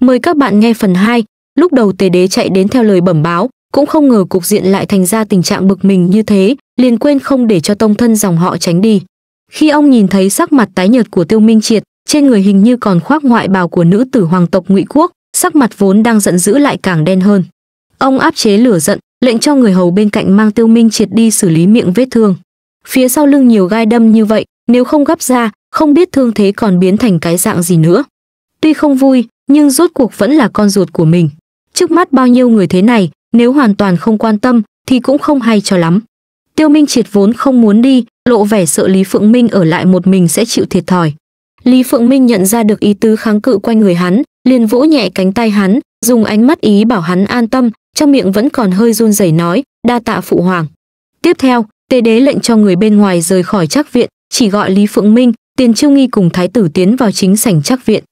Mời các bạn nghe phần 2. Lúc đầu Tề Đế chạy đến theo lời bẩm báo, cũng không ngờ cục diện lại thành ra tình trạng bực mình như thế, liền quên không để cho tông thân dòng họ tránh đi. Khi ông nhìn thấy sắc mặt tái nhợt của Tiêu Minh Triệt, trên người hình như còn khoác ngoại bào của nữ tử hoàng tộc Ngụy Quốc, sắc mặt vốn đang giận dữ lại càng đen hơn. Ông áp chế lửa giận, lệnh cho người hầu bên cạnh mang Tiêu Minh Triệt đi xử lý miệng vết thương. Phía sau lưng nhiều gai đâm như vậy, nếu không gấp ra, không biết thương thế còn biến thành cái dạng gì nữa. Tuy không vui, nhưng rốt cuộc vẫn là con ruột của mình. Trước mắt bao nhiêu người thế này, nếu hoàn toàn không quan tâm thì cũng không hay cho lắm. Tiêu Minh Triệt vốn không muốn đi, lộ vẻ sợ Lý Phượng Minh ở lại một mình sẽ chịu thiệt thòi. Lý Phượng Minh nhận ra được ý tứ kháng cự quanh người hắn, liền vỗ nhẹ cánh tay hắn, dùng ánh mắt ý bảo hắn an tâm, trong miệng vẫn còn hơi run rẩy nói, đa tạ phụ hoàng. Tiếp theo, Tế đế lệnh cho người bên ngoài rời khỏi trắc viện, chỉ gọi Lý Phượng Minh, Tiền Chiêu Nghi cùng thái tử tiến vào chính sảnh trắc viện.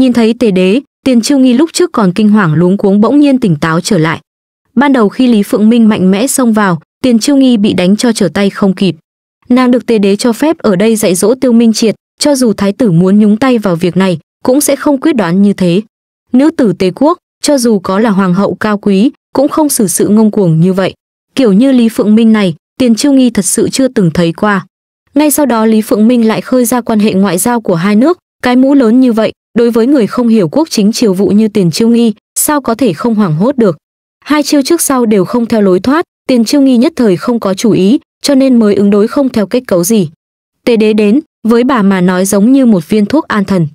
Nhìn thấy tề đế, tiền chiêu nghi lúc trước còn kinh hoàng luống cuống bỗng nhiên tỉnh táo trở lại. Ban đầu khi Lý Phượng Minh mạnh mẽ xông vào, tiền chiêu nghi bị đánh cho trở tay không kịp. Nàng được tề đế cho phép ở đây dạy dỗ tiêu minh triệt, cho dù thái tử muốn nhúng tay vào việc này, cũng sẽ không quyết đoán như thế. Nữ tử tề quốc, cho dù có là hoàng hậu cao quý, cũng không xử sự ngông cuồng như vậy. Kiểu như Lý Phượng Minh này, tiền chiêu nghi thật sự chưa từng thấy qua. Ngay sau đó Lý Phượng Minh lại khơi ra quan hệ ngoại giao của hai nước, cái mũ lớn như vậy, đối với người không hiểu quốc chính triều vụ như tiền chiêu nghi sao có thể không hoảng hốt được hai chiêu trước sau đều không theo lối thoát tiền chiêu nghi nhất thời không có chủ ý cho nên mới ứng đối không theo kết cấu gì tề đế đến với bà mà nói giống như một viên thuốc an thần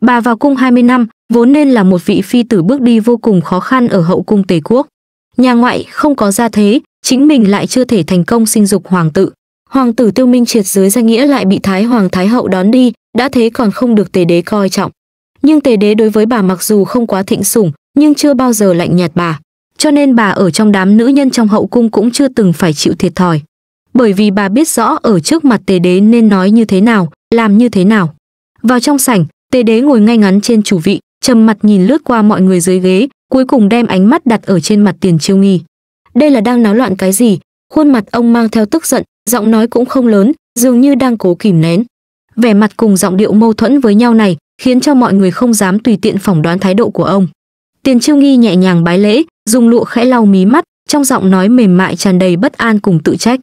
bà vào cung 20 năm vốn nên là một vị phi tử bước đi vô cùng khó khăn ở hậu cung tề quốc nhà ngoại không có gia thế chính mình lại chưa thể thành công sinh dục hoàng tự hoàng tử tiêu minh triệt dưới danh nghĩa lại bị thái hoàng thái hậu đón đi đã thế còn không được tề đế coi trọng nhưng tề đế đối với bà mặc dù không quá thịnh sủng nhưng chưa bao giờ lạnh nhạt bà cho nên bà ở trong đám nữ nhân trong hậu cung cũng chưa từng phải chịu thiệt thòi bởi vì bà biết rõ ở trước mặt tề đế nên nói như thế nào làm như thế nào vào trong sảnh tề đế ngồi ngay ngắn trên chủ vị trầm mặt nhìn lướt qua mọi người dưới ghế cuối cùng đem ánh mắt đặt ở trên mặt tiền chiêu nghi đây là đang náo loạn cái gì khuôn mặt ông mang theo tức giận giọng nói cũng không lớn dường như đang cố kìm nén vẻ mặt cùng giọng điệu mâu thuẫn với nhau này khiến cho mọi người không dám tùy tiện phỏng đoán thái độ của ông. Tiền Chiêu Nghi nhẹ nhàng bái lễ, dùng lụa khẽ lau mí mắt, trong giọng nói mềm mại tràn đầy bất an cùng tự trách.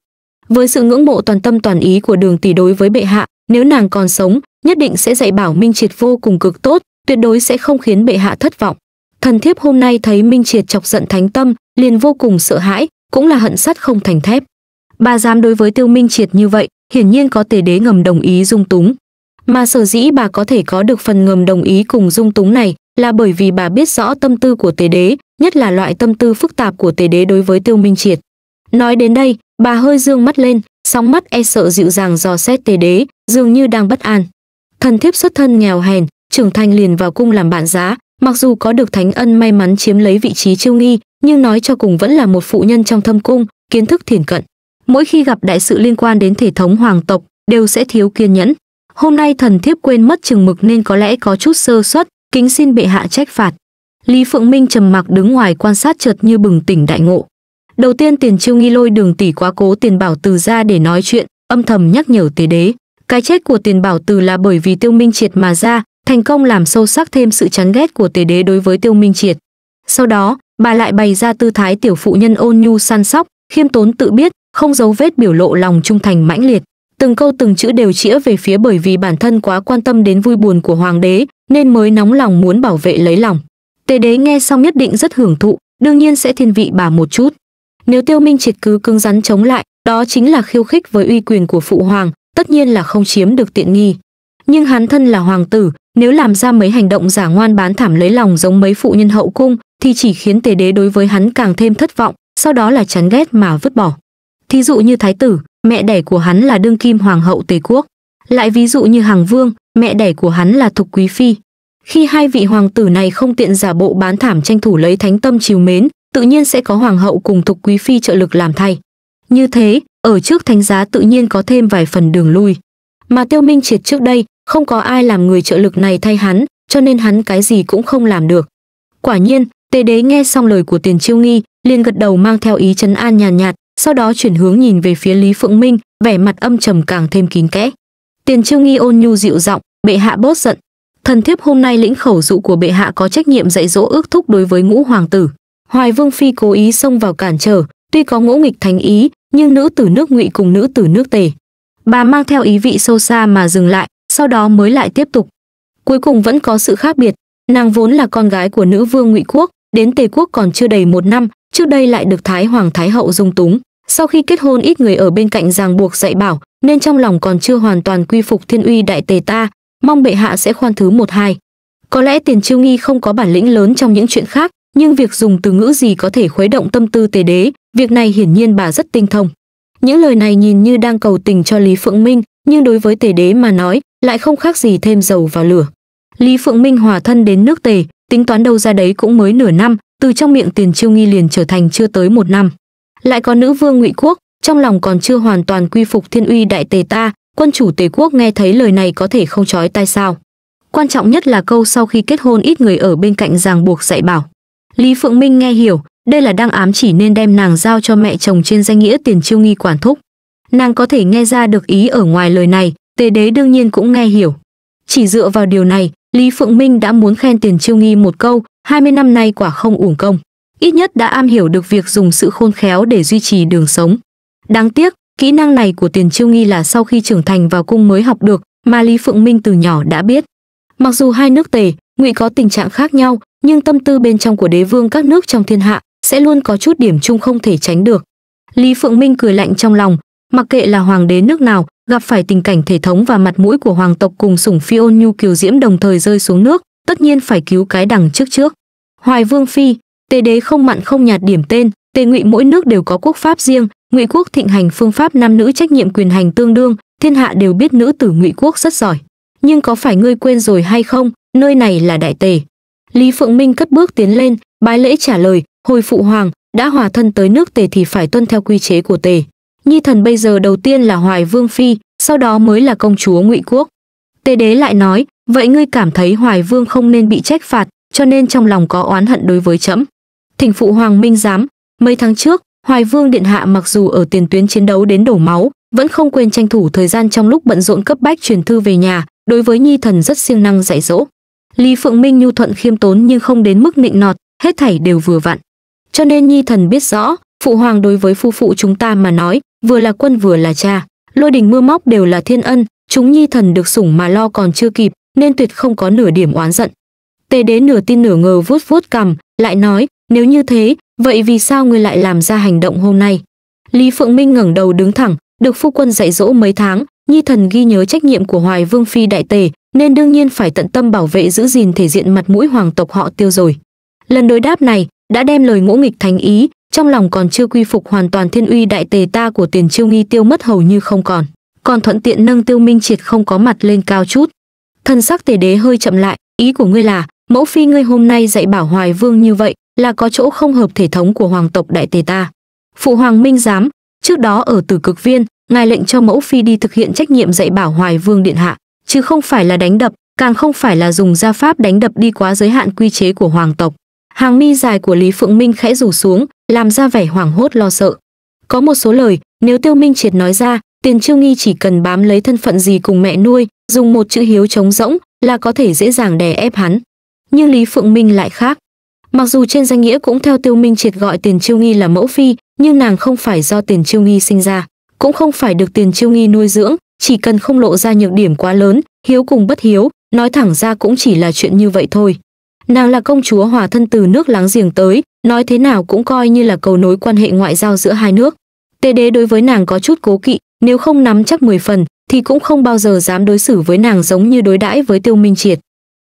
Với sự ngưỡng mộ toàn tâm toàn ý của Đường tỷ đối với bệ hạ, nếu nàng còn sống, nhất định sẽ dạy bảo Minh Triệt vô cùng cực tốt, tuyệt đối sẽ không khiến bệ hạ thất vọng. Thần thiếp hôm nay thấy Minh Triệt chọc giận Thánh Tâm, liền vô cùng sợ hãi, cũng là hận sắt không thành thép. Bà dám đối với Tiêu Minh Triệt như vậy, hiển nhiên có tề đế ngầm đồng ý dung túng. Mà sở dĩ bà có thể có được phần ngầm đồng ý cùng dung túng này là bởi vì bà biết rõ tâm tư của tế đế, nhất là loại tâm tư phức tạp của tế đế đối với tiêu minh triệt. Nói đến đây, bà hơi dương mắt lên, sóng mắt e sợ dịu dàng dò xét tế đế, dường như đang bất an. Thần thiếp xuất thân nghèo hèn, trưởng thành liền vào cung làm bạn giá, mặc dù có được thánh ân may mắn chiếm lấy vị trí chiêu nghi, nhưng nói cho cùng vẫn là một phụ nhân trong thâm cung, kiến thức thiển cận. Mỗi khi gặp đại sự liên quan đến thể thống hoàng tộc, đều sẽ thiếu kiên nhẫn hôm nay thần thiếp quên mất chừng mực nên có lẽ có chút sơ suất kính xin bệ hạ trách phạt lý phượng minh trầm mặc đứng ngoài quan sát chợt như bừng tỉnh đại ngộ đầu tiên tiền chiêu nghi lôi đường tỷ quá cố tiền bảo từ ra để nói chuyện âm thầm nhắc nhở tế đế cái chết của tiền bảo từ là bởi vì tiêu minh triệt mà ra thành công làm sâu sắc thêm sự chán ghét của tế đế đối với tiêu minh triệt sau đó bà lại bày ra tư thái tiểu phụ nhân ôn nhu săn sóc khiêm tốn tự biết không giấu vết biểu lộ lòng trung thành mãnh liệt từng câu từng chữ đều chĩa về phía bởi vì bản thân quá quan tâm đến vui buồn của hoàng đế nên mới nóng lòng muốn bảo vệ lấy lòng tề đế nghe xong nhất định rất hưởng thụ đương nhiên sẽ thiên vị bà một chút nếu tiêu minh triệt cứ cứng rắn chống lại đó chính là khiêu khích với uy quyền của phụ hoàng tất nhiên là không chiếm được tiện nghi nhưng hắn thân là hoàng tử nếu làm ra mấy hành động giả ngoan bán thảm lấy lòng giống mấy phụ nhân hậu cung thì chỉ khiến tề đế đối với hắn càng thêm thất vọng sau đó là chán ghét mà vứt bỏ thí dụ như thái tử mẹ đẻ của hắn là đương kim hoàng hậu Tề quốc. Lại ví dụ như Hàng Vương, mẹ đẻ của hắn là Thục Quý Phi. Khi hai vị hoàng tử này không tiện giả bộ bán thảm tranh thủ lấy thánh tâm chiều mến, tự nhiên sẽ có hoàng hậu cùng Thục Quý Phi trợ lực làm thay. Như thế, ở trước thánh giá tự nhiên có thêm vài phần đường lui. Mà Tiêu Minh Triệt trước đây, không có ai làm người trợ lực này thay hắn, cho nên hắn cái gì cũng không làm được. Quả nhiên, Tề Đế nghe xong lời của Tiền Chiêu Nghi, liền gật đầu mang theo ý trấn an nhàn nhạt, nhạt, sau đó chuyển hướng nhìn về phía Lý Phượng Minh, vẻ mặt âm trầm càng thêm kín kẽ. Tiền Trương Nghi ôn nhu dịu giọng, bệ hạ bớt giận, thần thiếp hôm nay lĩnh khẩu dụ của bệ hạ có trách nhiệm dạy dỗ ước thúc đối với ngũ hoàng tử. Hoài Vương phi cố ý xông vào cản trở, tuy có ngỗ nghịch thánh ý, nhưng nữ tử nước Ngụy cùng nữ tử nước Tề. Bà mang theo ý vị sâu xa mà dừng lại, sau đó mới lại tiếp tục. Cuối cùng vẫn có sự khác biệt, nàng vốn là con gái của nữ vương Ngụy quốc, đến Tề quốc còn chưa đầy một năm, trước đây lại được Thái Hoàng Thái Hậu dung túng. Sau khi kết hôn ít người ở bên cạnh ràng buộc dạy bảo, nên trong lòng còn chưa hoàn toàn quy phục thiên uy đại tề ta, mong bệ hạ sẽ khoan thứ một hai. Có lẽ tiền chiêu nghi không có bản lĩnh lớn trong những chuyện khác, nhưng việc dùng từ ngữ gì có thể khuấy động tâm tư tề đế, việc này hiển nhiên bà rất tinh thông. Những lời này nhìn như đang cầu tình cho Lý Phượng Minh, nhưng đối với tề đế mà nói, lại không khác gì thêm dầu vào lửa. Lý Phượng Minh hòa thân đến nước tề, tính toán đâu ra đấy cũng mới nửa năm, từ trong miệng tiền chiêu nghi liền trở thành chưa tới một năm lại có nữ vương ngụy quốc trong lòng còn chưa hoàn toàn quy phục thiên uy đại tề ta quân chủ tề quốc nghe thấy lời này có thể không trói tai sao quan trọng nhất là câu sau khi kết hôn ít người ở bên cạnh ràng buộc dạy bảo lý phượng minh nghe hiểu đây là đang ám chỉ nên đem nàng giao cho mẹ chồng trên danh nghĩa tiền chiêu nghi quản thúc nàng có thể nghe ra được ý ở ngoài lời này tề đế đương nhiên cũng nghe hiểu chỉ dựa vào điều này Lý Phượng Minh đã muốn khen Tiền Chiêu Nghi một câu, 20 năm nay quả không uổng công. Ít nhất đã am hiểu được việc dùng sự khôn khéo để duy trì đường sống. Đáng tiếc, kỹ năng này của Tiền Chiêu Nghi là sau khi trưởng thành vào cung mới học được, mà Lý Phượng Minh từ nhỏ đã biết. Mặc dù hai nước Tề, Ngụy có tình trạng khác nhau, nhưng tâm tư bên trong của đế vương các nước trong thiên hạ sẽ luôn có chút điểm chung không thể tránh được. Lý Phượng Minh cười lạnh trong lòng, mặc kệ là hoàng đế nước nào, gặp phải tình cảnh thể thống và mặt mũi của hoàng tộc cùng sủng phi ôn nhu kiều diễm đồng thời rơi xuống nước tất nhiên phải cứu cái đằng trước trước hoài vương phi tề đế không mặn không nhạt điểm tên tề ngụy mỗi nước đều có quốc pháp riêng ngụy quốc thịnh hành phương pháp nam nữ trách nhiệm quyền hành tương đương thiên hạ đều biết nữ tử ngụy quốc rất giỏi nhưng có phải ngươi quên rồi hay không nơi này là đại tề lý phượng minh cất bước tiến lên bái lễ trả lời hồi phụ hoàng đã hòa thân tới nước tề thì phải tuân theo quy chế của tề nhi thần bây giờ đầu tiên là hoài vương phi sau đó mới là công chúa ngụy quốc tề đế lại nói vậy ngươi cảm thấy hoài vương không nên bị trách phạt cho nên trong lòng có oán hận đối với trẫm thỉnh phụ hoàng minh giám mấy tháng trước hoài vương điện hạ mặc dù ở tiền tuyến chiến đấu đến đổ máu vẫn không quên tranh thủ thời gian trong lúc bận rộn cấp bách truyền thư về nhà đối với nhi thần rất siêng năng dạy dỗ lý phượng minh nhu thuận khiêm tốn nhưng không đến mức nịnh nọt hết thảy đều vừa vặn cho nên nhi thần biết rõ phụ hoàng đối với phu phụ chúng ta mà nói vừa là quân vừa là cha lôi đình mưa móc đều là thiên ân chúng nhi thần được sủng mà lo còn chưa kịp nên tuyệt không có nửa điểm oán giận tề đế nửa tin nửa ngờ vuốt vuốt cằm lại nói nếu như thế vậy vì sao ngươi lại làm ra hành động hôm nay lý phượng minh ngẩng đầu đứng thẳng được phu quân dạy dỗ mấy tháng nhi thần ghi nhớ trách nhiệm của hoài vương phi đại tề nên đương nhiên phải tận tâm bảo vệ giữ gìn thể diện mặt mũi hoàng tộc họ tiêu rồi lần đối đáp này đã đem lời ngỗ nghịch thành ý trong lòng còn chưa quy phục hoàn toàn thiên uy đại tề ta của tiền chiêu nghi tiêu mất hầu như không còn còn thuận tiện nâng tiêu minh triệt không có mặt lên cao chút thân sắc tề đế hơi chậm lại ý của ngươi là mẫu phi ngươi hôm nay dạy bảo hoài vương như vậy là có chỗ không hợp thể thống của hoàng tộc đại tề ta phụ hoàng minh giám trước đó ở tử cực viên ngài lệnh cho mẫu phi đi thực hiện trách nhiệm dạy bảo hoài vương điện hạ chứ không phải là đánh đập càng không phải là dùng gia pháp đánh đập đi quá giới hạn quy chế của hoàng tộc hàng mi dài của lý phượng minh khẽ rủ xuống làm ra vẻ hoảng hốt lo sợ. Có một số lời, nếu Tiêu Minh Triệt nói ra, Tiền Chiêu Nghi chỉ cần bám lấy thân phận gì cùng mẹ nuôi, dùng một chữ hiếu chống rỗng là có thể dễ dàng đè ép hắn. Nhưng Lý Phượng Minh lại khác. Mặc dù trên danh nghĩa cũng theo Tiêu Minh Triệt gọi Tiền Chiêu Nghi là mẫu phi, nhưng nàng không phải do Tiền Chiêu Nghi sinh ra, cũng không phải được Tiền Chiêu Nghi nuôi dưỡng, chỉ cần không lộ ra nhược điểm quá lớn, hiếu cùng bất hiếu, nói thẳng ra cũng chỉ là chuyện như vậy thôi. Nàng là công chúa hòa thân từ nước láng giềng tới, nói thế nào cũng coi như là cầu nối quan hệ ngoại giao giữa hai nước. Tề đế đối với nàng có chút cố kỵ, nếu không nắm chắc 10 phần thì cũng không bao giờ dám đối xử với nàng giống như đối đãi với Tiêu Minh Triệt.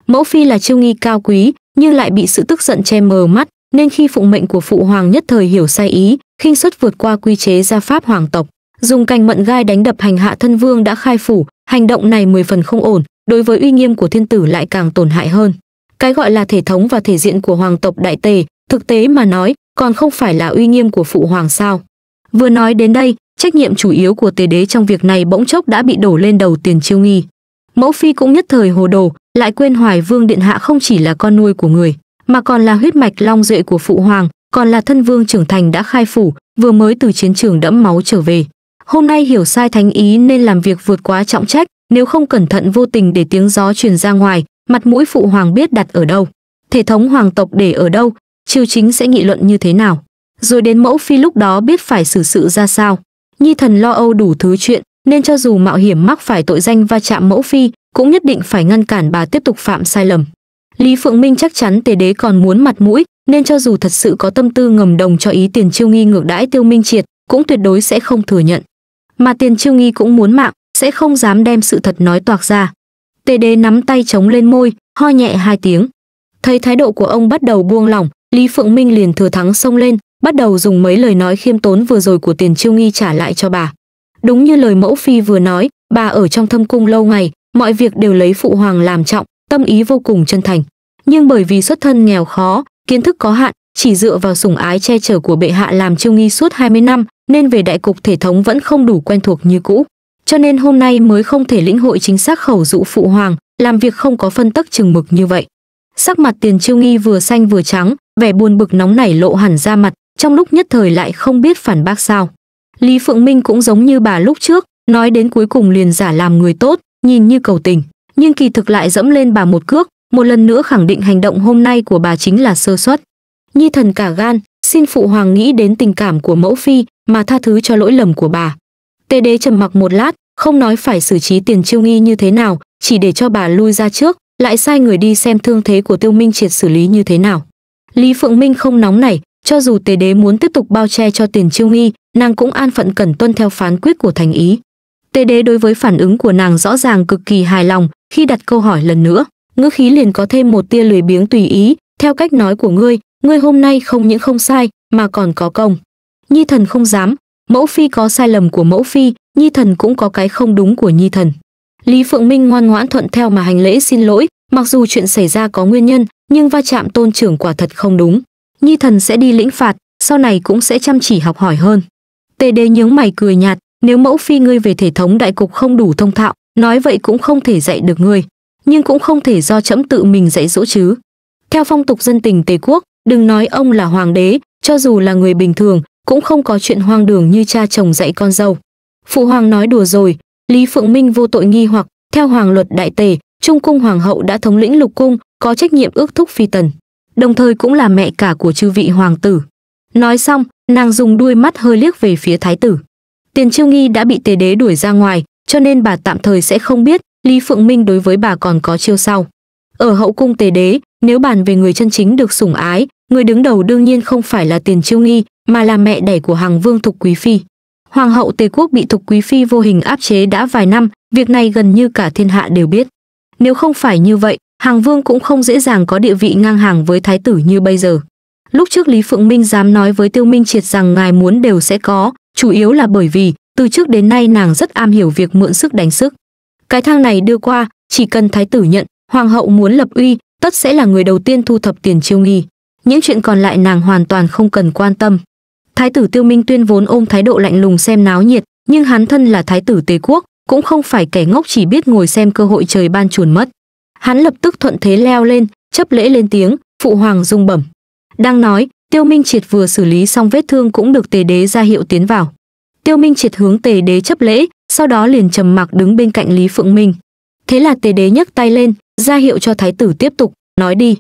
Mẫu phi là chiêu nghi cao quý, nhưng lại bị sự tức giận che mờ mắt, nên khi phụng mệnh của phụ hoàng nhất thời hiểu sai ý, khinh suất vượt qua quy chế gia pháp hoàng tộc, dùng cành mận gai đánh đập hành hạ thân vương đã khai phủ, hành động này mười phần không ổn, đối với uy nghiêm của thiên tử lại càng tổn hại hơn. Cái gọi là thể thống và thể diện của hoàng tộc đại tề Thực tế mà nói, còn không phải là uy nghiêm của phụ hoàng sao? Vừa nói đến đây, trách nhiệm chủ yếu của tề đế trong việc này bỗng chốc đã bị đổ lên đầu tiền chiêu nghi. Mẫu phi cũng nhất thời hồ đồ, lại quên Hoài Vương điện hạ không chỉ là con nuôi của người, mà còn là huyết mạch long duệ của phụ hoàng, còn là thân vương trưởng thành đã khai phủ, vừa mới từ chiến trường đẫm máu trở về. Hôm nay hiểu sai thánh ý nên làm việc vượt quá trọng trách, nếu không cẩn thận vô tình để tiếng gió truyền ra ngoài, mặt mũi phụ hoàng biết đặt ở đâu, thể thống hoàng tộc để ở đâu, triều chính sẽ nghị luận như thế nào rồi đến mẫu phi lúc đó biết phải xử sự ra sao nhi thần lo âu đủ thứ chuyện nên cho dù mạo hiểm mắc phải tội danh va chạm mẫu phi cũng nhất định phải ngăn cản bà tiếp tục phạm sai lầm lý phượng minh chắc chắn tề đế còn muốn mặt mũi nên cho dù thật sự có tâm tư ngầm đồng cho ý tiền chiêu nghi ngược đãi tiêu minh triệt cũng tuyệt đối sẽ không thừa nhận mà tiền chiêu nghi cũng muốn mạng sẽ không dám đem sự thật nói toạc ra tề đế nắm tay chống lên môi ho nhẹ hai tiếng thấy thái độ của ông bắt đầu buông lỏng Lý Phượng Minh liền thừa thắng xông lên, bắt đầu dùng mấy lời nói khiêm tốn vừa rồi của Tiền Chiêu Nghi trả lại cho bà. Đúng như lời mẫu phi vừa nói, bà ở trong thâm cung lâu ngày, mọi việc đều lấy phụ hoàng làm trọng, tâm ý vô cùng chân thành. Nhưng bởi vì xuất thân nghèo khó, kiến thức có hạn, chỉ dựa vào sủng ái che chở của bệ hạ làm Chiêu Nghi suốt 20 năm, nên về đại cục thể thống vẫn không đủ quen thuộc như cũ. Cho nên hôm nay mới không thể lĩnh hội chính xác khẩu dụ phụ hoàng, làm việc không có phân tắc chừng mực như vậy. Sắc mặt Tiền Chiêu Nghi vừa xanh vừa trắng, vẻ buồn bực nóng nảy lộ hẳn ra mặt, trong lúc nhất thời lại không biết phản bác sao. Lý Phượng Minh cũng giống như bà lúc trước, nói đến cuối cùng liền giả làm người tốt, nhìn như cầu tình, nhưng kỳ thực lại dẫm lên bà một cước, một lần nữa khẳng định hành động hôm nay của bà chính là sơ suất. Nhi thần cả gan, xin phụ hoàng nghĩ đến tình cảm của mẫu phi mà tha thứ cho lỗi lầm của bà. Tê đế trầm mặc một lát, không nói phải xử trí tiền chiêu nghi như thế nào, chỉ để cho bà lui ra trước, lại sai người đi xem thương thế của tiêu minh triệt xử lý như thế nào. Lý Phượng Minh không nóng nảy, cho dù tế đế muốn tiếp tục bao che cho tiền chiêu nghi, nàng cũng an phận cẩn tuân theo phán quyết của thành ý. Tế đế đối với phản ứng của nàng rõ ràng cực kỳ hài lòng, khi đặt câu hỏi lần nữa, ngữ khí liền có thêm một tia lười biếng tùy ý, theo cách nói của ngươi, ngươi hôm nay không những không sai, mà còn có công. Nhi thần không dám, mẫu phi có sai lầm của mẫu phi, nhi thần cũng có cái không đúng của nhi thần. Lý Phượng Minh ngoan ngoãn thuận theo mà hành lễ xin lỗi, mặc dù chuyện xảy ra có nguyên nhân, nhưng va chạm tôn trưởng quả thật không đúng nhi thần sẽ đi lĩnh phạt sau này cũng sẽ chăm chỉ học hỏi hơn tề đế nhướng mày cười nhạt nếu mẫu phi ngươi về thể thống đại cục không đủ thông thạo nói vậy cũng không thể dạy được ngươi nhưng cũng không thể do trẫm tự mình dạy dỗ chứ theo phong tục dân tình tề quốc đừng nói ông là hoàng đế cho dù là người bình thường cũng không có chuyện hoang đường như cha chồng dạy con dâu phụ hoàng nói đùa rồi lý phượng minh vô tội nghi hoặc theo hoàng luật đại tề Trung cung hoàng hậu đã thống lĩnh lục cung, có trách nhiệm ước thúc phi tần, đồng thời cũng là mẹ cả của chư vị hoàng tử. Nói xong, nàng dùng đuôi mắt hơi liếc về phía thái tử. Tiền Chiêu Nghi đã bị tề đế đuổi ra ngoài, cho nên bà tạm thời sẽ không biết Lý Phượng Minh đối với bà còn có chiêu sau. Ở hậu cung tề đế, nếu bàn về người chân chính được sủng ái, người đứng đầu đương nhiên không phải là Tiền Chiêu Nghi, mà là mẹ đẻ của Hằng Vương Thục Quý Phi. Hoàng hậu Tề Quốc bị Thục Quý Phi vô hình áp chế đã vài năm, việc này gần như cả thiên hạ đều biết. Nếu không phải như vậy, Hàng Vương cũng không dễ dàng có địa vị ngang hàng với thái tử như bây giờ. Lúc trước Lý Phượng Minh dám nói với Tiêu Minh Triệt rằng ngài muốn đều sẽ có, chủ yếu là bởi vì từ trước đến nay nàng rất am hiểu việc mượn sức đánh sức. Cái thang này đưa qua, chỉ cần thái tử nhận, hoàng hậu muốn lập uy, tất sẽ là người đầu tiên thu thập tiền chiêu nghi. Những chuyện còn lại nàng hoàn toàn không cần quan tâm. Thái tử Tiêu Minh Tuyên vốn ôm thái độ lạnh lùng xem náo nhiệt, nhưng hắn thân là thái tử Tề quốc, cũng không phải kẻ ngốc chỉ biết ngồi xem cơ hội trời ban chuồn mất hắn lập tức thuận thế leo lên chấp lễ lên tiếng phụ hoàng rung bẩm đang nói tiêu minh triệt vừa xử lý xong vết thương cũng được tề đế ra hiệu tiến vào tiêu minh triệt hướng tề đế chấp lễ sau đó liền trầm mặc đứng bên cạnh lý phượng minh thế là tề đế nhấc tay lên ra hiệu cho thái tử tiếp tục nói đi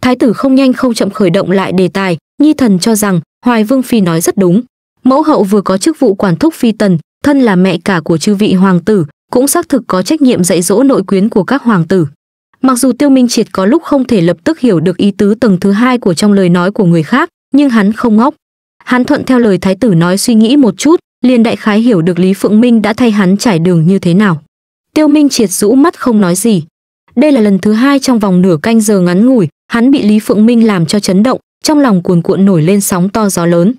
thái tử không nhanh không chậm khởi động lại đề tài nhi thần cho rằng hoài vương phi nói rất đúng mẫu hậu vừa có chức vụ quản thúc phi tần thân là mẹ cả của chư vị hoàng tử, cũng xác thực có trách nhiệm dạy dỗ nội quyến của các hoàng tử. Mặc dù Tiêu Minh Triệt có lúc không thể lập tức hiểu được ý tứ tầng thứ hai của trong lời nói của người khác, nhưng hắn không ngốc. Hắn thuận theo lời thái tử nói suy nghĩ một chút, liền đại khái hiểu được Lý Phượng Minh đã thay hắn trải đường như thế nào. Tiêu Minh Triệt rũ mắt không nói gì. Đây là lần thứ hai trong vòng nửa canh giờ ngắn ngủi, hắn bị Lý Phượng Minh làm cho chấn động, trong lòng cuồn cuộn nổi lên sóng to gió lớn.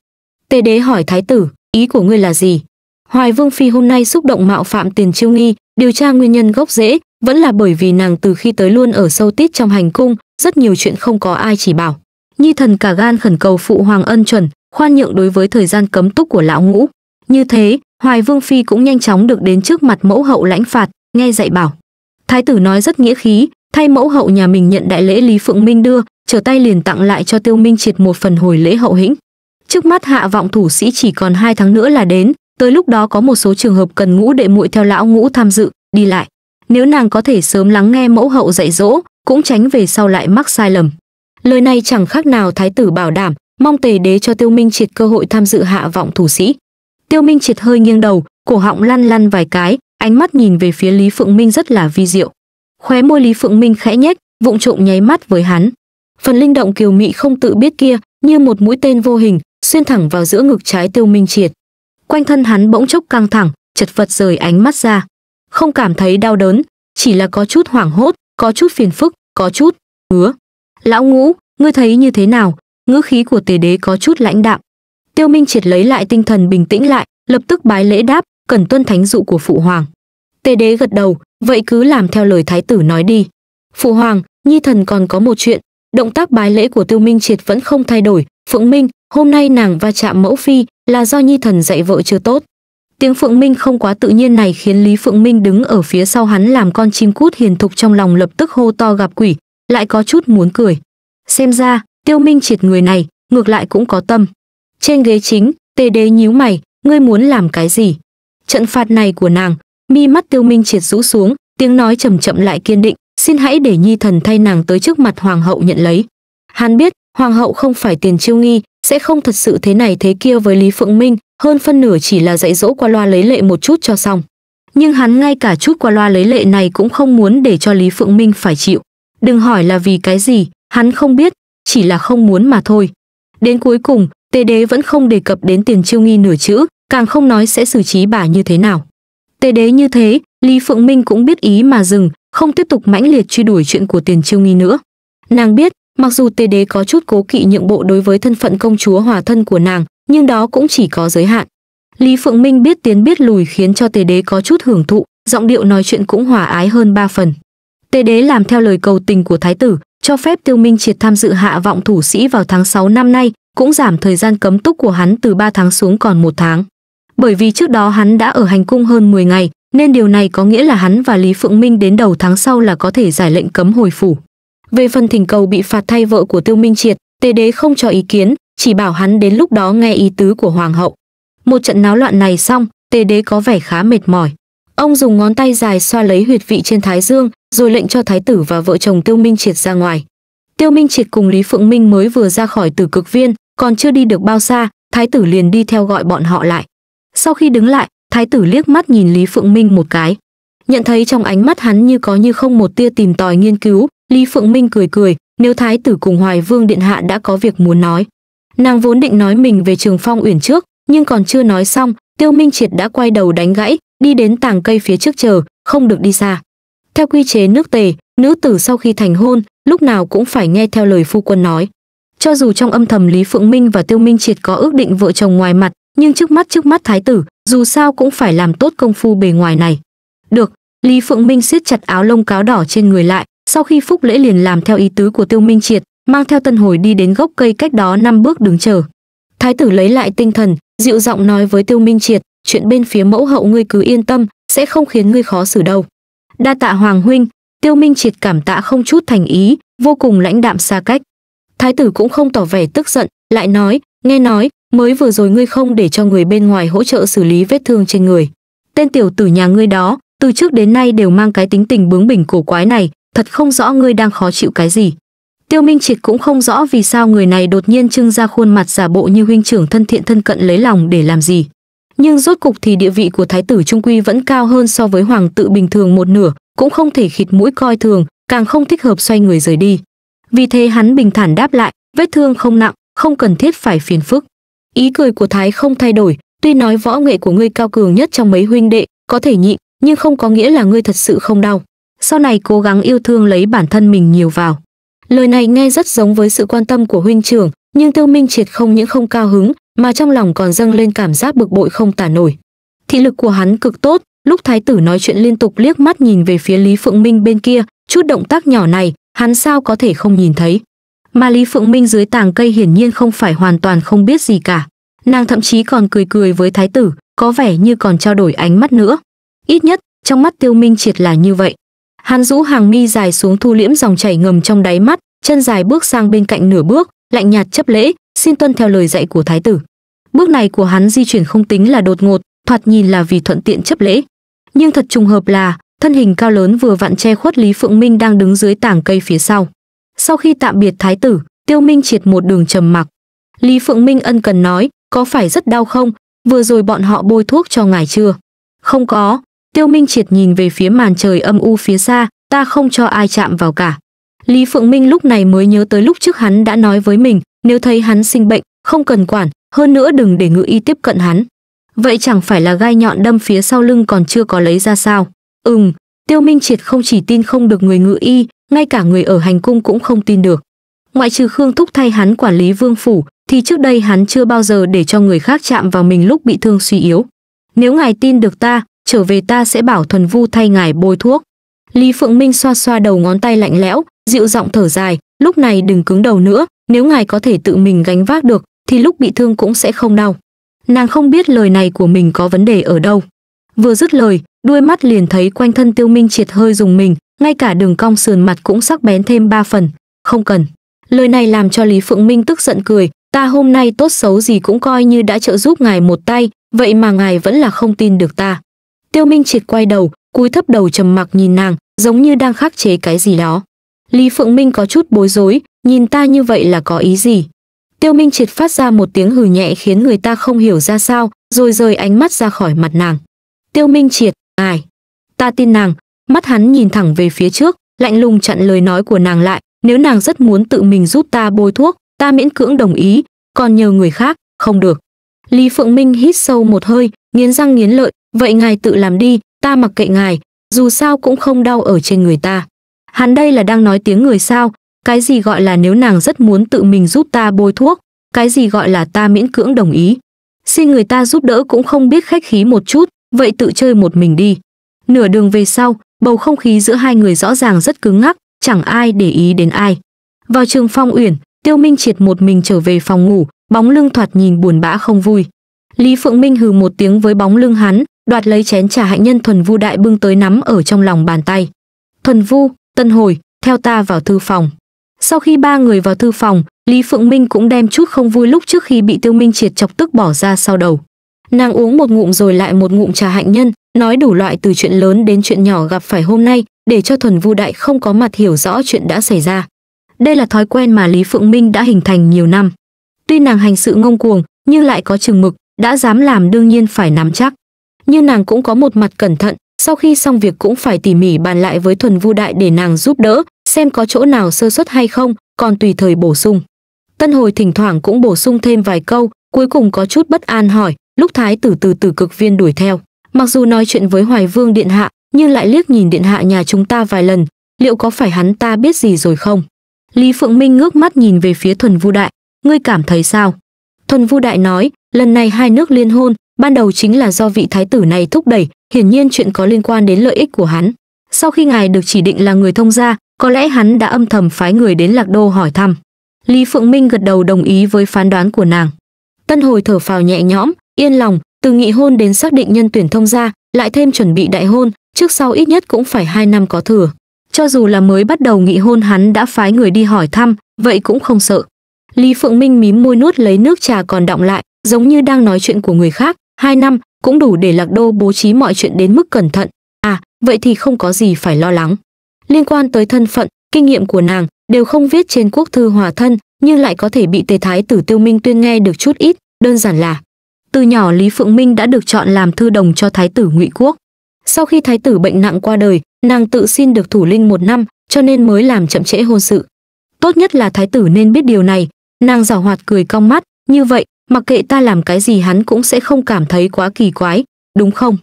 Tề Đế hỏi thái tử, ý của ngươi là gì? Hoài Vương Phi hôm nay xúc động mạo phạm tiền chiêu nghi, điều tra nguyên nhân gốc rễ, vẫn là bởi vì nàng từ khi tới luôn ở sâu tít trong hành cung, rất nhiều chuyện không có ai chỉ bảo. Nhi thần cả gan khẩn cầu phụ hoàng ân chuẩn, khoan nhượng đối với thời gian cấm túc của lão ngũ. Như thế, Hoài Vương Phi cũng nhanh chóng được đến trước mặt mẫu hậu lãnh phạt, nghe dạy bảo. Thái tử nói rất nghĩa khí, thay mẫu hậu nhà mình nhận đại lễ Lý Phượng Minh đưa, trở tay liền tặng lại cho Tiêu Minh Triệt một phần hồi lễ hậu hĩnh. Trước mắt hạ vọng thủ sĩ chỉ còn hai tháng nữa là đến, tới lúc đó có một số trường hợp cần ngũ đệ muội theo lão ngũ tham dự đi lại nếu nàng có thể sớm lắng nghe mẫu hậu dạy dỗ cũng tránh về sau lại mắc sai lầm lời này chẳng khác nào thái tử bảo đảm mong tề đế cho tiêu minh triệt cơ hội tham dự hạ vọng thủ sĩ tiêu minh triệt hơi nghiêng đầu cổ họng lăn lăn vài cái ánh mắt nhìn về phía lý phượng minh rất là vi diệu khóe môi lý phượng minh khẽ nhếch vụng trộm nháy mắt với hắn phần linh động kiều mị không tự biết kia như một mũi tên vô hình xuyên thẳng vào giữa ngực trái tiêu minh triệt quanh thân hắn bỗng chốc căng thẳng chật vật rời ánh mắt ra không cảm thấy đau đớn chỉ là có chút hoảng hốt có chút phiền phức có chút ngứa lão ngũ ngươi thấy như thế nào ngữ khí của tề đế có chút lãnh đạm tiêu minh triệt lấy lại tinh thần bình tĩnh lại lập tức bái lễ đáp cần tuân thánh dụ của phụ hoàng tề đế gật đầu vậy cứ làm theo lời thái tử nói đi phụ hoàng nhi thần còn có một chuyện động tác bái lễ của tiêu minh triệt vẫn không thay đổi phượng minh hôm nay nàng va chạm mẫu phi là do nhi thần dạy vợ chưa tốt tiếng phượng minh không quá tự nhiên này khiến lý phượng minh đứng ở phía sau hắn làm con chim cút hiền thục trong lòng lập tức hô to gặp quỷ lại có chút muốn cười xem ra tiêu minh triệt người này ngược lại cũng có tâm trên ghế chính tề đế nhíu mày ngươi muốn làm cái gì trận phạt này của nàng mi mắt tiêu minh triệt rũ xuống tiếng nói chậm chậm lại kiên định xin hãy để nhi thần thay nàng tới trước mặt hoàng hậu nhận lấy hắn biết hoàng hậu không phải tiền chiêu nghi sẽ không thật sự thế này thế kia với Lý Phượng Minh, hơn phân nửa chỉ là dạy dỗ qua loa lấy lệ một chút cho xong. Nhưng hắn ngay cả chút qua loa lấy lệ này cũng không muốn để cho Lý Phượng Minh phải chịu. Đừng hỏi là vì cái gì, hắn không biết, chỉ là không muốn mà thôi. Đến cuối cùng, Tề Đế vẫn không đề cập đến tiền chiêu nghi nửa chữ, càng không nói sẽ xử trí bà như thế nào. Tề Đế như thế, Lý Phượng Minh cũng biết ý mà dừng, không tiếp tục mãnh liệt truy đuổi chuyện của tiền chiêu nghi nữa. Nàng biết, Mặc dù Tề Đế có chút cố kỵ nhượng bộ đối với thân phận công chúa hòa thân của nàng, nhưng đó cũng chỉ có giới hạn. Lý Phượng Minh biết tiến biết lùi khiến cho Tề Đế có chút hưởng thụ, giọng điệu nói chuyện cũng hòa ái hơn ba phần. Tề Đế làm theo lời cầu tình của thái tử, cho phép Tiêu Minh Triệt tham dự hạ vọng thủ sĩ vào tháng 6 năm nay, cũng giảm thời gian cấm túc của hắn từ 3 tháng xuống còn một tháng. Bởi vì trước đó hắn đã ở hành cung hơn 10 ngày, nên điều này có nghĩa là hắn và Lý Phượng Minh đến đầu tháng sau là có thể giải lệnh cấm hồi phủ. Về phần thỉnh cầu bị phạt thay vợ của Tiêu Minh Triệt, Tề đế không cho ý kiến, chỉ bảo hắn đến lúc đó nghe ý tứ của hoàng hậu. Một trận náo loạn này xong, Tề đế có vẻ khá mệt mỏi. Ông dùng ngón tay dài xoa lấy huyệt vị trên thái dương, rồi lệnh cho thái tử và vợ chồng Tiêu Minh Triệt ra ngoài. Tiêu Minh Triệt cùng Lý Phượng Minh mới vừa ra khỏi Tử Cực Viên, còn chưa đi được bao xa, thái tử liền đi theo gọi bọn họ lại. Sau khi đứng lại, thái tử liếc mắt nhìn Lý Phượng Minh một cái. Nhận thấy trong ánh mắt hắn như có như không một tia tìm tòi nghiên cứu, Lý Phượng Minh cười cười, nếu thái tử cùng Hoài Vương điện hạ đã có việc muốn nói. Nàng vốn định nói mình về Trường Phong Uyển trước, nhưng còn chưa nói xong, Tiêu Minh Triệt đã quay đầu đánh gãy, đi đến tàng cây phía trước chờ, không được đi xa. Theo quy chế nước Tề, nữ tử sau khi thành hôn, lúc nào cũng phải nghe theo lời phu quân nói. Cho dù trong âm thầm Lý Phượng Minh và Tiêu Minh Triệt có ước định vợ chồng ngoài mặt, nhưng trước mắt trước mắt thái tử, dù sao cũng phải làm tốt công phu bề ngoài này. Được, Lý Phượng Minh siết chặt áo lông cáo đỏ trên người lại, sau khi phúc lễ liền làm theo ý tứ của tiêu minh triệt mang theo tân hồi đi đến gốc cây cách đó năm bước đứng chờ thái tử lấy lại tinh thần dịu giọng nói với tiêu minh triệt chuyện bên phía mẫu hậu ngươi cứ yên tâm sẽ không khiến ngươi khó xử đâu đa tạ hoàng huynh tiêu minh triệt cảm tạ không chút thành ý vô cùng lãnh đạm xa cách thái tử cũng không tỏ vẻ tức giận lại nói nghe nói mới vừa rồi ngươi không để cho người bên ngoài hỗ trợ xử lý vết thương trên người tên tiểu tử nhà ngươi đó từ trước đến nay đều mang cái tính tình bướng bỉnh cổ quái này thật không rõ ngươi đang khó chịu cái gì. Tiêu Minh Triệt cũng không rõ vì sao người này đột nhiên trưng ra khuôn mặt giả bộ như huynh trưởng thân thiện thân cận lấy lòng để làm gì. Nhưng rốt cục thì địa vị của thái tử Trung Quy vẫn cao hơn so với hoàng tự bình thường một nửa, cũng không thể khịt mũi coi thường, càng không thích hợp xoay người rời đi. Vì thế hắn bình thản đáp lại, vết thương không nặng, không cần thiết phải phiền phức. Ý cười của thái không thay đổi, tuy nói võ nghệ của ngươi cao cường nhất trong mấy huynh đệ, có thể nhịn, nhưng không có nghĩa là ngươi thật sự không đau sau này cố gắng yêu thương lấy bản thân mình nhiều vào. Lời này nghe rất giống với sự quan tâm của huynh trưởng, nhưng Tiêu Minh Triệt không những không cao hứng, mà trong lòng còn dâng lên cảm giác bực bội không tả nổi. Thị lực của hắn cực tốt, lúc thái tử nói chuyện liên tục liếc mắt nhìn về phía Lý Phượng Minh bên kia, chút động tác nhỏ này, hắn sao có thể không nhìn thấy. Mà Lý Phượng Minh dưới tàng cây hiển nhiên không phải hoàn toàn không biết gì cả. Nàng thậm chí còn cười cười với thái tử, có vẻ như còn trao đổi ánh mắt nữa. Ít nhất, trong mắt Tiêu Minh Triệt là như vậy. Hắn rũ hàng mi dài xuống thu liễm dòng chảy ngầm trong đáy mắt, chân dài bước sang bên cạnh nửa bước, lạnh nhạt chấp lễ, xin tuân theo lời dạy của thái tử. Bước này của hắn di chuyển không tính là đột ngột, thoạt nhìn là vì thuận tiện chấp lễ. Nhưng thật trùng hợp là, thân hình cao lớn vừa vặn che khuất Lý Phượng Minh đang đứng dưới tảng cây phía sau. Sau khi tạm biệt thái tử, Tiêu Minh triệt một đường trầm mặc. Lý Phượng Minh ân cần nói, có phải rất đau không? Vừa rồi bọn họ bôi thuốc cho ngài chưa? Không có, Tiêu Minh Triệt nhìn về phía màn trời âm u phía xa, ta không cho ai chạm vào cả. Lý Phượng Minh lúc này mới nhớ tới lúc trước hắn đã nói với mình, nếu thấy hắn sinh bệnh, không cần quản, hơn nữa đừng để ngự y tiếp cận hắn. Vậy chẳng phải là gai nhọn đâm phía sau lưng còn chưa có lấy ra sao? Ừm, Tiêu Minh Triệt không chỉ tin không được người ngự y, ngay cả người ở hành cung cũng không tin được. Ngoại trừ Khương Thúc thay hắn quản lý vương phủ, thì trước đây hắn chưa bao giờ để cho người khác chạm vào mình lúc bị thương suy yếu. Nếu ngài tin được ta, trở về ta sẽ bảo thuần vu thay ngài bôi thuốc lý phượng minh xoa xoa đầu ngón tay lạnh lẽo dịu giọng thở dài lúc này đừng cứng đầu nữa nếu ngài có thể tự mình gánh vác được thì lúc bị thương cũng sẽ không đau nàng không biết lời này của mình có vấn đề ở đâu vừa dứt lời đuôi mắt liền thấy quanh thân tiêu minh triệt hơi dùng mình ngay cả đường cong sườn mặt cũng sắc bén thêm ba phần không cần lời này làm cho lý phượng minh tức giận cười ta hôm nay tốt xấu gì cũng coi như đã trợ giúp ngài một tay vậy mà ngài vẫn là không tin được ta Tiêu Minh Triệt quay đầu, cúi thấp đầu trầm mặc nhìn nàng, giống như đang khắc chế cái gì đó. Lý Phượng Minh có chút bối rối, nhìn ta như vậy là có ý gì? Tiêu Minh Triệt phát ra một tiếng hừ nhẹ khiến người ta không hiểu ra sao, rồi rời ánh mắt ra khỏi mặt nàng. Tiêu Minh Triệt, ai? Ta tin nàng, mắt hắn nhìn thẳng về phía trước, lạnh lùng chặn lời nói của nàng lại, nếu nàng rất muốn tự mình giúp ta bôi thuốc, ta miễn cưỡng đồng ý, còn nhờ người khác, không được. Lý Phượng Minh hít sâu một hơi, nghiến răng nghiến lợi, Vậy ngài tự làm đi, ta mặc kệ ngài, dù sao cũng không đau ở trên người ta. Hắn đây là đang nói tiếng người sao, cái gì gọi là nếu nàng rất muốn tự mình giúp ta bôi thuốc, cái gì gọi là ta miễn cưỡng đồng ý. Xin người ta giúp đỡ cũng không biết khách khí một chút, vậy tự chơi một mình đi. Nửa đường về sau, bầu không khí giữa hai người rõ ràng rất cứng ngắc, chẳng ai để ý đến ai. Vào trường phong uyển, Tiêu Minh triệt một mình trở về phòng ngủ, bóng lưng thoạt nhìn buồn bã không vui. Lý Phượng Minh hừ một tiếng với bóng lưng hắn, đoạt lấy chén trà hạnh nhân thuần vu đại bưng tới nắm ở trong lòng bàn tay thuần vu tân hồi theo ta vào thư phòng sau khi ba người vào thư phòng lý phượng minh cũng đem chút không vui lúc trước khi bị tiêu minh triệt chọc tức bỏ ra sau đầu nàng uống một ngụm rồi lại một ngụm trà hạnh nhân nói đủ loại từ chuyện lớn đến chuyện nhỏ gặp phải hôm nay để cho thuần vu đại không có mặt hiểu rõ chuyện đã xảy ra đây là thói quen mà lý phượng minh đã hình thành nhiều năm tuy nàng hành sự ngông cuồng nhưng lại có chừng mực đã dám làm đương nhiên phải nắm chắc như nàng cũng có một mặt cẩn thận sau khi xong việc cũng phải tỉ mỉ bàn lại với thuần vu đại để nàng giúp đỡ xem có chỗ nào sơ suất hay không còn tùy thời bổ sung tân hồi thỉnh thoảng cũng bổ sung thêm vài câu cuối cùng có chút bất an hỏi lúc thái tử từ từ cực viên đuổi theo mặc dù nói chuyện với hoài vương điện hạ nhưng lại liếc nhìn điện hạ nhà chúng ta vài lần liệu có phải hắn ta biết gì rồi không lý phượng minh ngước mắt nhìn về phía thuần vu đại ngươi cảm thấy sao thuần vu đại nói lần này hai nước liên hôn ban đầu chính là do vị thái tử này thúc đẩy hiển nhiên chuyện có liên quan đến lợi ích của hắn sau khi ngài được chỉ định là người thông gia có lẽ hắn đã âm thầm phái người đến lạc đô hỏi thăm lý phượng minh gật đầu đồng ý với phán đoán của nàng tân hồi thở phào nhẹ nhõm yên lòng từ nghị hôn đến xác định nhân tuyển thông gia lại thêm chuẩn bị đại hôn trước sau ít nhất cũng phải hai năm có thừa cho dù là mới bắt đầu nghị hôn hắn đã phái người đi hỏi thăm vậy cũng không sợ lý phượng minh mím môi nuốt lấy nước trà còn đọng lại giống như đang nói chuyện của người khác hai năm cũng đủ để Lạc Đô bố trí mọi chuyện đến mức cẩn thận. À, vậy thì không có gì phải lo lắng. Liên quan tới thân phận, kinh nghiệm của nàng đều không viết trên quốc thư hòa thân, nhưng lại có thể bị Tề Thái Tử Tiêu Minh Tuyên nghe được chút ít, đơn giản là từ nhỏ Lý Phượng Minh đã được chọn làm thư đồng cho Thái tử Ngụy Quốc. Sau khi Thái tử bệnh nặng qua đời, nàng tự xin được thủ linh một năm, cho nên mới làm chậm trễ hôn sự. Tốt nhất là Thái tử nên biết điều này. Nàng giảo hoạt cười cong mắt, như vậy mặc kệ ta làm cái gì hắn cũng sẽ không cảm thấy quá kỳ quái, đúng không?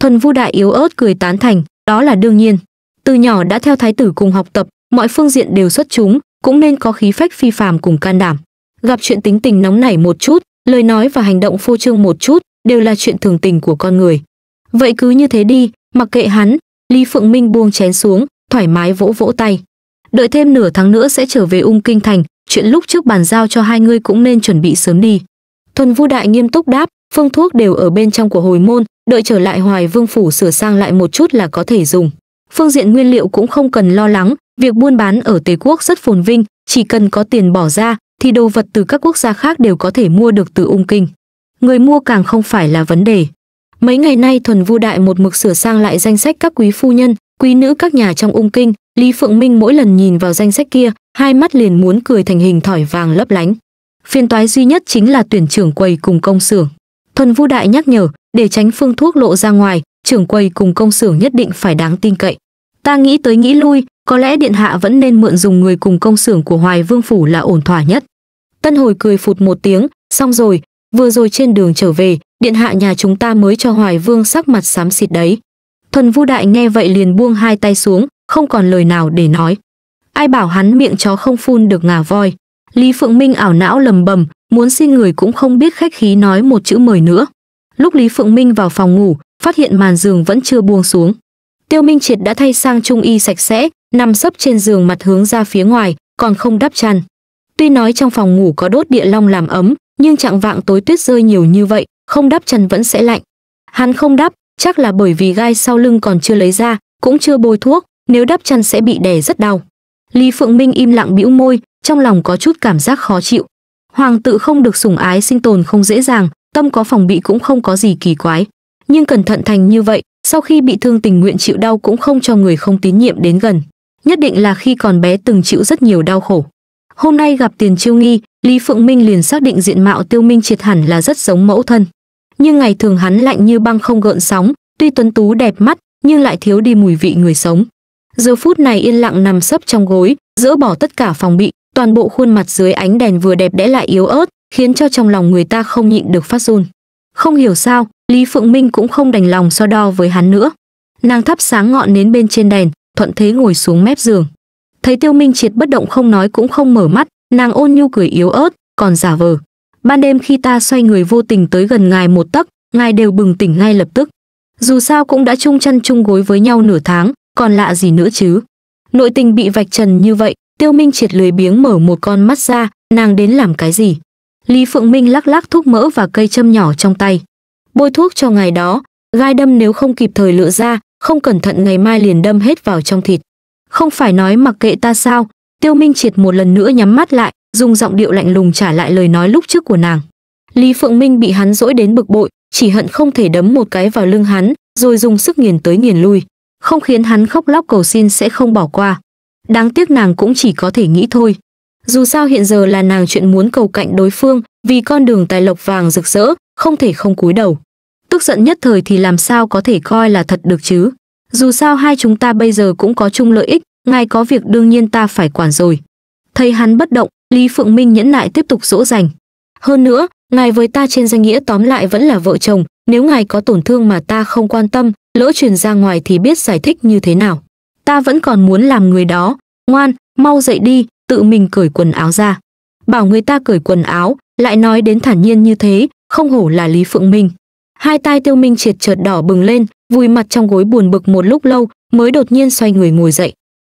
Thuần Vu Đại yếu ớt cười tán thành, đó là đương nhiên. Từ nhỏ đã theo thái tử cùng học tập, mọi phương diện đều xuất chúng, cũng nên có khí phách phi phàm cùng can đảm. Gặp chuyện tính tình nóng nảy một chút, lời nói và hành động phô trương một chút, đều là chuyện thường tình của con người. Vậy cứ như thế đi, mặc kệ hắn, Lý Phượng Minh buông chén xuống, thoải mái vỗ vỗ tay. Đợi thêm nửa tháng nữa sẽ trở về Ung Kinh Thành, chuyện lúc trước bàn giao cho hai ngươi cũng nên chuẩn bị sớm đi thuần vu đại nghiêm túc đáp phương thuốc đều ở bên trong của hồi môn đợi trở lại hoài vương phủ sửa sang lại một chút là có thể dùng phương diện nguyên liệu cũng không cần lo lắng việc buôn bán ở tề quốc rất phồn vinh chỉ cần có tiền bỏ ra thì đồ vật từ các quốc gia khác đều có thể mua được từ ung kinh người mua càng không phải là vấn đề mấy ngày nay thuần vu đại một mực sửa sang lại danh sách các quý phu nhân quý nữ các nhà trong ung kinh lý phượng minh mỗi lần nhìn vào danh sách kia hai mắt liền muốn cười thành hình thỏi vàng lấp lánh phiên toái duy nhất chính là tuyển trưởng quầy cùng công xưởng. Thuần Vu Đại nhắc nhở, để tránh phương thuốc lộ ra ngoài, trưởng quầy cùng công xưởng nhất định phải đáng tin cậy. Ta nghĩ tới nghĩ lui, có lẽ điện hạ vẫn nên mượn dùng người cùng công xưởng của Hoài Vương phủ là ổn thỏa nhất. Tân Hồi cười phụt một tiếng, xong rồi, vừa rồi trên đường trở về, điện hạ nhà chúng ta mới cho Hoài Vương sắc mặt xám xịt đấy. Thuần Vu Đại nghe vậy liền buông hai tay xuống, không còn lời nào để nói. Ai bảo hắn miệng chó không phun được ngà voi. Lý Phượng Minh ảo não lầm bầm, muốn xin người cũng không biết khách khí nói một chữ mời nữa. Lúc Lý Phượng Minh vào phòng ngủ, phát hiện màn giường vẫn chưa buông xuống. Tiêu Minh Triệt đã thay sang trung y sạch sẽ, nằm sấp trên giường mặt hướng ra phía ngoài, còn không đắp chăn. Tuy nói trong phòng ngủ có đốt địa long làm ấm, nhưng trạng vạng tối tuyết rơi nhiều như vậy, không đắp chăn vẫn sẽ lạnh. Hắn không đắp, chắc là bởi vì gai sau lưng còn chưa lấy ra, cũng chưa bôi thuốc, nếu đắp chăn sẽ bị đè rất đau. Lý Phượng Minh im lặng bĩu môi, trong lòng có chút cảm giác khó chịu. Hoàng tự không được sủng ái sinh tồn không dễ dàng, tâm có phòng bị cũng không có gì kỳ quái. Nhưng cẩn thận thành như vậy, sau khi bị thương tình nguyện chịu đau cũng không cho người không tín nhiệm đến gần. Nhất định là khi còn bé từng chịu rất nhiều đau khổ. Hôm nay gặp tiền chiêu nghi, Lý Phượng Minh liền xác định diện mạo tiêu minh triệt hẳn là rất giống mẫu thân. Nhưng ngày thường hắn lạnh như băng không gợn sóng, tuy tuấn tú đẹp mắt, nhưng lại thiếu đi mùi vị người sống. Giờ phút này yên lặng nằm sấp trong gối, dỡ bỏ tất cả phòng bị, toàn bộ khuôn mặt dưới ánh đèn vừa đẹp đẽ lại yếu ớt, khiến cho trong lòng người ta không nhịn được phát run. Không hiểu sao, Lý Phượng Minh cũng không đành lòng so đo với hắn nữa. Nàng thắp sáng ngọn nến bên trên đèn, thuận thế ngồi xuống mép giường. Thấy Tiêu Minh Triệt bất động không nói cũng không mở mắt, nàng ôn nhu cười yếu ớt, còn giả vờ. Ban đêm khi ta xoay người vô tình tới gần ngài một tấc, ngài đều bừng tỉnh ngay lập tức. Dù sao cũng đã chung chăn chung gối với nhau nửa tháng, còn lạ gì nữa chứ. Nội tình bị vạch trần như vậy, Tiêu Minh Triệt lười biếng mở một con mắt ra, nàng đến làm cái gì? Lý Phượng Minh lắc lắc thuốc mỡ và cây châm nhỏ trong tay. Bôi thuốc cho ngày đó, gai đâm nếu không kịp thời lựa ra, không cẩn thận ngày mai liền đâm hết vào trong thịt. Không phải nói mặc kệ ta sao? Tiêu Minh Triệt một lần nữa nhắm mắt lại, dùng giọng điệu lạnh lùng trả lại lời nói lúc trước của nàng. Lý Phượng Minh bị hắn dỗi đến bực bội, chỉ hận không thể đấm một cái vào lưng hắn, rồi dùng sức nghiền tới nghiền lui. Không khiến hắn khóc lóc cầu xin sẽ không bỏ qua. Đáng tiếc nàng cũng chỉ có thể nghĩ thôi. Dù sao hiện giờ là nàng chuyện muốn cầu cạnh đối phương, vì con đường tài lộc vàng rực rỡ, không thể không cúi đầu. Tức giận nhất thời thì làm sao có thể coi là thật được chứ. Dù sao hai chúng ta bây giờ cũng có chung lợi ích, ngài có việc đương nhiên ta phải quản rồi. Thấy hắn bất động, Lý Phượng Minh nhẫn lại tiếp tục dỗ dành. Hơn nữa, ngài với ta trên danh nghĩa tóm lại vẫn là vợ chồng, nếu ngài có tổn thương mà ta không quan tâm, lỡ truyền ra ngoài thì biết giải thích như thế nào ta vẫn còn muốn làm người đó, ngoan, mau dậy đi, tự mình cởi quần áo ra. Bảo người ta cởi quần áo, lại nói đến thản nhiên như thế, không hổ là Lý Phượng Minh. Hai tai Tiêu Minh triệt chợt đỏ bừng lên, vùi mặt trong gối buồn bực một lúc lâu, mới đột nhiên xoay người ngồi dậy.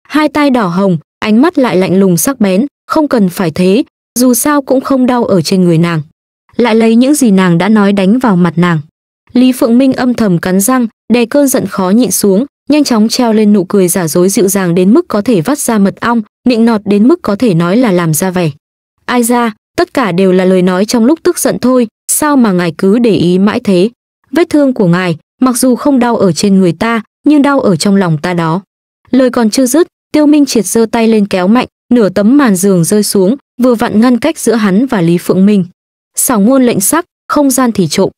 Hai tai đỏ hồng, ánh mắt lại lạnh lùng sắc bén, không cần phải thế, dù sao cũng không đau ở trên người nàng. Lại lấy những gì nàng đã nói đánh vào mặt nàng. Lý Phượng Minh âm thầm cắn răng, đè cơn giận khó nhịn xuống, nhanh chóng treo lên nụ cười giả dối dịu dàng đến mức có thể vắt ra mật ong, nịnh nọt đến mức có thể nói là làm ra vẻ. Ai ra, tất cả đều là lời nói trong lúc tức giận thôi, sao mà ngài cứ để ý mãi thế? Vết thương của ngài, mặc dù không đau ở trên người ta, nhưng đau ở trong lòng ta đó. Lời còn chưa dứt, Tiêu Minh Triệt giơ tay lên kéo mạnh, nửa tấm màn giường rơi xuống, vừa vặn ngăn cách giữa hắn và Lý Phượng Minh. Sảo ngôn lệnh sắc, không gian thì trộm.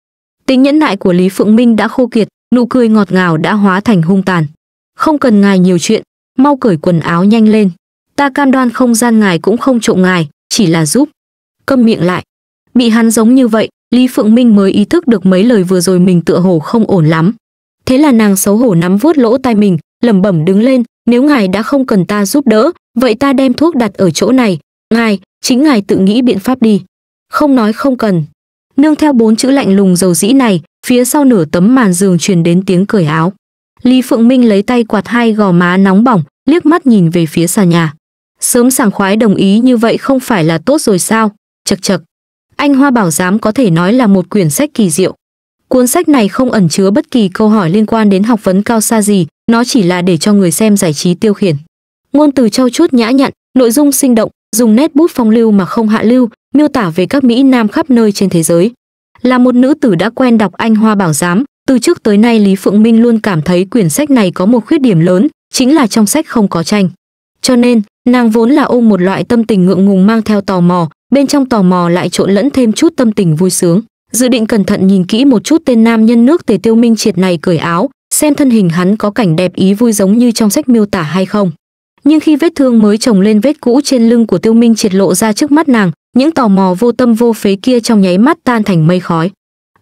Tính nhẫn nại của Lý Phượng Minh đã khô kiệt, nụ cười ngọt ngào đã hóa thành hung tàn. Không cần ngài nhiều chuyện, mau cởi quần áo nhanh lên. Ta cam đoan không gian ngài cũng không trộm ngài, chỉ là giúp. Câm miệng lại. Bị hắn giống như vậy, Lý Phượng Minh mới ý thức được mấy lời vừa rồi mình tựa hồ không ổn lắm. Thế là nàng xấu hổ nắm vuốt lỗ tai mình, lẩm bẩm đứng lên, nếu ngài đã không cần ta giúp đỡ, vậy ta đem thuốc đặt ở chỗ này, ngài, chính ngài tự nghĩ biện pháp đi. Không nói không cần. Nương theo bốn chữ lạnh lùng dầu dĩ này, phía sau nửa tấm màn giường truyền đến tiếng cởi áo. Lý Phượng Minh lấy tay quạt hai gò má nóng bỏng, liếc mắt nhìn về phía xà nhà. Sớm sảng khoái đồng ý như vậy không phải là tốt rồi sao? Chậc chậc. Anh Hoa Bảo Giám có thể nói là một quyển sách kỳ diệu. Cuốn sách này không ẩn chứa bất kỳ câu hỏi liên quan đến học vấn cao xa gì, nó chỉ là để cho người xem giải trí tiêu khiển. Ngôn từ trau chuốt nhã nhặn, nội dung sinh động, dùng nét bút phong lưu mà không hạ lưu, miêu tả về các mỹ nam khắp nơi trên thế giới, là một nữ tử đã quen đọc anh hoa bảo giám từ trước tới nay lý phượng minh luôn cảm thấy quyển sách này có một khuyết điểm lớn chính là trong sách không có tranh cho nên nàng vốn là ôm một loại tâm tình ngượng ngùng mang theo tò mò bên trong tò mò lại trộn lẫn thêm chút tâm tình vui sướng dự định cẩn thận nhìn kỹ một chút tên nam nhân nước tề tiêu minh triệt này cởi áo xem thân hình hắn có cảnh đẹp ý vui giống như trong sách miêu tả hay không nhưng khi vết thương mới trồng lên vết cũ trên lưng của tiêu minh triệt lộ ra trước mắt nàng những tò mò vô tâm vô phế kia trong nháy mắt tan thành mây khói.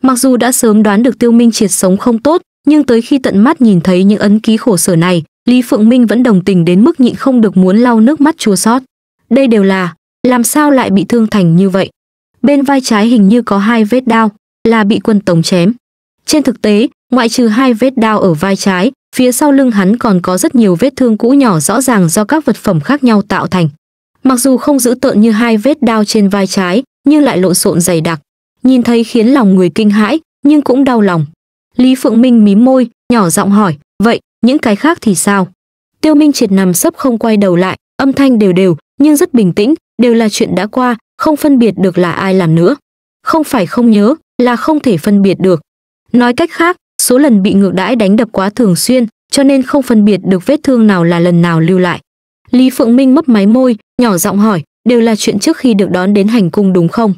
Mặc dù đã sớm đoán được Tiêu Minh Triệt sống không tốt, nhưng tới khi tận mắt nhìn thấy những ấn ký khổ sở này, Lý Phượng Minh vẫn đồng tình đến mức nhịn không được muốn lau nước mắt chua xót. Đây đều là, làm sao lại bị thương thành như vậy? Bên vai trái hình như có hai vết đao, là bị quân tổng chém. Trên thực tế, ngoại trừ hai vết đao ở vai trái, phía sau lưng hắn còn có rất nhiều vết thương cũ nhỏ rõ ràng do các vật phẩm khác nhau tạo thành mặc dù không dữ tợn như hai vết đao trên vai trái, nhưng lại lộn xộn dày đặc. Nhìn thấy khiến lòng người kinh hãi, nhưng cũng đau lòng. Lý Phượng Minh mím môi, nhỏ giọng hỏi, vậy, những cái khác thì sao? Tiêu Minh triệt nằm sấp không quay đầu lại, âm thanh đều đều, nhưng rất bình tĩnh, đều là chuyện đã qua, không phân biệt được là ai làm nữa. Không phải không nhớ, là không thể phân biệt được. Nói cách khác, số lần bị ngược đãi đánh đập quá thường xuyên, cho nên không phân biệt được vết thương nào là lần nào lưu lại. Lý Phượng Minh mấp máy môi, nhỏ giọng hỏi, đều là chuyện trước khi được đón đến hành cung đúng không?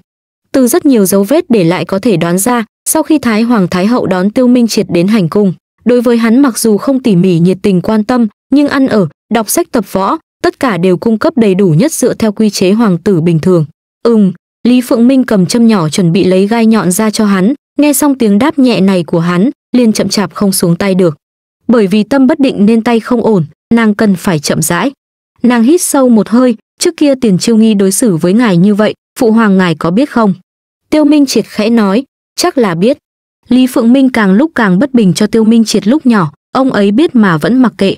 Từ rất nhiều dấu vết để lại có thể đoán ra, sau khi Thái Hoàng Thái Hậu đón Tiêu Minh Triệt đến hành cung, đối với hắn mặc dù không tỉ mỉ nhiệt tình quan tâm, nhưng ăn ở, đọc sách tập võ, tất cả đều cung cấp đầy đủ nhất dựa theo quy chế hoàng tử bình thường. Ừm, Lý Phượng Minh cầm châm nhỏ chuẩn bị lấy gai nhọn ra cho hắn, nghe xong tiếng đáp nhẹ này của hắn, liền chậm chạp không xuống tay được. Bởi vì tâm bất định nên tay không ổn, nàng cần phải chậm rãi. Nàng hít sâu một hơi, trước kia tiền chiêu nghi đối xử với ngài như vậy, phụ hoàng ngài có biết không? Tiêu Minh Triệt khẽ nói, chắc là biết. Lý Phượng Minh càng lúc càng bất bình cho Tiêu Minh Triệt lúc nhỏ, ông ấy biết mà vẫn mặc kệ.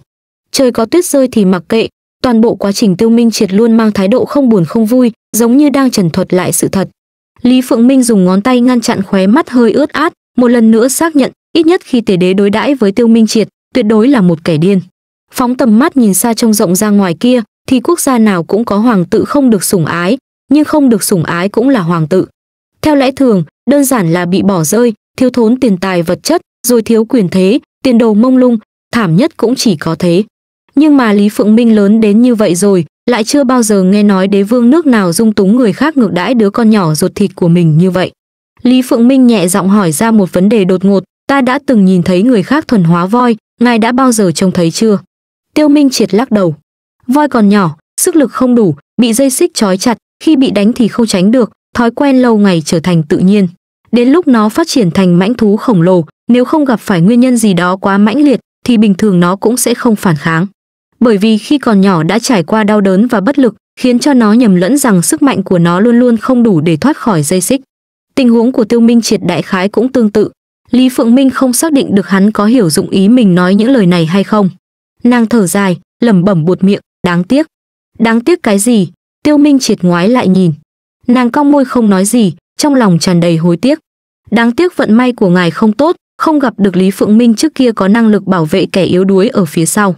Trời có tuyết rơi thì mặc kệ, toàn bộ quá trình Tiêu Minh Triệt luôn mang thái độ không buồn không vui, giống như đang trần thuật lại sự thật. Lý Phượng Minh dùng ngón tay ngăn chặn khóe mắt hơi ướt át, một lần nữa xác nhận, ít nhất khi Tề Đế đối đãi với Tiêu Minh Triệt, tuyệt đối là một kẻ điên. Phóng tầm mắt nhìn xa trông rộng ra ngoài kia, thì quốc gia nào cũng có hoàng tự không được sủng ái, nhưng không được sủng ái cũng là hoàng tự. Theo lẽ thường, đơn giản là bị bỏ rơi, thiếu thốn tiền tài vật chất, rồi thiếu quyền thế, tiền đồ mông lung, thảm nhất cũng chỉ có thế. Nhưng mà Lý Phượng Minh lớn đến như vậy rồi, lại chưa bao giờ nghe nói đế vương nước nào dung túng người khác ngược đãi đứa con nhỏ ruột thịt của mình như vậy. Lý Phượng Minh nhẹ giọng hỏi ra một vấn đề đột ngột, ta đã từng nhìn thấy người khác thuần hóa voi, ngài đã bao giờ trông thấy chưa? Tiêu Minh Triệt lắc đầu. Voi còn nhỏ, sức lực không đủ, bị dây xích trói chặt, khi bị đánh thì không tránh được, thói quen lâu ngày trở thành tự nhiên. Đến lúc nó phát triển thành mãnh thú khổng lồ, nếu không gặp phải nguyên nhân gì đó quá mãnh liệt thì bình thường nó cũng sẽ không phản kháng. Bởi vì khi còn nhỏ đã trải qua đau đớn và bất lực, khiến cho nó nhầm lẫn rằng sức mạnh của nó luôn luôn không đủ để thoát khỏi dây xích. Tình huống của Tiêu Minh Triệt đại khái cũng tương tự. Lý Phượng Minh không xác định được hắn có hiểu dụng ý mình nói những lời này hay không. Nàng thở dài, lẩm bẩm buột miệng, đáng tiếc. Đáng tiếc cái gì? Tiêu Minh triệt ngoái lại nhìn. Nàng cong môi không nói gì, trong lòng tràn đầy hối tiếc. Đáng tiếc vận may của ngài không tốt, không gặp được Lý Phượng Minh trước kia có năng lực bảo vệ kẻ yếu đuối ở phía sau.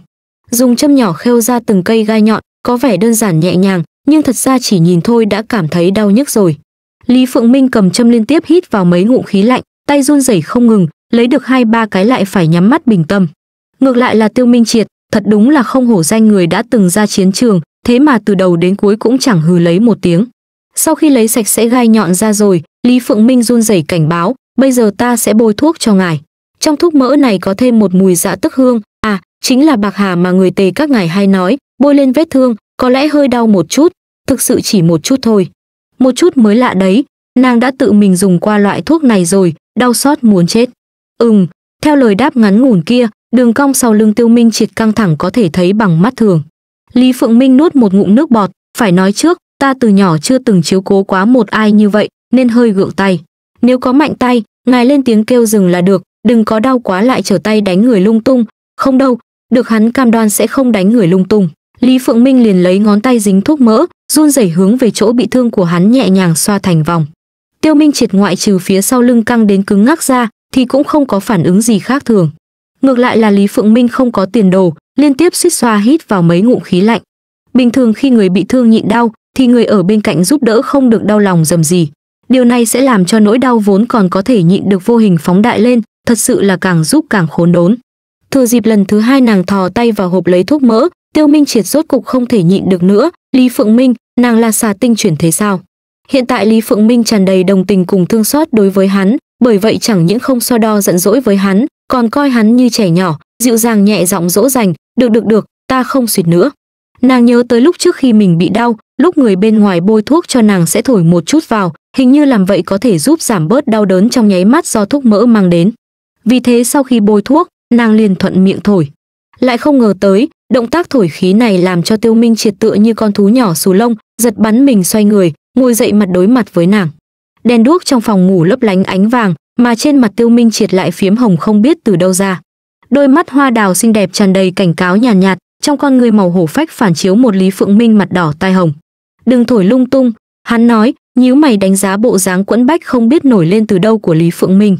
Dùng châm nhỏ khêu ra từng cây gai nhọn, có vẻ đơn giản nhẹ nhàng, nhưng thật ra chỉ nhìn thôi đã cảm thấy đau nhức rồi. Lý Phượng Minh cầm châm liên tiếp hít vào mấy ngụm khí lạnh, tay run rẩy không ngừng, lấy được hai ba cái lại phải nhắm mắt bình tâm. Ngược lại là Tiêu Minh Triệt, thật đúng là không hổ danh người đã từng ra chiến trường, thế mà từ đầu đến cuối cũng chẳng hừ lấy một tiếng. Sau khi lấy sạch sẽ gai nhọn ra rồi, Lý Phượng Minh run rẩy cảnh báo, bây giờ ta sẽ bôi thuốc cho ngài. Trong thuốc mỡ này có thêm một mùi dạ tức hương, à, chính là bạc hà mà người tề các ngài hay nói, bôi lên vết thương, có lẽ hơi đau một chút, thực sự chỉ một chút thôi. Một chút mới lạ đấy, nàng đã tự mình dùng qua loại thuốc này rồi, đau xót muốn chết. Ừm, theo lời đáp ngắn ngủn kia, Đường cong sau lưng Tiêu Minh Triệt căng thẳng có thể thấy bằng mắt thường. Lý Phượng Minh nuốt một ngụm nước bọt, phải nói trước, ta từ nhỏ chưa từng chiếu cố quá một ai như vậy, nên hơi gượng tay. Nếu có mạnh tay, ngài lên tiếng kêu dừng là được, đừng có đau quá lại trở tay đánh người lung tung, không đâu, được hắn cam đoan sẽ không đánh người lung tung. Lý Phượng Minh liền lấy ngón tay dính thuốc mỡ, run rẩy hướng về chỗ bị thương của hắn nhẹ nhàng xoa thành vòng. Tiêu Minh triệt ngoại trừ phía sau lưng căng đến cứng ngắc ra, thì cũng không có phản ứng gì khác thường. Ngược lại là Lý Phượng Minh không có tiền đồ, liên tiếp suýt xoa hít vào mấy ngụm khí lạnh. Bình thường khi người bị thương nhịn đau, thì người ở bên cạnh giúp đỡ không được đau lòng dầm gì. Điều này sẽ làm cho nỗi đau vốn còn có thể nhịn được vô hình phóng đại lên, thật sự là càng giúp càng khốn đốn. Thừa dịp lần thứ hai nàng thò tay vào hộp lấy thuốc mỡ, Tiêu Minh Triệt rốt cục không thể nhịn được nữa, Lý Phượng Minh, nàng là xà tinh chuyển thế sao? Hiện tại Lý Phượng Minh tràn đầy đồng tình cùng thương xót đối với hắn, bởi vậy chẳng những không so đo giận dỗi với hắn, còn coi hắn như trẻ nhỏ dịu dàng nhẹ giọng dỗ dành được được được ta không suyệt nữa nàng nhớ tới lúc trước khi mình bị đau lúc người bên ngoài bôi thuốc cho nàng sẽ thổi một chút vào hình như làm vậy có thể giúp giảm bớt đau đớn trong nháy mắt do thuốc mỡ mang đến vì thế sau khi bôi thuốc nàng liền thuận miệng thổi lại không ngờ tới động tác thổi khí này làm cho tiêu minh triệt tựa như con thú nhỏ xù lông giật bắn mình xoay người ngồi dậy mặt đối mặt với nàng đèn đuốc trong phòng ngủ lấp lánh ánh vàng mà trên mặt tiêu minh triệt lại phiếm hồng không biết từ đâu ra đôi mắt hoa đào xinh đẹp tràn đầy cảnh cáo nhàn nhạt, nhạt trong con người màu hổ phách phản chiếu một lý phượng minh mặt đỏ tai hồng đừng thổi lung tung hắn nói nhíu mày đánh giá bộ dáng quẫn bách không biết nổi lên từ đâu của lý phượng minh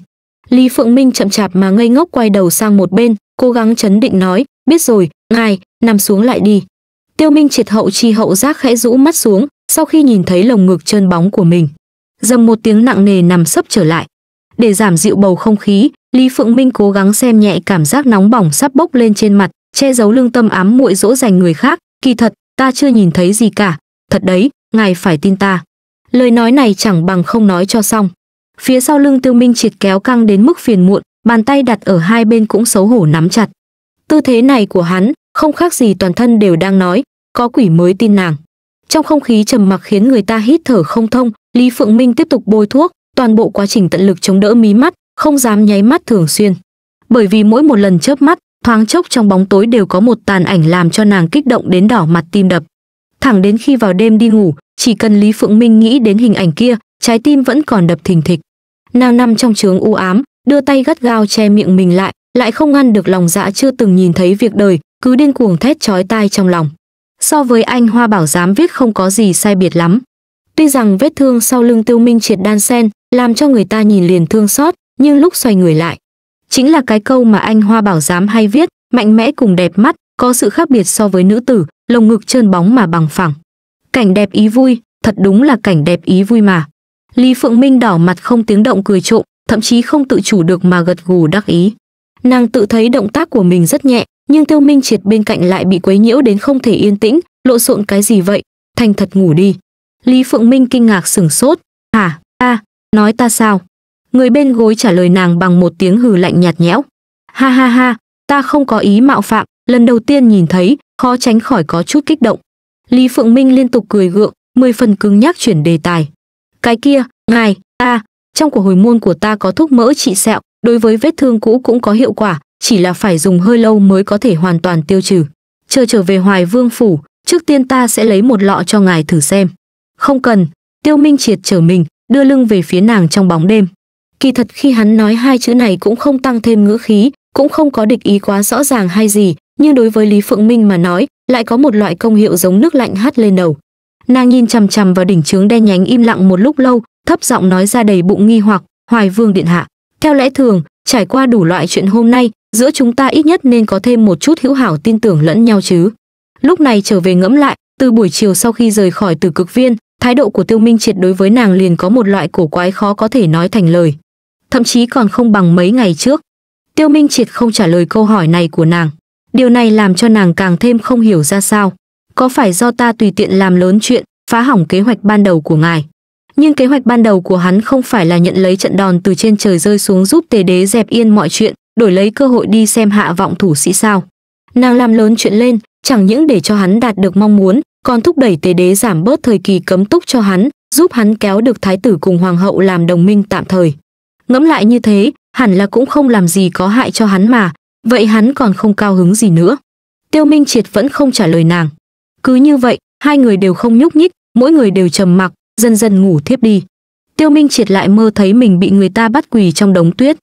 lý phượng minh chậm chạp mà ngây ngốc quay đầu sang một bên cố gắng chấn định nói biết rồi ngài nằm xuống lại đi tiêu minh triệt hậu chi hậu giác khẽ rũ mắt xuống sau khi nhìn thấy lồng ngực trơn bóng của mình dầm một tiếng nặng nề nằm sấp trở lại để giảm dịu bầu không khí lý phượng minh cố gắng xem nhẹ cảm giác nóng bỏng sắp bốc lên trên mặt che giấu lương tâm ám muội dỗ dành người khác kỳ thật ta chưa nhìn thấy gì cả thật đấy ngài phải tin ta lời nói này chẳng bằng không nói cho xong phía sau lưng tiêu minh triệt kéo căng đến mức phiền muộn bàn tay đặt ở hai bên cũng xấu hổ nắm chặt tư thế này của hắn không khác gì toàn thân đều đang nói có quỷ mới tin nàng trong không khí trầm mặc khiến người ta hít thở không thông lý phượng minh tiếp tục bôi thuốc toàn bộ quá trình tận lực chống đỡ mí mắt, không dám nháy mắt thường xuyên. Bởi vì mỗi một lần chớp mắt, thoáng chốc trong bóng tối đều có một tàn ảnh làm cho nàng kích động đến đỏ mặt tim đập. Thẳng đến khi vào đêm đi ngủ, chỉ cần Lý Phượng Minh nghĩ đến hình ảnh kia, trái tim vẫn còn đập thình thịch. Nàng nằm trong trường u ám, đưa tay gắt gao che miệng mình lại, lại không ngăn được lòng dạ chưa từng nhìn thấy việc đời, cứ điên cuồng thét chói tai trong lòng. So với anh Hoa Bảo dám viết không có gì sai biệt lắm. Tuy rằng vết thương sau lưng Tiêu Minh Triệt đan sen, làm cho người ta nhìn liền thương xót, nhưng lúc xoay người lại, chính là cái câu mà anh Hoa Bảo dám hay viết, mạnh mẽ cùng đẹp mắt, có sự khác biệt so với nữ tử, lồng ngực trơn bóng mà bằng phẳng. Cảnh đẹp ý vui, thật đúng là cảnh đẹp ý vui mà. Lý Phượng Minh đỏ mặt không tiếng động cười trộm, thậm chí không tự chủ được mà gật gù đắc ý. Nàng tự thấy động tác của mình rất nhẹ, nhưng Tiêu Minh Triệt bên cạnh lại bị quấy nhiễu đến không thể yên tĩnh, lộn xộn cái gì vậy, thành thật ngủ đi. Lý Phượng Minh kinh ngạc sửng sốt. Hả, ta, nói ta sao? Người bên gối trả lời nàng bằng một tiếng hừ lạnh nhạt nhẽo. Ha ha ha, ta không có ý mạo phạm, lần đầu tiên nhìn thấy, khó tránh khỏi có chút kích động. Lý Phượng Minh liên tục cười gượng, mười phần cứng nhắc chuyển đề tài. Cái kia, ngài, ta, trong của hồi môn của ta có thuốc mỡ trị sẹo, đối với vết thương cũ cũng có hiệu quả, chỉ là phải dùng hơi lâu mới có thể hoàn toàn tiêu trừ. Chờ trở về Hoài Vương Phủ, trước tiên ta sẽ lấy một lọ cho ngài thử xem. Không cần, Tiêu Minh Triệt trở mình, đưa lưng về phía nàng trong bóng đêm. Kỳ thật khi hắn nói hai chữ này cũng không tăng thêm ngữ khí, cũng không có địch ý quá rõ ràng hay gì, nhưng đối với Lý Phượng Minh mà nói, lại có một loại công hiệu giống nước lạnh hắt lên đầu. Nàng nhìn chằm chằm vào đỉnh trướng đen nhánh im lặng một lúc lâu, thấp giọng nói ra đầy bụng nghi hoặc, "Hoài Vương điện hạ, theo lẽ thường, trải qua đủ loại chuyện hôm nay, giữa chúng ta ít nhất nên có thêm một chút hữu hảo tin tưởng lẫn nhau chứ?" Lúc này trở về ngẫm lại, từ buổi chiều sau khi rời khỏi Từ Cực Viên, Thái độ của Tiêu Minh Triệt đối với nàng liền có một loại cổ quái khó có thể nói thành lời, thậm chí còn không bằng mấy ngày trước. Tiêu Minh Triệt không trả lời câu hỏi này của nàng, điều này làm cho nàng càng thêm không hiểu ra sao. Có phải do ta tùy tiện làm lớn chuyện, phá hỏng kế hoạch ban đầu của ngài? Nhưng kế hoạch ban đầu của hắn không phải là nhận lấy trận đòn từ trên trời rơi xuống giúp Tề Đế dẹp yên mọi chuyện, đổi lấy cơ hội đi xem hạ vọng thủ sĩ sao? Nàng làm lớn chuyện lên, chẳng những để cho hắn đạt được mong muốn, còn thúc đẩy tế đế giảm bớt thời kỳ cấm túc cho hắn, giúp hắn kéo được thái tử cùng hoàng hậu làm đồng minh tạm thời. Ngẫm lại như thế, hẳn là cũng không làm gì có hại cho hắn mà, vậy hắn còn không cao hứng gì nữa. Tiêu Minh Triệt vẫn không trả lời nàng. Cứ như vậy, hai người đều không nhúc nhích, mỗi người đều trầm mặc, dần dần ngủ thiếp đi. Tiêu Minh Triệt lại mơ thấy mình bị người ta bắt quỳ trong đống tuyết.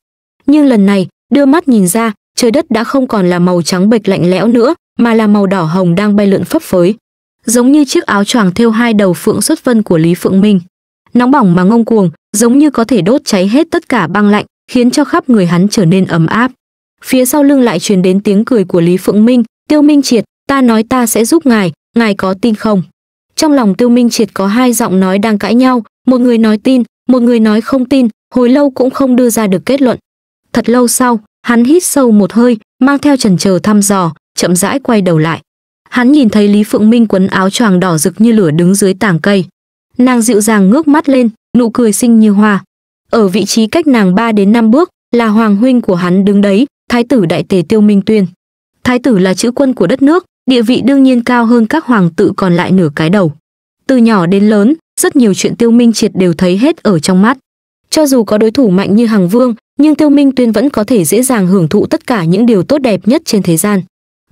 Nhưng lần này, đưa mắt nhìn ra, trời đất đã không còn là màu trắng bệch lạnh lẽo nữa, mà là màu đỏ hồng đang bay lượn phấp phới giống như chiếc áo choàng thêu hai đầu phượng xuất vân của Lý Phượng Minh. Nóng bỏng mà ngông cuồng, giống như có thể đốt cháy hết tất cả băng lạnh, khiến cho khắp người hắn trở nên ấm áp. Phía sau lưng lại truyền đến tiếng cười của Lý Phượng Minh, "Tiêu Minh Triệt, ta nói ta sẽ giúp ngài, ngài có tin không?" Trong lòng Tiêu Minh Triệt có hai giọng nói đang cãi nhau, một người nói tin, một người nói không tin, hồi lâu cũng không đưa ra được kết luận. Thật lâu sau, hắn hít sâu một hơi, mang theo trần chờ thăm dò, chậm rãi quay đầu lại. Hắn nhìn thấy Lý Phượng Minh quấn áo choàng đỏ rực như lửa đứng dưới tảng cây. Nàng dịu dàng ngước mắt lên, nụ cười xinh như hoa. Ở vị trí cách nàng 3 đến 5 bước là hoàng huynh của hắn đứng đấy, thái tử đại tề Tiêu Minh Tuyên. Thái tử là chữ quân của đất nước, địa vị đương nhiên cao hơn các hoàng tự còn lại nửa cái đầu. Từ nhỏ đến lớn, rất nhiều chuyện Tiêu Minh Triệt đều thấy hết ở trong mắt. Cho dù có đối thủ mạnh như Hằng Vương, nhưng Tiêu Minh Tuyên vẫn có thể dễ dàng hưởng thụ tất cả những điều tốt đẹp nhất trên thế gian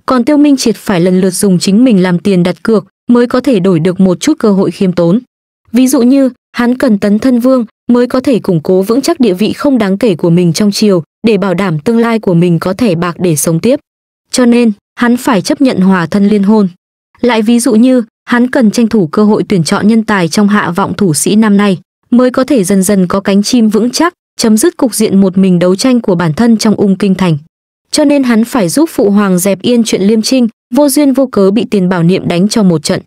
còn Tiêu Minh Triệt phải lần lượt dùng chính mình làm tiền đặt cược mới có thể đổi được một chút cơ hội khiêm tốn. Ví dụ như, hắn cần tấn thân vương mới có thể củng cố vững chắc địa vị không đáng kể của mình trong triều, để bảo đảm tương lai của mình có thể bạc để sống tiếp. Cho nên, hắn phải chấp nhận hòa thân liên hôn. Lại ví dụ như, hắn cần tranh thủ cơ hội tuyển chọn nhân tài trong hạ vọng thủ sĩ năm nay, mới có thể dần dần có cánh chim vững chắc, chấm dứt cục diện một mình đấu tranh của bản thân trong ung kinh thành cho nên hắn phải giúp phụ hoàng dẹp yên chuyện Liêm Trinh, vô duyên vô cớ bị tiền bảo niệm đánh cho một trận.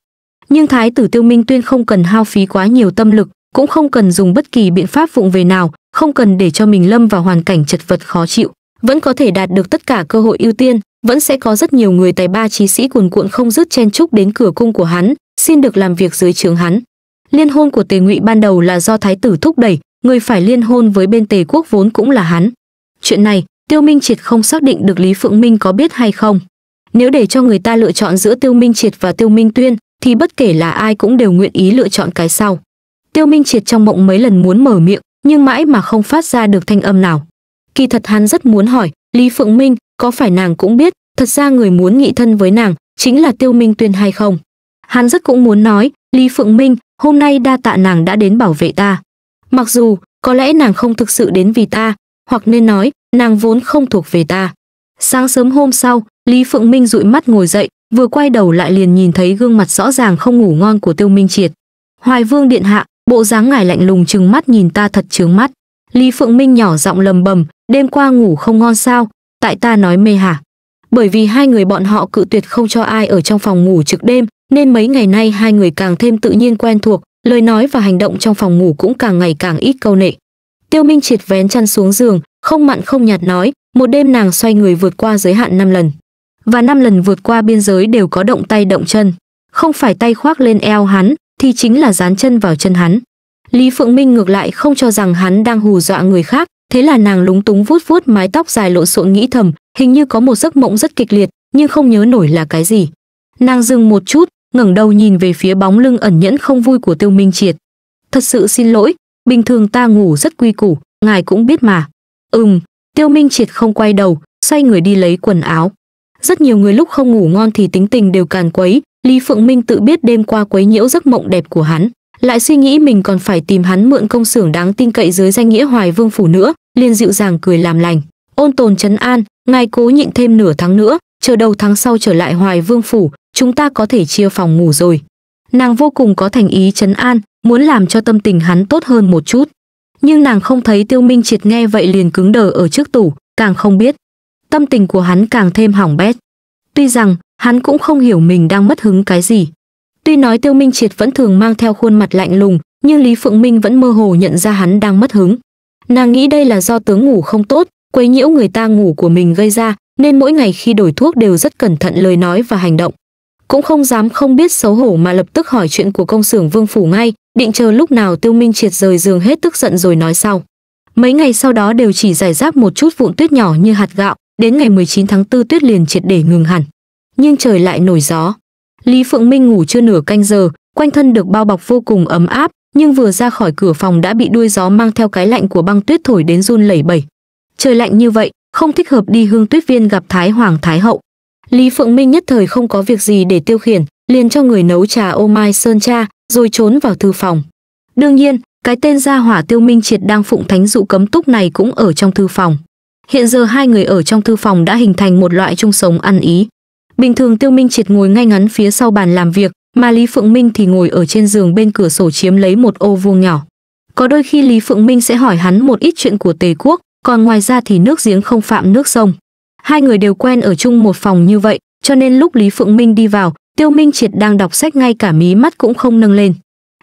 Nhưng thái tử Tiêu Minh Tuyên không cần hao phí quá nhiều tâm lực, cũng không cần dùng bất kỳ biện pháp vụng về nào, không cần để cho mình lâm vào hoàn cảnh chật vật khó chịu, vẫn có thể đạt được tất cả cơ hội ưu tiên, vẫn sẽ có rất nhiều người tài ba trí sĩ cuồn cuộn không dứt chen chúc đến cửa cung của hắn, xin được làm việc dưới trường hắn. Liên hôn của Tề Ngụy ban đầu là do thái tử thúc đẩy, người phải liên hôn với bên Tề quốc vốn cũng là hắn. Chuyện này, Tiêu Minh Triệt không xác định được Lý Phượng Minh có biết hay không. Nếu để cho người ta lựa chọn giữa Tiêu Minh Triệt và Tiêu Minh Tuyên, thì bất kể là ai cũng đều nguyện ý lựa chọn cái sau. Tiêu Minh Triệt trong mộng mấy lần muốn mở miệng, nhưng mãi mà không phát ra được thanh âm nào. Kỳ thật hắn rất muốn hỏi, Lý Phượng Minh, có phải nàng cũng biết, thật ra người muốn nghị thân với nàng, chính là Tiêu Minh Tuyên hay không? Hắn rất cũng muốn nói, Lý Phượng Minh, hôm nay đa tạ nàng đã đến bảo vệ ta. Mặc dù, có lẽ nàng không thực sự đến vì ta, hoặc nên nói, nàng vốn không thuộc về ta. Sáng sớm hôm sau, Lý Phượng Minh dụi mắt ngồi dậy, vừa quay đầu lại liền nhìn thấy gương mặt rõ ràng không ngủ ngon của Tiêu Minh Triệt. Hoài Vương điện hạ, bộ dáng ngài lạnh lùng trừng mắt nhìn ta thật trướng mắt. Lý Phượng Minh nhỏ giọng lầm bầm, đêm qua ngủ không ngon sao, tại ta nói mê hả? Bởi vì hai người bọn họ cự tuyệt không cho ai ở trong phòng ngủ trực đêm, nên mấy ngày nay hai người càng thêm tự nhiên quen thuộc, lời nói và hành động trong phòng ngủ cũng càng ngày càng ít câu nệ. Tiêu Minh triệt vén chăn xuống giường, không mặn không nhạt nói, một đêm nàng xoay người vượt qua giới hạn 5 lần. Và 5 lần vượt qua biên giới đều có động tay động chân, không phải tay khoác lên eo hắn thì chính là dán chân vào chân hắn. Lý Phượng Minh ngược lại không cho rằng hắn đang hù dọa người khác, thế là nàng lúng túng vuốt vuốt mái tóc dài lộn xộn nghĩ thầm, hình như có một giấc mộng rất kịch liệt, nhưng không nhớ nổi là cái gì. Nàng dừng một chút, ngẩng đầu nhìn về phía bóng lưng ẩn nhẫn không vui của Tiêu Minh Triệt. Thật sự xin lỗi, bình thường ta ngủ rất quy củ, ngài cũng biết mà. Ừm, tiêu minh triệt không quay đầu, xoay người đi lấy quần áo. Rất nhiều người lúc không ngủ ngon thì tính tình đều càn quấy, Lý Phượng Minh tự biết đêm qua quấy nhiễu giấc mộng đẹp của hắn, lại suy nghĩ mình còn phải tìm hắn mượn công xưởng đáng tin cậy dưới danh nghĩa Hoài Vương phủ nữa, liền dịu dàng cười làm lành, ôn tồn chấn an, ngài cố nhịn thêm nửa tháng nữa, chờ đầu tháng sau trở lại Hoài Vương phủ, chúng ta có thể chia phòng ngủ rồi. Nàng vô cùng có thành ý chấn an, muốn làm cho tâm tình hắn tốt hơn một chút. Nhưng nàng không thấy Tiêu Minh Triệt nghe vậy liền cứng đờ ở trước tủ, càng không biết. Tâm tình của hắn càng thêm hỏng bét. Tuy rằng, hắn cũng không hiểu mình đang mất hứng cái gì. Tuy nói Tiêu Minh Triệt vẫn thường mang theo khuôn mặt lạnh lùng, nhưng Lý Phượng Minh vẫn mơ hồ nhận ra hắn đang mất hứng. Nàng nghĩ đây là do tướng ngủ không tốt, quấy nhiễu người ta ngủ của mình gây ra, nên mỗi ngày khi đổi thuốc đều rất cẩn thận lời nói và hành động cũng không dám không biết xấu hổ mà lập tức hỏi chuyện của công xưởng Vương phủ ngay, định chờ lúc nào Tiêu Minh Triệt rời giường hết tức giận rồi nói sau. Mấy ngày sau đó đều chỉ giải rác một chút vụn tuyết nhỏ như hạt gạo, đến ngày 19 tháng 4 tuyết liền triệt để ngừng hẳn. Nhưng trời lại nổi gió. Lý Phượng Minh ngủ chưa nửa canh giờ, quanh thân được bao bọc vô cùng ấm áp, nhưng vừa ra khỏi cửa phòng đã bị đuôi gió mang theo cái lạnh của băng tuyết thổi đến run lẩy bẩy. Trời lạnh như vậy, không thích hợp đi hương tuyết viên gặp Thái Hoàng Thái Hậu. Lý Phượng Minh nhất thời không có việc gì để tiêu khiển, liền cho người nấu trà ô mai sơn cha, rồi trốn vào thư phòng. Đương nhiên, cái tên gia hỏa tiêu minh triệt đang phụng thánh dụ cấm túc này cũng ở trong thư phòng. Hiện giờ hai người ở trong thư phòng đã hình thành một loại chung sống ăn ý. Bình thường tiêu minh triệt ngồi ngay ngắn phía sau bàn làm việc, mà Lý Phượng Minh thì ngồi ở trên giường bên cửa sổ chiếm lấy một ô vuông nhỏ. Có đôi khi Lý Phượng Minh sẽ hỏi hắn một ít chuyện của Tề quốc, còn ngoài ra thì nước giếng không phạm nước sông. Hai người đều quen ở chung một phòng như vậy, cho nên lúc Lý Phượng Minh đi vào, Tiêu Minh Triệt đang đọc sách ngay cả mí mắt cũng không nâng lên.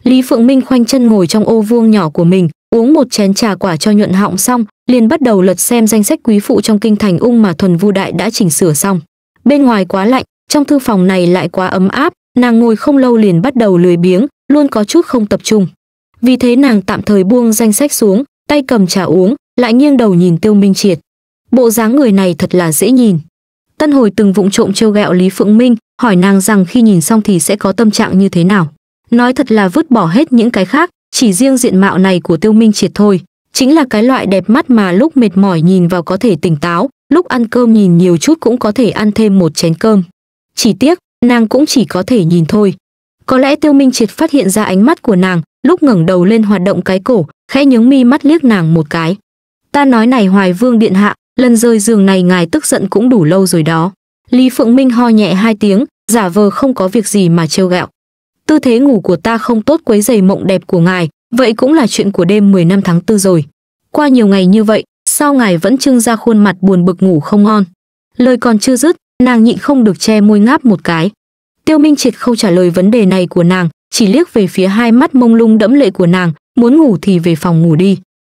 Lý Phượng Minh khoanh chân ngồi trong ô vuông nhỏ của mình, uống một chén trà quả cho nhuận họng xong, liền bắt đầu lật xem danh sách quý phụ trong kinh thành ung mà thuần vu đại đã chỉnh sửa xong. Bên ngoài quá lạnh, trong thư phòng này lại quá ấm áp, nàng ngồi không lâu liền bắt đầu lười biếng, luôn có chút không tập trung. Vì thế nàng tạm thời buông danh sách xuống, tay cầm trà uống, lại nghiêng đầu nhìn Tiêu Minh Triệt. Bộ dáng người này thật là dễ nhìn. Tân hồi từng vụng trộm trêu ghẹo Lý Phượng Minh, hỏi nàng rằng khi nhìn xong thì sẽ có tâm trạng như thế nào. Nói thật là vứt bỏ hết những cái khác, chỉ riêng diện mạo này của Tiêu Minh Triệt thôi, chính là cái loại đẹp mắt mà lúc mệt mỏi nhìn vào có thể tỉnh táo, lúc ăn cơm nhìn nhiều chút cũng có thể ăn thêm một chén cơm. Chỉ tiếc, nàng cũng chỉ có thể nhìn thôi. Có lẽ Tiêu Minh Triệt phát hiện ra ánh mắt của nàng, lúc ngẩng đầu lên hoạt động cái cổ, khẽ nhướng mi mắt liếc nàng một cái. Ta nói này Hoài Vương điện hạ, lần rơi giường này ngài tức giận cũng đủ lâu rồi đó. Lý Phượng Minh ho nhẹ hai tiếng, giả vờ không có việc gì mà trêu gạo. Tư thế ngủ của ta không tốt quấy giày mộng đẹp của ngài, vậy cũng là chuyện của đêm 10 năm tháng 4 rồi. Qua nhiều ngày như vậy, sao ngài vẫn trưng ra khuôn mặt buồn bực ngủ không ngon? Lời còn chưa dứt, nàng nhịn không được che môi ngáp một cái. Tiêu Minh Triệt không trả lời vấn đề này của nàng, chỉ liếc về phía hai mắt mông lung đẫm lệ của nàng, muốn ngủ thì về phòng ngủ đi.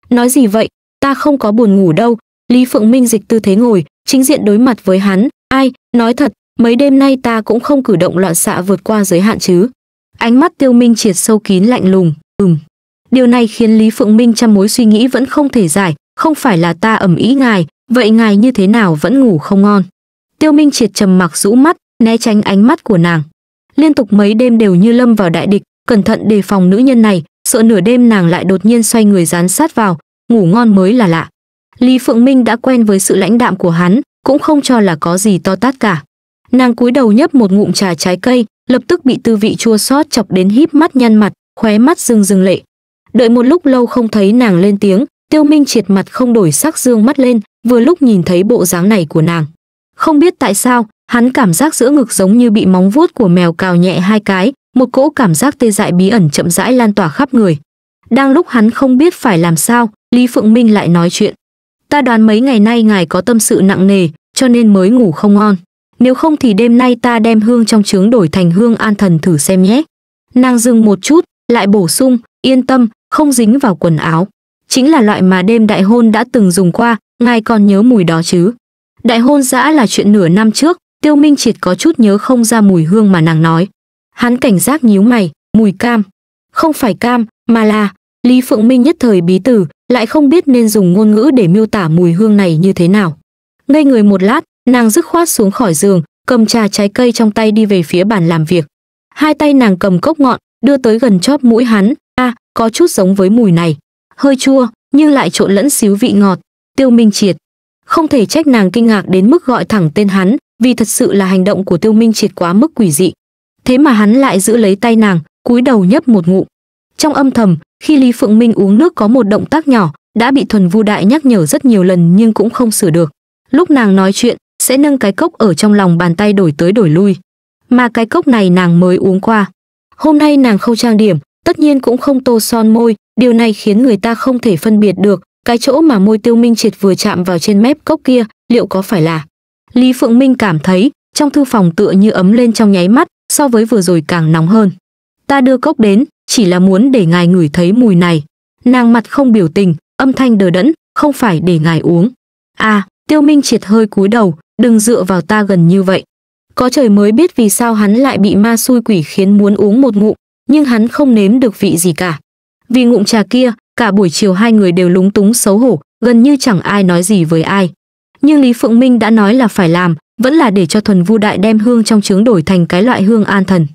Nói gì vậy, ta không có buồn ngủ đâu, Lý Phượng Minh dịch tư thế ngồi, chính diện đối mặt với hắn, ai, nói thật, mấy đêm nay ta cũng không cử động loạn xạ vượt qua giới hạn chứ. Ánh mắt Tiêu Minh triệt sâu kín lạnh lùng, ừm. Điều này khiến Lý Phượng Minh trăm mối suy nghĩ vẫn không thể giải, không phải là ta ẩm ý ngài, vậy ngài như thế nào vẫn ngủ không ngon. Tiêu Minh triệt trầm mặc rũ mắt, né tránh ánh mắt của nàng. Liên tục mấy đêm đều như lâm vào đại địch, cẩn thận đề phòng nữ nhân này, sợ nửa đêm nàng lại đột nhiên xoay người dán sát vào, ngủ ngon mới là lạ. Lý Phượng Minh đã quen với sự lãnh đạm của hắn, cũng không cho là có gì to tát cả. Nàng cúi đầu nhấp một ngụm trà trái cây, lập tức bị tư vị chua xót chọc đến híp mắt nhăn mặt, khóe mắt rưng rưng lệ. Đợi một lúc lâu không thấy nàng lên tiếng, Tiêu Minh triệt mặt không đổi sắc dương mắt lên, vừa lúc nhìn thấy bộ dáng này của nàng. Không biết tại sao, hắn cảm giác giữa ngực giống như bị móng vuốt của mèo cào nhẹ hai cái, một cỗ cảm giác tê dại bí ẩn chậm rãi lan tỏa khắp người. Đang lúc hắn không biết phải làm sao, Lý Phượng Minh lại nói chuyện ta đoán mấy ngày nay ngài có tâm sự nặng nề, cho nên mới ngủ không ngon. Nếu không thì đêm nay ta đem hương trong trứng đổi thành hương an thần thử xem nhé. Nàng dừng một chút, lại bổ sung, yên tâm, không dính vào quần áo. Chính là loại mà đêm đại hôn đã từng dùng qua, ngài còn nhớ mùi đó chứ. Đại hôn dã là chuyện nửa năm trước, tiêu minh triệt có chút nhớ không ra mùi hương mà nàng nói. Hắn cảnh giác nhíu mày, mùi cam. Không phải cam, mà là Lý Phượng Minh nhất thời bí tử, lại không biết nên dùng ngôn ngữ để miêu tả mùi hương này như thế nào. Ngây người một lát, nàng dứt khoát xuống khỏi giường, cầm trà trái cây trong tay đi về phía bàn làm việc. Hai tay nàng cầm cốc ngọn, đưa tới gần chóp mũi hắn, a, à, có chút giống với mùi này, hơi chua, nhưng lại trộn lẫn xíu vị ngọt. Tiêu Minh Triệt, không thể trách nàng kinh ngạc đến mức gọi thẳng tên hắn, vì thật sự là hành động của Tiêu Minh Triệt quá mức quỷ dị. Thế mà hắn lại giữ lấy tay nàng, cúi đầu nhấp một ngụm. Trong âm thầm, khi lý phượng minh uống nước có một động tác nhỏ đã bị thuần vu đại nhắc nhở rất nhiều lần nhưng cũng không sửa được lúc nàng nói chuyện sẽ nâng cái cốc ở trong lòng bàn tay đổi tới đổi lui mà cái cốc này nàng mới uống qua hôm nay nàng không trang điểm tất nhiên cũng không tô son môi điều này khiến người ta không thể phân biệt được cái chỗ mà môi tiêu minh triệt vừa chạm vào trên mép cốc kia liệu có phải là lý phượng minh cảm thấy trong thư phòng tựa như ấm lên trong nháy mắt so với vừa rồi càng nóng hơn ta đưa cốc đến chỉ là muốn để ngài ngửi thấy mùi này. Nàng mặt không biểu tình, âm thanh đờ đẫn, không phải để ngài uống. À, tiêu minh triệt hơi cúi đầu, đừng dựa vào ta gần như vậy. Có trời mới biết vì sao hắn lại bị ma xui quỷ khiến muốn uống một ngụm, nhưng hắn không nếm được vị gì cả. Vì ngụm trà kia, cả buổi chiều hai người đều lúng túng xấu hổ, gần như chẳng ai nói gì với ai. Nhưng Lý Phượng Minh đã nói là phải làm, vẫn là để cho thuần vu đại đem hương trong trứng đổi thành cái loại hương an thần.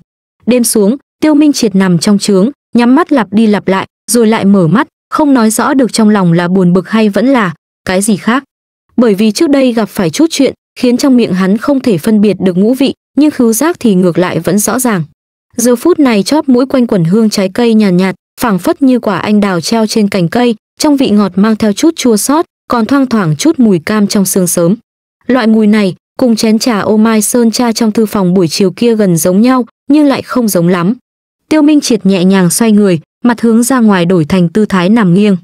Đêm xuống, Tiêu Minh Triệt nằm trong trướng, nhắm mắt lặp đi lặp lại, rồi lại mở mắt, không nói rõ được trong lòng là buồn bực hay vẫn là cái gì khác. Bởi vì trước đây gặp phải chút chuyện, khiến trong miệng hắn không thể phân biệt được ngũ vị, nhưng khứu giác thì ngược lại vẫn rõ ràng. Giờ phút này chóp mũi quanh quẩn hương trái cây nhàn nhạt, nhạt phảng phất như quả anh đào treo trên cành cây, trong vị ngọt mang theo chút chua xót, còn thoang thoảng chút mùi cam trong sương sớm. Loại mùi này cùng chén trà ô mai sơn cha trong thư phòng buổi chiều kia gần giống nhau, nhưng lại không giống lắm. Tiêu Minh Triệt nhẹ nhàng xoay người, mặt hướng ra ngoài đổi thành tư thái nằm nghiêng.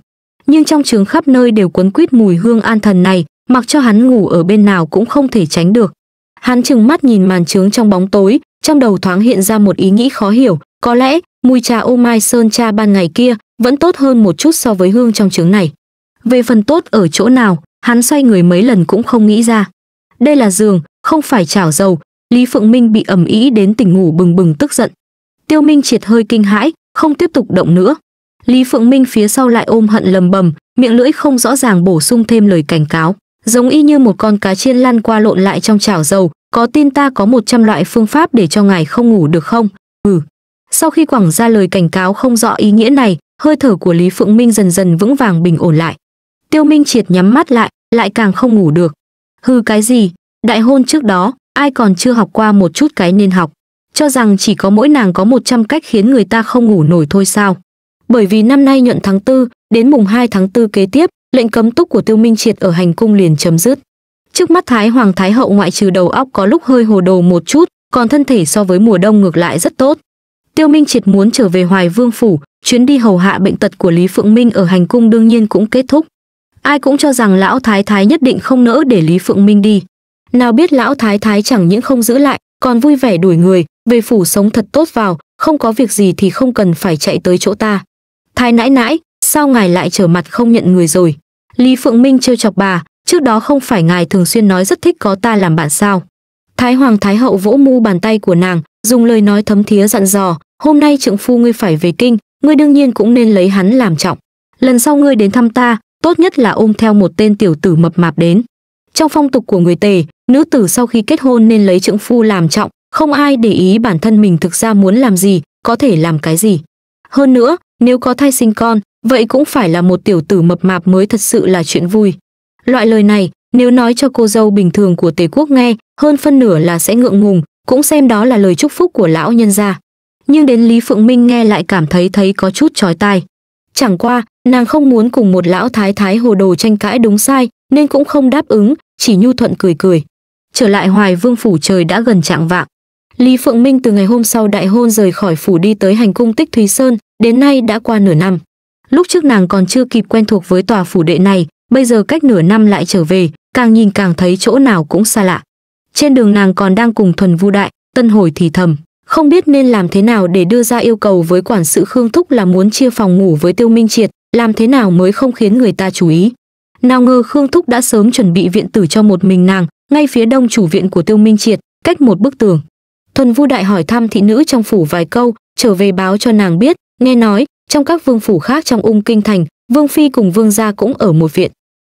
Nhưng trong trường khắp nơi đều quấn quýt mùi hương an thần này, mặc cho hắn ngủ ở bên nào cũng không thể tránh được. Hắn trừng mắt nhìn màn trướng trong bóng tối, trong đầu thoáng hiện ra một ý nghĩ khó hiểu, có lẽ mùi trà ô mai sơn cha ban ngày kia vẫn tốt hơn một chút so với hương trong trứng này. Về phần tốt ở chỗ nào, hắn xoay người mấy lần cũng không nghĩ ra. Đây là giường, không phải chảo dầu, Lý Phượng Minh bị ẩm ý đến tỉnh ngủ bừng bừng tức giận. Tiêu Minh Triệt hơi kinh hãi, không tiếp tục động nữa. Lý Phượng Minh phía sau lại ôm hận lầm bầm, miệng lưỡi không rõ ràng bổ sung thêm lời cảnh cáo, giống y như một con cá chiên lăn qua lộn lại trong chảo dầu, có tin ta có 100 loại phương pháp để cho ngài không ngủ được không? Ừ. Sau khi quẳng ra lời cảnh cáo không rõ ý nghĩa này, hơi thở của Lý Phượng Minh dần dần vững vàng bình ổn lại. Tiêu Minh Triệt nhắm mắt lại, lại càng không ngủ được. Hừ cái gì, đại hôn trước đó, ai còn chưa học qua một chút cái nên học cho rằng chỉ có mỗi nàng có 100 cách khiến người ta không ngủ nổi thôi sao. Bởi vì năm nay nhuận tháng 4, đến mùng 2 tháng 4 kế tiếp, lệnh cấm túc của Tiêu Minh Triệt ở hành cung liền chấm dứt. Trước mắt Thái Hoàng Thái Hậu ngoại trừ đầu óc có lúc hơi hồ đồ một chút, còn thân thể so với mùa đông ngược lại rất tốt. Tiêu Minh Triệt muốn trở về Hoài Vương Phủ, chuyến đi hầu hạ bệnh tật của Lý Phượng Minh ở hành cung đương nhiên cũng kết thúc. Ai cũng cho rằng lão Thái Thái nhất định không nỡ để Lý Phượng Minh đi. Nào biết lão Thái Thái chẳng những không giữ lại, còn vui vẻ đuổi người, về phủ sống thật tốt vào không có việc gì thì không cần phải chạy tới chỗ ta thái nãi nãi sao ngài lại trở mặt không nhận người rồi lý phượng minh trêu chọc bà trước đó không phải ngài thường xuyên nói rất thích có ta làm bạn sao thái hoàng thái hậu vỗ mu bàn tay của nàng dùng lời nói thấm thía dặn dò hôm nay trượng phu ngươi phải về kinh ngươi đương nhiên cũng nên lấy hắn làm trọng lần sau ngươi đến thăm ta tốt nhất là ôm theo một tên tiểu tử mập mạp đến trong phong tục của người tề nữ tử sau khi kết hôn nên lấy trượng phu làm trọng không ai để ý bản thân mình thực ra muốn làm gì, có thể làm cái gì. Hơn nữa, nếu có thai sinh con, vậy cũng phải là một tiểu tử mập mạp mới thật sự là chuyện vui. Loại lời này, nếu nói cho cô dâu bình thường của Tề Quốc nghe, hơn phân nửa là sẽ ngượng ngùng, cũng xem đó là lời chúc phúc của lão nhân gia. Nhưng đến Lý Phượng Minh nghe lại cảm thấy thấy có chút chói tai. Chẳng qua, nàng không muốn cùng một lão thái thái hồ đồ tranh cãi đúng sai, nên cũng không đáp ứng, chỉ nhu thuận cười cười. Trở lại Hoài Vương phủ trời đã gần trạng vạng. Lý Phượng Minh từ ngày hôm sau đại hôn rời khỏi phủ đi tới hành cung Tích Thúy Sơn, đến nay đã qua nửa năm. Lúc trước nàng còn chưa kịp quen thuộc với tòa phủ đệ này, bây giờ cách nửa năm lại trở về, càng nhìn càng thấy chỗ nào cũng xa lạ. Trên đường nàng còn đang cùng Thuần Vu Đại, Tân Hồi thì thầm, không biết nên làm thế nào để đưa ra yêu cầu với quản sự Khương Thúc là muốn chia phòng ngủ với Tiêu Minh Triệt, làm thế nào mới không khiến người ta chú ý. Nào ngờ Khương Thúc đã sớm chuẩn bị viện tử cho một mình nàng, ngay phía đông chủ viện của Tiêu Minh Triệt, cách một bức tường. Tuần Vu Đại hỏi thăm thị nữ trong phủ vài câu, trở về báo cho nàng biết, nghe nói, trong các vương phủ khác trong ung kinh thành, vương phi cùng vương gia cũng ở một viện.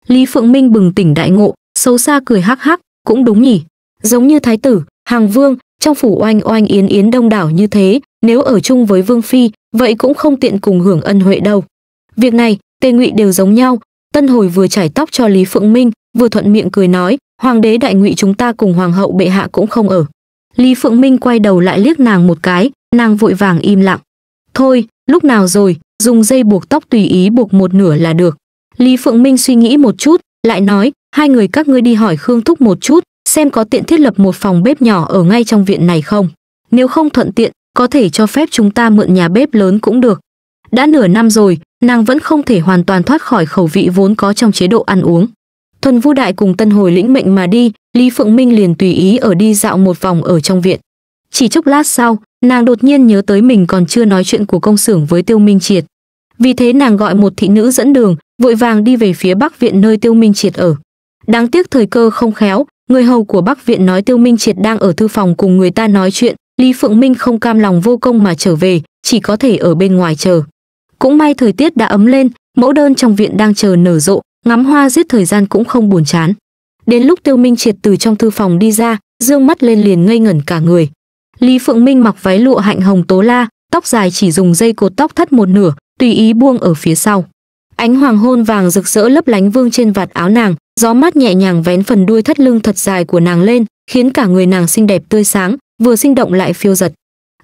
Lý Phượng Minh bừng tỉnh đại ngộ, xấu xa cười hắc hắc, cũng đúng nhỉ. Giống như thái tử, hàng vương, trong phủ oanh oanh yến yến đông đảo như thế, nếu ở chung với vương phi, vậy cũng không tiện cùng hưởng ân huệ đâu. Việc này, Tề Ngụy đều giống nhau, Tân Hồi vừa chải tóc cho Lý Phượng Minh, vừa thuận miệng cười nói, hoàng đế đại ngụy chúng ta cùng hoàng hậu bệ hạ cũng không ở. Lý Phượng Minh quay đầu lại liếc nàng một cái, nàng vội vàng im lặng. Thôi, lúc nào rồi, dùng dây buộc tóc tùy ý buộc một nửa là được. Lý Phượng Minh suy nghĩ một chút, lại nói, hai người các ngươi đi hỏi Khương Thúc một chút, xem có tiện thiết lập một phòng bếp nhỏ ở ngay trong viện này không. Nếu không thuận tiện, có thể cho phép chúng ta mượn nhà bếp lớn cũng được. Đã nửa năm rồi, nàng vẫn không thể hoàn toàn thoát khỏi khẩu vị vốn có trong chế độ ăn uống thuần vu đại cùng tân hồi lĩnh mệnh mà đi lý phượng minh liền tùy ý ở đi dạo một vòng ở trong viện chỉ chốc lát sau nàng đột nhiên nhớ tới mình còn chưa nói chuyện của công xưởng với tiêu minh triệt vì thế nàng gọi một thị nữ dẫn đường vội vàng đi về phía bắc viện nơi tiêu minh triệt ở đáng tiếc thời cơ không khéo người hầu của bắc viện nói tiêu minh triệt đang ở thư phòng cùng người ta nói chuyện lý phượng minh không cam lòng vô công mà trở về chỉ có thể ở bên ngoài chờ cũng may thời tiết đã ấm lên mẫu đơn trong viện đang chờ nở rộ ngắm hoa giết thời gian cũng không buồn chán. Đến lúc Tiêu Minh Triệt từ trong thư phòng đi ra, dương mắt lên liền ngây ngẩn cả người. Lý Phượng Minh mặc váy lụa hạnh hồng tố la, tóc dài chỉ dùng dây cột tóc thắt một nửa, tùy ý buông ở phía sau. Ánh hoàng hôn vàng rực rỡ lấp lánh vương trên vạt áo nàng, gió mát nhẹ nhàng vén phần đuôi thắt lưng thật dài của nàng lên, khiến cả người nàng xinh đẹp tươi sáng, vừa sinh động lại phiêu giật.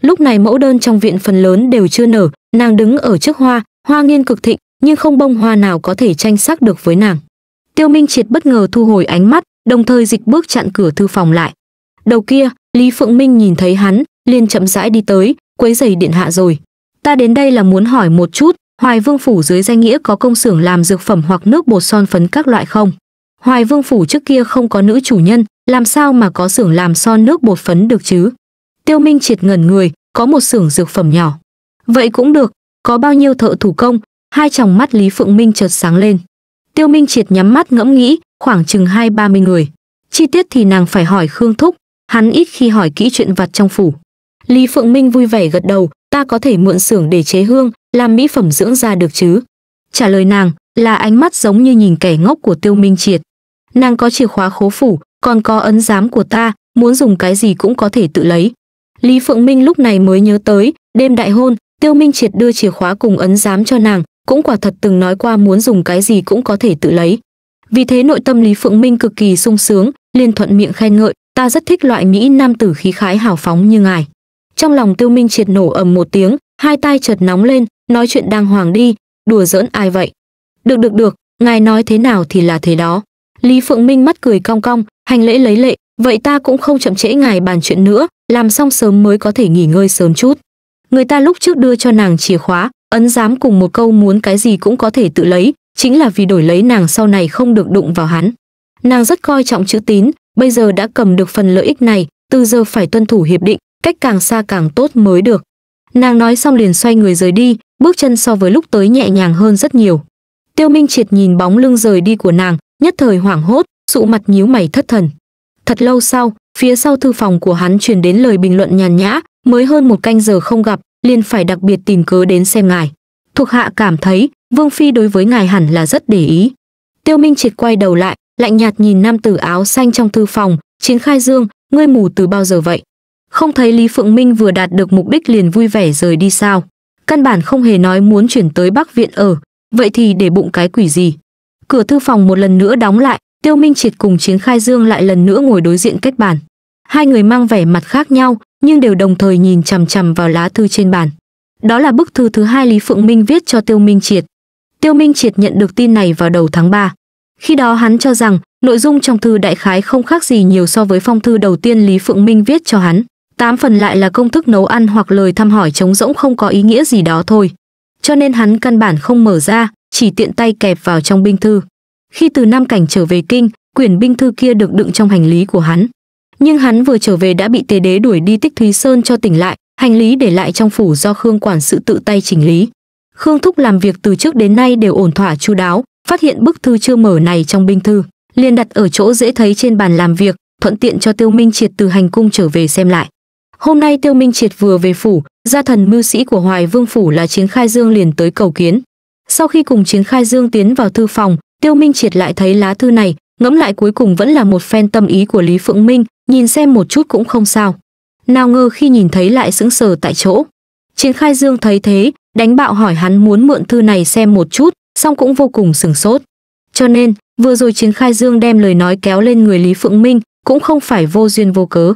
Lúc này mẫu đơn trong viện phần lớn đều chưa nở, nàng đứng ở trước hoa, hoa nghiên cực thịnh, nhưng không bông hoa nào có thể tranh sắc được với nàng. Tiêu Minh Triệt bất ngờ thu hồi ánh mắt, đồng thời dịch bước chặn cửa thư phòng lại. Đầu kia, Lý Phượng Minh nhìn thấy hắn, liền chậm rãi đi tới, quấy giày điện hạ rồi. Ta đến đây là muốn hỏi một chút, Hoài Vương phủ dưới danh nghĩa có công xưởng làm dược phẩm hoặc nước bột son phấn các loại không? Hoài Vương phủ trước kia không có nữ chủ nhân, làm sao mà có xưởng làm son nước bột phấn được chứ? Tiêu Minh Triệt ngẩn người, có một xưởng dược phẩm nhỏ. Vậy cũng được, có bao nhiêu thợ thủ công, hai tròng mắt Lý Phượng Minh chợt sáng lên. Tiêu Minh Triệt nhắm mắt ngẫm nghĩ, khoảng chừng hai ba mươi người. Chi tiết thì nàng phải hỏi Khương Thúc, hắn ít khi hỏi kỹ chuyện vặt trong phủ. Lý Phượng Minh vui vẻ gật đầu, ta có thể mượn xưởng để chế hương, làm mỹ phẩm dưỡng da được chứ? Trả lời nàng là ánh mắt giống như nhìn kẻ ngốc của Tiêu Minh Triệt. Nàng có chìa khóa khố phủ, còn có ấn giám của ta, muốn dùng cái gì cũng có thể tự lấy. Lý Phượng Minh lúc này mới nhớ tới, đêm đại hôn, Tiêu Minh Triệt đưa chìa khóa cùng ấn giám cho nàng, cũng quả thật từng nói qua muốn dùng cái gì cũng có thể tự lấy. Vì thế nội tâm Lý Phượng Minh cực kỳ sung sướng, liền thuận miệng khen ngợi, ta rất thích loại mỹ nam tử khí khái hào phóng như ngài. Trong lòng Tiêu Minh triệt nổ ầm một tiếng, hai tay chợt nóng lên, nói chuyện đang hoàng đi, đùa giỡn ai vậy? Được được được, ngài nói thế nào thì là thế đó. Lý Phượng Minh mắt cười cong cong, hành lễ lấy lệ, vậy ta cũng không chậm trễ ngài bàn chuyện nữa, làm xong sớm mới có thể nghỉ ngơi sớm chút. Người ta lúc trước đưa cho nàng chìa khóa, ấn giám cùng một câu muốn cái gì cũng có thể tự lấy chính là vì đổi lấy nàng sau này không được đụng vào hắn nàng rất coi trọng chữ tín bây giờ đã cầm được phần lợi ích này từ giờ phải tuân thủ hiệp định cách càng xa càng tốt mới được nàng nói xong liền xoay người rời đi bước chân so với lúc tới nhẹ nhàng hơn rất nhiều tiêu minh triệt nhìn bóng lưng rời đi của nàng nhất thời hoảng hốt sụ mặt nhíu mày thất thần thật lâu sau phía sau thư phòng của hắn truyền đến lời bình luận nhàn nhã mới hơn một canh giờ không gặp liền phải đặc biệt tìm cớ đến xem ngài thuộc hạ cảm thấy vương phi đối với ngài hẳn là rất để ý tiêu minh triệt quay đầu lại lạnh nhạt nhìn nam tử áo xanh trong thư phòng chiến khai dương ngươi mù từ bao giờ vậy không thấy lý phượng minh vừa đạt được mục đích liền vui vẻ rời đi sao căn bản không hề nói muốn chuyển tới bắc viện ở vậy thì để bụng cái quỷ gì cửa thư phòng một lần nữa đóng lại tiêu minh triệt cùng chiến khai dương lại lần nữa ngồi đối diện cách bàn hai người mang vẻ mặt khác nhau nhưng đều đồng thời nhìn chằm chằm vào lá thư trên bàn đó là bức thư thứ hai lý phượng minh viết cho tiêu minh triệt tiêu minh triệt nhận được tin này vào đầu tháng 3. khi đó hắn cho rằng nội dung trong thư đại khái không khác gì nhiều so với phong thư đầu tiên lý phượng minh viết cho hắn tám phần lại là công thức nấu ăn hoặc lời thăm hỏi trống rỗng không có ý nghĩa gì đó thôi cho nên hắn căn bản không mở ra chỉ tiện tay kẹp vào trong binh thư khi từ nam cảnh trở về kinh quyển binh thư kia được đựng trong hành lý của hắn nhưng hắn vừa trở về đã bị tề đế đuổi đi tích thúy sơn cho tỉnh lại hành lý để lại trong phủ do khương quản sự tự tay chỉnh lý khương thúc làm việc từ trước đến nay đều ổn thỏa chu đáo phát hiện bức thư chưa mở này trong binh thư liền đặt ở chỗ dễ thấy trên bàn làm việc thuận tiện cho tiêu minh triệt từ hành cung trở về xem lại hôm nay tiêu minh triệt vừa về phủ gia thần mưu sĩ của hoài vương phủ là chiến khai dương liền tới cầu kiến sau khi cùng chiến khai dương tiến vào thư phòng tiêu minh triệt lại thấy lá thư này ngẫm lại cuối cùng vẫn là một phen tâm ý của Lý Phượng Minh, nhìn xem một chút cũng không sao. Nào ngờ khi nhìn thấy lại sững sờ tại chỗ. Chiến Khai Dương thấy thế, đánh bạo hỏi hắn muốn mượn thư này xem một chút, song cũng vô cùng sừng sốt. Cho nên, vừa rồi Chiến Khai Dương đem lời nói kéo lên người Lý Phượng Minh, cũng không phải vô duyên vô cớ.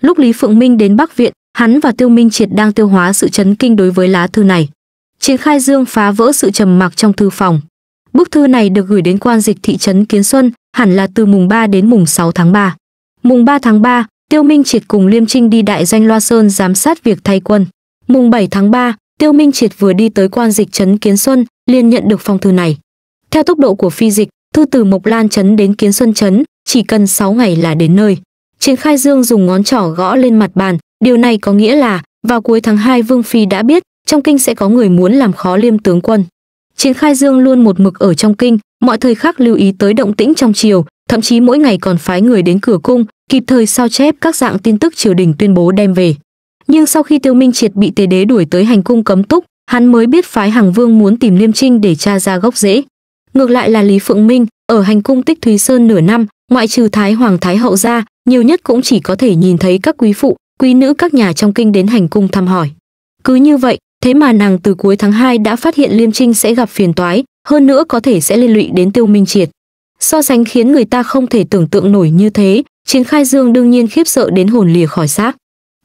Lúc Lý Phượng Minh đến Bắc Viện, hắn và Tiêu Minh Triệt đang tiêu hóa sự chấn kinh đối với lá thư này. Chiến Khai Dương phá vỡ sự trầm mặc trong thư phòng. Bức thư này được gửi đến quan dịch thị trấn Kiến Xuân, hẳn là từ mùng 3 đến mùng 6 tháng 3. Mùng 3 tháng 3, Tiêu Minh Triệt cùng Liêm Trinh đi đại doanh Loa Sơn giám sát việc thay quân. Mùng 7 tháng 3, Tiêu Minh Triệt vừa đi tới quan dịch trấn Kiến Xuân, liền nhận được phong thư này. Theo tốc độ của phi dịch, thư từ Mộc Lan trấn đến Kiến Xuân trấn, chỉ cần 6 ngày là đến nơi. Triển Khai Dương dùng ngón trỏ gõ lên mặt bàn, điều này có nghĩa là vào cuối tháng 2 Vương phi đã biết, trong kinh sẽ có người muốn làm khó Liêm tướng quân. Chiến Khai Dương luôn một mực ở trong kinh, mọi thời khắc lưu ý tới động tĩnh trong triều, thậm chí mỗi ngày còn phái người đến cửa cung, kịp thời sao chép các dạng tin tức triều đình tuyên bố đem về. Nhưng sau khi Tiêu Minh Triệt bị Tề Đế đuổi tới hành cung cấm túc, hắn mới biết phái Hằng Vương muốn tìm Liêm Trinh để tra ra gốc rễ. Ngược lại là Lý Phượng Minh, ở hành cung Tích Thúy Sơn nửa năm, ngoại trừ Thái Hoàng Thái Hậu ra, nhiều nhất cũng chỉ có thể nhìn thấy các quý phụ, quý nữ các nhà trong kinh đến hành cung thăm hỏi. Cứ như vậy, Thế mà nàng từ cuối tháng 2 đã phát hiện Liêm Trinh sẽ gặp phiền toái, hơn nữa có thể sẽ liên lụy đến Tiêu Minh Triệt. So sánh khiến người ta không thể tưởng tượng nổi như thế, Chiến Khai Dương đương nhiên khiếp sợ đến hồn lìa khỏi xác.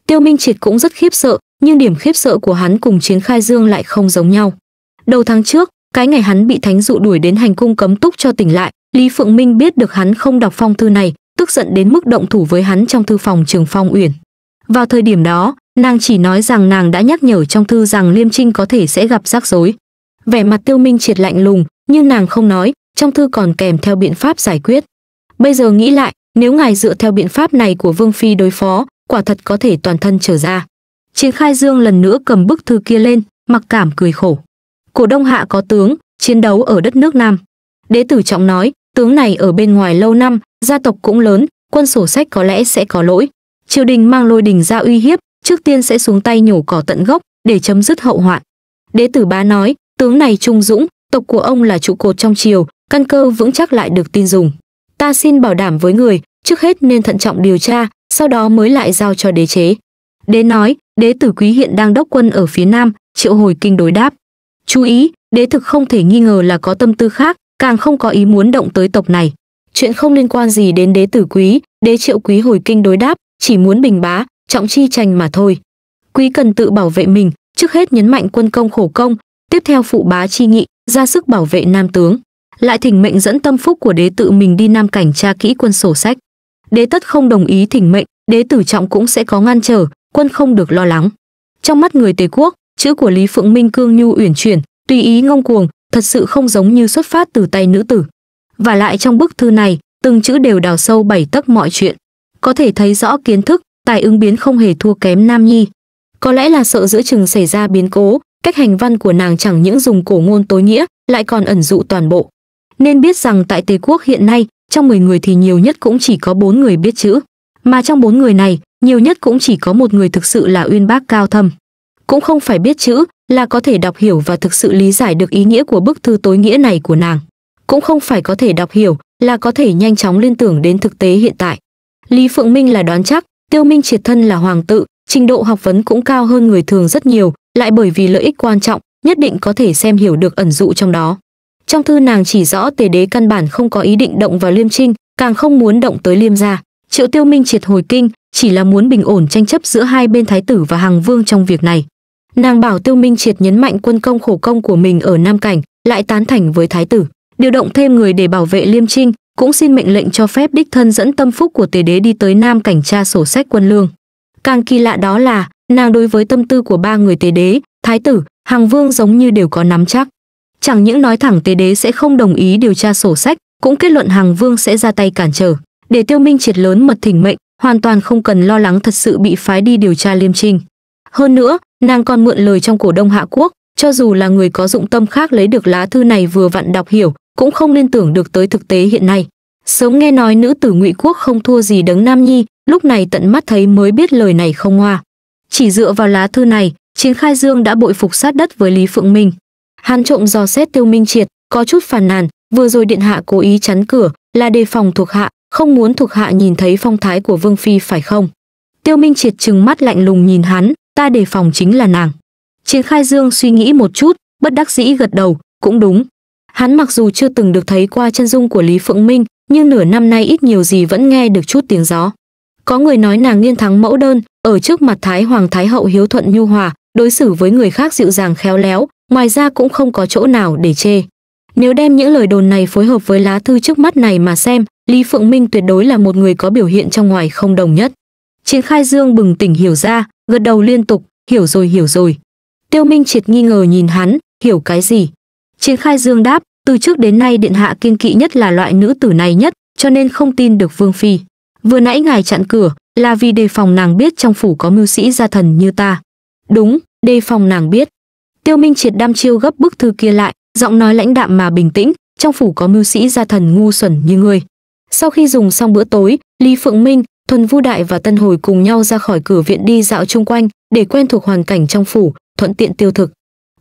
Tiêu Minh Triệt cũng rất khiếp sợ, nhưng điểm khiếp sợ của hắn cùng Chiến Khai Dương lại không giống nhau. Đầu tháng trước, cái ngày hắn bị thánh dụ đuổi đến hành cung cấm túc cho tỉnh lại, Lý Phượng Minh biết được hắn không đọc phong thư này, tức giận đến mức động thủ với hắn trong thư phòng Trường Phong Uyển. Vào thời điểm đó, Nàng chỉ nói rằng nàng đã nhắc nhở trong thư rằng Liêm Trinh có thể sẽ gặp rắc rối. Vẻ mặt Tiêu Minh triệt lạnh lùng, nhưng nàng không nói, trong thư còn kèm theo biện pháp giải quyết. Bây giờ nghĩ lại, nếu ngài dựa theo biện pháp này của Vương Phi đối phó, quả thật có thể toàn thân trở ra. Chiến khai dương lần nữa cầm bức thư kia lên, mặc cảm cười khổ. Cổ Đông Hạ có tướng, chiến đấu ở đất nước Nam. Đế tử trọng nói, tướng này ở bên ngoài lâu năm, gia tộc cũng lớn, quân sổ sách có lẽ sẽ có lỗi. Triều đình mang lôi đình ra uy hiếp, trước tiên sẽ xuống tay nhổ cỏ tận gốc để chấm dứt hậu hoạn. Đế tử bá nói, tướng này trung dũng, tộc của ông là trụ cột trong triều, căn cơ vững chắc lại được tin dùng. Ta xin bảo đảm với người, trước hết nên thận trọng điều tra, sau đó mới lại giao cho đế chế. Đế nói, đế tử quý hiện đang đốc quân ở phía nam, triệu hồi kinh đối đáp. Chú ý, đế thực không thể nghi ngờ là có tâm tư khác, càng không có ý muốn động tới tộc này. Chuyện không liên quan gì đến đế tử quý, đế triệu quý hồi kinh đối đáp, chỉ muốn bình bá, trọng chi tranh mà thôi. Quý cần tự bảo vệ mình, trước hết nhấn mạnh quân công khổ công, tiếp theo phụ bá chi nghị, ra sức bảo vệ nam tướng. Lại thỉnh mệnh dẫn tâm phúc của đế tự mình đi nam cảnh tra kỹ quân sổ sách. Đế tất không đồng ý thỉnh mệnh, đế tử trọng cũng sẽ có ngăn trở, quân không được lo lắng. Trong mắt người Tề quốc, chữ của Lý Phượng Minh cương nhu uyển chuyển, tùy ý ngông cuồng, thật sự không giống như xuất phát từ tay nữ tử. Và lại trong bức thư này, từng chữ đều đào sâu bảy tấc mọi chuyện, có thể thấy rõ kiến thức, tài ứng biến không hề thua kém Nam Nhi. Có lẽ là sợ giữa chừng xảy ra biến cố, cách hành văn của nàng chẳng những dùng cổ ngôn tối nghĩa, lại còn ẩn dụ toàn bộ. Nên biết rằng tại Tề quốc hiện nay, trong 10 người thì nhiều nhất cũng chỉ có 4 người biết chữ, mà trong 4 người này, nhiều nhất cũng chỉ có một người thực sự là uyên bác cao thâm. Cũng không phải biết chữ, là có thể đọc hiểu và thực sự lý giải được ý nghĩa của bức thư tối nghĩa này của nàng. Cũng không phải có thể đọc hiểu, là có thể nhanh chóng liên tưởng đến thực tế hiện tại. Lý Phượng Minh là đoán chắc, Tiêu Minh Triệt thân là hoàng tự, trình độ học vấn cũng cao hơn người thường rất nhiều, lại bởi vì lợi ích quan trọng, nhất định có thể xem hiểu được ẩn dụ trong đó. Trong thư nàng chỉ rõ Tề đế căn bản không có ý định động vào Liêm Trinh, càng không muốn động tới Liêm gia. Triệu Tiêu Minh Triệt hồi kinh, chỉ là muốn bình ổn tranh chấp giữa hai bên thái tử và Hằng vương trong việc này. Nàng bảo Tiêu Minh Triệt nhấn mạnh quân công khổ công của mình ở Nam Cảnh, lại tán thành với thái tử, điều động thêm người để bảo vệ Liêm Trinh, cũng xin mệnh lệnh cho phép đích thân dẫn tâm phúc của tề đế đi tới nam cảnh tra sổ sách quân lương càng kỳ lạ đó là nàng đối với tâm tư của ba người tề đế thái tử hàng vương giống như đều có nắm chắc chẳng những nói thẳng tề đế sẽ không đồng ý điều tra sổ sách cũng kết luận hàng vương sẽ ra tay cản trở để tiêu minh triệt lớn mật thỉnh mệnh hoàn toàn không cần lo lắng thật sự bị phái đi điều tra liêm trinh hơn nữa nàng còn mượn lời trong cổ đông hạ quốc cho dù là người có dụng tâm khác lấy được lá thư này vừa vặn đọc hiểu cũng không liên tưởng được tới thực tế hiện nay sớm nghe nói nữ tử ngụy quốc không thua gì đấng nam nhi lúc này tận mắt thấy mới biết lời này không hoa chỉ dựa vào lá thư này chiến khai dương đã bội phục sát đất với lý phượng minh hắn trộm dò xét tiêu minh triệt có chút phàn nàn vừa rồi điện hạ cố ý chắn cửa là đề phòng thuộc hạ không muốn thuộc hạ nhìn thấy phong thái của vương phi phải không tiêu minh triệt trừng mắt lạnh lùng nhìn hắn ta đề phòng chính là nàng chiến khai dương suy nghĩ một chút bất đắc dĩ gật đầu cũng đúng Hắn mặc dù chưa từng được thấy qua chân dung của Lý Phượng Minh, nhưng nửa năm nay ít nhiều gì vẫn nghe được chút tiếng gió. Có người nói nàng nghiên thắng mẫu đơn, ở trước mặt Thái Hoàng Thái Hậu hiếu thuận nhu hòa, đối xử với người khác dịu dàng khéo léo, ngoài ra cũng không có chỗ nào để chê. Nếu đem những lời đồn này phối hợp với lá thư trước mắt này mà xem, Lý Phượng Minh tuyệt đối là một người có biểu hiện trong ngoài không đồng nhất. Chiến khai dương bừng tỉnh hiểu ra, gật đầu liên tục, hiểu rồi hiểu rồi. Tiêu Minh triệt nghi ngờ nhìn hắn, hiểu cái gì? Triển khai dương đáp, từ trước đến nay điện hạ kiên kỵ nhất là loại nữ tử này nhất, cho nên không tin được vương phi. Vừa nãy ngài chặn cửa, là vì đề phòng nàng biết trong phủ có mưu sĩ gia thần như ta. Đúng, đề phòng nàng biết. Tiêu Minh Triệt đam chiêu gấp bức thư kia lại, giọng nói lãnh đạm mà bình tĩnh, trong phủ có mưu sĩ gia thần ngu xuẩn như ngươi. Sau khi dùng xong bữa tối, Lý Phượng Minh, Thuần Vu Đại và Tân Hồi cùng nhau ra khỏi cửa viện đi dạo chung quanh để quen thuộc hoàn cảnh trong phủ, thuận tiện tiêu thực.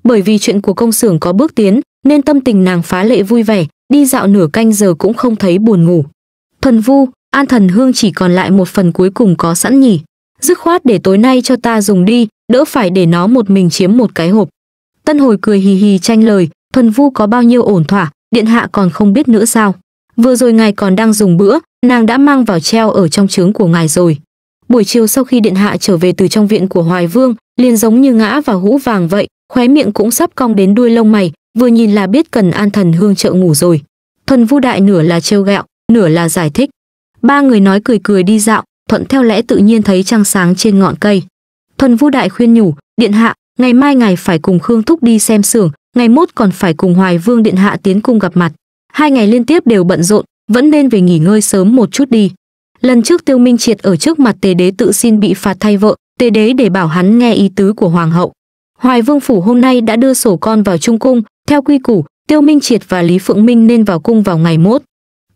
Bởi vì chuyện của công xưởng có bước tiến, nên tâm tình nàng phá lệ vui vẻ, đi dạo nửa canh giờ cũng không thấy buồn ngủ. Thần Vu, An Thần Hương chỉ còn lại một phần cuối cùng có sẵn nhỉ? Dứt khoát để tối nay cho ta dùng đi, đỡ phải để nó một mình chiếm một cái hộp. Tân Hồi cười hì hì tranh lời, Thần Vu có bao nhiêu ổn thỏa, điện hạ còn không biết nữa sao? Vừa rồi ngài còn đang dùng bữa, nàng đã mang vào treo ở trong trướng của ngài rồi. Buổi chiều sau khi điện hạ trở về từ trong viện của Hoài Vương, liền giống như ngã vào hũ vàng vậy, khóe miệng cũng sắp cong đến đuôi lông mày, vừa nhìn là biết cần an thần hương trợ ngủ rồi thuần vu đại nửa là trêu ghẹo nửa là giải thích ba người nói cười cười đi dạo thuận theo lẽ tự nhiên thấy trăng sáng trên ngọn cây thuần vu đại khuyên nhủ điện hạ ngày mai ngài phải cùng khương thúc đi xem xưởng ngày mốt còn phải cùng hoài vương điện hạ tiến cung gặp mặt hai ngày liên tiếp đều bận rộn vẫn nên về nghỉ ngơi sớm một chút đi lần trước tiêu minh triệt ở trước mặt tề đế tự xin bị phạt thay vợ tề đế để bảo hắn nghe ý tứ của hoàng hậu hoài vương phủ hôm nay đã đưa sổ con vào trung cung theo quy củ, Tiêu Minh Triệt và Lý Phượng Minh nên vào cung vào ngày mốt.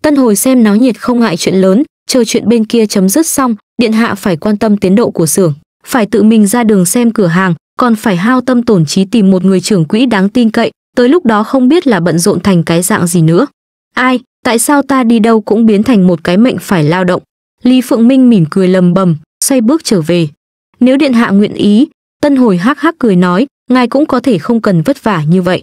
Tân hồi xem náo nhiệt không ngại chuyện lớn, chờ chuyện bên kia chấm dứt xong, điện hạ phải quan tâm tiến độ của xưởng, phải tự mình ra đường xem cửa hàng, còn phải hao tâm tổn trí tìm một người trưởng quỹ đáng tin cậy, tới lúc đó không biết là bận rộn thành cái dạng gì nữa. Ai, tại sao ta đi đâu cũng biến thành một cái mệnh phải lao động? Lý Phượng Minh mỉm cười lầm bầm, xoay bước trở về. Nếu điện hạ nguyện ý, Tân hồi hắc hắc cười nói, ngài cũng có thể không cần vất vả như vậy.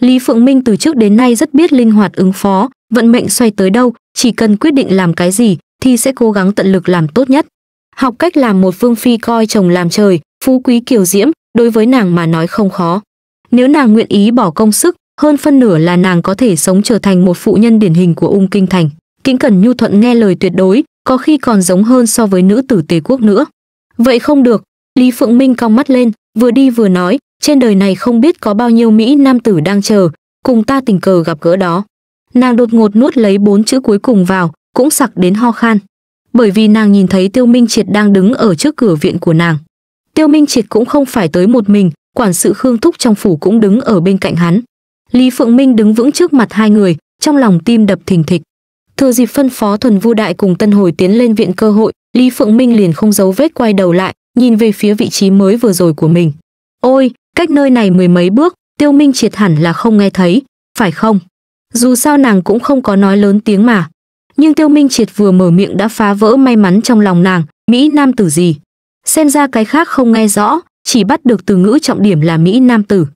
Lý Phượng Minh từ trước đến nay rất biết linh hoạt ứng phó, vận mệnh xoay tới đâu, chỉ cần quyết định làm cái gì thì sẽ cố gắng tận lực làm tốt nhất. Học cách làm một vương phi coi chồng làm trời, phú quý kiều diễm, đối với nàng mà nói không khó. Nếu nàng nguyện ý bỏ công sức, hơn phân nửa là nàng có thể sống trở thành một phụ nhân điển hình của ung kinh thành. Kính cẩn nhu thuận nghe lời tuyệt đối, có khi còn giống hơn so với nữ tử tề quốc nữa. Vậy không được, Lý Phượng Minh cong mắt lên, vừa đi vừa nói, trên đời này không biết có bao nhiêu Mỹ nam tử đang chờ, cùng ta tình cờ gặp gỡ đó. Nàng đột ngột nuốt lấy bốn chữ cuối cùng vào, cũng sặc đến ho khan. Bởi vì nàng nhìn thấy Tiêu Minh Triệt đang đứng ở trước cửa viện của nàng. Tiêu Minh Triệt cũng không phải tới một mình, quản sự Khương Thúc trong phủ cũng đứng ở bên cạnh hắn. Lý Phượng Minh đứng vững trước mặt hai người, trong lòng tim đập thình thịch. Thừa dịp phân phó thuần vu đại cùng Tân Hồi tiến lên viện cơ hội, Lý Phượng Minh liền không giấu vết quay đầu lại, nhìn về phía vị trí mới vừa rồi của mình. Ôi, cách nơi này mười mấy bước, tiêu minh triệt hẳn là không nghe thấy, phải không? Dù sao nàng cũng không có nói lớn tiếng mà. Nhưng tiêu minh triệt vừa mở miệng đã phá vỡ may mắn trong lòng nàng, Mỹ Nam tử gì? Xen ra cái khác không nghe rõ, chỉ bắt được từ ngữ trọng điểm là Mỹ Nam tử.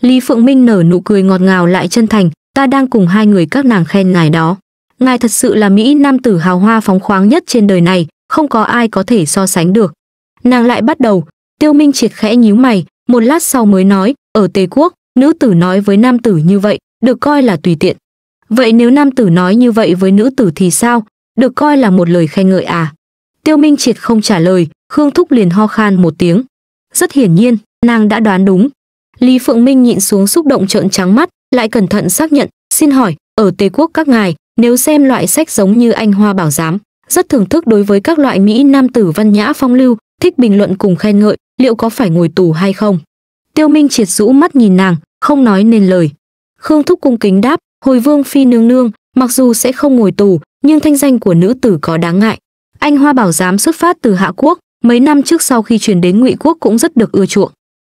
Lý Phượng Minh nở nụ cười ngọt ngào lại chân thành, ta đang cùng hai người các nàng khen ngài đó. Ngài thật sự là Mỹ Nam tử hào hoa phóng khoáng nhất trên đời này, không có ai có thể so sánh được. Nàng lại bắt đầu, tiêu minh triệt khẽ nhíu mày, một lát sau mới nói, ở Tề Quốc, nữ tử nói với nam tử như vậy, được coi là tùy tiện. Vậy nếu nam tử nói như vậy với nữ tử thì sao? Được coi là một lời khen ngợi à? Tiêu Minh Triệt không trả lời, Khương Thúc liền ho khan một tiếng. Rất hiển nhiên, nàng đã đoán đúng. Lý Phượng Minh nhịn xuống xúc động trợn trắng mắt, lại cẩn thận xác nhận, xin hỏi, ở Tề Quốc các ngài, nếu xem loại sách giống như Anh Hoa Bảo Giám, rất thưởng thức đối với các loại Mỹ nam tử văn nhã phong lưu, thích bình luận cùng khen ngợi, liệu có phải ngồi tù hay không? Tiêu Minh triệt rũ mắt nhìn nàng, không nói nên lời. Khương Thúc cung kính đáp, hồi vương phi nương nương, mặc dù sẽ không ngồi tù, nhưng thanh danh của nữ tử có đáng ngại. Anh Hoa Bảo giám xuất phát từ Hạ Quốc, mấy năm trước sau khi chuyển đến Ngụy Quốc cũng rất được ưa chuộng.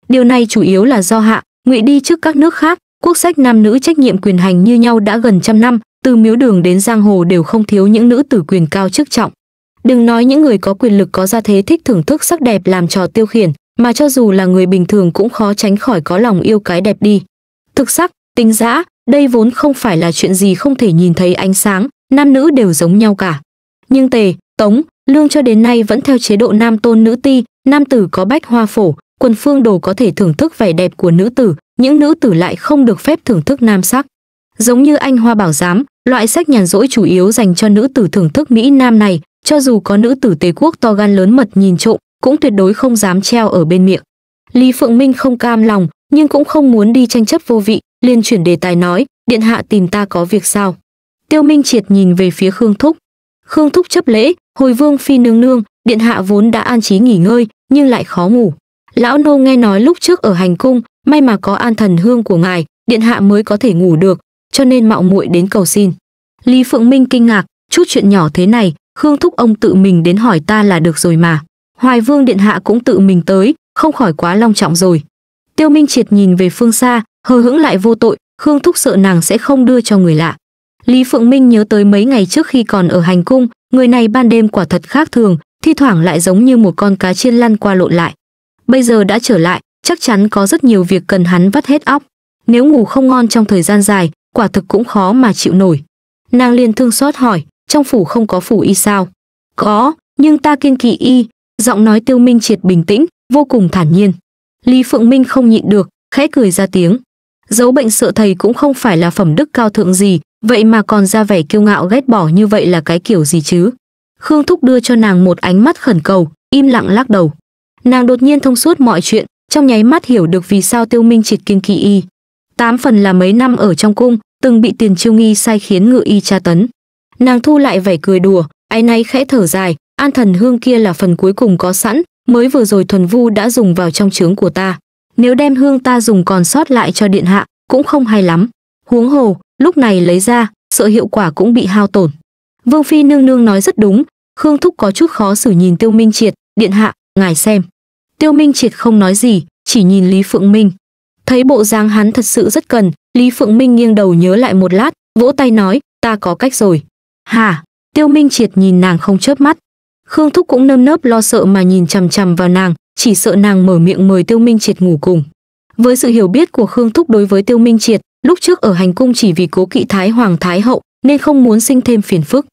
Điều này chủ yếu là do Hạ, Ngụy đi trước các nước khác, quốc sách nam nữ trách nhiệm quyền hành như nhau đã gần trăm năm, từ miếu đường đến giang hồ đều không thiếu những nữ tử quyền cao chức trọng. Đừng nói những người có quyền lực có gia thế thích thưởng thức sắc đẹp làm trò tiêu khiển, mà cho dù là người bình thường cũng khó tránh khỏi có lòng yêu cái đẹp đi. Thực sắc, tính dã, đây vốn không phải là chuyện gì không thể nhìn thấy ánh sáng, nam nữ đều giống nhau cả. Nhưng tề, tống, lương cho đến nay vẫn theo chế độ nam tôn nữ ti, nam tử có bách hoa phổ, quần phương đồ có thể thưởng thức vẻ đẹp của nữ tử, những nữ tử lại không được phép thưởng thức nam sắc. Giống như anh hoa bảo giám, loại sách nhàn rỗi chủ yếu dành cho nữ tử thưởng thức mỹ nam này, cho dù có nữ tử Tề quốc to gan lớn mật nhìn trộm, cũng tuyệt đối không dám treo ở bên miệng. Lý Phượng Minh không cam lòng, nhưng cũng không muốn đi tranh chấp vô vị, liền chuyển đề tài nói, điện hạ tìm ta có việc sao? Tiêu Minh Triệt nhìn về phía Khương Thúc. Khương Thúc chấp lễ, hồi vương phi nương nương, điện hạ vốn đã an trí nghỉ ngơi, nhưng lại khó ngủ. Lão nô nghe nói lúc trước ở hành cung, may mà có an thần hương của ngài, điện hạ mới có thể ngủ được, cho nên mạo muội đến cầu xin. Lý Phượng Minh kinh ngạc, chút chuyện nhỏ thế này, Khương thúc ông tự mình đến hỏi ta là được rồi mà. Hoài Vương Điện Hạ cũng tự mình tới, không khỏi quá long trọng rồi. Tiêu Minh Triệt nhìn về phương xa, hờ hững lại vô tội, Khương thúc sợ nàng sẽ không đưa cho người lạ. Lý Phượng Minh nhớ tới mấy ngày trước khi còn ở hành cung, người này ban đêm quả thật khác thường, thi thoảng lại giống như một con cá chiên lăn qua lộn lại. Bây giờ đã trở lại, chắc chắn có rất nhiều việc cần hắn vắt hết óc. Nếu ngủ không ngon trong thời gian dài, quả thực cũng khó mà chịu nổi. Nàng liền thương xót hỏi, trong phủ không có phủ y sao? Có, nhưng ta kiên kỵ y, giọng nói tiêu minh triệt bình tĩnh, vô cùng thản nhiên. Lý Phượng Minh không nhịn được, khẽ cười ra tiếng. Dấu bệnh sợ thầy cũng không phải là phẩm đức cao thượng gì, vậy mà còn ra vẻ kiêu ngạo ghét bỏ như vậy là cái kiểu gì chứ? Khương Thúc đưa cho nàng một ánh mắt khẩn cầu, im lặng lắc đầu. Nàng đột nhiên thông suốt mọi chuyện, trong nháy mắt hiểu được vì sao Tiêu Minh triệt kiên kỵ y. Tám phần là mấy năm ở trong cung, từng bị tiền chiêu nghi sai khiến ngự y tra tấn nàng thu lại vẻ cười đùa áy náy khẽ thở dài an thần hương kia là phần cuối cùng có sẵn mới vừa rồi thuần vu đã dùng vào trong trướng của ta nếu đem hương ta dùng còn sót lại cho điện hạ cũng không hay lắm huống hồ lúc này lấy ra sợ hiệu quả cũng bị hao tổn vương phi nương nương nói rất đúng khương thúc có chút khó xử nhìn tiêu minh triệt điện hạ ngài xem tiêu minh triệt không nói gì chỉ nhìn lý phượng minh thấy bộ dáng hắn thật sự rất cần lý phượng minh nghiêng đầu nhớ lại một lát vỗ tay nói ta có cách rồi Hả? Tiêu Minh Triệt nhìn nàng không chớp mắt. Khương Thúc cũng nơm nớp lo sợ mà nhìn chằm chằm vào nàng, chỉ sợ nàng mở miệng mời Tiêu Minh Triệt ngủ cùng. Với sự hiểu biết của Khương Thúc đối với Tiêu Minh Triệt, lúc trước ở hành cung chỉ vì cố kỵ Thái Hoàng Thái Hậu nên không muốn sinh thêm phiền phức.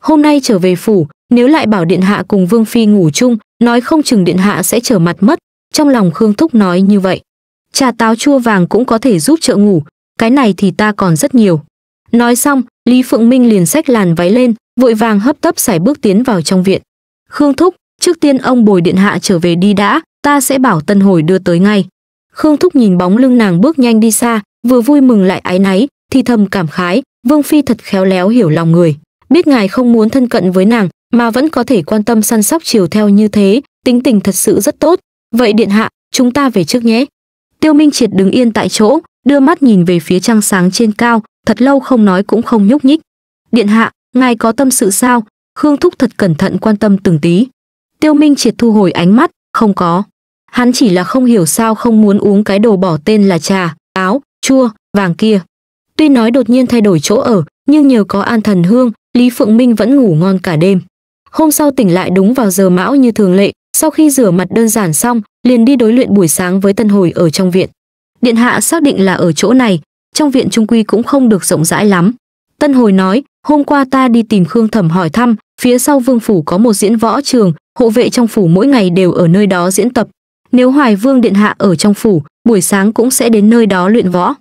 Hôm nay trở về phủ, nếu lại bảo Điện Hạ cùng Vương Phi ngủ chung, nói không chừng Điện Hạ sẽ trở mặt mất, trong lòng Khương Thúc nói như vậy. Trà táo chua vàng cũng có thể giúp trợ ngủ, cái này thì ta còn rất nhiều. Nói xong, Lý Phượng Minh liền xách làn váy lên, vội vàng hấp tấp sải bước tiến vào trong viện. Khương Thúc, trước tiên ông bồi điện hạ trở về đi đã, ta sẽ bảo Tân Hồi đưa tới ngay. Khương Thúc nhìn bóng lưng nàng bước nhanh đi xa, vừa vui mừng lại ái náy, thì thầm cảm khái, Vương Phi thật khéo léo hiểu lòng người. Biết ngài không muốn thân cận với nàng, mà vẫn có thể quan tâm săn sóc chiều theo như thế, tính tình thật sự rất tốt. Vậy điện hạ, chúng ta về trước nhé. Tiêu Minh Triệt đứng yên tại chỗ, đưa mắt nhìn về phía trăng sáng trên cao, thật lâu không nói cũng không nhúc nhích điện hạ ngài có tâm sự sao khương thúc thật cẩn thận quan tâm từng tí tiêu minh triệt thu hồi ánh mắt không có hắn chỉ là không hiểu sao không muốn uống cái đồ bỏ tên là trà áo chua vàng kia tuy nói đột nhiên thay đổi chỗ ở nhưng nhờ có an thần hương lý phượng minh vẫn ngủ ngon cả đêm hôm sau tỉnh lại đúng vào giờ mão như thường lệ sau khi rửa mặt đơn giản xong liền đi đối luyện buổi sáng với tân hồi ở trong viện điện hạ xác định là ở chỗ này trong viện trung quy cũng không được rộng rãi lắm. Tân Hồi nói, hôm qua ta đi tìm Khương Thẩm hỏi thăm, phía sau vương phủ có một diễn võ trường, hộ vệ trong phủ mỗi ngày đều ở nơi đó diễn tập. Nếu Hoài Vương Điện Hạ ở trong phủ, buổi sáng cũng sẽ đến nơi đó luyện võ.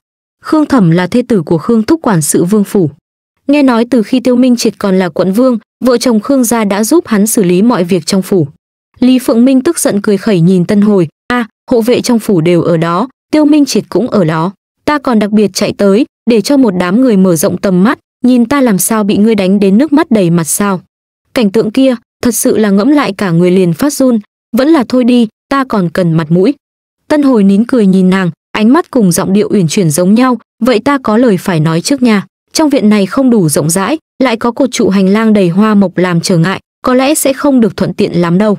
Khương Thẩm là thê tử của Khương Thúc quản sự vương phủ. Nghe nói từ khi Tiêu Minh Triệt còn là quận vương, vợ chồng Khương gia đã giúp hắn xử lý mọi việc trong phủ. Lý Phượng Minh tức giận cười khẩy nhìn Tân Hồi, a, à, hộ vệ trong phủ đều ở đó, Tiêu Minh Triệt cũng ở đó ta còn đặc biệt chạy tới để cho một đám người mở rộng tầm mắt nhìn ta làm sao bị ngươi đánh đến nước mắt đầy mặt sao cảnh tượng kia thật sự là ngẫm lại cả người liền phát run vẫn là thôi đi ta còn cần mặt mũi tân hồi nín cười nhìn nàng ánh mắt cùng giọng điệu uyển chuyển giống nhau vậy ta có lời phải nói trước nha trong viện này không đủ rộng rãi lại có cột trụ hành lang đầy hoa mộc làm trở ngại có lẽ sẽ không được thuận tiện lắm đâu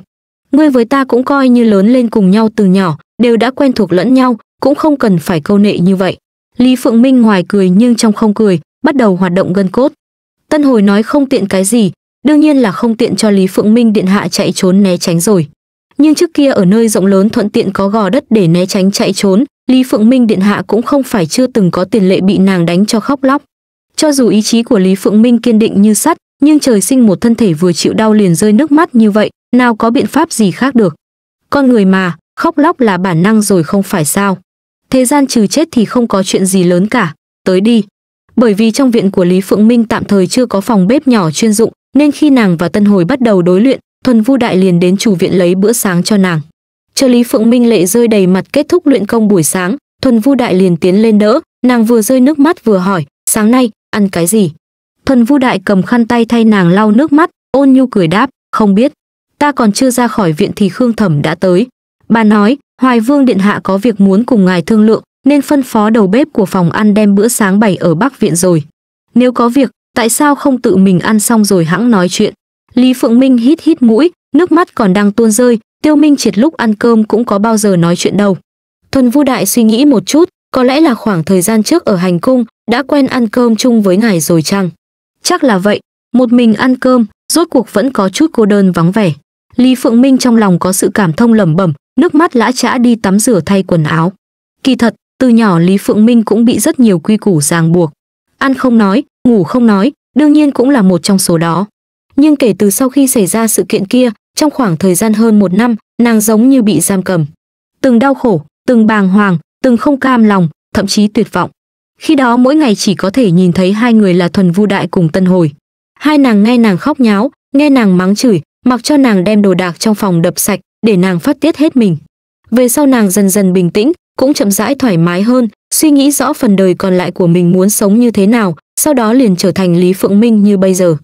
ngươi với ta cũng coi như lớn lên cùng nhau từ nhỏ đều đã quen thuộc lẫn nhau cũng không cần phải câu nệ như vậy Lý Phượng Minh ngoài cười nhưng trong không cười, bắt đầu hoạt động gân cốt. Tân Hồi nói không tiện cái gì, đương nhiên là không tiện cho Lý Phượng Minh điện hạ chạy trốn né tránh rồi. Nhưng trước kia ở nơi rộng lớn thuận tiện có gò đất để né tránh chạy trốn, Lý Phượng Minh điện hạ cũng không phải chưa từng có tiền lệ bị nàng đánh cho khóc lóc. Cho dù ý chí của Lý Phượng Minh kiên định như sắt, nhưng trời sinh một thân thể vừa chịu đau liền rơi nước mắt như vậy, nào có biện pháp gì khác được. Con người mà, khóc lóc là bản năng rồi không phải sao? Thế gian trừ chết thì không có chuyện gì lớn cả, tới đi. Bởi vì trong viện của Lý Phượng Minh tạm thời chưa có phòng bếp nhỏ chuyên dụng, nên khi nàng và Tân Hồi bắt đầu đối luyện, Thuần Vu Đại liền đến chủ viện lấy bữa sáng cho nàng. Chờ Lý Phượng Minh lệ rơi đầy mặt kết thúc luyện công buổi sáng, Thuần Vu Đại liền tiến lên đỡ, nàng vừa rơi nước mắt vừa hỏi, sáng nay, ăn cái gì? Thuần Vu Đại cầm khăn tay thay nàng lau nước mắt, ôn nhu cười đáp, không biết. Ta còn chưa ra khỏi viện thì Khương Thẩm đã tới. Bà nói, Hoài Vương Điện Hạ có việc muốn cùng ngài thương lượng, nên phân phó đầu bếp của phòng ăn đem bữa sáng bày ở Bắc Viện rồi. Nếu có việc, tại sao không tự mình ăn xong rồi hãng nói chuyện? Lý Phượng Minh hít hít mũi, nước mắt còn đang tuôn rơi, Tiêu Minh Triệt lúc ăn cơm cũng có bao giờ nói chuyện đâu. Thuần Vu Đại suy nghĩ một chút, có lẽ là khoảng thời gian trước ở hành cung, đã quen ăn cơm chung với ngài rồi chăng? Chắc là vậy, một mình ăn cơm, rốt cuộc vẫn có chút cô đơn vắng vẻ. Lý Phượng Minh trong lòng có sự cảm thông lẩm bẩm, nước mắt lã chã đi tắm rửa thay quần áo. Kỳ thật, từ nhỏ Lý Phượng Minh cũng bị rất nhiều quy củ ràng buộc. Ăn không nói, ngủ không nói, đương nhiên cũng là một trong số đó. Nhưng kể từ sau khi xảy ra sự kiện kia, trong khoảng thời gian hơn một năm, nàng giống như bị giam cầm. Từng đau khổ, từng bàng hoàng, từng không cam lòng, thậm chí tuyệt vọng. Khi đó mỗi ngày chỉ có thể nhìn thấy hai người là Thuần Vu Đại cùng Tân Hồi. Hai nàng nghe nàng khóc nháo, nghe nàng mắng chửi, mặc cho nàng đem đồ đạc trong phòng đập sạch, để nàng phát tiết hết mình. Về sau nàng dần dần bình tĩnh, cũng chậm rãi thoải mái hơn, suy nghĩ rõ phần đời còn lại của mình muốn sống như thế nào, sau đó liền trở thành Lý Phượng Minh như bây giờ.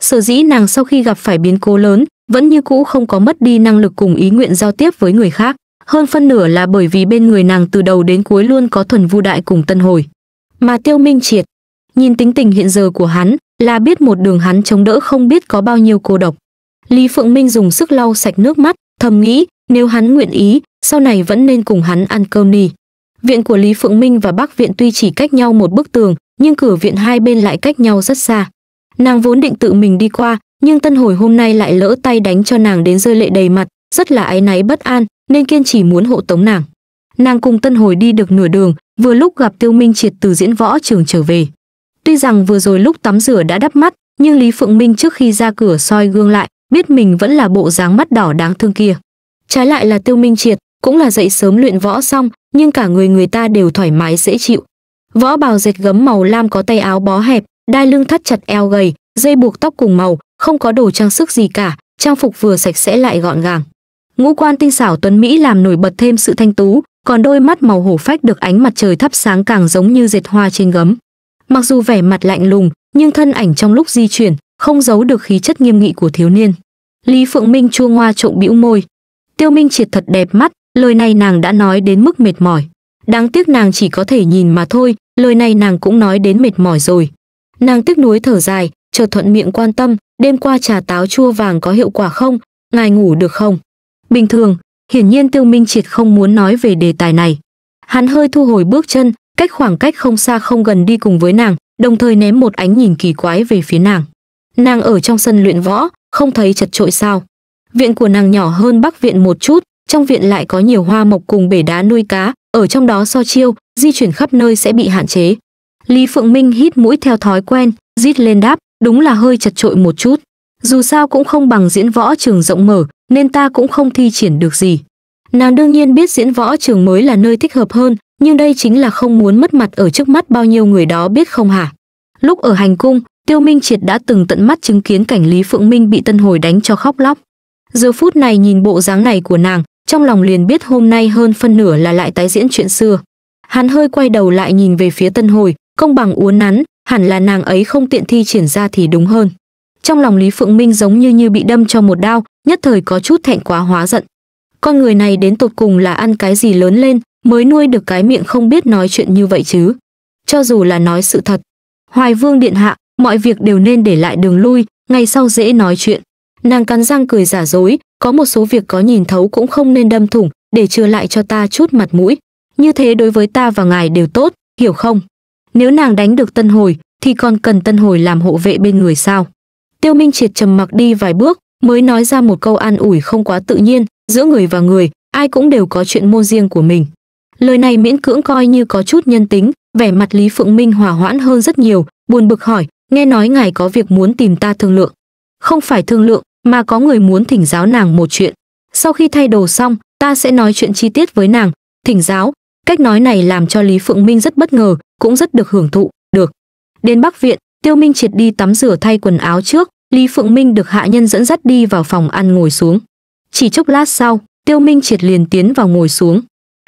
Sở dĩ nàng sau khi gặp phải biến cố lớn, vẫn như cũ không có mất đi năng lực cùng ý nguyện giao tiếp với người khác, hơn phân nửa là bởi vì bên người nàng từ đầu đến cuối luôn có thuần vu đại cùng tân hồi. Mà Tiêu Minh Triệt, nhìn tính tình hiện giờ của hắn, là biết một đường hắn chống đỡ không biết có bao nhiêu cô độc. Lý Phượng Minh dùng sức lau sạch nước mắt, thầm nghĩ nếu hắn nguyện ý sau này vẫn nên cùng hắn ăn cơm nì viện của lý phượng minh và bắc viện tuy chỉ cách nhau một bức tường nhưng cửa viện hai bên lại cách nhau rất xa nàng vốn định tự mình đi qua nhưng tân hồi hôm nay lại lỡ tay đánh cho nàng đến rơi lệ đầy mặt rất là áy náy bất an nên kiên chỉ muốn hộ tống nàng nàng cùng tân hồi đi được nửa đường vừa lúc gặp tiêu minh triệt từ diễn võ trường trở về tuy rằng vừa rồi lúc tắm rửa đã đắp mắt nhưng lý phượng minh trước khi ra cửa soi gương lại biết mình vẫn là bộ dáng mắt đỏ đáng thương kia trái lại là tiêu minh triệt cũng là dậy sớm luyện võ xong nhưng cả người người ta đều thoải mái dễ chịu võ bào dệt gấm màu lam có tay áo bó hẹp đai lưng thắt chặt eo gầy dây buộc tóc cùng màu không có đồ trang sức gì cả trang phục vừa sạch sẽ lại gọn gàng ngũ quan tinh xảo tuấn mỹ làm nổi bật thêm sự thanh tú còn đôi mắt màu hổ phách được ánh mặt trời thắp sáng càng giống như dệt hoa trên gấm mặc dù vẻ mặt lạnh lùng nhưng thân ảnh trong lúc di chuyển không giấu được khí chất nghiêm nghị của thiếu niên. Lý Phượng Minh chua ngoa trộm bĩu môi. Tiêu Minh Triệt thật đẹp mắt, lời này nàng đã nói đến mức mệt mỏi. Đáng tiếc nàng chỉ có thể nhìn mà thôi, lời này nàng cũng nói đến mệt mỏi rồi. Nàng tiếc nuối thở dài, chờ thuận miệng quan tâm, đêm qua trà táo chua vàng có hiệu quả không, ngài ngủ được không? Bình thường, hiển nhiên Tiêu Minh Triệt không muốn nói về đề tài này. Hắn hơi thu hồi bước chân, cách khoảng cách không xa không gần đi cùng với nàng, đồng thời ném một ánh nhìn kỳ quái về phía nàng nàng ở trong sân luyện võ, không thấy chật trội sao. Viện của nàng nhỏ hơn bắc viện một chút, trong viện lại có nhiều hoa mộc cùng bể đá nuôi cá, ở trong đó so chiêu, di chuyển khắp nơi sẽ bị hạn chế. Lý Phượng Minh hít mũi theo thói quen, rít lên đáp, đúng là hơi chật trội một chút. Dù sao cũng không bằng diễn võ trường rộng mở, nên ta cũng không thi triển được gì. Nàng đương nhiên biết diễn võ trường mới là nơi thích hợp hơn, nhưng đây chính là không muốn mất mặt ở trước mắt bao nhiêu người đó biết không hả? Lúc ở hành cung, Tiêu Minh Triệt đã từng tận mắt chứng kiến cảnh Lý Phượng Minh bị Tân Hồi đánh cho khóc lóc. Giờ phút này nhìn bộ dáng này của nàng, trong lòng liền biết hôm nay hơn phân nửa là lại tái diễn chuyện xưa. Hắn hơi quay đầu lại nhìn về phía Tân Hồi, công bằng uốn nắn, hẳn là nàng ấy không tiện thi triển ra thì đúng hơn. Trong lòng Lý Phượng Minh giống như như bị đâm cho một đao, nhất thời có chút thẹn quá hóa giận. Con người này đến tột cùng là ăn cái gì lớn lên, mới nuôi được cái miệng không biết nói chuyện như vậy chứ. Cho dù là nói sự thật, Hoài Vương Điện Hạ, mọi việc đều nên để lại đường lui ngày sau dễ nói chuyện nàng cắn răng cười giả dối có một số việc có nhìn thấu cũng không nên đâm thủng để chừa lại cho ta chút mặt mũi như thế đối với ta và ngài đều tốt hiểu không nếu nàng đánh được tân hồi thì còn cần tân hồi làm hộ vệ bên người sao tiêu minh triệt trầm mặc đi vài bước mới nói ra một câu an ủi không quá tự nhiên giữa người và người ai cũng đều có chuyện môn riêng của mình lời này miễn cưỡng coi như có chút nhân tính vẻ mặt lý phượng minh hòa hoãn hơn rất nhiều buồn bực hỏi nghe nói ngài có việc muốn tìm ta thương lượng. Không phải thương lượng, mà có người muốn thỉnh giáo nàng một chuyện. Sau khi thay đồ xong, ta sẽ nói chuyện chi tiết với nàng, thỉnh giáo. Cách nói này làm cho Lý Phượng Minh rất bất ngờ, cũng rất được hưởng thụ, được. Đến Bắc Viện, Tiêu Minh triệt đi tắm rửa thay quần áo trước, Lý Phượng Minh được hạ nhân dẫn dắt đi vào phòng ăn ngồi xuống. Chỉ chốc lát sau, Tiêu Minh triệt liền tiến vào ngồi xuống.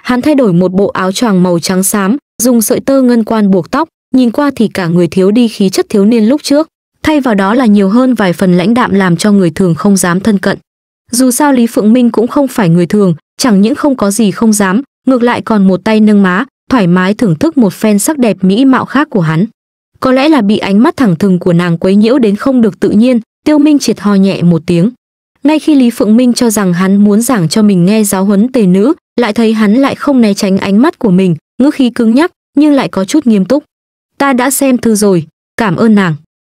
Hắn thay đổi một bộ áo choàng màu trắng xám, dùng sợi tơ ngân quan buộc tóc, nhìn qua thì cả người thiếu đi khí chất thiếu niên lúc trước thay vào đó là nhiều hơn vài phần lãnh đạm làm cho người thường không dám thân cận dù sao lý phượng minh cũng không phải người thường chẳng những không có gì không dám ngược lại còn một tay nâng má thoải mái thưởng thức một phen sắc đẹp mỹ mạo khác của hắn có lẽ là bị ánh mắt thẳng thừng của nàng quấy nhiễu đến không được tự nhiên tiêu minh triệt ho nhẹ một tiếng ngay khi lý phượng minh cho rằng hắn muốn giảng cho mình nghe giáo huấn tề nữ lại thấy hắn lại không né tránh ánh mắt của mình ngữ khí cứng nhắc nhưng lại có chút nghiêm túc ta đã xem thư rồi, cảm ơn nàng.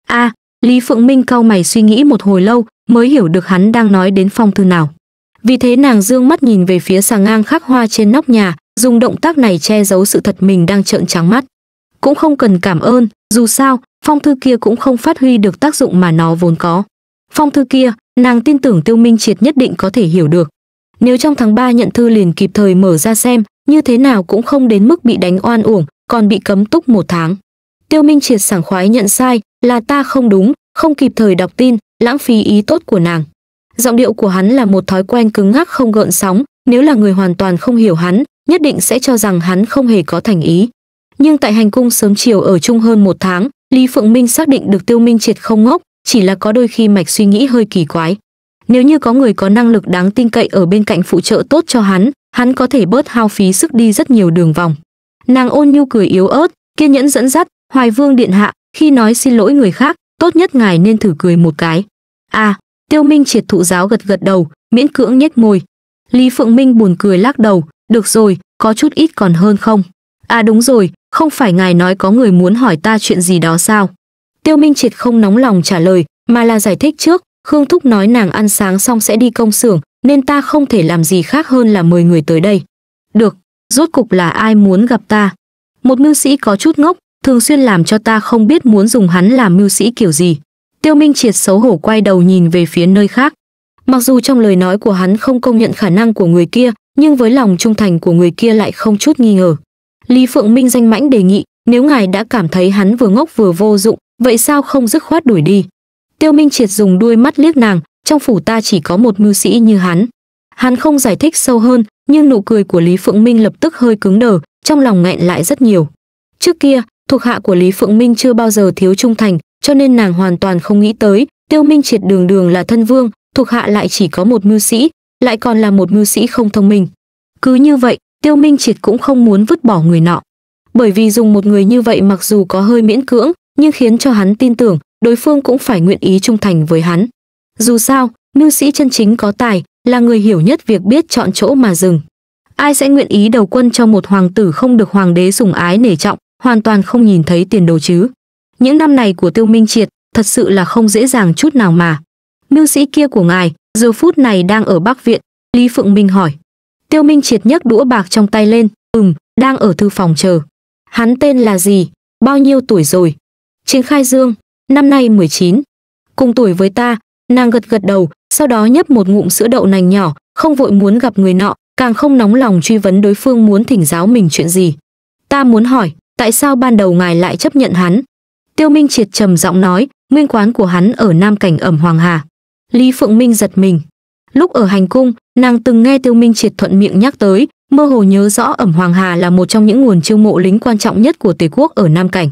A, à, Lý Phượng Minh cau mày suy nghĩ một hồi lâu, mới hiểu được hắn đang nói đến phong thư nào. Vì thế nàng dương mắt nhìn về phía sàng ngang khắc hoa trên nóc nhà, dùng động tác này che giấu sự thật mình đang trợn trắng mắt. Cũng không cần cảm ơn, dù sao, phong thư kia cũng không phát huy được tác dụng mà nó vốn có. Phong thư kia, nàng tin tưởng Tiêu Minh Triệt nhất định có thể hiểu được. Nếu trong tháng 3 nhận thư liền kịp thời mở ra xem, như thế nào cũng không đến mức bị đánh oan uổng, còn bị cấm túc một tháng. Tiêu Minh Triệt sảng khoái nhận sai, là ta không đúng, không kịp thời đọc tin, lãng phí ý tốt của nàng. Giọng điệu của hắn là một thói quen cứng ngắc không gợn sóng, nếu là người hoàn toàn không hiểu hắn, nhất định sẽ cho rằng hắn không hề có thành ý. Nhưng tại hành cung sớm chiều ở chung hơn một tháng, Lý Phượng Minh xác định được Tiêu Minh Triệt không ngốc, chỉ là có đôi khi mạch suy nghĩ hơi kỳ quái. Nếu như có người có năng lực đáng tin cậy ở bên cạnh phụ trợ tốt cho hắn, hắn có thể bớt hao phí sức đi rất nhiều đường vòng. Nàng ôn nhu cười yếu ớt, kiên nhẫn dẫn dắt, Hoài Vương điện hạ, khi nói xin lỗi người khác, tốt nhất ngài nên thử cười một cái. À, Tiêu Minh triệt thụ giáo gật gật đầu, miễn cưỡng nhếch môi. Lý Phượng Minh buồn cười lắc đầu, được rồi, có chút ít còn hơn không? À đúng rồi, không phải ngài nói có người muốn hỏi ta chuyện gì đó sao? Tiêu Minh triệt không nóng lòng trả lời, mà là giải thích trước, Khương Thúc nói nàng ăn sáng xong sẽ đi công xưởng, nên ta không thể làm gì khác hơn là mời người tới đây. Được, rốt cục là ai muốn gặp ta? Một mưu sĩ có chút ngốc, thường xuyên làm cho ta không biết muốn dùng hắn làm mưu sĩ kiểu gì. Tiêu Minh Triệt xấu hổ quay đầu nhìn về phía nơi khác. Mặc dù trong lời nói của hắn không công nhận khả năng của người kia, nhưng với lòng trung thành của người kia lại không chút nghi ngờ. Lý Phượng Minh danh mãnh đề nghị, nếu ngài đã cảm thấy hắn vừa ngốc vừa vô dụng, vậy sao không dứt khoát đuổi đi? Tiêu Minh Triệt dùng đuôi mắt liếc nàng, trong phủ ta chỉ có một mưu sĩ như hắn. Hắn không giải thích sâu hơn, nhưng nụ cười của Lý Phượng Minh lập tức hơi cứng đờ, trong lòng nghẹn lại rất nhiều. Trước kia, thuộc hạ của Lý Phượng Minh chưa bao giờ thiếu trung thành, cho nên nàng hoàn toàn không nghĩ tới, Tiêu Minh Triệt đường đường là thân vương, thuộc hạ lại chỉ có một mưu sĩ, lại còn là một mưu sĩ không thông minh. Cứ như vậy, Tiêu Minh Triệt cũng không muốn vứt bỏ người nọ. Bởi vì dùng một người như vậy mặc dù có hơi miễn cưỡng, nhưng khiến cho hắn tin tưởng, đối phương cũng phải nguyện ý trung thành với hắn. Dù sao, mưu sĩ chân chính có tài, là người hiểu nhất việc biết chọn chỗ mà dừng. Ai sẽ nguyện ý đầu quân cho một hoàng tử không được hoàng đế sủng ái nể trọng, hoàn toàn không nhìn thấy tiền đồ chứ. Những năm này của Tiêu Minh Triệt thật sự là không dễ dàng chút nào mà. Mưu sĩ kia của ngài, giờ phút này đang ở Bắc Viện, Lý Phượng Minh hỏi. Tiêu Minh Triệt nhấc đũa bạc trong tay lên, ừm, đang ở thư phòng chờ. Hắn tên là gì, bao nhiêu tuổi rồi? Chiến Khai Dương, năm nay 19. Cùng tuổi với ta, nàng gật gật đầu, sau đó nhấp một ngụm sữa đậu nành nhỏ, không vội muốn gặp người nọ, càng không nóng lòng truy vấn đối phương muốn thỉnh giáo mình chuyện gì. Ta muốn hỏi, tại sao ban đầu ngài lại chấp nhận hắn tiêu minh triệt trầm giọng nói nguyên quán của hắn ở nam cảnh ẩm hoàng hà lý phượng minh giật mình lúc ở hành cung nàng từng nghe tiêu minh triệt thuận miệng nhắc tới mơ hồ nhớ rõ ẩm hoàng hà là một trong những nguồn chiêu mộ lính quan trọng nhất của tề quốc ở nam cảnh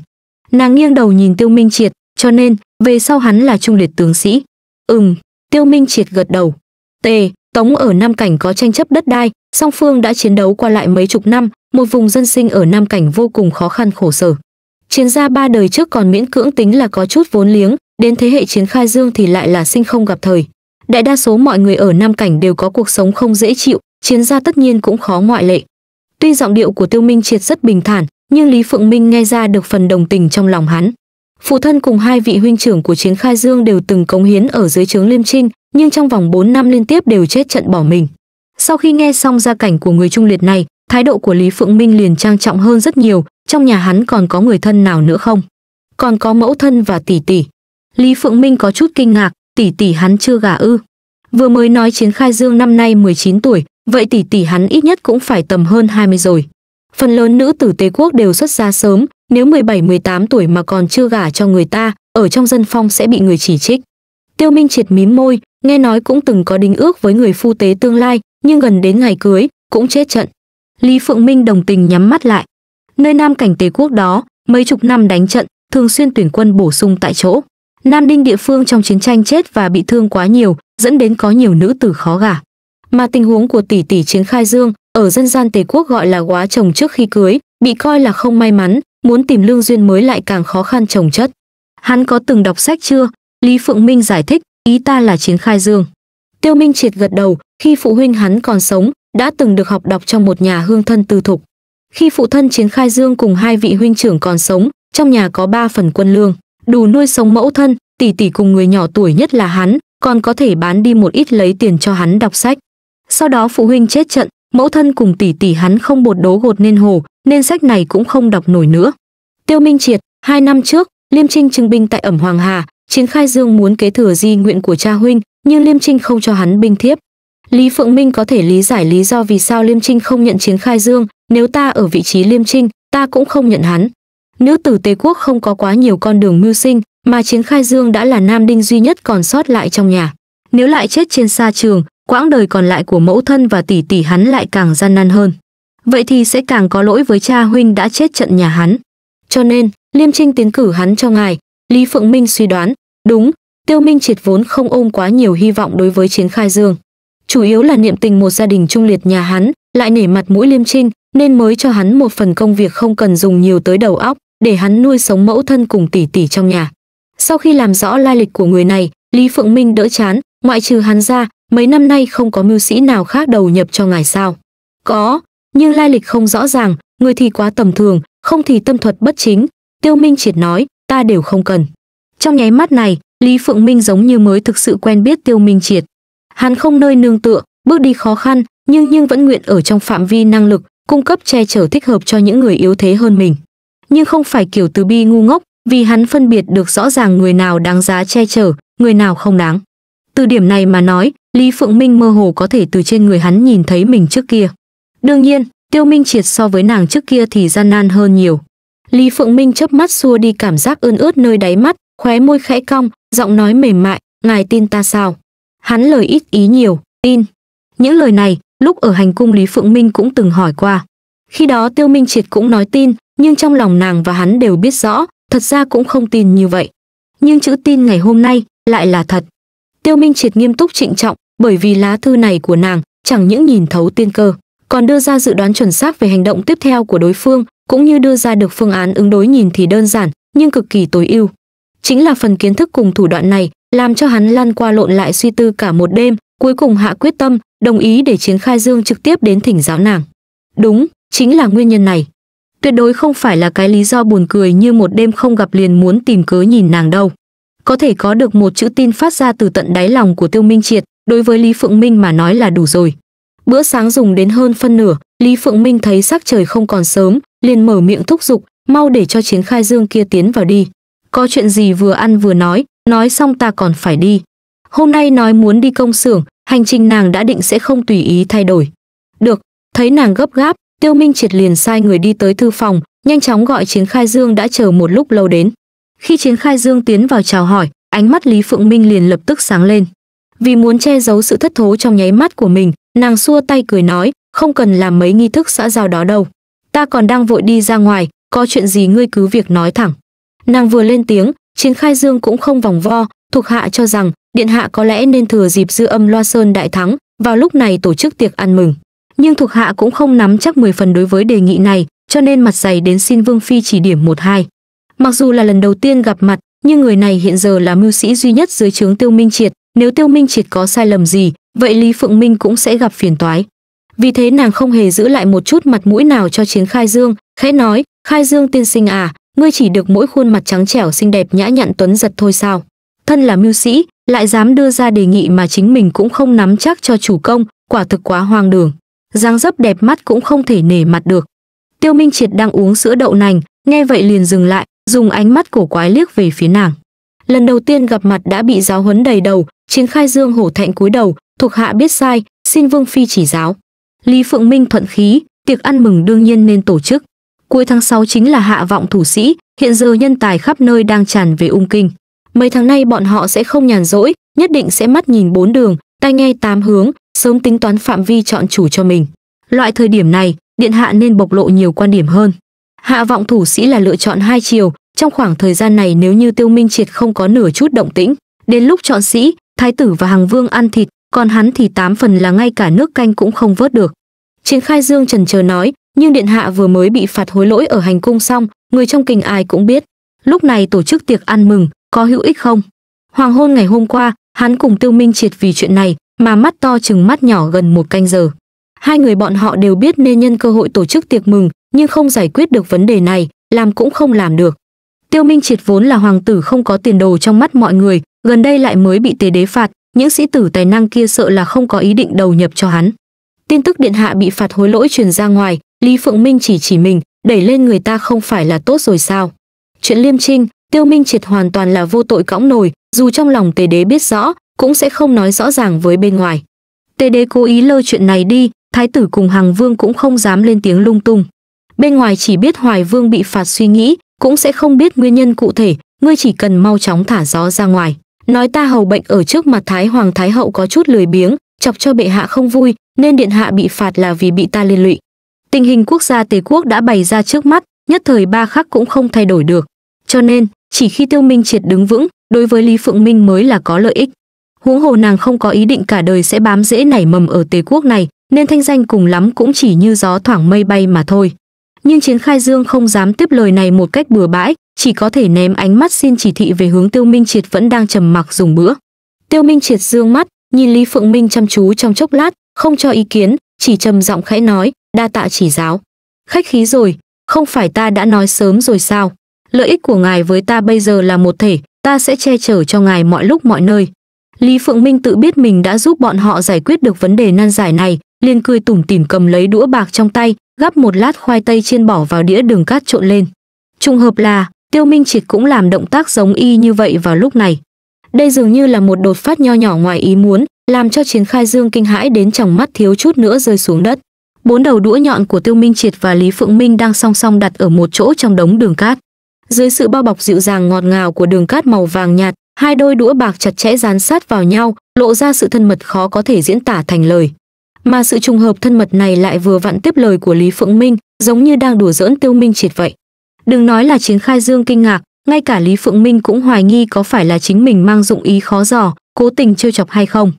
nàng nghiêng đầu nhìn tiêu minh triệt cho nên về sau hắn là trung liệt tướng sĩ ừm tiêu minh triệt gật đầu tề tống ở nam cảnh có tranh chấp đất đai song phương đã chiến đấu qua lại mấy chục năm một vùng dân sinh ở Nam Cảnh vô cùng khó khăn khổ sở. Chiến gia ba đời trước còn miễn cưỡng tính là có chút vốn liếng, đến thế hệ chiến khai dương thì lại là sinh không gặp thời. Đại đa số mọi người ở Nam Cảnh đều có cuộc sống không dễ chịu, chiến gia tất nhiên cũng khó ngoại lệ. Tuy giọng điệu của Tiêu Minh Triệt rất bình thản, nhưng Lý Phượng Minh nghe ra được phần đồng tình trong lòng hắn. Phụ thân cùng hai vị huynh trưởng của Chiến Khai Dương đều từng cống hiến ở dưới trướng Liêm Trinh, nhưng trong vòng 4 năm liên tiếp đều chết trận bỏ mình. Sau khi nghe xong gia cảnh của người trung liệt này, Thái độ của Lý Phượng Minh liền trang trọng hơn rất nhiều, trong nhà hắn còn có người thân nào nữa không? Còn có mẫu thân và tỷ tỷ. Lý Phượng Minh có chút kinh ngạc, tỷ tỷ hắn chưa gả ư? Vừa mới nói Chiến Khai Dương năm nay 19 tuổi, vậy tỷ tỷ hắn ít nhất cũng phải tầm hơn 20 rồi. Phần lớn nữ tử Tây Quốc đều xuất gia sớm, nếu 17-18 tuổi mà còn chưa gả cho người ta, ở trong dân phong sẽ bị người chỉ trích. Tiêu Minh triệt mím môi, nghe nói cũng từng có đính ước với người phu tế tương lai, nhưng gần đến ngày cưới, cũng chết trận. Lý Phượng Minh đồng tình nhắm mắt lại. Nơi Nam cảnh Tề quốc đó, mấy chục năm đánh trận, thường xuyên tuyển quân bổ sung tại chỗ. Nam đinh địa phương trong chiến tranh chết và bị thương quá nhiều, dẫn đến có nhiều nữ tử khó gả. Mà tình huống của tỷ tỷ Chiến Khai Dương ở dân gian Tề quốc gọi là quá chồng trước khi cưới, bị coi là không may mắn, muốn tìm lương duyên mới lại càng khó khăn chồng chất. Hắn có từng đọc sách chưa? Lý Phượng Minh giải thích, ý ta là Chiến Khai Dương. Tiêu Minh Triệt gật đầu, khi phụ huynh hắn còn sống, đã từng được học đọc trong một nhà hương thân tư thục. Khi phụ thân Chiến Khai Dương cùng hai vị huynh trưởng còn sống, trong nhà có ba phần quân lương, đủ nuôi sống mẫu thân, tỷ tỷ cùng người nhỏ tuổi nhất là hắn, còn có thể bán đi một ít lấy tiền cho hắn đọc sách. Sau đó phụ huynh chết trận, mẫu thân cùng tỷ tỷ hắn không bột đố gột nên hồ, nên sách này cũng không đọc nổi nữa. Tiêu Minh Triệt, hai năm trước, Liêm Trinh trưng binh tại ẩm Hoàng Hà, Chiến Khai Dương muốn kế thừa di nguyện của cha huynh, nhưng Liêm Trinh không cho hắn binh thiếp, Lý Phượng Minh có thể lý giải lý do vì sao Liêm Trinh không nhận chiến khai dương, nếu ta ở vị trí Liêm Trinh, ta cũng không nhận hắn. Nữ tử Tế Quốc không có quá nhiều con đường mưu sinh, mà chiến khai dương đã là nam đinh duy nhất còn sót lại trong nhà. Nếu lại chết trên xa trường, quãng đời còn lại của mẫu thân và tỷ tỷ hắn lại càng gian nan hơn. Vậy thì sẽ càng có lỗi với cha huynh đã chết trận nhà hắn. Cho nên, Liêm Trinh tiến cử hắn cho ngài, Lý Phượng Minh suy đoán, đúng, Tiêu Minh Triệt vốn không ôm quá nhiều hy vọng đối với chiến khai dương chủ yếu là niệm tình một gia đình trung liệt nhà hắn, lại nể mặt mũi Liêm Trinh, nên mới cho hắn một phần công việc không cần dùng nhiều tới đầu óc, để hắn nuôi sống mẫu thân cùng tỷ tỷ trong nhà. Sau khi làm rõ lai lịch của người này, Lý Phượng Minh đỡ chán, ngoại trừ hắn ra, mấy năm nay không có mưu sĩ nào khác đầu nhập cho ngài sao? Có, nhưng lai lịch không rõ ràng, người thì quá tầm thường, không thì tâm thuật bất chính. Tiêu Minh triệt nói, ta đều không cần. Trong nháy mắt này, Lý Phượng Minh giống như mới thực sự quen biết Tiêu Minh triệt hắn không nơi nương tựa, bước đi khó khăn, nhưng nhưng vẫn nguyện ở trong phạm vi năng lực, cung cấp che chở thích hợp cho những người yếu thế hơn mình. Nhưng không phải kiểu từ bi ngu ngốc, vì hắn phân biệt được rõ ràng người nào đáng giá che chở, người nào không đáng. Từ điểm này mà nói, Lý Phượng Minh mơ hồ có thể từ trên người hắn nhìn thấy mình trước kia. Đương nhiên, Tiêu Minh Triệt so với nàng trước kia thì gian nan hơn nhiều. Lý Phượng Minh chớp mắt xua đi cảm giác ươn ướt nơi đáy mắt, khóe môi khẽ cong, giọng nói mềm mại, "Ngài tin ta sao?" Hắn lời ít ý nhiều, tin. Những lời này, lúc ở hành cung Lý Phượng Minh cũng từng hỏi qua. Khi đó Tiêu Minh Triệt cũng nói tin, nhưng trong lòng nàng và hắn đều biết rõ, thật ra cũng không tin như vậy. Nhưng chữ tin ngày hôm nay lại là thật. Tiêu Minh Triệt nghiêm túc trịnh trọng, bởi vì lá thư này của nàng chẳng những nhìn thấu tiên cơ, còn đưa ra dự đoán chuẩn xác về hành động tiếp theo của đối phương, cũng như đưa ra được phương án ứng đối nhìn thì đơn giản, nhưng cực kỳ tối ưu. Chính là phần kiến thức cùng thủ đoạn này làm cho hắn lăn qua lộn lại suy tư cả một đêm, cuối cùng hạ quyết tâm, đồng ý để Chiến Khai Dương trực tiếp đến thỉnh giáo nàng. Đúng, chính là nguyên nhân này. Tuyệt đối không phải là cái lý do buồn cười như một đêm không gặp liền muốn tìm cớ nhìn nàng đâu. Có thể có được một chữ tin phát ra từ tận đáy lòng của Tiêu Minh Triệt, đối với Lý Phượng Minh mà nói là đủ rồi. Bữa sáng dùng đến hơn phân nửa, Lý Phượng Minh thấy sắc trời không còn sớm, liền mở miệng thúc giục, mau để cho Chiến Khai Dương kia tiến vào đi có chuyện gì vừa ăn vừa nói, nói xong ta còn phải đi. Hôm nay nói muốn đi công xưởng, hành trình nàng đã định sẽ không tùy ý thay đổi. Được, thấy nàng gấp gáp, Tiêu Minh Triệt liền sai người đi tới thư phòng, nhanh chóng gọi Chiến Khai Dương đã chờ một lúc lâu đến. Khi Chiến Khai Dương tiến vào chào hỏi, ánh mắt Lý Phượng Minh liền lập tức sáng lên. Vì muốn che giấu sự thất thố trong nháy mắt của mình, nàng xua tay cười nói, không cần làm mấy nghi thức xã giao đó đâu. Ta còn đang vội đi ra ngoài, có chuyện gì ngươi cứ việc nói thẳng. Nàng vừa lên tiếng, Chiến Khai Dương cũng không vòng vo, thuộc hạ cho rằng điện hạ có lẽ nên thừa dịp dư âm Loa Sơn đại thắng, vào lúc này tổ chức tiệc ăn mừng. Nhưng thuộc hạ cũng không nắm chắc 10 phần đối với đề nghị này, cho nên mặt dày đến xin Vương phi chỉ điểm một hai. Mặc dù là lần đầu tiên gặp mặt, nhưng người này hiện giờ là mưu sĩ duy nhất dưới trướng Tiêu Minh Triệt, nếu Tiêu Minh Triệt có sai lầm gì, vậy Lý Phượng Minh cũng sẽ gặp phiền toái. Vì thế nàng không hề giữ lại một chút mặt mũi nào cho Chiến Khai Dương, khẽ nói, "Khai Dương tiên sinh à, ngươi chỉ được mỗi khuôn mặt trắng trẻo xinh đẹp nhã nhặn tuấn giật thôi sao thân là mưu sĩ lại dám đưa ra đề nghị mà chính mình cũng không nắm chắc cho chủ công quả thực quá hoang đường dáng dấp đẹp mắt cũng không thể nể mặt được tiêu minh triệt đang uống sữa đậu nành nghe vậy liền dừng lại dùng ánh mắt cổ quái liếc về phía nàng lần đầu tiên gặp mặt đã bị giáo huấn đầy đầu chiến khai dương hổ thẹn cúi đầu thuộc hạ biết sai xin vương phi chỉ giáo lý phượng minh thuận khí tiệc ăn mừng đương nhiên nên tổ chức Cuối tháng 6 chính là hạ vọng thủ sĩ, hiện giờ nhân tài khắp nơi đang tràn về ung kinh. Mấy tháng nay bọn họ sẽ không nhàn rỗi, nhất định sẽ mắt nhìn bốn đường, tai nghe tám hướng, sớm tính toán phạm vi chọn chủ cho mình. Loại thời điểm này, điện hạ nên bộc lộ nhiều quan điểm hơn. Hạ vọng thủ sĩ là lựa chọn hai chiều, trong khoảng thời gian này nếu như Tiêu Minh Triệt không có nửa chút động tĩnh, đến lúc chọn sĩ, thái tử và hàng vương ăn thịt, còn hắn thì tám phần là ngay cả nước canh cũng không vớt được. Triển Khai Dương trần chờ nói, nhưng điện hạ vừa mới bị phạt hối lỗi ở hành cung xong người trong kinh ai cũng biết lúc này tổ chức tiệc ăn mừng có hữu ích không hoàng hôn ngày hôm qua hắn cùng tiêu minh triệt vì chuyện này mà mắt to chừng mắt nhỏ gần một canh giờ hai người bọn họ đều biết nên nhân cơ hội tổ chức tiệc mừng nhưng không giải quyết được vấn đề này làm cũng không làm được tiêu minh triệt vốn là hoàng tử không có tiền đồ trong mắt mọi người gần đây lại mới bị tế đế phạt những sĩ tử tài năng kia sợ là không có ý định đầu nhập cho hắn tin tức điện hạ bị phạt hối lỗi truyền ra ngoài Lý Phượng Minh chỉ chỉ mình, đẩy lên người ta không phải là tốt rồi sao? Chuyện Liêm Trinh, Tiêu Minh Triệt hoàn toàn là vô tội cõng nổi, dù trong lòng Tề Đế biết rõ, cũng sẽ không nói rõ ràng với bên ngoài. Tề Đế cố ý lơ chuyện này đi, thái tử cùng hàng Vương cũng không dám lên tiếng lung tung. Bên ngoài chỉ biết Hoài Vương bị phạt suy nghĩ, cũng sẽ không biết nguyên nhân cụ thể, ngươi chỉ cần mau chóng thả gió ra ngoài. Nói ta hầu bệnh ở trước mặt Thái Hoàng Thái Hậu có chút lười biếng, chọc cho bệ hạ không vui, nên điện hạ bị phạt là vì bị ta liên lụy. Tình hình quốc gia Tề quốc đã bày ra trước mắt, nhất thời ba khắc cũng không thay đổi được. Cho nên, chỉ khi Tiêu Minh Triệt đứng vững, đối với Lý Phượng Minh mới là có lợi ích. Huống hồ nàng không có ý định cả đời sẽ bám rễ nảy mầm ở Tề quốc này, nên thanh danh cùng lắm cũng chỉ như gió thoảng mây bay mà thôi. Nhưng Chiến Khai Dương không dám tiếp lời này một cách bừa bãi, chỉ có thể ném ánh mắt xin chỉ thị về hướng Tiêu Minh Triệt vẫn đang trầm mặc dùng bữa. Tiêu Minh Triệt dương mắt, nhìn Lý Phượng Minh chăm chú trong chốc lát, không cho ý kiến, chỉ trầm giọng khẽ nói, đa tạ chỉ giáo. Khách khí rồi, không phải ta đã nói sớm rồi sao? Lợi ích của ngài với ta bây giờ là một thể, ta sẽ che chở cho ngài mọi lúc mọi nơi. Lý Phượng Minh tự biết mình đã giúp bọn họ giải quyết được vấn đề nan giải này, liền cười tủm tỉm cầm lấy đũa bạc trong tay, gắp một lát khoai tây chiên bỏ vào đĩa đường cát trộn lên. Trùng hợp là, Tiêu Minh Triệt cũng làm động tác giống y như vậy vào lúc này. Đây dường như là một đột phát nho nhỏ ngoài ý muốn, làm cho Chiến Khai Dương kinh hãi đến trong mắt thiếu chút nữa rơi xuống đất. Bốn đầu đũa nhọn của Tiêu Minh Triệt và Lý Phượng Minh đang song song đặt ở một chỗ trong đống đường cát. Dưới sự bao bọc dịu dàng ngọt ngào của đường cát màu vàng nhạt, hai đôi đũa bạc chặt chẽ dán sát vào nhau, lộ ra sự thân mật khó có thể diễn tả thành lời. Mà sự trùng hợp thân mật này lại vừa vặn tiếp lời của Lý Phượng Minh, giống như đang đùa giỡn Tiêu Minh Triệt vậy. Đừng nói là Chiến Khai Dương kinh ngạc, ngay cả Lý Phượng Minh cũng hoài nghi có phải là chính mình mang dụng ý khó dò, cố tình trêu chọc hay không.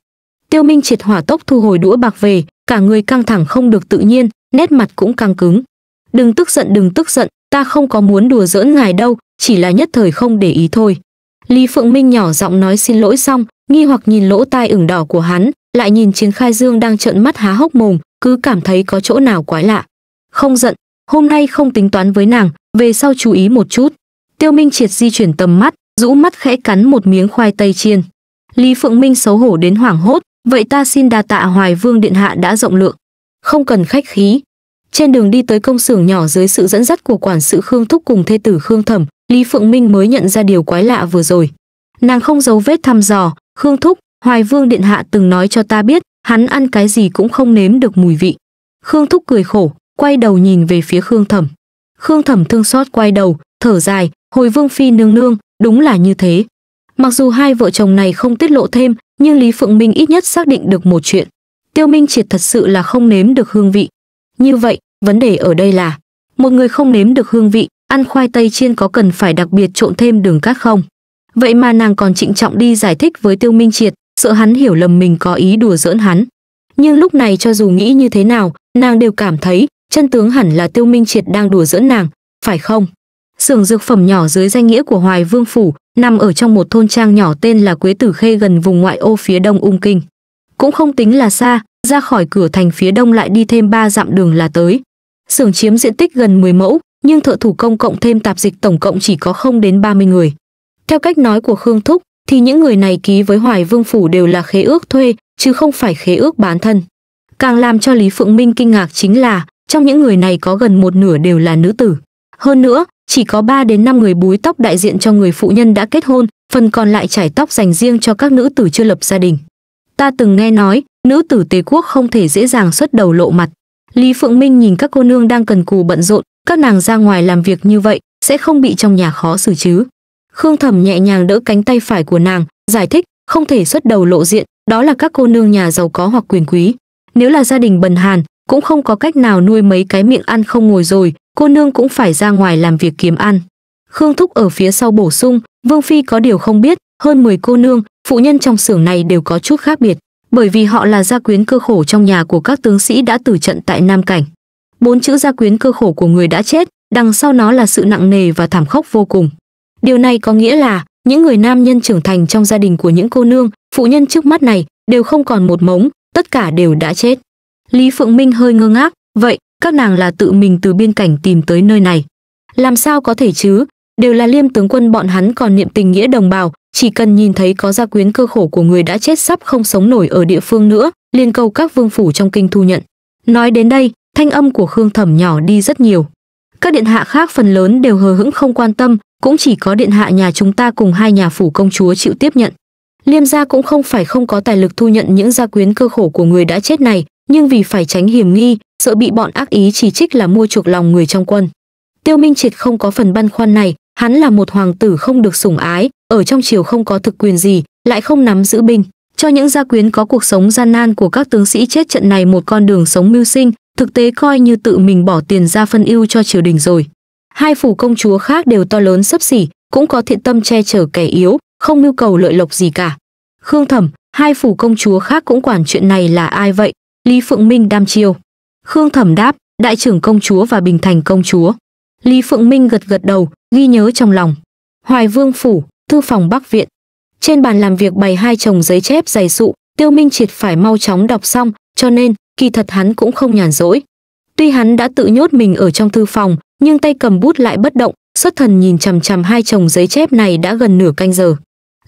Tiêu Minh Triệt hỏa tốc thu hồi đũa bạc về, cả người căng thẳng không được tự nhiên, nét mặt cũng căng cứng. Đừng tức giận, đừng tức giận, ta không có muốn đùa giỡn ngài đâu, chỉ là nhất thời không để ý thôi. Lý Phượng Minh nhỏ giọng nói xin lỗi xong, nghi hoặc nhìn lỗ tai ửng đỏ của hắn, lại nhìn Chiến Khai Dương đang trợn mắt há hốc mồm, cứ cảm thấy có chỗ nào quái lạ. Không giận, hôm nay không tính toán với nàng, về sau chú ý một chút. Tiêu Minh triệt di chuyển tầm mắt, rũ mắt khẽ cắn một miếng khoai tây chiên. Lý Phượng Minh xấu hổ đến hoảng hốt, vậy ta xin đa tạ hoài vương điện hạ đã rộng lượng không cần khách khí trên đường đi tới công xưởng nhỏ dưới sự dẫn dắt của quản sự khương thúc cùng thê tử khương thẩm lý phượng minh mới nhận ra điều quái lạ vừa rồi nàng không giấu vết thăm dò khương thúc hoài vương điện hạ từng nói cho ta biết hắn ăn cái gì cũng không nếm được mùi vị khương thúc cười khổ quay đầu nhìn về phía khương thẩm khương thẩm thương xót quay đầu thở dài hồi vương phi nương nương đúng là như thế mặc dù hai vợ chồng này không tiết lộ thêm nhưng Lý Phượng Minh ít nhất xác định được một chuyện. Tiêu Minh Triệt thật sự là không nếm được hương vị. Như vậy, vấn đề ở đây là, một người không nếm được hương vị, ăn khoai tây chiên có cần phải đặc biệt trộn thêm đường cát không? Vậy mà nàng còn trịnh trọng đi giải thích với Tiêu Minh Triệt, sợ hắn hiểu lầm mình có ý đùa giỡn hắn. Nhưng lúc này cho dù nghĩ như thế nào, nàng đều cảm thấy chân tướng hẳn là Tiêu Minh Triệt đang đùa giỡn nàng, phải không? Xưởng dược phẩm nhỏ dưới danh nghĩa của Hoài Vương phủ, nằm ở trong một thôn trang nhỏ tên là Quế Tử Khê gần vùng ngoại ô phía đông Ung Kinh. Cũng không tính là xa, ra khỏi cửa thành phía đông lại đi thêm 3 dặm đường là tới. Xưởng chiếm diện tích gần 10 mẫu, nhưng thợ thủ công cộng thêm tạp dịch tổng cộng chỉ có không đến 30 người. Theo cách nói của Khương Thúc, thì những người này ký với Hoài Vương phủ đều là khế ước thuê, chứ không phải khế ước bán thân. Càng làm cho Lý Phượng Minh kinh ngạc chính là, trong những người này có gần một nửa đều là nữ tử. Hơn nữa, chỉ có 3 đến 5 người búi tóc đại diện cho người phụ nhân đã kết hôn, phần còn lại trải tóc dành riêng cho các nữ tử chưa lập gia đình. Ta từng nghe nói, nữ tử Tề quốc không thể dễ dàng xuất đầu lộ mặt. Lý Phượng Minh nhìn các cô nương đang cần cù bận rộn, các nàng ra ngoài làm việc như vậy sẽ không bị trong nhà khó xử chứ. Khương Thẩm nhẹ nhàng đỡ cánh tay phải của nàng, giải thích, không thể xuất đầu lộ diện, đó là các cô nương nhà giàu có hoặc quyền quý. Nếu là gia đình bần hàn, cũng không có cách nào nuôi mấy cái miệng ăn không ngồi rồi, cô nương cũng phải ra ngoài làm việc kiếm ăn. Khương Thúc ở phía sau bổ sung, Vương Phi có điều không biết, hơn 10 cô nương, phụ nhân trong xưởng này đều có chút khác biệt, bởi vì họ là gia quyến cơ khổ trong nhà của các tướng sĩ đã tử trận tại Nam Cảnh. Bốn chữ gia quyến cơ khổ của người đã chết, đằng sau nó là sự nặng nề và thảm khốc vô cùng. Điều này có nghĩa là, những người nam nhân trưởng thành trong gia đình của những cô nương, phụ nhân trước mắt này, đều không còn một mống, tất cả đều đã chết. Lý Phượng Minh hơi ngơ ngác, vậy các nàng là tự mình từ biên cảnh tìm tới nơi này. Làm sao có thể chứ, đều là liêm tướng quân bọn hắn còn niệm tình nghĩa đồng bào, chỉ cần nhìn thấy có gia quyến cơ khổ của người đã chết sắp không sống nổi ở địa phương nữa, liên cầu các vương phủ trong kinh thu nhận. Nói đến đây, thanh âm của Khương Thẩm nhỏ đi rất nhiều. Các điện hạ khác phần lớn đều hờ hững không quan tâm, cũng chỉ có điện hạ nhà chúng ta cùng hai nhà phủ công chúa chịu tiếp nhận. Liêm gia cũng không phải không có tài lực thu nhận những gia quyến cơ khổ của người đã chết này, nhưng vì phải tránh hiểm nghi, sợ bị bọn ác ý chỉ trích là mua chuộc lòng người trong quân. Tiêu Minh Triệt không có phần băn khoăn này, hắn là một hoàng tử không được sủng ái, ở trong triều không có thực quyền gì, lại không nắm giữ binh, cho những gia quyến có cuộc sống gian nan của các tướng sĩ chết trận này một con đường sống mưu sinh, thực tế coi như tự mình bỏ tiền ra phân ưu cho triều đình rồi. Hai phủ công chúa khác đều to lớn sấp xỉ, cũng có thiện tâm che chở kẻ yếu, không mưu cầu lợi lộc gì cả. Khương Thẩm, hai phủ công chúa khác cũng quản chuyện này là ai vậy? Lý Phượng Minh đam chiêu. Khương Thẩm đáp, đại trưởng công chúa và Bình Thành công chúa. Lý Phượng Minh gật gật đầu, ghi nhớ trong lòng. Hoài Vương phủ, thư phòng Bắc viện. Trên bàn làm việc bày hai chồng giấy chép dày sụ, Tiêu Minh Triệt phải mau chóng đọc xong, cho nên kỳ thật hắn cũng không nhàn rỗi. Tuy hắn đã tự nhốt mình ở trong thư phòng, nhưng tay cầm bút lại bất động, xuất thần nhìn chằm chằm hai chồng giấy chép này đã gần nửa canh giờ.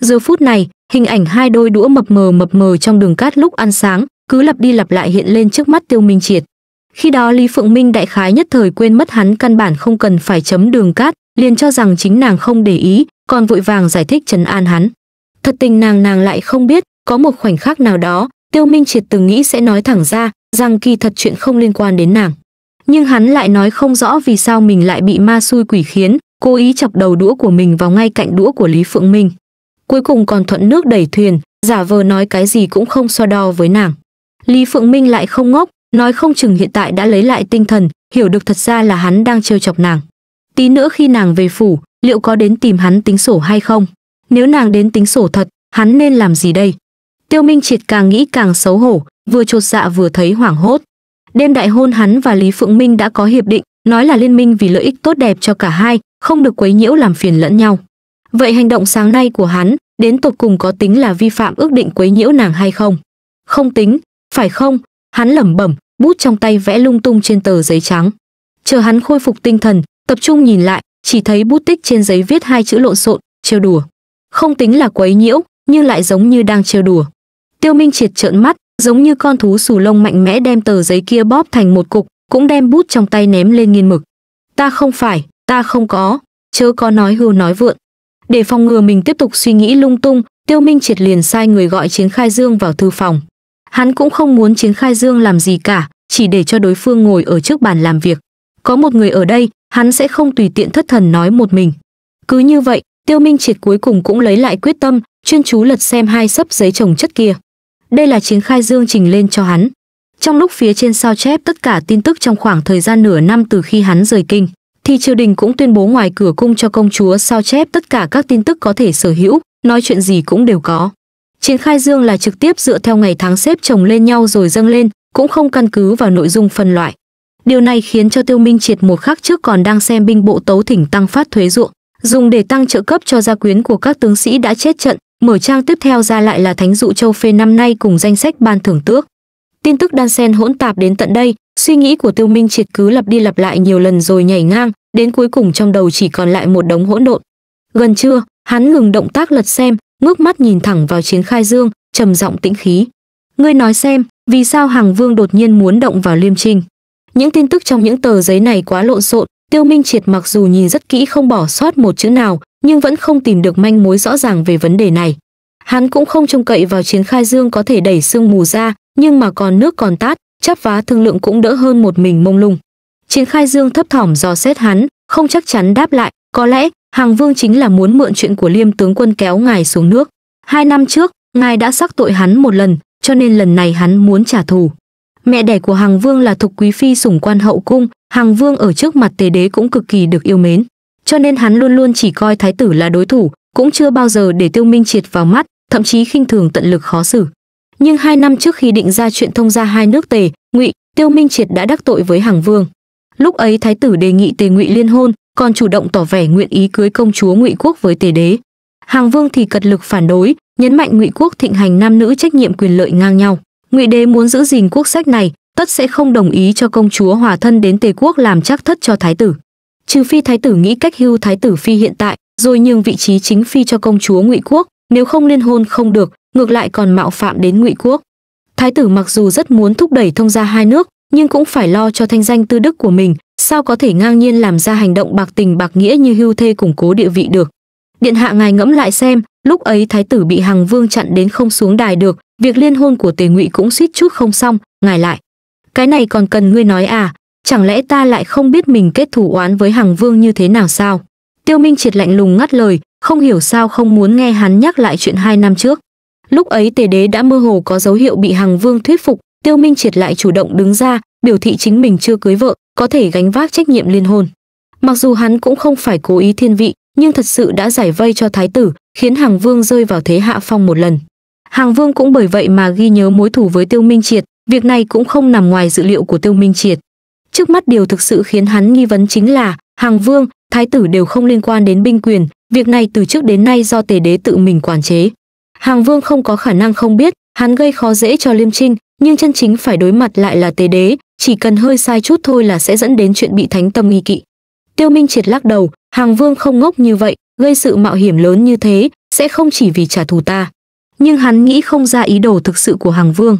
Giờ phút này, hình ảnh hai đôi đũa mập mờ mập mờ trong đường cát lúc ăn sáng, cứ lặp đi lặp lại hiện lên trước mắt Tiêu Minh Triệt. Khi đó Lý Phượng Minh đại khái nhất thời quên mất hắn căn bản không cần phải chấm đường cát, liền cho rằng chính nàng không để ý, còn vội vàng giải thích trấn an hắn. Thật tình nàng nàng lại không biết, có một khoảnh khắc nào đó, Tiêu Minh Triệt từng nghĩ sẽ nói thẳng ra, rằng kỳ thật chuyện không liên quan đến nàng. Nhưng hắn lại nói không rõ vì sao mình lại bị ma xui quỷ khiến, cố ý chọc đầu đũa của mình vào ngay cạnh đũa của Lý Phượng Minh. Cuối cùng còn thuận nước đẩy thuyền, giả vờ nói cái gì cũng không so đo với nàng. Lý Phượng Minh lại không ngốc, nói không chừng hiện tại đã lấy lại tinh thần hiểu được thật ra là hắn đang trêu chọc nàng tí nữa khi nàng về phủ liệu có đến tìm hắn tính sổ hay không nếu nàng đến tính sổ thật hắn nên làm gì đây tiêu minh triệt càng nghĩ càng xấu hổ vừa chột dạ vừa thấy hoảng hốt đêm đại hôn hắn và lý phượng minh đã có hiệp định nói là liên minh vì lợi ích tốt đẹp cho cả hai không được quấy nhiễu làm phiền lẫn nhau vậy hành động sáng nay của hắn đến tột cùng có tính là vi phạm ước định quấy nhiễu nàng hay không không tính phải không hắn lẩm bẩm bút trong tay vẽ lung tung trên tờ giấy trắng. Chờ hắn khôi phục tinh thần, tập trung nhìn lại, chỉ thấy bút tích trên giấy viết hai chữ lộn xộn, trêu đùa. Không tính là quấy nhiễu, nhưng lại giống như đang trêu đùa. Tiêu Minh triệt trợn mắt, giống như con thú sù lông mạnh mẽ đem tờ giấy kia bóp thành một cục, cũng đem bút trong tay ném lên nghiên mực. Ta không phải, ta không có, chớ có nói hưu nói vượn. Để phòng ngừa mình tiếp tục suy nghĩ lung tung, Tiêu Minh triệt liền sai người gọi Chiến Khai Dương vào thư phòng. Hắn cũng không muốn Chiến Khai Dương làm gì cả, chỉ để cho đối phương ngồi ở trước bàn làm việc. Có một người ở đây, hắn sẽ không tùy tiện thất thần nói một mình. Cứ như vậy, Tiêu Minh Triệt cuối cùng cũng lấy lại quyết tâm, chuyên chú lật xem hai sấp giấy chồng chất kia. Đây là Chiến Khai Dương trình lên cho hắn. Trong lúc phía trên sao chép tất cả tin tức trong khoảng thời gian nửa năm từ khi hắn rời kinh, thì triều đình cũng tuyên bố ngoài cửa cung cho công chúa sao chép tất cả các tin tức có thể sở hữu, nói chuyện gì cũng đều có. Triển khai dương là trực tiếp dựa theo ngày tháng xếp chồng lên nhau rồi dâng lên, cũng không căn cứ vào nội dung phân loại. Điều này khiến cho Tiêu Minh Triệt một khắc trước còn đang xem binh bộ tấu thỉnh tăng phát thuế ruộng, dùng để tăng trợ cấp cho gia quyến của các tướng sĩ đã chết trận, mở trang tiếp theo ra lại là thánh dụ châu phê năm nay cùng danh sách ban thưởng tước. Tin tức đan sen hỗn tạp đến tận đây, suy nghĩ của Tiêu Minh Triệt cứ lặp đi lặp lại nhiều lần rồi nhảy ngang, đến cuối cùng trong đầu chỉ còn lại một đống hỗn độn. Gần trưa, hắn ngừng động tác lật xem, ngước mắt nhìn thẳng vào chiến khai dương trầm giọng tĩnh khí ngươi nói xem vì sao hàng vương đột nhiên muốn động vào liêm trinh những tin tức trong những tờ giấy này quá lộn xộn tiêu minh triệt mặc dù nhìn rất kỹ không bỏ sót một chữ nào nhưng vẫn không tìm được manh mối rõ ràng về vấn đề này hắn cũng không trông cậy vào chiến khai dương có thể đẩy sương mù ra nhưng mà còn nước còn tát chấp vá thương lượng cũng đỡ hơn một mình mông lung chiến khai dương thấp thỏm dò xét hắn không chắc chắn đáp lại có lẽ Hàng Vương chính là muốn mượn chuyện của Liêm tướng quân kéo ngài xuống nước. Hai năm trước, ngài đã sắc tội hắn một lần, cho nên lần này hắn muốn trả thù. Mẹ đẻ của Hàng Vương là Thục Quý Phi sủng quan hậu cung, Hàng Vương ở trước mặt tế đế cũng cực kỳ được yêu mến. Cho nên hắn luôn luôn chỉ coi thái tử là đối thủ, cũng chưa bao giờ để tiêu minh triệt vào mắt, thậm chí khinh thường tận lực khó xử. Nhưng hai năm trước khi định ra chuyện thông gia hai nước tề, ngụy, tiêu minh triệt đã đắc tội với Hàng Vương. Lúc ấy thái tử đề nghị tề ngụy liên hôn, còn chủ động tỏ vẻ nguyện ý cưới công chúa Ngụy quốc với Tề đế. Hàng Vương thì cật lực phản đối, nhấn mạnh Ngụy quốc thịnh hành nam nữ trách nhiệm quyền lợi ngang nhau. Ngụy đế muốn giữ gìn quốc sách này, tất sẽ không đồng ý cho công chúa hòa thân đến Tề quốc làm chắc thất cho thái tử. Trừ phi thái tử nghĩ cách hưu thái tử phi hiện tại, rồi nhường vị trí chính phi cho công chúa Ngụy quốc, nếu không liên hôn không được, ngược lại còn mạo phạm đến Ngụy quốc. Thái tử mặc dù rất muốn thúc đẩy thông gia hai nước, nhưng cũng phải lo cho thanh danh tư đức của mình, sao có thể ngang nhiên làm ra hành động bạc tình bạc nghĩa như hưu thê củng cố địa vị được điện hạ ngài ngẫm lại xem lúc ấy thái tử bị hằng vương chặn đến không xuống đài được việc liên hôn của tề ngụy cũng suýt chút không xong ngài lại cái này còn cần ngươi nói à chẳng lẽ ta lại không biết mình kết thù oán với hằng vương như thế nào sao tiêu minh triệt lạnh lùng ngắt lời không hiểu sao không muốn nghe hắn nhắc lại chuyện hai năm trước lúc ấy tề đế đã mơ hồ có dấu hiệu bị hằng vương thuyết phục tiêu minh triệt lại chủ động đứng ra biểu thị chính mình chưa cưới vợ có thể gánh vác trách nhiệm liên hôn. Mặc dù hắn cũng không phải cố ý thiên vị, nhưng thật sự đã giải vây cho thái tử, khiến Hàng Vương rơi vào thế hạ phong một lần. Hàng Vương cũng bởi vậy mà ghi nhớ mối thù với Tiêu Minh Triệt, việc này cũng không nằm ngoài dự liệu của Tiêu Minh Triệt. Trước mắt điều thực sự khiến hắn nghi vấn chính là, Hàng Vương, thái tử đều không liên quan đến binh quyền, việc này từ trước đến nay do tề đế tự mình quản chế. Hàng Vương không có khả năng không biết, hắn gây khó dễ cho Liêm Trinh, nhưng chân chính phải đối mặt lại là tề đế, chỉ cần hơi sai chút thôi là sẽ dẫn đến chuyện bị thánh tâm nghi kỵ. Tiêu Minh triệt lắc đầu, Hàng Vương không ngốc như vậy, gây sự mạo hiểm lớn như thế, sẽ không chỉ vì trả thù ta. Nhưng hắn nghĩ không ra ý đồ thực sự của Hàng Vương.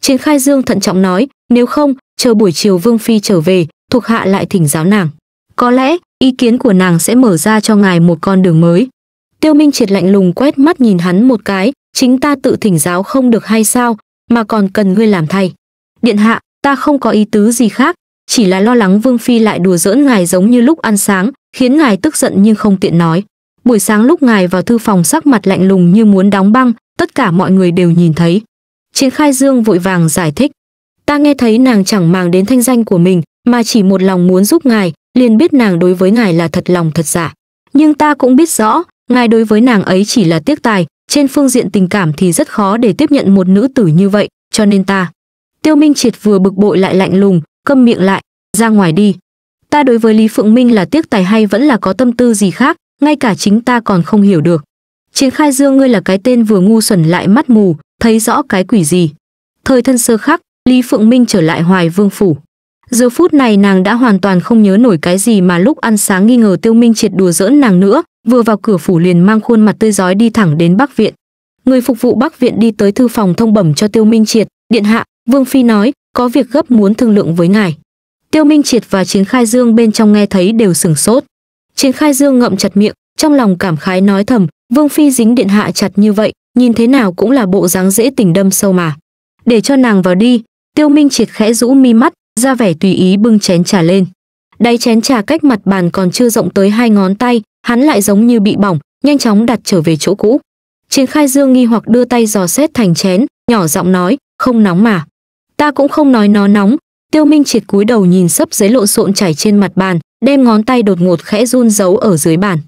Chiến Khai Dương thận trọng nói, nếu không, chờ buổi chiều Vương Phi trở về, thuộc hạ lại thỉnh giáo nàng. Có lẽ, ý kiến của nàng sẽ mở ra cho ngài một con đường mới. Tiêu Minh triệt lạnh lùng quét mắt nhìn hắn một cái, chính ta tự thỉnh giáo không được hay sao, mà còn cần ngươi làm thay. Điện hạ, ta không có ý tứ gì khác, chỉ là lo lắng Vương Phi lại đùa giỡn ngài giống như lúc ăn sáng, khiến ngài tức giận nhưng không tiện nói. Buổi sáng lúc ngài vào thư phòng sắc mặt lạnh lùng như muốn đóng băng, tất cả mọi người đều nhìn thấy. Chiến khai dương vội vàng giải thích. Ta nghe thấy nàng chẳng màng đến thanh danh của mình, mà chỉ một lòng muốn giúp ngài, liền biết nàng đối với ngài là thật lòng thật giả. Nhưng ta cũng biết rõ, ngài đối với nàng ấy chỉ là tiếc tài, trên phương diện tình cảm thì rất khó để tiếp nhận một nữ tử như vậy, cho nên ta Tiêu Minh Triệt vừa bực bội lại lạnh lùng, câm miệng lại, ra ngoài đi. Ta đối với Lý Phượng Minh là tiếc tài hay vẫn là có tâm tư gì khác, ngay cả chính ta còn không hiểu được. Chiến khai dương ngươi là cái tên vừa ngu xuẩn lại mắt mù, thấy rõ cái quỷ gì. Thời thân sơ khắc, Lý Phượng Minh trở lại hoài vương phủ. Giờ phút này nàng đã hoàn toàn không nhớ nổi cái gì mà lúc ăn sáng nghi ngờ tiêu minh triệt đùa giỡn nàng nữa, vừa vào cửa phủ liền mang khuôn mặt tươi giói đi thẳng đến bắc viện. Người phục vụ bắc viện đi tới thư phòng thông bẩm cho tiêu minh triệt, điện hạ, Vương Phi nói, có việc gấp muốn thương lượng với ngài. Tiêu Minh Triệt và Chiến Khai Dương bên trong nghe thấy đều sừng sốt. Chiến Khai Dương ngậm chặt miệng, trong lòng cảm khái nói thầm, Vương Phi dính điện hạ chặt như vậy, nhìn thế nào cũng là bộ dáng dễ tình đâm sâu mà. Để cho nàng vào đi, Tiêu Minh Triệt khẽ rũ mi mắt, ra vẻ tùy ý bưng chén trà lên. Đáy chén trà cách mặt bàn còn chưa rộng tới hai ngón tay, hắn lại giống như bị bỏng, nhanh chóng đặt trở về chỗ cũ. Chiến Khai Dương nghi hoặc đưa tay dò xét thành chén, nhỏ giọng nói, không nóng mà ta cũng không nói nó nóng tiêu minh triệt cúi đầu nhìn sấp giấy lộn xộn chảy trên mặt bàn đem ngón tay đột ngột khẽ run giấu ở dưới bàn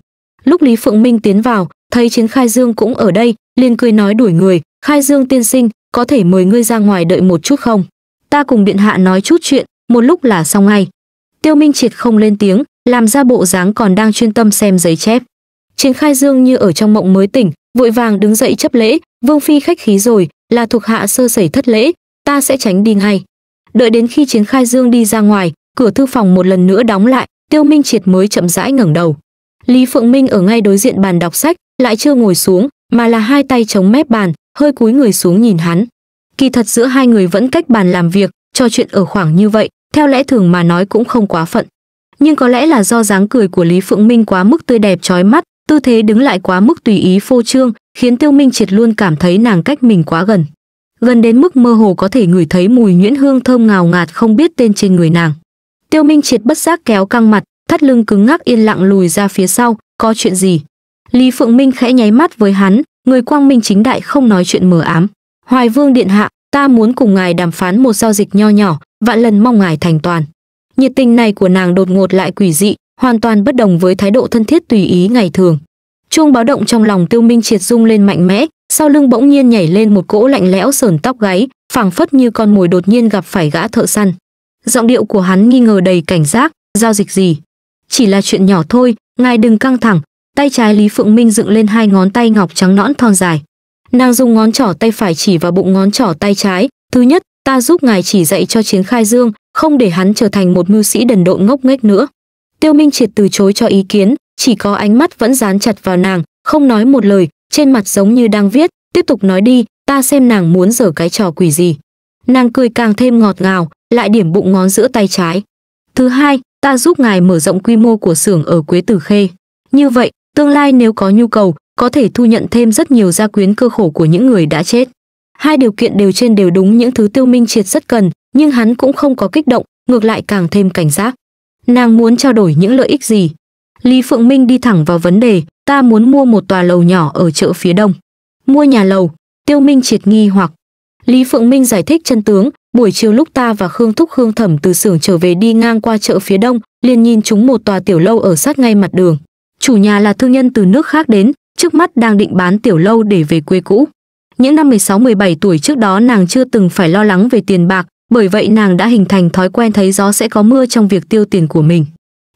lúc lý phượng minh tiến vào thấy chiến khai dương cũng ở đây liền cười nói đuổi người khai dương tiên sinh có thể mời ngươi ra ngoài đợi một chút không ta cùng điện hạ nói chút chuyện một lúc là xong ngay tiêu minh triệt không lên tiếng làm ra bộ dáng còn đang chuyên tâm xem giấy chép chiến khai dương như ở trong mộng mới tỉnh vội vàng đứng dậy chấp lễ vương phi khách khí rồi là thuộc hạ sơ sẩy thất lễ ta sẽ tránh đi ngay đợi đến khi chiến khai dương đi ra ngoài cửa thư phòng một lần nữa đóng lại tiêu minh triệt mới chậm rãi ngẩng đầu lý phượng minh ở ngay đối diện bàn đọc sách lại chưa ngồi xuống mà là hai tay chống mép bàn hơi cúi người xuống nhìn hắn kỳ thật giữa hai người vẫn cách bàn làm việc trò chuyện ở khoảng như vậy theo lẽ thường mà nói cũng không quá phận nhưng có lẽ là do dáng cười của lý phượng minh quá mức tươi đẹp trói mắt tư thế đứng lại quá mức tùy ý phô trương khiến tiêu minh triệt luôn cảm thấy nàng cách mình quá gần gần đến mức mơ hồ có thể ngửi thấy mùi nhuyễn hương thơm ngào ngạt không biết tên trên người nàng. Tiêu Minh Triệt bất giác kéo căng mặt, thắt lưng cứng ngắc yên lặng lùi ra phía sau, có chuyện gì? Lý Phượng Minh khẽ nháy mắt với hắn, người quang minh chính đại không nói chuyện mờ ám. Hoài Vương điện hạ, ta muốn cùng ngài đàm phán một giao dịch nho nhỏ, vạn lần mong ngài thành toàn. Nhiệt tình này của nàng đột ngột lại quỷ dị, hoàn toàn bất đồng với thái độ thân thiết tùy ý ngày thường. Chuông báo động trong lòng Tiêu Minh Triệt rung lên mạnh mẽ, sau lưng bỗng nhiên nhảy lên một cỗ lạnh lẽo sờn tóc gáy phảng phất như con mồi đột nhiên gặp phải gã thợ săn giọng điệu của hắn nghi ngờ đầy cảnh giác giao dịch gì chỉ là chuyện nhỏ thôi ngài đừng căng thẳng tay trái lý phượng minh dựng lên hai ngón tay ngọc trắng nõn thon dài nàng dùng ngón trỏ tay phải chỉ vào bụng ngón trỏ tay trái thứ nhất ta giúp ngài chỉ dạy cho chiến khai dương không để hắn trở thành một mưu sĩ đần độn ngốc nghếch nữa tiêu minh triệt từ chối cho ý kiến chỉ có ánh mắt vẫn dán chặt vào nàng không nói một lời trên mặt giống như đang viết, tiếp tục nói đi, ta xem nàng muốn dở cái trò quỷ gì. Nàng cười càng thêm ngọt ngào, lại điểm bụng ngón giữa tay trái. Thứ hai, ta giúp ngài mở rộng quy mô của xưởng ở Quế Tử Khê. Như vậy, tương lai nếu có nhu cầu, có thể thu nhận thêm rất nhiều gia quyến cơ khổ của những người đã chết. Hai điều kiện đều trên đều đúng những thứ Tiêu Minh Triệt rất cần, nhưng hắn cũng không có kích động, ngược lại càng thêm cảnh giác. Nàng muốn trao đổi những lợi ích gì? Lý Phượng Minh đi thẳng vào vấn đề, ta muốn mua một tòa lầu nhỏ ở chợ phía đông. Mua nhà lầu, Tiêu Minh triệt nghi hoặc. Lý Phượng Minh giải thích chân tướng, buổi chiều lúc ta và Khương Thúc Khương Thẩm từ xưởng trở về đi ngang qua chợ phía đông, liền nhìn chúng một tòa tiểu lâu ở sát ngay mặt đường. Chủ nhà là thương nhân từ nước khác đến, trước mắt đang định bán tiểu lâu để về quê cũ. Những năm 16-17 tuổi trước đó nàng chưa từng phải lo lắng về tiền bạc, bởi vậy nàng đã hình thành thói quen thấy gió sẽ có mưa trong việc tiêu tiền của mình.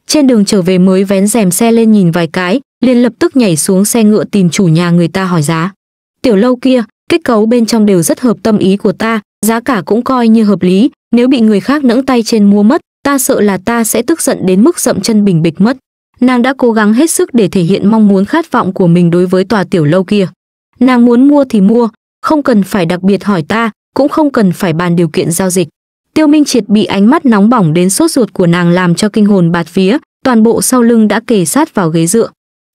Trên đường trở về mới vén rèm xe lên nhìn vài cái, liền lập tức nhảy xuống xe ngựa tìm chủ nhà người ta hỏi giá. Tiểu lâu kia, kết cấu bên trong đều rất hợp tâm ý của ta, giá cả cũng coi như hợp lý, nếu bị người khác nẫng tay trên mua mất, ta sợ là ta sẽ tức giận đến mức dậm chân bình bịch mất. Nàng đã cố gắng hết sức để thể hiện mong muốn khát vọng của mình đối với tòa tiểu lâu kia. Nàng muốn mua thì mua, không cần phải đặc biệt hỏi ta, cũng không cần phải bàn điều kiện giao dịch. Tiêu Minh Triệt bị ánh mắt nóng bỏng đến sốt ruột của nàng làm cho kinh hồn bạt vía, toàn bộ sau lưng đã kề sát vào ghế dựa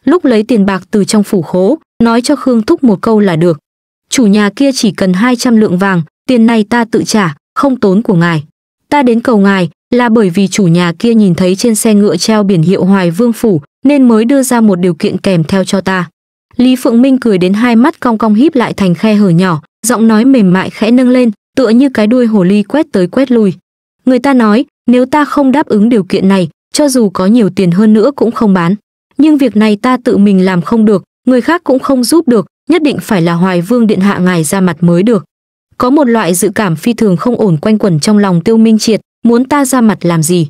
lúc lấy tiền bạc từ trong phủ khố, nói cho Khương Thúc một câu là được. Chủ nhà kia chỉ cần 200 lượng vàng, tiền này ta tự trả, không tốn của ngài. Ta đến cầu ngài là bởi vì chủ nhà kia nhìn thấy trên xe ngựa treo biển hiệu Hoài Vương Phủ nên mới đưa ra một điều kiện kèm theo cho ta. Lý Phượng Minh cười đến hai mắt cong cong híp lại thành khe hở nhỏ, giọng nói mềm mại khẽ nâng lên, tựa như cái đuôi hồ ly quét tới quét lui. Người ta nói, nếu ta không đáp ứng điều kiện này, cho dù có nhiều tiền hơn nữa cũng không bán nhưng việc này ta tự mình làm không được, người khác cũng không giúp được, nhất định phải là Hoài Vương Điện Hạ ngài ra mặt mới được. Có một loại dự cảm phi thường không ổn quanh quẩn trong lòng Tiêu Minh Triệt, muốn ta ra mặt làm gì?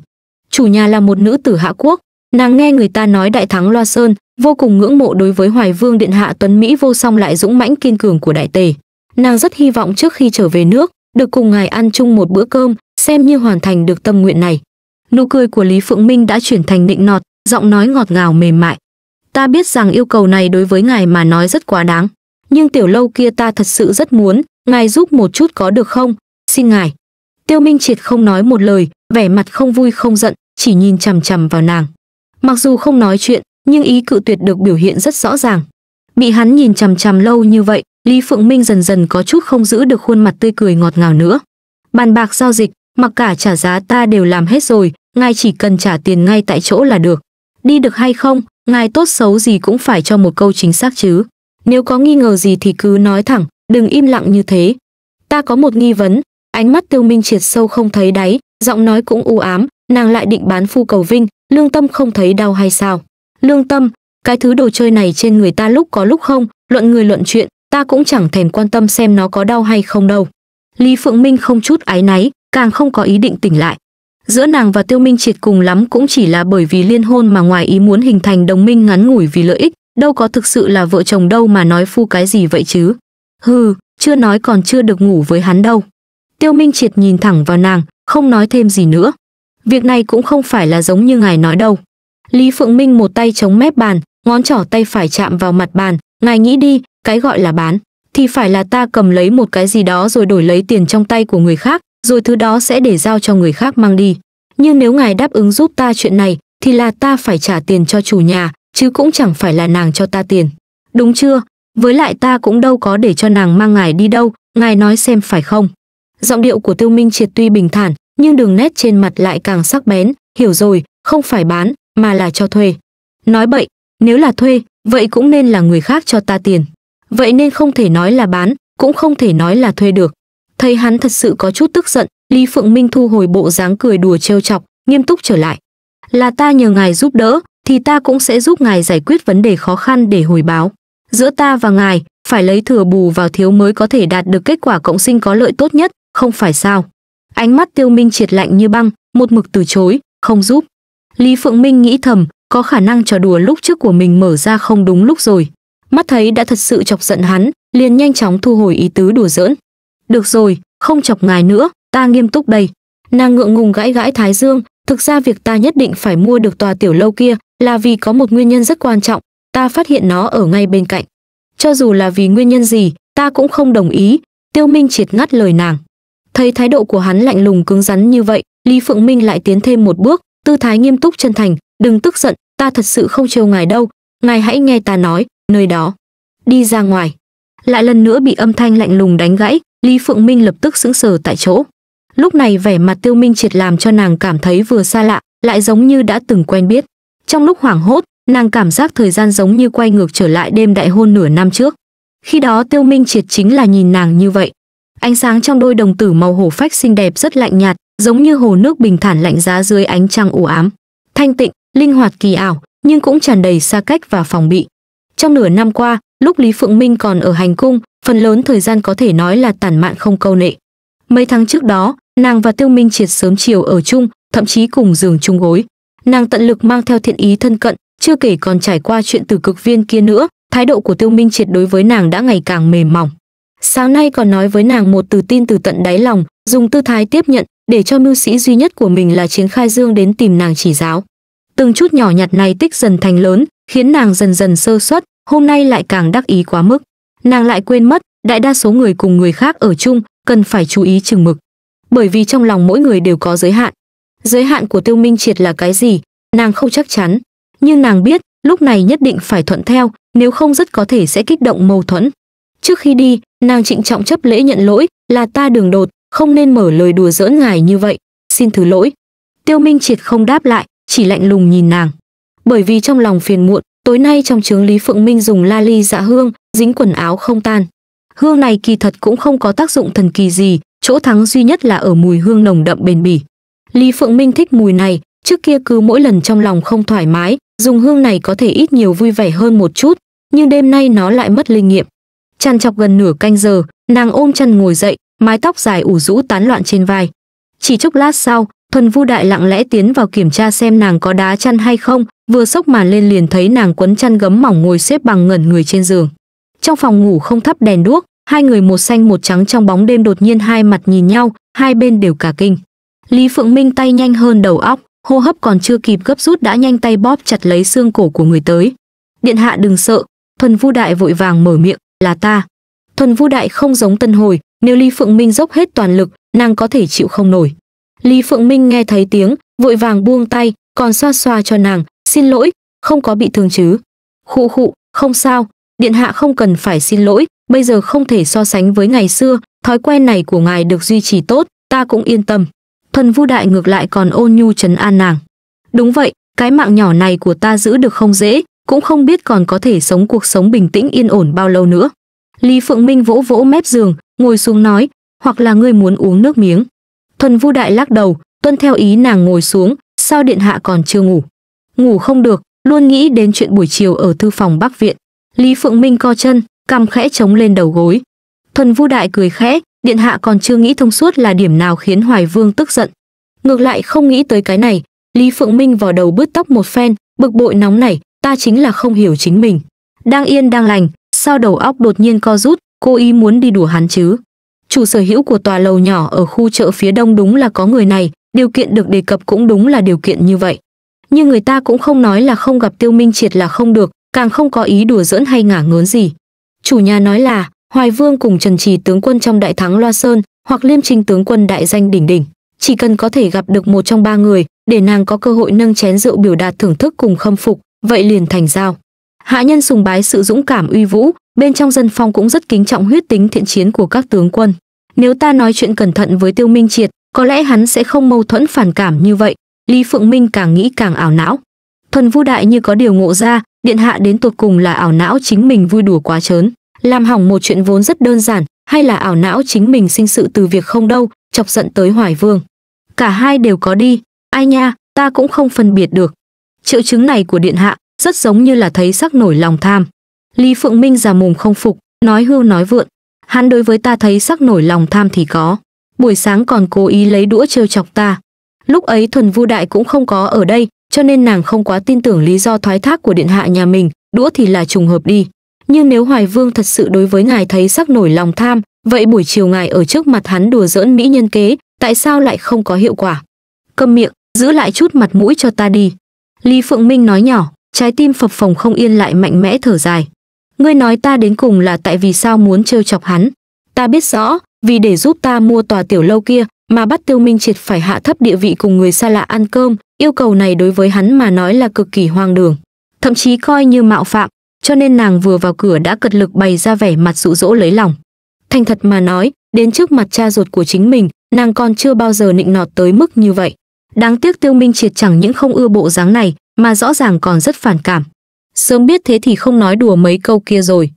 Chủ nhà là một nữ tử hạ quốc, nàng nghe người ta nói đại thắng Loa Sơn, vô cùng ngưỡng mộ đối với Hoài Vương Điện Hạ Tuấn Mỹ vô song lại dũng mãnh kiên cường của đại tề. Nàng rất hy vọng trước khi trở về nước, được cùng ngài ăn chung một bữa cơm, xem như hoàn thành được tâm nguyện này. Nụ cười của Lý Phượng Minh đã chuyển thành nịnh nọt, giọng nói ngọt ngào mềm mại. Ta biết rằng yêu cầu này đối với ngài mà nói rất quá đáng, nhưng tiểu lâu kia ta thật sự rất muốn, ngài giúp một chút có được không? Xin ngài. Tiêu Minh Triệt không nói một lời, vẻ mặt không vui không giận, chỉ nhìn chằm chằm vào nàng. Mặc dù không nói chuyện, nhưng ý cự tuyệt được biểu hiện rất rõ ràng. Bị hắn nhìn chằm chằm lâu như vậy, Lý Phượng Minh dần dần có chút không giữ được khuôn mặt tươi cười ngọt ngào nữa. Bàn bạc giao dịch, mặc cả trả giá ta đều làm hết rồi, ngài chỉ cần trả tiền ngay tại chỗ là được đi được hay không, ngài tốt xấu gì cũng phải cho một câu chính xác chứ. Nếu có nghi ngờ gì thì cứ nói thẳng, đừng im lặng như thế. Ta có một nghi vấn, ánh mắt tiêu minh triệt sâu không thấy đáy, giọng nói cũng u ám, nàng lại định bán phu cầu vinh, lương tâm không thấy đau hay sao. Lương tâm, cái thứ đồ chơi này trên người ta lúc có lúc không, luận người luận chuyện, ta cũng chẳng thèm quan tâm xem nó có đau hay không đâu. Lý Phượng Minh không chút ái náy, càng không có ý định tỉnh lại, Giữa nàng và Tiêu Minh Triệt cùng lắm cũng chỉ là bởi vì liên hôn mà ngoài ý muốn hình thành đồng minh ngắn ngủi vì lợi ích, đâu có thực sự là vợ chồng đâu mà nói phu cái gì vậy chứ. Hừ, chưa nói còn chưa được ngủ với hắn đâu. Tiêu Minh Triệt nhìn thẳng vào nàng, không nói thêm gì nữa. Việc này cũng không phải là giống như ngài nói đâu. Lý Phượng Minh một tay chống mép bàn, ngón trỏ tay phải chạm vào mặt bàn, ngài nghĩ đi, cái gọi là bán, thì phải là ta cầm lấy một cái gì đó rồi đổi lấy tiền trong tay của người khác, rồi thứ đó sẽ để giao cho người khác mang đi. Nhưng nếu ngài đáp ứng giúp ta chuyện này, thì là ta phải trả tiền cho chủ nhà, chứ cũng chẳng phải là nàng cho ta tiền. Đúng chưa? Với lại ta cũng đâu có để cho nàng mang ngài đi đâu, ngài nói xem phải không? Giọng điệu của Tiêu Minh Triệt tuy bình thản, nhưng đường nét trên mặt lại càng sắc bén, hiểu rồi, không phải bán, mà là cho thuê. Nói bậy, nếu là thuê, vậy cũng nên là người khác cho ta tiền. Vậy nên không thể nói là bán, cũng không thể nói là thuê được. Thấy hắn thật sự có chút tức giận, Lý Phượng Minh thu hồi bộ dáng cười đùa trêu chọc, nghiêm túc trở lại. Là ta nhờ ngài giúp đỡ, thì ta cũng sẽ giúp ngài giải quyết vấn đề khó khăn để hồi báo. Giữa ta và ngài, phải lấy thừa bù vào thiếu mới có thể đạt được kết quả cộng sinh có lợi tốt nhất, không phải sao? Ánh mắt Tiêu Minh triệt lạnh như băng, một mực từ chối, không giúp. Lý Phượng Minh nghĩ thầm, có khả năng trò đùa lúc trước của mình mở ra không đúng lúc rồi. Mắt thấy đã thật sự chọc giận hắn, liền nhanh chóng thu hồi ý tứ đùa giỡn. Được rồi, không chọc ngài nữa, ta nghiêm túc đây. Nàng ngượng ngùng gãi gãi thái dương, thực ra việc ta nhất định phải mua được tòa tiểu lâu kia là vì có một nguyên nhân rất quan trọng, ta phát hiện nó ở ngay bên cạnh. Cho dù là vì nguyên nhân gì, ta cũng không đồng ý, Tiêu Minh triệt ngắt lời nàng. Thấy thái độ của hắn lạnh lùng cứng rắn như vậy, Lý Phượng Minh lại tiến thêm một bước, tư thái nghiêm túc chân thành, đừng tức giận, ta thật sự không trêu ngài đâu, ngài hãy nghe ta nói, nơi đó. Đi ra ngoài. Lại lần nữa bị âm thanh lạnh lùng đánh gãy, Lý Phượng Minh lập tức sững sờ tại chỗ. Lúc này vẻ mặt Tiêu Minh Triệt làm cho nàng cảm thấy vừa xa lạ, lại giống như đã từng quen biết. Trong lúc hoảng hốt, nàng cảm giác thời gian giống như quay ngược trở lại đêm đại hôn nửa năm trước. Khi đó Tiêu Minh Triệt chính là nhìn nàng như vậy. Ánh sáng trong đôi đồng tử màu hổ phách xinh đẹp rất lạnh nhạt, giống như hồ nước bình thản lạnh giá dưới ánh trăng u ám. Thanh tịnh, linh hoạt kỳ ảo, nhưng cũng tràn đầy xa cách và phòng bị. Trong nửa năm qua, lúc Lý Phượng Minh còn ở hành cung, phần lớn thời gian có thể nói là tản mạn không câu nệ. Mấy tháng trước đó, nàng và Tiêu Minh Triệt sớm chiều ở chung, thậm chí cùng giường chung gối. Nàng tận lực mang theo thiện ý thân cận, chưa kể còn trải qua chuyện từ cực viên kia nữa, thái độ của Tiêu Minh Triệt đối với nàng đã ngày càng mềm mỏng. Sáng nay còn nói với nàng một từ tin từ tận đáy lòng, dùng tư thái tiếp nhận, để cho mưu sĩ duy nhất của mình là Chiến Khai Dương đến tìm nàng chỉ giáo. Từng chút nhỏ nhặt này tích dần thành lớn, khiến nàng dần dần sơ suất, hôm nay lại càng đắc ý quá mức nàng lại quên mất đại đa số người cùng người khác ở chung cần phải chú ý chừng mực bởi vì trong lòng mỗi người đều có giới hạn giới hạn của tiêu minh triệt là cái gì nàng không chắc chắn nhưng nàng biết lúc này nhất định phải thuận theo nếu không rất có thể sẽ kích động mâu thuẫn trước khi đi nàng trịnh trọng chấp lễ nhận lỗi là ta đường đột không nên mở lời đùa giỡn ngài như vậy xin thứ lỗi tiêu minh triệt không đáp lại chỉ lạnh lùng nhìn nàng bởi vì trong lòng phiền muộn tối nay trong trướng lý phượng minh dùng la ly dạ hương dính quần áo không tan. Hương này kỳ thật cũng không có tác dụng thần kỳ gì, chỗ thắng duy nhất là ở mùi hương nồng đậm bền bỉ. Lý Phượng Minh thích mùi này, trước kia cứ mỗi lần trong lòng không thoải mái, dùng hương này có thể ít nhiều vui vẻ hơn một chút, nhưng đêm nay nó lại mất linh nghiệm. Chăn chọc gần nửa canh giờ, nàng ôm chân ngồi dậy, mái tóc dài ủ rũ tán loạn trên vai. Chỉ chốc lát sau, Thuần Vu Đại lặng lẽ tiến vào kiểm tra xem nàng có đá chăn hay không, vừa sốc màn lên liền thấy nàng quấn chăn gấm mỏng ngồi xếp bằng ngẩn người trên giường. Trong phòng ngủ không thắp đèn đuốc, hai người một xanh một trắng trong bóng đêm đột nhiên hai mặt nhìn nhau, hai bên đều cả kinh. Lý Phượng Minh tay nhanh hơn đầu óc, hô hấp còn chưa kịp gấp rút đã nhanh tay bóp chặt lấy xương cổ của người tới. Điện hạ đừng sợ, Thuần Vu Đại vội vàng mở miệng, là ta. Thuần Vu Đại không giống Tân Hồi, nếu Lý Phượng Minh dốc hết toàn lực, nàng có thể chịu không nổi. Lý Phượng Minh nghe thấy tiếng, vội vàng buông tay, còn xoa xoa cho nàng, xin lỗi, không có bị thương chứ. Khụ khụ, không sao, điện hạ không cần phải xin lỗi bây giờ không thể so sánh với ngày xưa thói quen này của ngài được duy trì tốt ta cũng yên tâm thuần vu đại ngược lại còn ôn nhu trấn an nàng đúng vậy cái mạng nhỏ này của ta giữ được không dễ cũng không biết còn có thể sống cuộc sống bình tĩnh yên ổn bao lâu nữa lý phượng minh vỗ vỗ mép giường ngồi xuống nói hoặc là ngươi muốn uống nước miếng thuần vu đại lắc đầu tuân theo ý nàng ngồi xuống sao điện hạ còn chưa ngủ ngủ không được luôn nghĩ đến chuyện buổi chiều ở thư phòng bắc viện Lý Phượng Minh co chân, cằm khẽ chống lên đầu gối. Thuần Vu Đại cười khẽ, điện hạ còn chưa nghĩ thông suốt là điểm nào khiến Hoài Vương tức giận. Ngược lại không nghĩ tới cái này, Lý Phượng Minh vò đầu bứt tóc một phen, bực bội nóng nảy, ta chính là không hiểu chính mình. Đang yên đang lành, sao đầu óc đột nhiên co rút, cô ý muốn đi đùa hắn chứ? Chủ sở hữu của tòa lầu nhỏ ở khu chợ phía đông đúng là có người này, điều kiện được đề cập cũng đúng là điều kiện như vậy. Nhưng người ta cũng không nói là không gặp Tiêu Minh Triệt là không được, càng không có ý đùa giỡn hay ngả ngớn gì. Chủ nhà nói là, Hoài Vương cùng Trần Trì tướng quân trong đại thắng Loa Sơn, hoặc Liêm Trinh tướng quân đại danh đỉnh đỉnh, chỉ cần có thể gặp được một trong ba người, để nàng có cơ hội nâng chén rượu biểu đạt thưởng thức cùng khâm phục, vậy liền thành giao. Hạ nhân sùng bái sự dũng cảm uy vũ, bên trong dân phong cũng rất kính trọng huyết tính thiện chiến của các tướng quân. Nếu ta nói chuyện cẩn thận với Tiêu Minh Triệt, có lẽ hắn sẽ không mâu thuẫn phản cảm như vậy. Lý Phượng Minh càng nghĩ càng ảo não. Thuần Vu Đại như có điều ngộ ra, điện hạ đến tột cùng là ảo não chính mình vui đùa quá chớn làm hỏng một chuyện vốn rất đơn giản hay là ảo não chính mình sinh sự từ việc không đâu chọc giận tới hoài vương cả hai đều có đi ai nha ta cũng không phân biệt được triệu chứng này của điện hạ rất giống như là thấy sắc nổi lòng tham lý phượng minh già mồm không phục nói hưu nói vượn hắn đối với ta thấy sắc nổi lòng tham thì có buổi sáng còn cố ý lấy đũa trêu chọc ta lúc ấy thuần vu đại cũng không có ở đây cho nên nàng không quá tin tưởng lý do thoái thác của điện hạ nhà mình, đũa thì là trùng hợp đi. Nhưng nếu Hoài Vương thật sự đối với ngài thấy sắc nổi lòng tham, vậy buổi chiều ngài ở trước mặt hắn đùa giỡn mỹ nhân kế, tại sao lại không có hiệu quả? Câm miệng, giữ lại chút mặt mũi cho ta đi. Lý Phượng Minh nói nhỏ, trái tim phập phồng không yên lại mạnh mẽ thở dài. Ngươi nói ta đến cùng là tại vì sao muốn trêu chọc hắn? Ta biết rõ, vì để giúp ta mua tòa tiểu lâu kia, mà bắt Tiêu Minh Triệt phải hạ thấp địa vị cùng người xa lạ ăn cơm, yêu cầu này đối với hắn mà nói là cực kỳ hoang đường, thậm chí coi như mạo phạm, cho nên nàng vừa vào cửa đã cật lực bày ra vẻ mặt dụ dỗ lấy lòng. Thành thật mà nói, đến trước mặt cha ruột của chính mình, nàng còn chưa bao giờ nịnh nọt tới mức như vậy. Đáng tiếc Tiêu Minh Triệt chẳng những không ưa bộ dáng này, mà rõ ràng còn rất phản cảm. Sớm biết thế thì không nói đùa mấy câu kia rồi.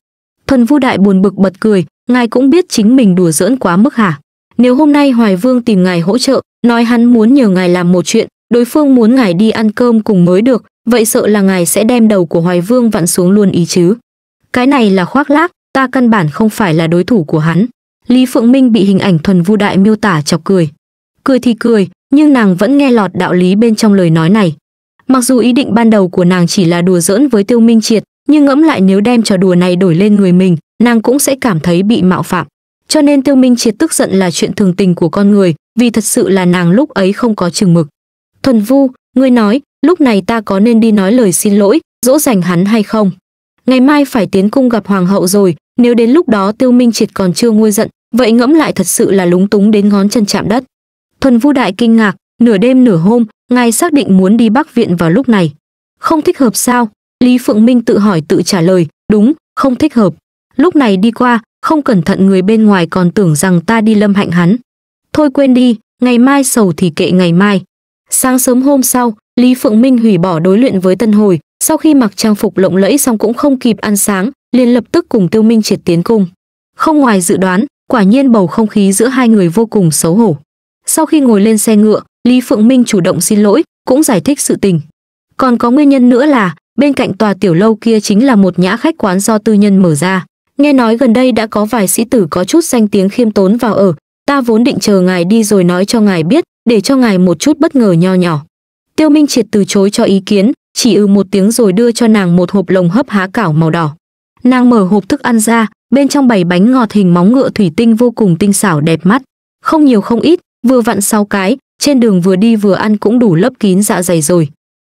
Thuần Vu Đại buồn bực bật cười, ngài cũng biết chính mình đùa giỡn quá mức hả? Nếu hôm nay Hoài Vương tìm ngài hỗ trợ, nói hắn muốn nhờ ngài làm một chuyện, đối phương muốn ngài đi ăn cơm cùng mới được, vậy sợ là ngài sẽ đem đầu của Hoài Vương vặn xuống luôn ý chứ. Cái này là khoác lác, ta căn bản không phải là đối thủ của hắn. Lý Phượng Minh bị hình ảnh thuần vu đại miêu tả chọc cười. Cười thì cười, nhưng nàng vẫn nghe lọt đạo lý bên trong lời nói này. Mặc dù ý định ban đầu của nàng chỉ là đùa giỡn với Tiêu Minh Triệt, nhưng ngẫm lại nếu đem trò đùa này đổi lên người mình, nàng cũng sẽ cảm thấy bị mạo phạm. Cho nên Tiêu Minh Triệt tức giận là chuyện thường tình của con người, vì thật sự là nàng lúc ấy không có chừng mực. Thuần Vu, ngươi nói, lúc này ta có nên đi nói lời xin lỗi, dỗ dành hắn hay không? Ngày mai phải tiến cung gặp hoàng hậu rồi, nếu đến lúc đó Tiêu Minh Triệt còn chưa nguôi giận, vậy ngẫm lại thật sự là lúng túng đến ngón chân chạm đất. Thuần Vu đại kinh ngạc, nửa đêm nửa hôm, ngài xác định muốn đi Bắc viện vào lúc này. Không thích hợp sao? Lý Phượng Minh tự hỏi tự trả lời, đúng, không thích hợp. Lúc này đi qua, không cẩn thận người bên ngoài còn tưởng rằng ta đi lâm hạnh hắn. Thôi quên đi, ngày mai sầu thì kệ ngày mai. Sáng sớm hôm sau, Lý Phượng Minh hủy bỏ đối luyện với Tân Hồi, sau khi mặc trang phục lộng lẫy xong cũng không kịp ăn sáng, liền lập tức cùng Tiêu Minh triệt tiến cung. Không ngoài dự đoán, quả nhiên bầu không khí giữa hai người vô cùng xấu hổ. Sau khi ngồi lên xe ngựa, Lý Phượng Minh chủ động xin lỗi, cũng giải thích sự tình. Còn có nguyên nhân nữa là, bên cạnh tòa tiểu lâu kia chính là một nhã khách quán do tư nhân mở ra. Nghe nói gần đây đã có vài sĩ tử có chút danh tiếng khiêm tốn vào ở, ta vốn định chờ ngài đi rồi nói cho ngài biết, để cho ngài một chút bất ngờ nho nhỏ. Tiêu Minh Triệt từ chối cho ý kiến, chỉ ư ừ một tiếng rồi đưa cho nàng một hộp lồng hấp há cảo màu đỏ. Nàng mở hộp thức ăn ra, bên trong bảy bánh ngọt hình móng ngựa thủy tinh vô cùng tinh xảo đẹp mắt, không nhiều không ít, vừa vặn sáu cái, trên đường vừa đi vừa ăn cũng đủ lấp kín dạ dày rồi.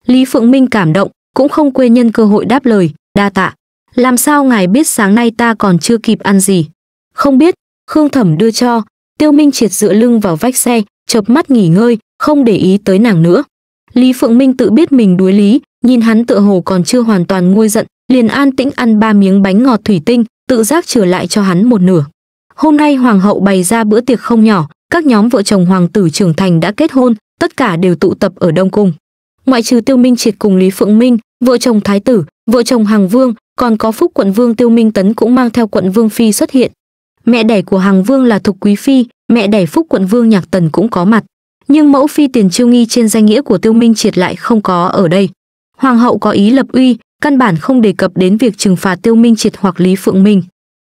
Lý Phượng Minh cảm động, cũng không quên nhân cơ hội đáp lời, đa tạ. Làm sao ngài biết sáng nay ta còn chưa kịp ăn gì? Không biết, Khương Thẩm đưa cho, Tiêu Minh triệt dựa lưng vào vách xe, chợp mắt nghỉ ngơi, không để ý tới nàng nữa. Lý Phượng Minh tự biết mình đuối lý, nhìn hắn tựa hồ còn chưa hoàn toàn nguôi giận, liền an tĩnh ăn ba miếng bánh ngọt thủy tinh, tự giác trở lại cho hắn một nửa. Hôm nay hoàng hậu bày ra bữa tiệc không nhỏ, các nhóm vợ chồng hoàng tử trưởng thành đã kết hôn, tất cả đều tụ tập ở Đông cung. Ngoại trừ Tiêu Minh Triệt cùng Lý Phượng Minh, vợ chồng thái tử, vợ chồng Hàng Vương, còn có phúc quận vương tiêu minh tấn cũng mang theo quận vương phi xuất hiện mẹ đẻ của hàng vương là thục quý phi mẹ đẻ phúc quận vương nhạc tần cũng có mặt nhưng mẫu phi tiền chiêu nghi trên danh nghĩa của tiêu minh triệt lại không có ở đây hoàng hậu có ý lập uy căn bản không đề cập đến việc trừng phạt tiêu minh triệt hoặc lý phượng minh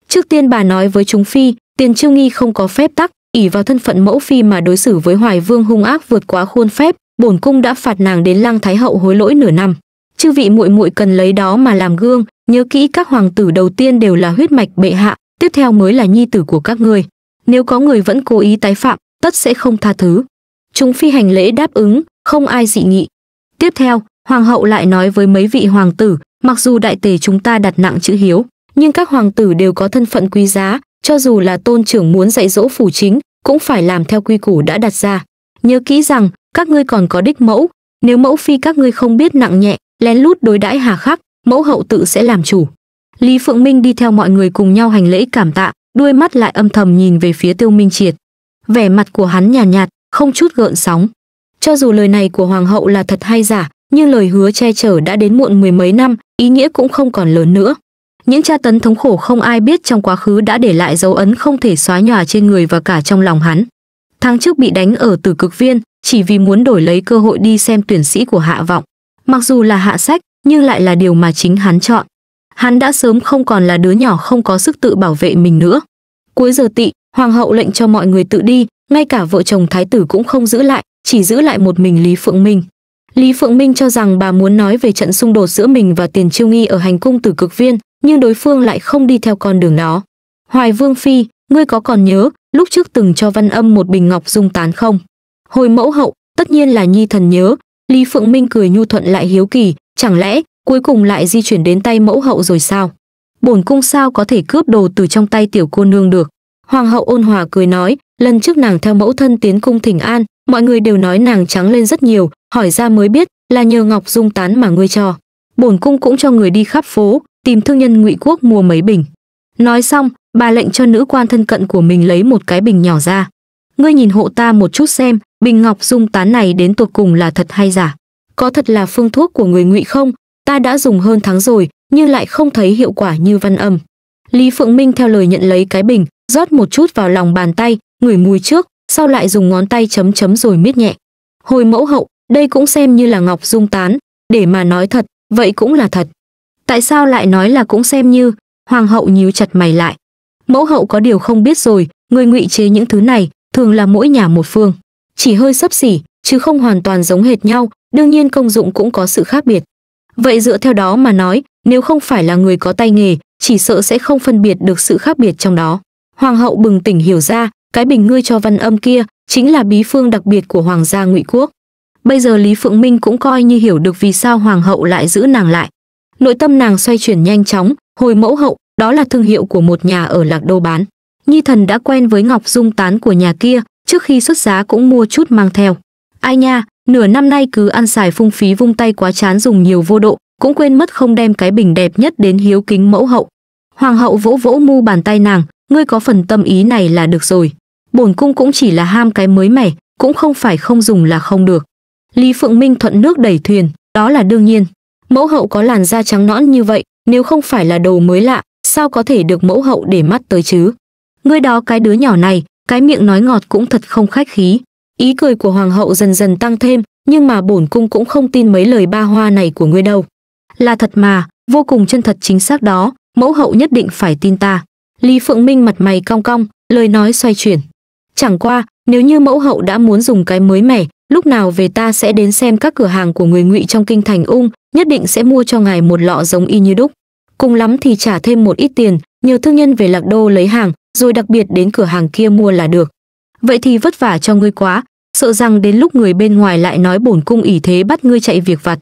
trước tiên bà nói với chúng phi tiền chiêu nghi không có phép tắc ỉ vào thân phận mẫu phi mà đối xử với hoài vương hung ác vượt quá khuôn phép bổn cung đã phạt nàng đến lăng thái hậu hối lỗi nửa năm chư vị muội muội cần lấy đó mà làm gương Nhớ kỹ các hoàng tử đầu tiên đều là huyết mạch bệ hạ, tiếp theo mới là nhi tử của các ngươi. Nếu có người vẫn cố ý tái phạm, tất sẽ không tha thứ. Chúng phi hành lễ đáp ứng, không ai dị nghị. Tiếp theo, hoàng hậu lại nói với mấy vị hoàng tử, mặc dù đại tề chúng ta đặt nặng chữ hiếu, nhưng các hoàng tử đều có thân phận quý giá, cho dù là tôn trưởng muốn dạy dỗ phủ chính, cũng phải làm theo quy củ đã đặt ra. Nhớ kỹ rằng, các ngươi còn có đích mẫu, nếu mẫu phi các ngươi không biết nặng nhẹ, lén lút đối đãi hà khắc, mẫu hậu tự sẽ làm chủ lý phượng minh đi theo mọi người cùng nhau hành lễ cảm tạ đuôi mắt lại âm thầm nhìn về phía tiêu minh triệt vẻ mặt của hắn nhàn nhạt, nhạt không chút gợn sóng cho dù lời này của hoàng hậu là thật hay giả nhưng lời hứa che chở đã đến muộn mười mấy năm ý nghĩa cũng không còn lớn nữa những tra tấn thống khổ không ai biết trong quá khứ đã để lại dấu ấn không thể xóa nhòa trên người và cả trong lòng hắn tháng trước bị đánh ở tử cực viên chỉ vì muốn đổi lấy cơ hội đi xem tuyển sĩ của hạ vọng mặc dù là hạ sách nhưng lại là điều mà chính hắn chọn. Hắn đã sớm không còn là đứa nhỏ không có sức tự bảo vệ mình nữa. Cuối giờ tị, hoàng hậu lệnh cho mọi người tự đi, ngay cả vợ chồng thái tử cũng không giữ lại, chỉ giữ lại một mình Lý Phượng Minh. Lý Phượng Minh cho rằng bà muốn nói về trận xung đột giữa mình và Tiền Chiêu Nghi ở hành cung Tử Cực Viên, nhưng đối phương lại không đi theo con đường đó. Hoài Vương phi, ngươi có còn nhớ lúc trước từng cho Văn Âm một bình ngọc dung tán không? Hồi mẫu hậu, tất nhiên là nhi thần nhớ. Lý Phượng Minh cười nhu thuận lại hiếu kỳ, Chẳng lẽ cuối cùng lại di chuyển đến tay mẫu hậu rồi sao? Bổn cung sao có thể cướp đồ từ trong tay tiểu cô nương được? Hoàng hậu ôn hòa cười nói, lần trước nàng theo mẫu thân tiến cung thỉnh an, mọi người đều nói nàng trắng lên rất nhiều, hỏi ra mới biết là nhờ ngọc dung tán mà ngươi cho. Bổn cung cũng cho người đi khắp phố, tìm thương nhân ngụy quốc mua mấy bình. Nói xong, bà lệnh cho nữ quan thân cận của mình lấy một cái bình nhỏ ra. Ngươi nhìn hộ ta một chút xem, bình ngọc dung tán này đến tột cùng là thật hay giả có thật là phương thuốc của người ngụy không ta đã dùng hơn tháng rồi nhưng lại không thấy hiệu quả như văn âm lý phượng minh theo lời nhận lấy cái bình rót một chút vào lòng bàn tay ngửi mùi trước sau lại dùng ngón tay chấm chấm rồi miết nhẹ hồi mẫu hậu đây cũng xem như là ngọc dung tán để mà nói thật vậy cũng là thật tại sao lại nói là cũng xem như hoàng hậu nhíu chặt mày lại mẫu hậu có điều không biết rồi người ngụy chế những thứ này thường là mỗi nhà một phương chỉ hơi sấp xỉ chứ không hoàn toàn giống hệt nhau đương nhiên công dụng cũng có sự khác biệt. Vậy dựa theo đó mà nói, nếu không phải là người có tay nghề, chỉ sợ sẽ không phân biệt được sự khác biệt trong đó. Hoàng hậu bừng tỉnh hiểu ra, cái bình ngươi cho văn âm kia chính là bí phương đặc biệt của hoàng gia Ngụy quốc. Bây giờ Lý Phượng Minh cũng coi như hiểu được vì sao hoàng hậu lại giữ nàng lại. Nội tâm nàng xoay chuyển nhanh chóng, hồi mẫu hậu, đó là thương hiệu của một nhà ở Lạc Đô bán. Nhi thần đã quen với ngọc dung tán của nhà kia, trước khi xuất giá cũng mua chút mang theo. Ai nha, Nửa năm nay cứ ăn xài phung phí vung tay quá chán dùng nhiều vô độ, cũng quên mất không đem cái bình đẹp nhất đến hiếu kính mẫu hậu. Hoàng hậu vỗ vỗ mu bàn tay nàng, ngươi có phần tâm ý này là được rồi. Bổn cung cũng chỉ là ham cái mới mẻ, cũng không phải không dùng là không được. Lý Phượng Minh thuận nước đẩy thuyền, đó là đương nhiên. Mẫu hậu có làn da trắng nõn như vậy, nếu không phải là đồ mới lạ, sao có thể được mẫu hậu để mắt tới chứ? Ngươi đó cái đứa nhỏ này, cái miệng nói ngọt cũng thật không khách khí. Ý cười của hoàng hậu dần dần tăng thêm, nhưng mà bổn cung cũng không tin mấy lời ba hoa này của ngươi đâu. Là thật mà, vô cùng chân thật chính xác đó, mẫu hậu nhất định phải tin ta. Lý Phượng Minh mặt mày cong cong, lời nói xoay chuyển. Chẳng qua, nếu như mẫu hậu đã muốn dùng cái mới mẻ, lúc nào về ta sẽ đến xem các cửa hàng của người ngụy trong kinh thành ung, nhất định sẽ mua cho ngài một lọ giống y như đúc. Cùng lắm thì trả thêm một ít tiền, nhờ thương nhân về lạc đô lấy hàng, rồi đặc biệt đến cửa hàng kia mua là được vậy thì vất vả cho ngươi quá sợ rằng đến lúc người bên ngoài lại nói bổn cung ỷ thế bắt ngươi chạy việc vặt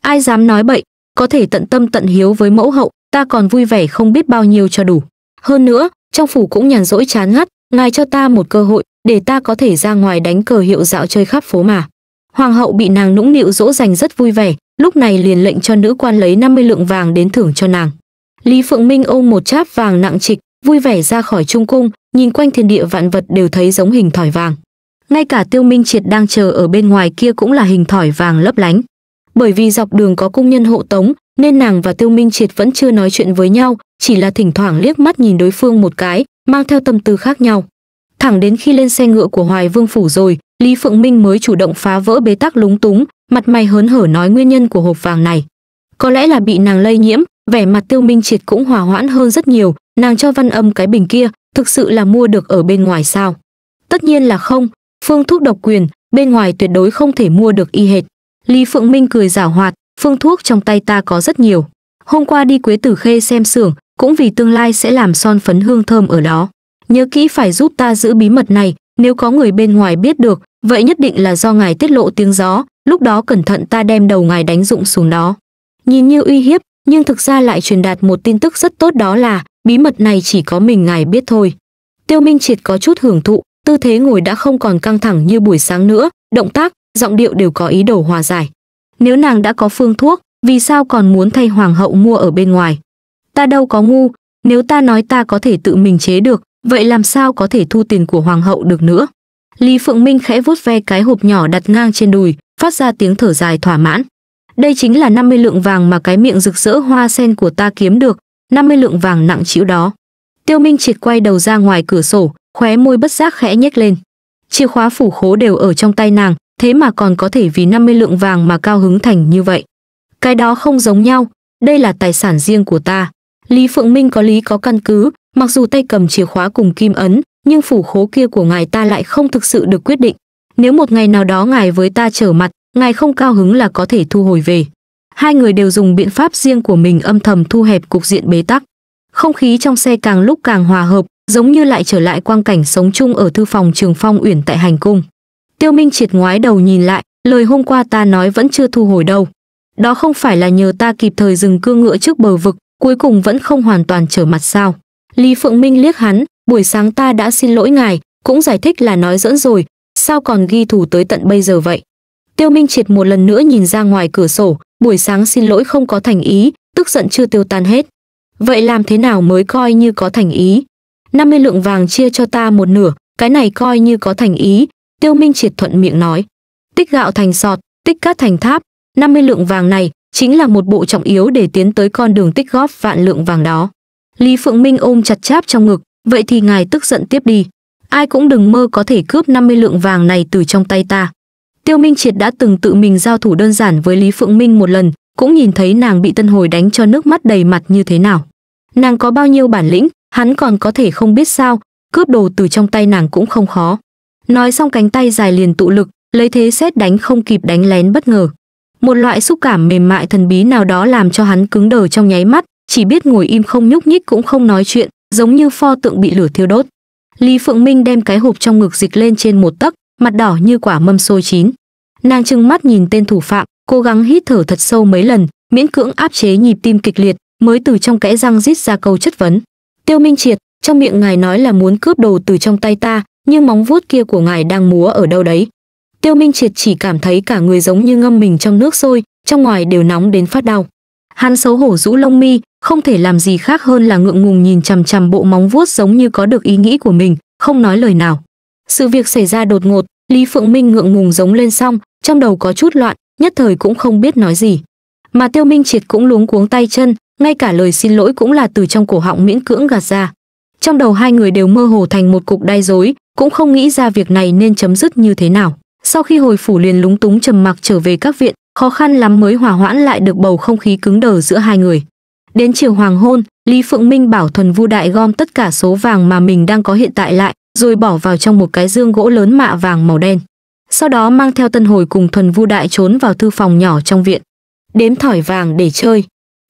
ai dám nói bậy có thể tận tâm tận hiếu với mẫu hậu ta còn vui vẻ không biết bao nhiêu cho đủ hơn nữa trong phủ cũng nhàn rỗi chán ngắt ngài cho ta một cơ hội để ta có thể ra ngoài đánh cờ hiệu dạo chơi khắp phố mà hoàng hậu bị nàng nũng nịu dỗ dành rất vui vẻ lúc này liền lệnh cho nữ quan lấy 50 lượng vàng đến thưởng cho nàng lý phượng minh ôm một cháp vàng nặng trịch vui vẻ ra khỏi trung cung, nhìn quanh thiên địa vạn vật đều thấy giống hình thỏi vàng. Ngay cả Tiêu Minh Triệt đang chờ ở bên ngoài kia cũng là hình thỏi vàng lấp lánh. Bởi vì dọc đường có cung nhân hộ tống, nên nàng và Tiêu Minh Triệt vẫn chưa nói chuyện với nhau, chỉ là thỉnh thoảng liếc mắt nhìn đối phương một cái, mang theo tâm tư khác nhau. Thẳng đến khi lên xe ngựa của Hoài Vương phủ rồi, Lý Phượng Minh mới chủ động phá vỡ bế tắc lúng túng, mặt mày hớn hở nói nguyên nhân của hộp vàng này. Có lẽ là bị nàng lây nhiễm, vẻ mặt tiêu minh triệt cũng hòa hoãn hơn rất nhiều nàng cho văn âm cái bình kia thực sự là mua được ở bên ngoài sao tất nhiên là không phương thuốc độc quyền bên ngoài tuyệt đối không thể mua được y hệt lý phượng minh cười giả hoạt phương thuốc trong tay ta có rất nhiều hôm qua đi quế tử khê xem xưởng cũng vì tương lai sẽ làm son phấn hương thơm ở đó nhớ kỹ phải giúp ta giữ bí mật này nếu có người bên ngoài biết được vậy nhất định là do ngài tiết lộ tiếng gió lúc đó cẩn thận ta đem đầu ngài đánh dụng xuống đó nhìn như uy hiếp nhưng thực ra lại truyền đạt một tin tức rất tốt đó là bí mật này chỉ có mình ngài biết thôi. Tiêu Minh Triệt có chút hưởng thụ, tư thế ngồi đã không còn căng thẳng như buổi sáng nữa, động tác, giọng điệu đều có ý đồ hòa giải. Nếu nàng đã có phương thuốc, vì sao còn muốn thay hoàng hậu mua ở bên ngoài? Ta đâu có ngu, nếu ta nói ta có thể tự mình chế được, vậy làm sao có thể thu tiền của hoàng hậu được nữa? Lý Phượng Minh khẽ vuốt ve cái hộp nhỏ đặt ngang trên đùi, phát ra tiếng thở dài thỏa mãn. Đây chính là 50 lượng vàng mà cái miệng rực rỡ hoa sen của ta kiếm được, 50 lượng vàng nặng chịu đó. Tiêu Minh triệt quay đầu ra ngoài cửa sổ, khóe môi bất giác khẽ nhếch lên. Chìa khóa phủ khố đều ở trong tay nàng, thế mà còn có thể vì 50 lượng vàng mà cao hứng thành như vậy. Cái đó không giống nhau, đây là tài sản riêng của ta. Lý Phượng Minh có lý có căn cứ, mặc dù tay cầm chìa khóa cùng kim ấn, nhưng phủ khố kia của ngài ta lại không thực sự được quyết định. Nếu một ngày nào đó ngài với ta trở mặt, ngài không cao hứng là có thể thu hồi về. Hai người đều dùng biện pháp riêng của mình âm thầm thu hẹp cục diện bế tắc. Không khí trong xe càng lúc càng hòa hợp, giống như lại trở lại quang cảnh sống chung ở thư phòng Trường Phong Uyển tại hành cung. Tiêu Minh triệt ngoái đầu nhìn lại, lời hôm qua ta nói vẫn chưa thu hồi đâu. Đó không phải là nhờ ta kịp thời dừng cương ngựa trước bờ vực, cuối cùng vẫn không hoàn toàn trở mặt sao. Lý Phượng Minh liếc hắn, buổi sáng ta đã xin lỗi ngài, cũng giải thích là nói dẫn rồi, sao còn ghi thủ tới tận bây giờ vậy. Tiêu Minh Triệt một lần nữa nhìn ra ngoài cửa sổ, buổi sáng xin lỗi không có thành ý, tức giận chưa tiêu tan hết. Vậy làm thế nào mới coi như có thành ý? 50 lượng vàng chia cho ta một nửa, cái này coi như có thành ý, Tiêu Minh Triệt thuận miệng nói. Tích gạo thành sọt, tích cát thành tháp, 50 lượng vàng này chính là một bộ trọng yếu để tiến tới con đường tích góp vạn lượng vàng đó. Lý Phượng Minh ôm chặt cháp trong ngực, vậy thì ngài tức giận tiếp đi. Ai cũng đừng mơ có thể cướp 50 lượng vàng này từ trong tay ta. Tiêu Minh Triệt đã từng tự mình giao thủ đơn giản với Lý Phượng Minh một lần, cũng nhìn thấy nàng bị Tân Hồi đánh cho nước mắt đầy mặt như thế nào. Nàng có bao nhiêu bản lĩnh, hắn còn có thể không biết sao, cướp đồ từ trong tay nàng cũng không khó. Nói xong cánh tay dài liền tụ lực, lấy thế xét đánh không kịp đánh lén bất ngờ. Một loại xúc cảm mềm mại thần bí nào đó làm cho hắn cứng đờ trong nháy mắt, chỉ biết ngồi im không nhúc nhích cũng không nói chuyện, giống như pho tượng bị lửa thiêu đốt. Lý Phượng Minh đem cái hộp trong ngực dịch lên trên một tấc, mặt đỏ như quả mâm xôi chín nàng trừng mắt nhìn tên thủ phạm cố gắng hít thở thật sâu mấy lần miễn cưỡng áp chế nhịp tim kịch liệt mới từ trong kẽ răng rít ra câu chất vấn tiêu minh triệt trong miệng ngài nói là muốn cướp đồ từ trong tay ta nhưng móng vuốt kia của ngài đang múa ở đâu đấy tiêu minh triệt chỉ cảm thấy cả người giống như ngâm mình trong nước sôi trong ngoài đều nóng đến phát đau hắn xấu hổ rũ lông mi không thể làm gì khác hơn là ngượng ngùng nhìn chằm chằm bộ móng vuốt giống như có được ý nghĩ của mình không nói lời nào sự việc xảy ra đột ngột, Lý Phượng Minh ngượng ngùng giống lên xong, trong đầu có chút loạn, nhất thời cũng không biết nói gì. Mà Tiêu Minh Triệt cũng luống cuống tay chân, ngay cả lời xin lỗi cũng là từ trong cổ họng miễn cưỡng gạt ra. Trong đầu hai người đều mơ hồ thành một cục đai rối, cũng không nghĩ ra việc này nên chấm dứt như thế nào. Sau khi hồi phủ liền lúng túng trầm mặc trở về các viện, khó khăn lắm mới hòa hoãn lại được bầu không khí cứng đờ giữa hai người. Đến chiều hoàng hôn, Lý Phượng Minh bảo Thuần Vu Đại gom tất cả số vàng mà mình đang có hiện tại lại, rồi bỏ vào trong một cái dương gỗ lớn mạ vàng màu đen. Sau đó mang theo Tân Hồi cùng Thuần Vu Đại trốn vào thư phòng nhỏ trong viện. Đếm thỏi vàng để chơi.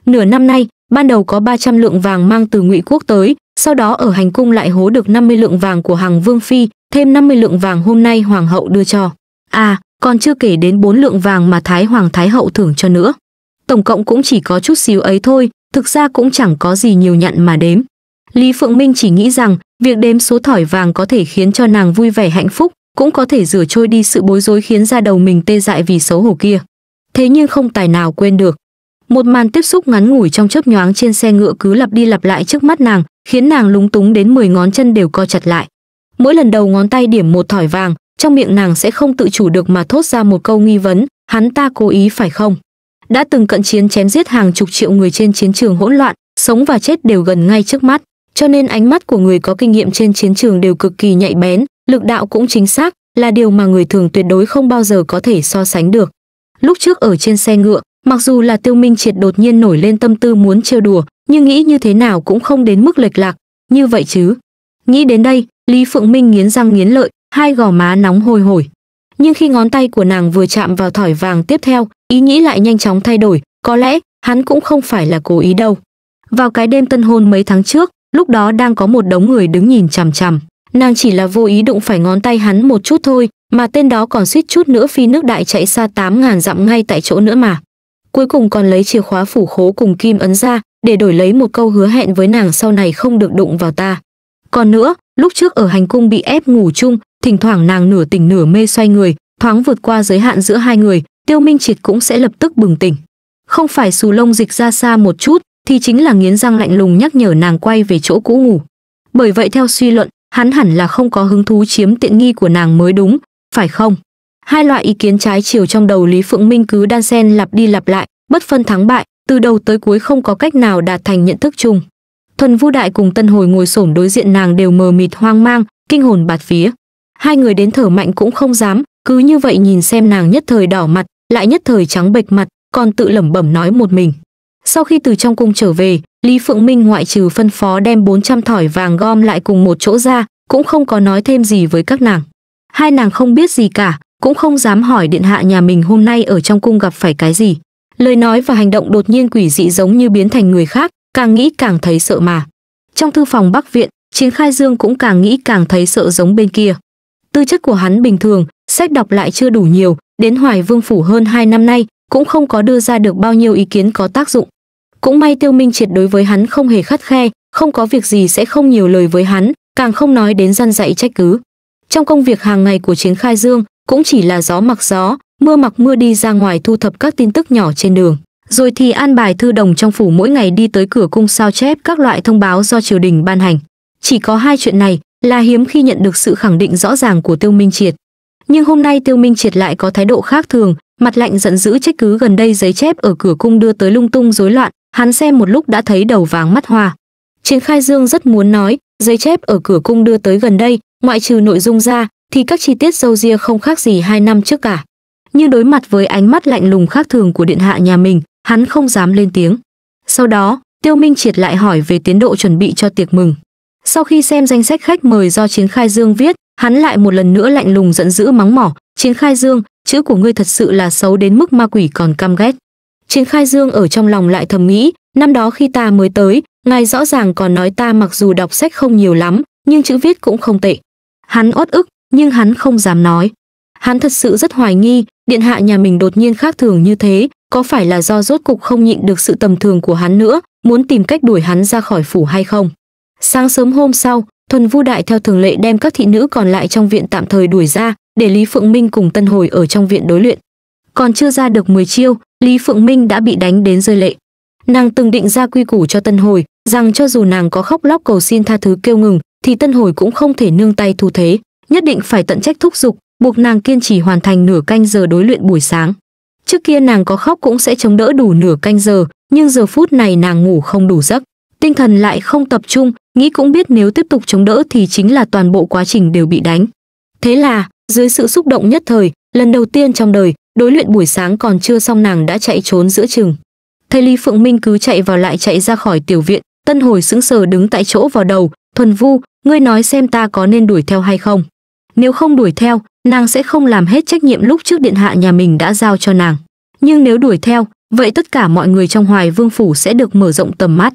Nửa năm nay, ban đầu có 300 lượng vàng mang từ Ngụy Quốc tới, sau đó ở hành cung lại hố được 50 lượng vàng của hàng Vương Phi, thêm 50 lượng vàng hôm nay Hoàng hậu đưa cho. À, còn chưa kể đến 4 lượng vàng mà Thái Hoàng Thái hậu thưởng cho nữa. Tổng cộng cũng chỉ có chút xíu ấy thôi, thực ra cũng chẳng có gì nhiều nhận mà đếm. Lý Phượng Minh chỉ nghĩ rằng Việc đếm số thỏi vàng có thể khiến cho nàng vui vẻ hạnh phúc, cũng có thể rửa trôi đi sự bối rối khiến ra đầu mình tê dại vì xấu hổ kia. Thế nhưng không tài nào quên được. Một màn tiếp xúc ngắn ngủi trong chớp nhoáng trên xe ngựa cứ lặp đi lặp lại trước mắt nàng, khiến nàng lúng túng đến 10 ngón chân đều co chặt lại. Mỗi lần đầu ngón tay điểm một thỏi vàng, trong miệng nàng sẽ không tự chủ được mà thốt ra một câu nghi vấn, hắn ta cố ý phải không? Đã từng cận chiến chém giết hàng chục triệu người trên chiến trường hỗn loạn, sống và chết đều gần ngay trước mắt cho nên ánh mắt của người có kinh nghiệm trên chiến trường đều cực kỳ nhạy bén, lực đạo cũng chính xác, là điều mà người thường tuyệt đối không bao giờ có thể so sánh được. Lúc trước ở trên xe ngựa, mặc dù là Tiêu Minh Triệt đột nhiên nổi lên tâm tư muốn trêu đùa, nhưng nghĩ như thế nào cũng không đến mức lệch lạc, như vậy chứ. Nghĩ đến đây, Lý Phượng Minh nghiến răng nghiến lợi, hai gò má nóng hôi hổi. Nhưng khi ngón tay của nàng vừa chạm vào thỏi vàng tiếp theo, ý nghĩ lại nhanh chóng thay đổi, có lẽ hắn cũng không phải là cố ý đâu. Vào cái đêm tân hôn mấy tháng trước, lúc đó đang có một đống người đứng nhìn chằm chằm nàng chỉ là vô ý đụng phải ngón tay hắn một chút thôi mà tên đó còn suýt chút nữa phi nước đại chạy xa tám ngàn dặm ngay tại chỗ nữa mà cuối cùng còn lấy chìa khóa phủ khố cùng kim ấn ra để đổi lấy một câu hứa hẹn với nàng sau này không được đụng vào ta còn nữa lúc trước ở hành cung bị ép ngủ chung thỉnh thoảng nàng nửa tỉnh nửa mê xoay người thoáng vượt qua giới hạn giữa hai người tiêu minh triệt cũng sẽ lập tức bừng tỉnh không phải xù lông dịch ra xa một chút thì chính là nghiến răng lạnh lùng nhắc nhở nàng quay về chỗ cũ ngủ. Bởi vậy theo suy luận, hắn hẳn là không có hứng thú chiếm tiện nghi của nàng mới đúng, phải không? Hai loại ý kiến trái chiều trong đầu Lý Phượng Minh cứ đan xen lặp đi lặp lại, bất phân thắng bại, từ đầu tới cuối không có cách nào đạt thành nhận thức chung. Thuần Vu Đại cùng Tân Hồi ngồi xổm đối diện nàng đều mờ mịt hoang mang, kinh hồn bạt phía. Hai người đến thở mạnh cũng không dám, cứ như vậy nhìn xem nàng nhất thời đỏ mặt, lại nhất thời trắng bệch mặt, còn tự lẩm bẩm nói một mình. Sau khi từ trong cung trở về, Lý Phượng Minh ngoại trừ phân phó đem 400 thỏi vàng gom lại cùng một chỗ ra, cũng không có nói thêm gì với các nàng. Hai nàng không biết gì cả, cũng không dám hỏi điện hạ nhà mình hôm nay ở trong cung gặp phải cái gì. Lời nói và hành động đột nhiên quỷ dị giống như biến thành người khác, càng nghĩ càng thấy sợ mà. Trong thư phòng Bắc Viện, Chiến Khai Dương cũng càng nghĩ càng thấy sợ giống bên kia. Tư chất của hắn bình thường, sách đọc lại chưa đủ nhiều, đến Hoài Vương Phủ hơn 2 năm nay, cũng không có đưa ra được bao nhiêu ý kiến có tác dụng cũng may tiêu minh triệt đối với hắn không hề khắt khe không có việc gì sẽ không nhiều lời với hắn càng không nói đến răn dạy trách cứ trong công việc hàng ngày của chiến khai dương cũng chỉ là gió mặc gió mưa mặc mưa đi ra ngoài thu thập các tin tức nhỏ trên đường rồi thì an bài thư đồng trong phủ mỗi ngày đi tới cửa cung sao chép các loại thông báo do triều đình ban hành chỉ có hai chuyện này là hiếm khi nhận được sự khẳng định rõ ràng của tiêu minh triệt nhưng hôm nay tiêu minh triệt lại có thái độ khác thường mặt lạnh giận dữ trách cứ gần đây giấy chép ở cửa cung đưa tới lung tung rối loạn hắn xem một lúc đã thấy đầu vàng mắt hoa triển khai dương rất muốn nói giấy chép ở cửa cung đưa tới gần đây ngoại trừ nội dung ra thì các chi tiết dâu ria không khác gì hai năm trước cả nhưng đối mặt với ánh mắt lạnh lùng khác thường của điện hạ nhà mình hắn không dám lên tiếng sau đó tiêu minh triệt lại hỏi về tiến độ chuẩn bị cho tiệc mừng sau khi xem danh sách khách mời do chiến khai dương viết hắn lại một lần nữa lạnh lùng giận dữ mắng mỏ chiến khai dương chữ của ngươi thật sự là xấu đến mức ma quỷ còn căm ghét trên khai dương ở trong lòng lại thầm nghĩ, năm đó khi ta mới tới, ngài rõ ràng còn nói ta mặc dù đọc sách không nhiều lắm, nhưng chữ viết cũng không tệ. Hắn ót ức, nhưng hắn không dám nói. Hắn thật sự rất hoài nghi, điện hạ nhà mình đột nhiên khác thường như thế, có phải là do rốt cục không nhịn được sự tầm thường của hắn nữa, muốn tìm cách đuổi hắn ra khỏi phủ hay không. Sáng sớm hôm sau, Thuần Vu Đại theo thường lệ đem các thị nữ còn lại trong viện tạm thời đuổi ra, để Lý Phượng Minh cùng Tân Hồi ở trong viện đối luyện. Còn chưa ra được 10 chiêu, Lý Phượng Minh đã bị đánh đến rơi lệ. Nàng từng định ra quy củ cho Tân Hồi, rằng cho dù nàng có khóc lóc cầu xin tha thứ kêu ngừng, thì Tân Hồi cũng không thể nương tay thu thế, nhất định phải tận trách thúc giục, buộc nàng kiên trì hoàn thành nửa canh giờ đối luyện buổi sáng. Trước kia nàng có khóc cũng sẽ chống đỡ đủ nửa canh giờ, nhưng giờ phút này nàng ngủ không đủ giấc, tinh thần lại không tập trung, nghĩ cũng biết nếu tiếp tục chống đỡ thì chính là toàn bộ quá trình đều bị đánh. Thế là, dưới sự xúc động nhất thời, lần đầu tiên trong đời, Đối luyện buổi sáng còn chưa xong nàng đã chạy trốn giữa chừng. Thầy Lý Phượng Minh cứ chạy vào lại chạy ra khỏi tiểu viện, Tân Hồi sững sờ đứng tại chỗ vào đầu, "Thuần Vu, ngươi nói xem ta có nên đuổi theo hay không? Nếu không đuổi theo, nàng sẽ không làm hết trách nhiệm lúc trước điện hạ nhà mình đã giao cho nàng. Nhưng nếu đuổi theo, vậy tất cả mọi người trong Hoài Vương phủ sẽ được mở rộng tầm mắt."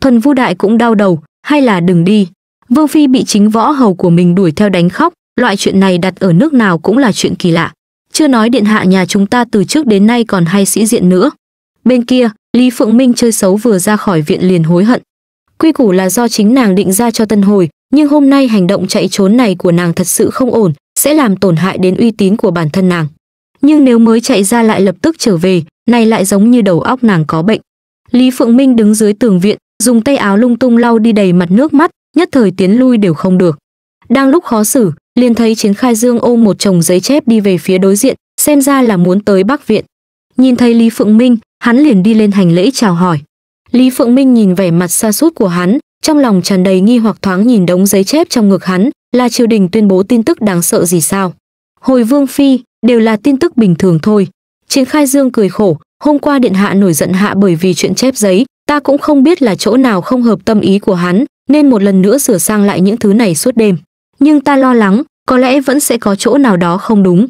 Thuần Vu đại cũng đau đầu, "Hay là đừng đi." Vương phi bị chính võ hầu của mình đuổi theo đánh khóc, loại chuyện này đặt ở nước nào cũng là chuyện kỳ lạ. Chưa nói điện hạ nhà chúng ta từ trước đến nay còn hay sĩ diện nữa. Bên kia, Lý Phượng Minh chơi xấu vừa ra khỏi viện liền hối hận. Quy củ là do chính nàng định ra cho Tân Hồi, nhưng hôm nay hành động chạy trốn này của nàng thật sự không ổn, sẽ làm tổn hại đến uy tín của bản thân nàng. Nhưng nếu mới chạy ra lại lập tức trở về, này lại giống như đầu óc nàng có bệnh. Lý Phượng Minh đứng dưới tường viện, dùng tay áo lung tung lau đi đầy mặt nước mắt, nhất thời tiến lui đều không được. Đang lúc khó xử, liền thấy Chiến Khai Dương ôm một chồng giấy chép đi về phía đối diện, xem ra là muốn tới Bắc Viện. Nhìn thấy Lý Phượng Minh, hắn liền đi lên hành lễ chào hỏi. Lý Phượng Minh nhìn vẻ mặt xa sút của hắn, trong lòng tràn đầy nghi hoặc thoáng nhìn đống giấy chép trong ngực hắn, là triều đình tuyên bố tin tức đáng sợ gì sao? Hồi Vương Phi, đều là tin tức bình thường thôi. Chiến Khai Dương cười khổ, hôm qua Điện Hạ nổi giận hạ bởi vì chuyện chép giấy, ta cũng không biết là chỗ nào không hợp tâm ý của hắn, nên một lần nữa sửa sang lại những thứ này suốt đêm nhưng ta lo lắng có lẽ vẫn sẽ có chỗ nào đó không đúng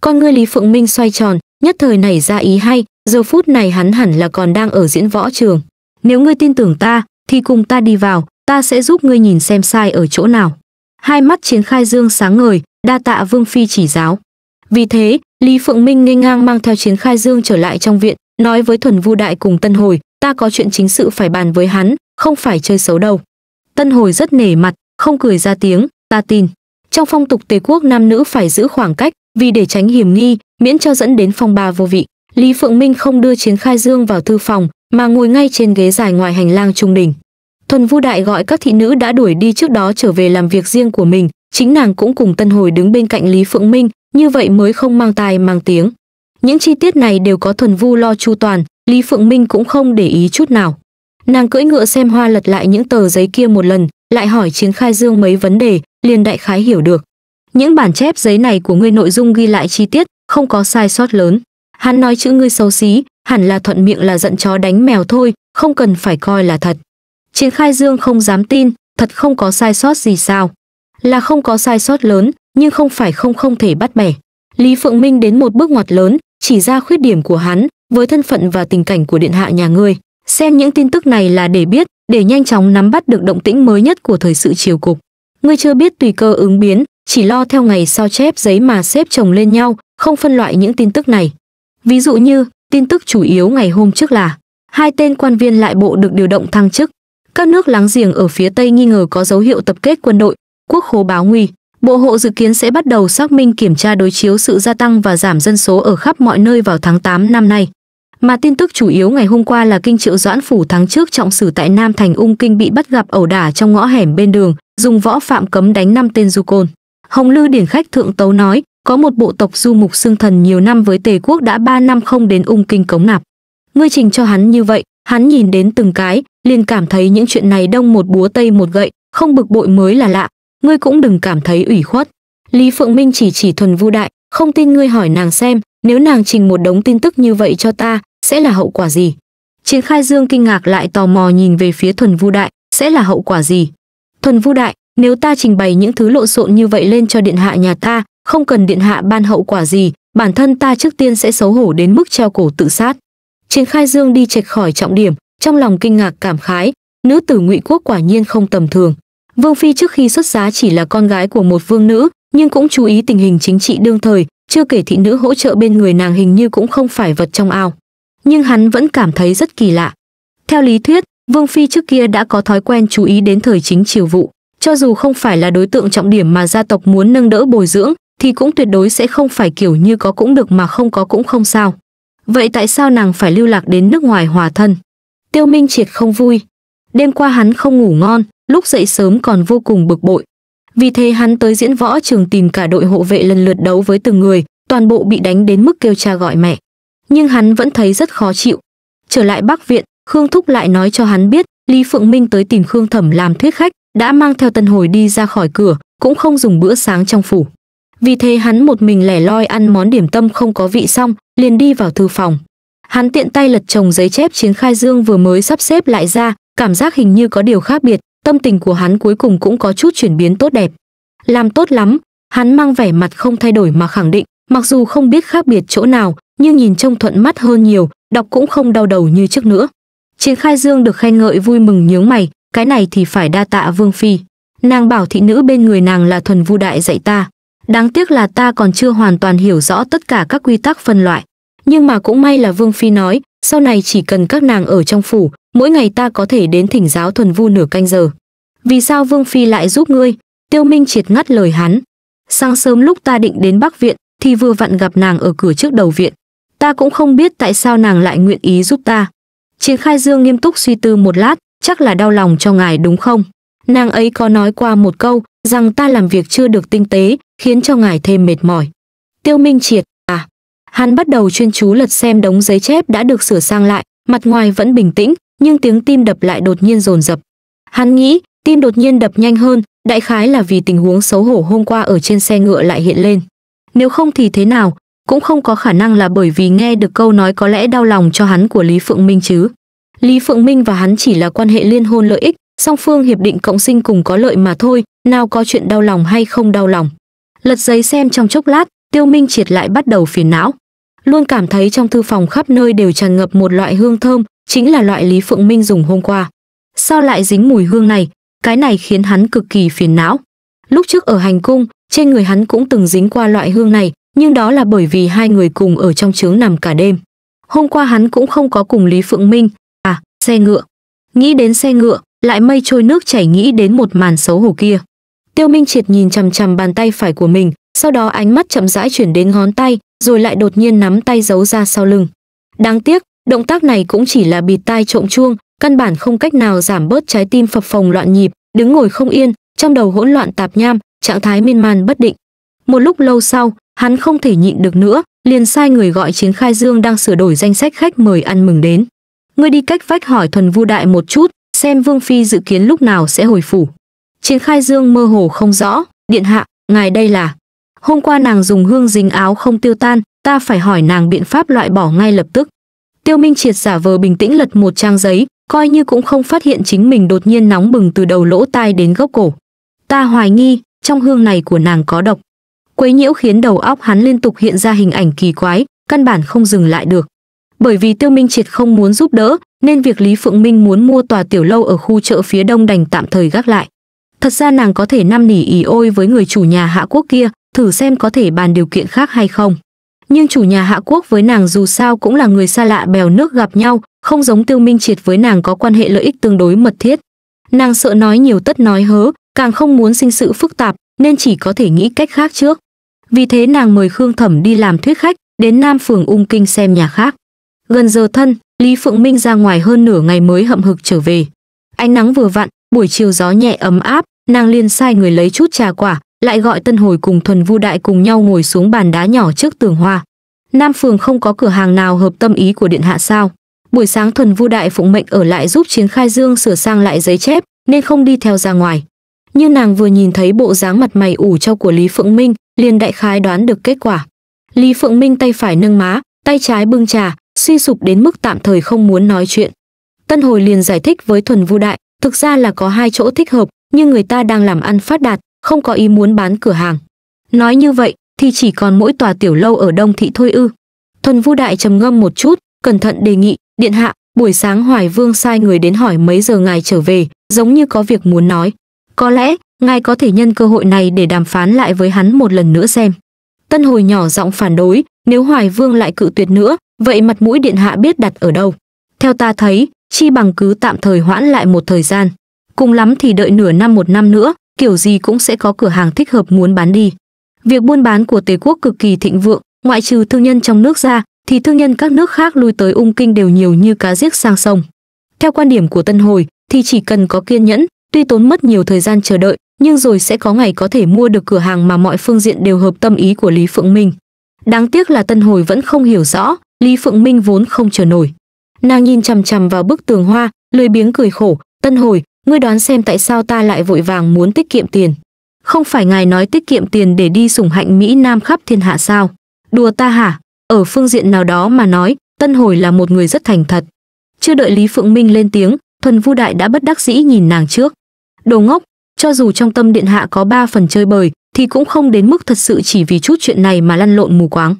con ngươi lý phượng minh xoay tròn nhất thời nảy ra ý hay giờ phút này hắn hẳn là còn đang ở diễn võ trường nếu ngươi tin tưởng ta thì cùng ta đi vào ta sẽ giúp ngươi nhìn xem sai ở chỗ nào hai mắt chiến khai dương sáng ngời đa tạ vương phi chỉ giáo vì thế lý phượng minh nghênh ngang mang theo chiến khai dương trở lại trong viện nói với thuần vu đại cùng tân hồi ta có chuyện chính sự phải bàn với hắn không phải chơi xấu đâu tân hồi rất nể mặt không cười ra tiếng ta tin trong phong tục tề quốc nam nữ phải giữ khoảng cách vì để tránh hiểm nghi miễn cho dẫn đến phong ba vô vị lý phượng minh không đưa chiến khai dương vào thư phòng mà ngồi ngay trên ghế dài ngoài hành lang trung đình thuần vu đại gọi các thị nữ đã đuổi đi trước đó trở về làm việc riêng của mình chính nàng cũng cùng tân hồi đứng bên cạnh lý phượng minh như vậy mới không mang tài mang tiếng những chi tiết này đều có thuần vu lo chu toàn lý phượng minh cũng không để ý chút nào nàng cưỡi ngựa xem hoa lật lại những tờ giấy kia một lần lại hỏi chiến khai dương mấy vấn đề liền đại khái hiểu được. Những bản chép giấy này của ngươi nội dung ghi lại chi tiết, không có sai sót lớn. Hắn nói chữ ngươi xấu xí, hẳn là thuận miệng là giận chó đánh mèo thôi, không cần phải coi là thật. chiến khai dương không dám tin, thật không có sai sót gì sao. Là không có sai sót lớn, nhưng không phải không không thể bắt bẻ. Lý Phượng Minh đến một bước ngoặt lớn, chỉ ra khuyết điểm của hắn, với thân phận và tình cảnh của điện hạ nhà ngươi. Xem những tin tức này là để biết, để nhanh chóng nắm bắt được động tĩnh mới nhất của thời sự triều cục ngươi chưa biết tùy cơ ứng biến, chỉ lo theo ngày sao chép giấy mà xếp chồng lên nhau, không phân loại những tin tức này. Ví dụ như, tin tức chủ yếu ngày hôm trước là hai tên quan viên lại bộ được điều động thăng chức. Các nước láng giềng ở phía Tây nghi ngờ có dấu hiệu tập kết quân đội, quốc khố báo nguy. Bộ hộ dự kiến sẽ bắt đầu xác minh kiểm tra đối chiếu sự gia tăng và giảm dân số ở khắp mọi nơi vào tháng 8 năm nay. Mà tin tức chủ yếu ngày hôm qua là kinh triệu doãn phủ tháng trước trọng sử tại Nam Thành Ung Kinh bị bắt gặp ẩu đả trong ngõ hẻm bên đường, dùng võ phạm cấm đánh năm tên du côn. Hồng Lư Điển Khách Thượng Tấu nói, có một bộ tộc du mục xương thần nhiều năm với tề quốc đã ba năm không đến Ung Kinh cống nạp. Ngươi trình cho hắn như vậy, hắn nhìn đến từng cái, liền cảm thấy những chuyện này đông một búa tây một gậy, không bực bội mới là lạ, ngươi cũng đừng cảm thấy ủy khuất. Lý Phượng Minh chỉ chỉ thuần vu đại, không tin ngươi hỏi nàng xem, nếu nàng trình một đống tin tức như vậy cho ta, sẽ là hậu quả gì? Triển Khai Dương kinh ngạc lại tò mò nhìn về phía Thuần Vu Đại, sẽ là hậu quả gì? Thuần Vu Đại, nếu ta trình bày những thứ lộn xộn như vậy lên cho điện hạ nhà ta, không cần điện hạ ban hậu quả gì, bản thân ta trước tiên sẽ xấu hổ đến mức treo cổ tự sát. Triển Khai Dương đi chệch khỏi trọng điểm, trong lòng kinh ngạc cảm khái, nữ tử Ngụy Quốc quả nhiên không tầm thường. Vương phi trước khi xuất giá chỉ là con gái của một vương nữ, nhưng cũng chú ý tình hình chính trị đương thời, chưa kể thị nữ hỗ trợ bên người nàng hình như cũng không phải vật trong ao. Nhưng hắn vẫn cảm thấy rất kỳ lạ. Theo lý thuyết, Vương Phi trước kia đã có thói quen chú ý đến thời chính triều vụ, cho dù không phải là đối tượng trọng điểm mà gia tộc muốn nâng đỡ bồi dưỡng, thì cũng tuyệt đối sẽ không phải kiểu như có cũng được mà không có cũng không sao. Vậy tại sao nàng phải lưu lạc đến nước ngoài hòa thân? Tiêu Minh Triệt không vui. Đêm qua hắn không ngủ ngon, lúc dậy sớm còn vô cùng bực bội, vì thế hắn tới diễn võ trường tìm cả đội hộ vệ lần lượt đấu với từng người, toàn bộ bị đánh đến mức kêu cha gọi mẹ. Nhưng hắn vẫn thấy rất khó chịu. Trở lại Bắc Viện, Khương Thúc lại nói cho hắn biết, Lý Phượng Minh tới tìm Khương Thẩm làm thuyết khách, đã mang theo Tân Hồi đi ra khỏi cửa, cũng không dùng bữa sáng trong phủ. Vì thế hắn một mình lẻ loi ăn món điểm tâm không có vị xong, liền đi vào thư phòng. Hắn tiện tay lật chồng giấy chép chiến khai dương vừa mới sắp xếp lại ra, cảm giác hình như có điều khác biệt, tâm tình của hắn cuối cùng cũng có chút chuyển biến tốt đẹp. Làm tốt lắm, hắn mang vẻ mặt không thay đổi mà khẳng định, mặc dù không biết khác biệt chỗ nào, nhưng nhìn trông thuận mắt hơn nhiều, đọc cũng không đau đầu như trước nữa. Triển Khai Dương được khen ngợi vui mừng nhướng mày, cái này thì phải đa tạ Vương Phi. Nàng bảo thị nữ bên người nàng là thuần vu đại dạy ta. Đáng tiếc là ta còn chưa hoàn toàn hiểu rõ tất cả các quy tắc phân loại. Nhưng mà cũng may là Vương Phi nói, sau này chỉ cần các nàng ở trong phủ, mỗi ngày ta có thể đến thỉnh giáo thuần vu nửa canh giờ. Vì sao Vương Phi lại giúp ngươi? Tiêu Minh triệt ngắt lời hắn. Sáng sớm lúc ta định đến Bắc Viện, thì vừa vặn gặp nàng ở cửa trước đầu viện. Ta cũng không biết tại sao nàng lại nguyện ý giúp ta. Triển khai dương nghiêm túc suy tư một lát, chắc là đau lòng cho ngài đúng không? Nàng ấy có nói qua một câu, rằng ta làm việc chưa được tinh tế, khiến cho ngài thêm mệt mỏi. Tiêu Minh triệt, à. Hắn bắt đầu chuyên chú lật xem đống giấy chép đã được sửa sang lại, mặt ngoài vẫn bình tĩnh, nhưng tiếng tim đập lại đột nhiên dồn dập hắn nghĩ tim đột nhiên đập nhanh hơn đại khái là vì tình huống xấu hổ hôm qua ở trên xe ngựa lại hiện lên nếu không thì thế nào cũng không có khả năng là bởi vì nghe được câu nói có lẽ đau lòng cho hắn của lý phượng minh chứ lý phượng minh và hắn chỉ là quan hệ liên hôn lợi ích song phương hiệp định cộng sinh cùng có lợi mà thôi nào có chuyện đau lòng hay không đau lòng lật giấy xem trong chốc lát tiêu minh triệt lại bắt đầu phiền não luôn cảm thấy trong thư phòng khắp nơi đều tràn ngập một loại hương thơm chính là loại Lý Phượng Minh dùng hôm qua. Sao lại dính mùi hương này, cái này khiến hắn cực kỳ phiền não. Lúc trước ở hành cung, trên người hắn cũng từng dính qua loại hương này, nhưng đó là bởi vì hai người cùng ở trong trướng nằm cả đêm. Hôm qua hắn cũng không có cùng Lý Phượng Minh, à, xe ngựa. Nghĩ đến xe ngựa, lại mây trôi nước chảy nghĩ đến một màn xấu hổ kia. Tiêu Minh Triệt nhìn chằm chằm bàn tay phải của mình, sau đó ánh mắt chậm rãi chuyển đến ngón tay, rồi lại đột nhiên nắm tay giấu ra sau lưng. Đáng tiếc, Động tác này cũng chỉ là bịt tai trộm chuông, căn bản không cách nào giảm bớt trái tim phập phồng loạn nhịp, đứng ngồi không yên, trong đầu hỗn loạn tạp nham, trạng thái miên man bất định. Một lúc lâu sau, hắn không thể nhịn được nữa, liền sai người gọi Chiến Khai Dương đang sửa đổi danh sách khách mời ăn mừng đến. Ngươi đi cách vách hỏi Thuần Vu Đại một chút, xem Vương Phi dự kiến lúc nào sẽ hồi phủ. Chiến Khai Dương mơ hồ không rõ, điện hạ, ngài đây là. Hôm qua nàng dùng hương dính áo không tiêu tan, ta phải hỏi nàng biện pháp loại bỏ ngay lập tức. Tiêu Minh Triệt giả vờ bình tĩnh lật một trang giấy, coi như cũng không phát hiện chính mình đột nhiên nóng bừng từ đầu lỗ tai đến gốc cổ. Ta hoài nghi, trong hương này của nàng có độc. Quấy nhiễu khiến đầu óc hắn liên tục hiện ra hình ảnh kỳ quái, căn bản không dừng lại được. Bởi vì Tiêu Minh Triệt không muốn giúp đỡ, nên việc Lý Phượng Minh muốn mua tòa tiểu lâu ở khu chợ phía đông đành tạm thời gác lại. Thật ra nàng có thể năm nỉ ỉ ôi với người chủ nhà Hạ Quốc kia, thử xem có thể bàn điều kiện khác hay không nhưng chủ nhà Hạ Quốc với nàng dù sao cũng là người xa lạ bèo nước gặp nhau, không giống Tiêu Minh Triệt với nàng có quan hệ lợi ích tương đối mật thiết. Nàng sợ nói nhiều tất nói hớ, càng không muốn sinh sự phức tạp, nên chỉ có thể nghĩ cách khác trước. Vì thế nàng mời Khương Thẩm đi làm thuyết khách, đến Nam phường Ung Kinh xem nhà khác. Gần giờ thân, Lý Phượng Minh ra ngoài hơn nửa ngày mới hậm hực trở về. Ánh nắng vừa vặn, buổi chiều gió nhẹ ấm áp, nàng liền sai người lấy chút trà quả, lại gọi Tân Hồi cùng Thuần Vu Đại cùng nhau ngồi xuống bàn đá nhỏ trước tường hoa. Nam phường không có cửa hàng nào hợp tâm ý của điện hạ sao? Buổi sáng Thuần Vu Đại phụng mệnh ở lại giúp Chiến Khai Dương sửa sang lại giấy chép, nên không đi theo ra ngoài. Như nàng vừa nhìn thấy bộ dáng mặt mày ủ cho của Lý Phượng Minh, liền đại khái đoán được kết quả. Lý Phượng Minh tay phải nâng má, tay trái bưng trà, suy sụp đến mức tạm thời không muốn nói chuyện. Tân Hồi liền giải thích với Thuần Vu Đại, thực ra là có hai chỗ thích hợp, nhưng người ta đang làm ăn phát đạt, không có ý muốn bán cửa hàng nói như vậy thì chỉ còn mỗi tòa tiểu lâu ở đông thị thôi ư thuần vu đại trầm ngâm một chút cẩn thận đề nghị điện hạ buổi sáng hoài vương sai người đến hỏi mấy giờ ngài trở về giống như có việc muốn nói có lẽ ngài có thể nhân cơ hội này để đàm phán lại với hắn một lần nữa xem tân hồi nhỏ giọng phản đối nếu hoài vương lại cự tuyệt nữa vậy mặt mũi điện hạ biết đặt ở đâu theo ta thấy chi bằng cứ tạm thời hoãn lại một thời gian cùng lắm thì đợi nửa năm một năm nữa kiểu gì cũng sẽ có cửa hàng thích hợp muốn bán đi. Việc buôn bán của Tề quốc cực kỳ thịnh vượng, ngoại trừ thương nhân trong nước ra, thì thương nhân các nước khác lui tới ung kinh đều nhiều như cá giếc sang sông. Theo quan điểm của Tân Hồi, thì chỉ cần có kiên nhẫn, tuy tốn mất nhiều thời gian chờ đợi, nhưng rồi sẽ có ngày có thể mua được cửa hàng mà mọi phương diện đều hợp tâm ý của Lý Phượng Minh. Đáng tiếc là Tân Hồi vẫn không hiểu rõ, Lý Phượng Minh vốn không chờ nổi. Nàng nhìn chằm chằm vào bức tường hoa, lười biếng cười khổ, "Tân Hồi, ngươi đoán xem tại sao ta lại vội vàng muốn tiết kiệm tiền. Không phải ngài nói tiết kiệm tiền để đi sủng hạnh Mỹ Nam khắp thiên hạ sao? Đùa ta hả? Ở phương diện nào đó mà nói, Tân Hồi là một người rất thành thật. Chưa đợi Lý Phượng Minh lên tiếng, Thuần Vu Đại đã bất đắc dĩ nhìn nàng trước. Đồ ngốc, cho dù trong tâm điện hạ có ba phần chơi bời, thì cũng không đến mức thật sự chỉ vì chút chuyện này mà lăn lộn mù quáng.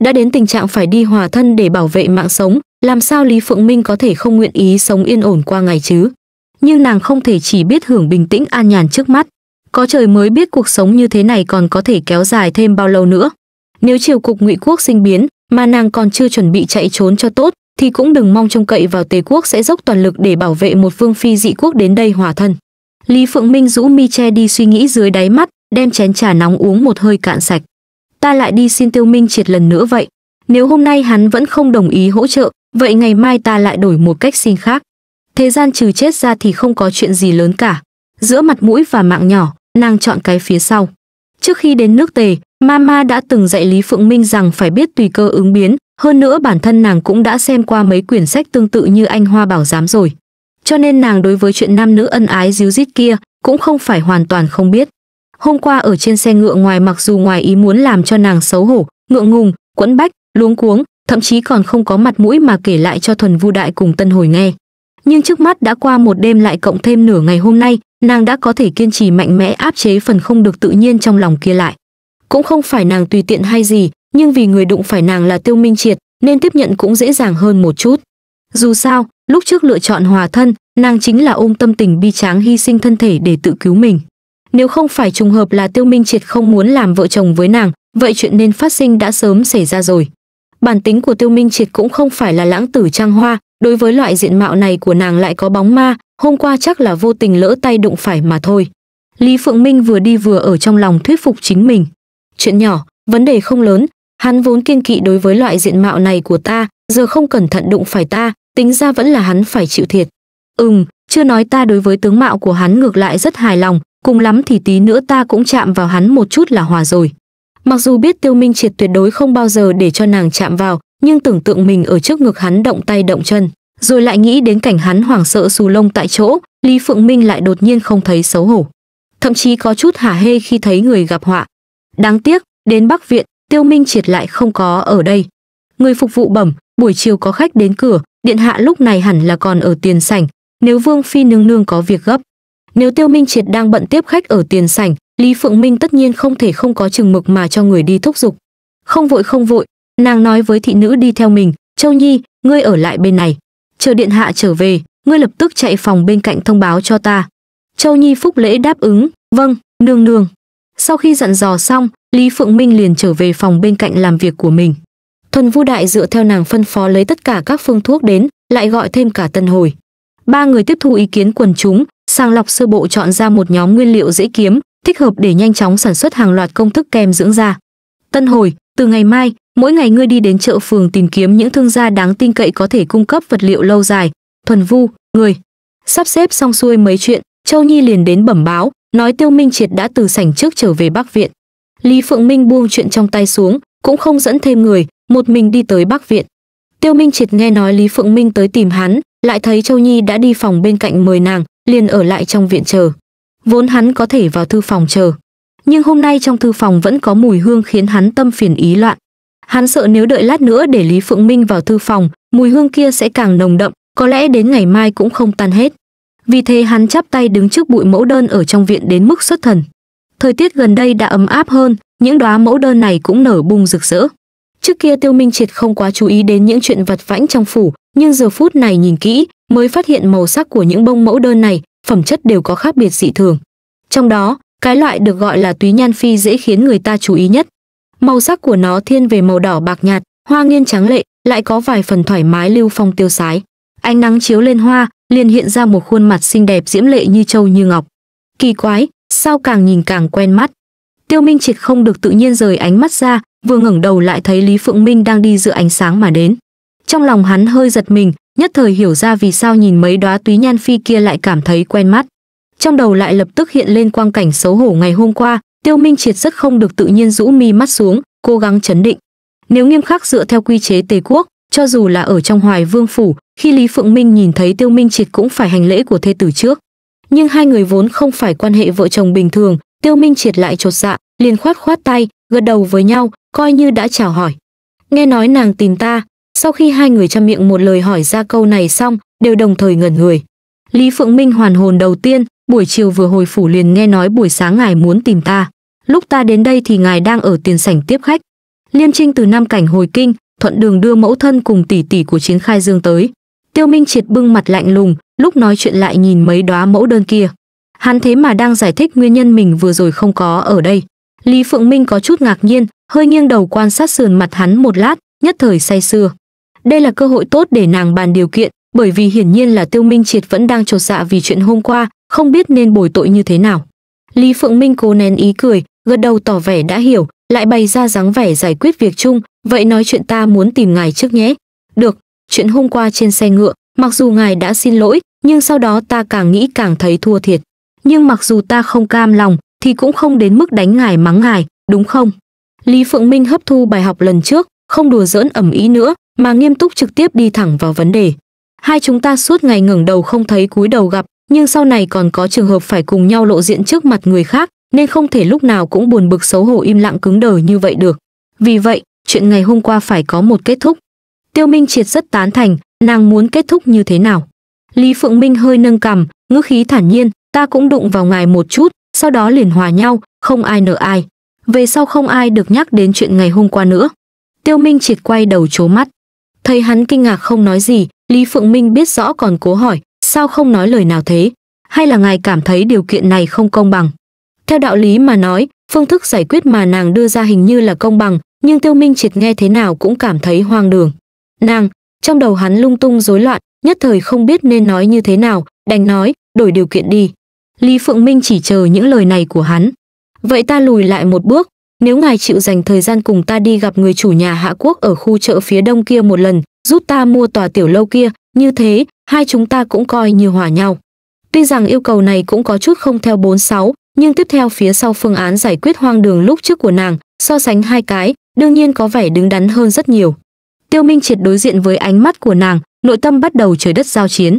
Đã đến tình trạng phải đi hòa thân để bảo vệ mạng sống, làm sao Lý Phượng Minh có thể không nguyện ý sống yên ổn qua ngày chứ? nhưng nàng không thể chỉ biết hưởng bình tĩnh an nhàn trước mắt. Có trời mới biết cuộc sống như thế này còn có thể kéo dài thêm bao lâu nữa. Nếu triều cục ngụy quốc sinh biến, mà nàng còn chưa chuẩn bị chạy trốn cho tốt, thì cũng đừng mong trông cậy vào Tề quốc sẽ dốc toàn lực để bảo vệ một vương phi dị quốc đến đây hòa thân. Lý Phượng Minh rũ mi che đi suy nghĩ dưới đáy mắt, đem chén trà nóng uống một hơi cạn sạch. Ta lại đi xin Tiêu Minh triệt lần nữa vậy. Nếu hôm nay hắn vẫn không đồng ý hỗ trợ, vậy ngày mai ta lại đổi một cách xin khác. Thế gian trừ chết ra thì không có chuyện gì lớn cả. Giữa mặt mũi và mạng nhỏ, nàng chọn cái phía sau. Trước khi đến nước tề, Mama đã từng dạy Lý Phượng Minh rằng phải biết tùy cơ ứng biến, hơn nữa bản thân nàng cũng đã xem qua mấy quyển sách tương tự như Anh Hoa Bảo Giám rồi. Cho nên nàng đối với chuyện nam nữ ân ái díu dít kia cũng không phải hoàn toàn không biết. Hôm qua ở trên xe ngựa ngoài mặc dù ngoài ý muốn làm cho nàng xấu hổ, ngượng ngùng, quẫn bách, luống cuống, thậm chí còn không có mặt mũi mà kể lại cho thuần vu đại cùng tân hồi nghe nhưng trước mắt đã qua một đêm lại cộng thêm nửa ngày hôm nay nàng đã có thể kiên trì mạnh mẽ áp chế phần không được tự nhiên trong lòng kia lại cũng không phải nàng tùy tiện hay gì nhưng vì người đụng phải nàng là tiêu minh triệt nên tiếp nhận cũng dễ dàng hơn một chút dù sao lúc trước lựa chọn hòa thân nàng chính là ôm tâm tình bi tráng hy sinh thân thể để tự cứu mình nếu không phải trùng hợp là tiêu minh triệt không muốn làm vợ chồng với nàng vậy chuyện nên phát sinh đã sớm xảy ra rồi bản tính của tiêu minh triệt cũng không phải là lãng tử trang hoa đối với loại diện mạo này của nàng lại có bóng ma, hôm qua chắc là vô tình lỡ tay đụng phải mà thôi. Lý Phượng Minh vừa đi vừa ở trong lòng thuyết phục chính mình. Chuyện nhỏ, vấn đề không lớn, hắn vốn kiên kỵ đối với loại diện mạo này của ta, giờ không cẩn thận đụng phải ta, tính ra vẫn là hắn phải chịu thiệt. Ừm, chưa nói ta đối với tướng mạo của hắn ngược lại rất hài lòng, cùng lắm thì tí nữa ta cũng chạm vào hắn một chút là hòa rồi. Mặc dù biết Tiêu Minh Triệt tuyệt đối không bao giờ để cho nàng chạm vào, nhưng tưởng tượng mình ở trước ngực hắn động tay động chân, rồi lại nghĩ đến cảnh hắn hoảng sợ xù lông tại chỗ, Lý Phượng Minh lại đột nhiên không thấy xấu hổ. Thậm chí có chút hả hê khi thấy người gặp họa. Đáng tiếc, đến Bắc Viện, Tiêu Minh Triệt lại không có ở đây. Người phục vụ bẩm, buổi chiều có khách đến cửa, điện hạ lúc này hẳn là còn ở tiền sảnh, nếu Vương Phi nương nương có việc gấp. Nếu Tiêu Minh Triệt đang bận tiếp khách ở tiền sảnh, Lý Phượng Minh tất nhiên không thể không có chừng mực mà cho người đi thúc giục. Không vội không vội, nàng nói với thị nữ đi theo mình châu nhi ngươi ở lại bên này chờ điện hạ trở về ngươi lập tức chạy phòng bên cạnh thông báo cho ta châu nhi phúc lễ đáp ứng vâng nương nương sau khi dặn dò xong lý phượng minh liền trở về phòng bên cạnh làm việc của mình thuần vu đại dựa theo nàng phân phó lấy tất cả các phương thuốc đến lại gọi thêm cả tân hồi ba người tiếp thu ý kiến quần chúng sàng lọc sơ bộ chọn ra một nhóm nguyên liệu dễ kiếm thích hợp để nhanh chóng sản xuất hàng loạt công thức kem dưỡng da tân hồi từ ngày mai Mỗi ngày ngươi đi đến chợ phường tìm kiếm những thương gia đáng tin cậy có thể cung cấp vật liệu lâu dài. Thuần Vu, người sắp xếp xong xuôi mấy chuyện, Châu Nhi liền đến bẩm báo, nói Tiêu Minh Triệt đã từ sảnh trước trở về Bắc Viện. Lý Phượng Minh buông chuyện trong tay xuống, cũng không dẫn thêm người, một mình đi tới Bắc Viện. Tiêu Minh Triệt nghe nói Lý Phượng Minh tới tìm hắn, lại thấy Châu Nhi đã đi phòng bên cạnh mời nàng, liền ở lại trong viện chờ. Vốn hắn có thể vào thư phòng chờ, nhưng hôm nay trong thư phòng vẫn có mùi hương khiến hắn tâm phiền ý loạn. Hắn sợ nếu đợi lát nữa để Lý Phượng Minh vào thư phòng, mùi hương kia sẽ càng nồng đậm, có lẽ đến ngày mai cũng không tan hết. Vì thế hắn chắp tay đứng trước bụi mẫu đơn ở trong viện đến mức xuất thần. Thời tiết gần đây đã ấm áp hơn, những đóa mẫu đơn này cũng nở bung rực rỡ. Trước kia Tiêu Minh Triệt không quá chú ý đến những chuyện vật vãnh trong phủ, nhưng giờ phút này nhìn kỹ, mới phát hiện màu sắc của những bông mẫu đơn này, phẩm chất đều có khác biệt dị thường. Trong đó, cái loại được gọi là túy nhan phi dễ khiến người ta chú ý nhất. Màu sắc của nó thiên về màu đỏ bạc nhạt, hoa nghiên trắng lệ, lại có vài phần thoải mái lưu phong tiêu sái. Ánh nắng chiếu lên hoa, liền hiện ra một khuôn mặt xinh đẹp diễm lệ như châu như ngọc. Kỳ quái, sao càng nhìn càng quen mắt. Tiêu Minh Triệt không được tự nhiên rời ánh mắt ra, vừa ngẩng đầu lại thấy Lý Phượng Minh đang đi giữa ánh sáng mà đến. Trong lòng hắn hơi giật mình, nhất thời hiểu ra vì sao nhìn mấy đóa túy nhan phi kia lại cảm thấy quen mắt. Trong đầu lại lập tức hiện lên quang cảnh xấu hổ ngày hôm qua, Tiêu Minh Triệt rất không được tự nhiên rũ mi mắt xuống, cố gắng chấn định. Nếu nghiêm khắc dựa theo quy chế Tề quốc, cho dù là ở trong Hoài Vương phủ, khi Lý Phượng Minh nhìn thấy Tiêu Minh Triệt cũng phải hành lễ của thê tử trước. Nhưng hai người vốn không phải quan hệ vợ chồng bình thường, Tiêu Minh Triệt lại chột dạ, liền khoát khoát tay, gật đầu với nhau, coi như đã chào hỏi. Nghe nói nàng tìm ta, sau khi hai người chăm miệng một lời hỏi ra câu này xong, đều đồng thời ngẩn người. Lý Phượng Minh hoàn hồn đầu tiên, buổi chiều vừa hồi phủ liền nghe nói buổi sáng ngài muốn tìm ta lúc ta đến đây thì ngài đang ở tiền sảnh tiếp khách liên trinh từ nam cảnh hồi kinh thuận đường đưa mẫu thân cùng tỷ tỷ của chiến khai dương tới tiêu minh triệt bưng mặt lạnh lùng lúc nói chuyện lại nhìn mấy đóa mẫu đơn kia hắn thế mà đang giải thích nguyên nhân mình vừa rồi không có ở đây lý phượng minh có chút ngạc nhiên hơi nghiêng đầu quan sát sườn mặt hắn một lát nhất thời say sưa đây là cơ hội tốt để nàng bàn điều kiện bởi vì hiển nhiên là tiêu minh triệt vẫn đang trột dạ vì chuyện hôm qua không biết nên bồi tội như thế nào lý phượng minh cố nén ý cười gật đầu tỏ vẻ đã hiểu, lại bày ra dáng vẻ giải quyết việc chung, vậy nói chuyện ta muốn tìm ngài trước nhé. Được, chuyện hôm qua trên xe ngựa, mặc dù ngài đã xin lỗi, nhưng sau đó ta càng nghĩ càng thấy thua thiệt. Nhưng mặc dù ta không cam lòng, thì cũng không đến mức đánh ngài mắng ngài, đúng không? Lý Phượng Minh hấp thu bài học lần trước, không đùa giỡn ẩm ý nữa, mà nghiêm túc trực tiếp đi thẳng vào vấn đề. Hai chúng ta suốt ngày ngẩng đầu không thấy cúi đầu gặp, nhưng sau này còn có trường hợp phải cùng nhau lộ diện trước mặt người khác, nên không thể lúc nào cũng buồn bực xấu hổ im lặng cứng đờ như vậy được. Vì vậy, chuyện ngày hôm qua phải có một kết thúc. Tiêu Minh Triệt rất tán thành, nàng muốn kết thúc như thế nào. Lý Phượng Minh hơi nâng cằm, ngữ khí thản nhiên, ta cũng đụng vào ngài một chút, sau đó liền hòa nhau, không ai nợ ai. Về sau không ai được nhắc đến chuyện ngày hôm qua nữa. Tiêu Minh Triệt quay đầu chố mắt. Thấy hắn kinh ngạc không nói gì, Lý Phượng Minh biết rõ còn cố hỏi, sao không nói lời nào thế? Hay là ngài cảm thấy điều kiện này không công bằng? Theo đạo lý mà nói, phương thức giải quyết mà nàng đưa ra hình như là công bằng, nhưng Tiêu Minh Triệt nghe thế nào cũng cảm thấy hoang đường. Nàng, trong đầu hắn lung tung rối loạn, nhất thời không biết nên nói như thế nào, đành nói, đổi điều kiện đi. Lý Phượng Minh chỉ chờ những lời này của hắn. Vậy ta lùi lại một bước, nếu ngài chịu dành thời gian cùng ta đi gặp người chủ nhà Hạ Quốc ở khu chợ phía đông kia một lần, giúp ta mua tòa tiểu lâu kia, như thế, hai chúng ta cũng coi như hòa nhau. Tuy rằng yêu cầu này cũng có chút không theo 46, nhưng tiếp theo phía sau phương án giải quyết hoang đường lúc trước của nàng so sánh hai cái đương nhiên có vẻ đứng đắn hơn rất nhiều tiêu minh triệt đối diện với ánh mắt của nàng nội tâm bắt đầu trời đất giao chiến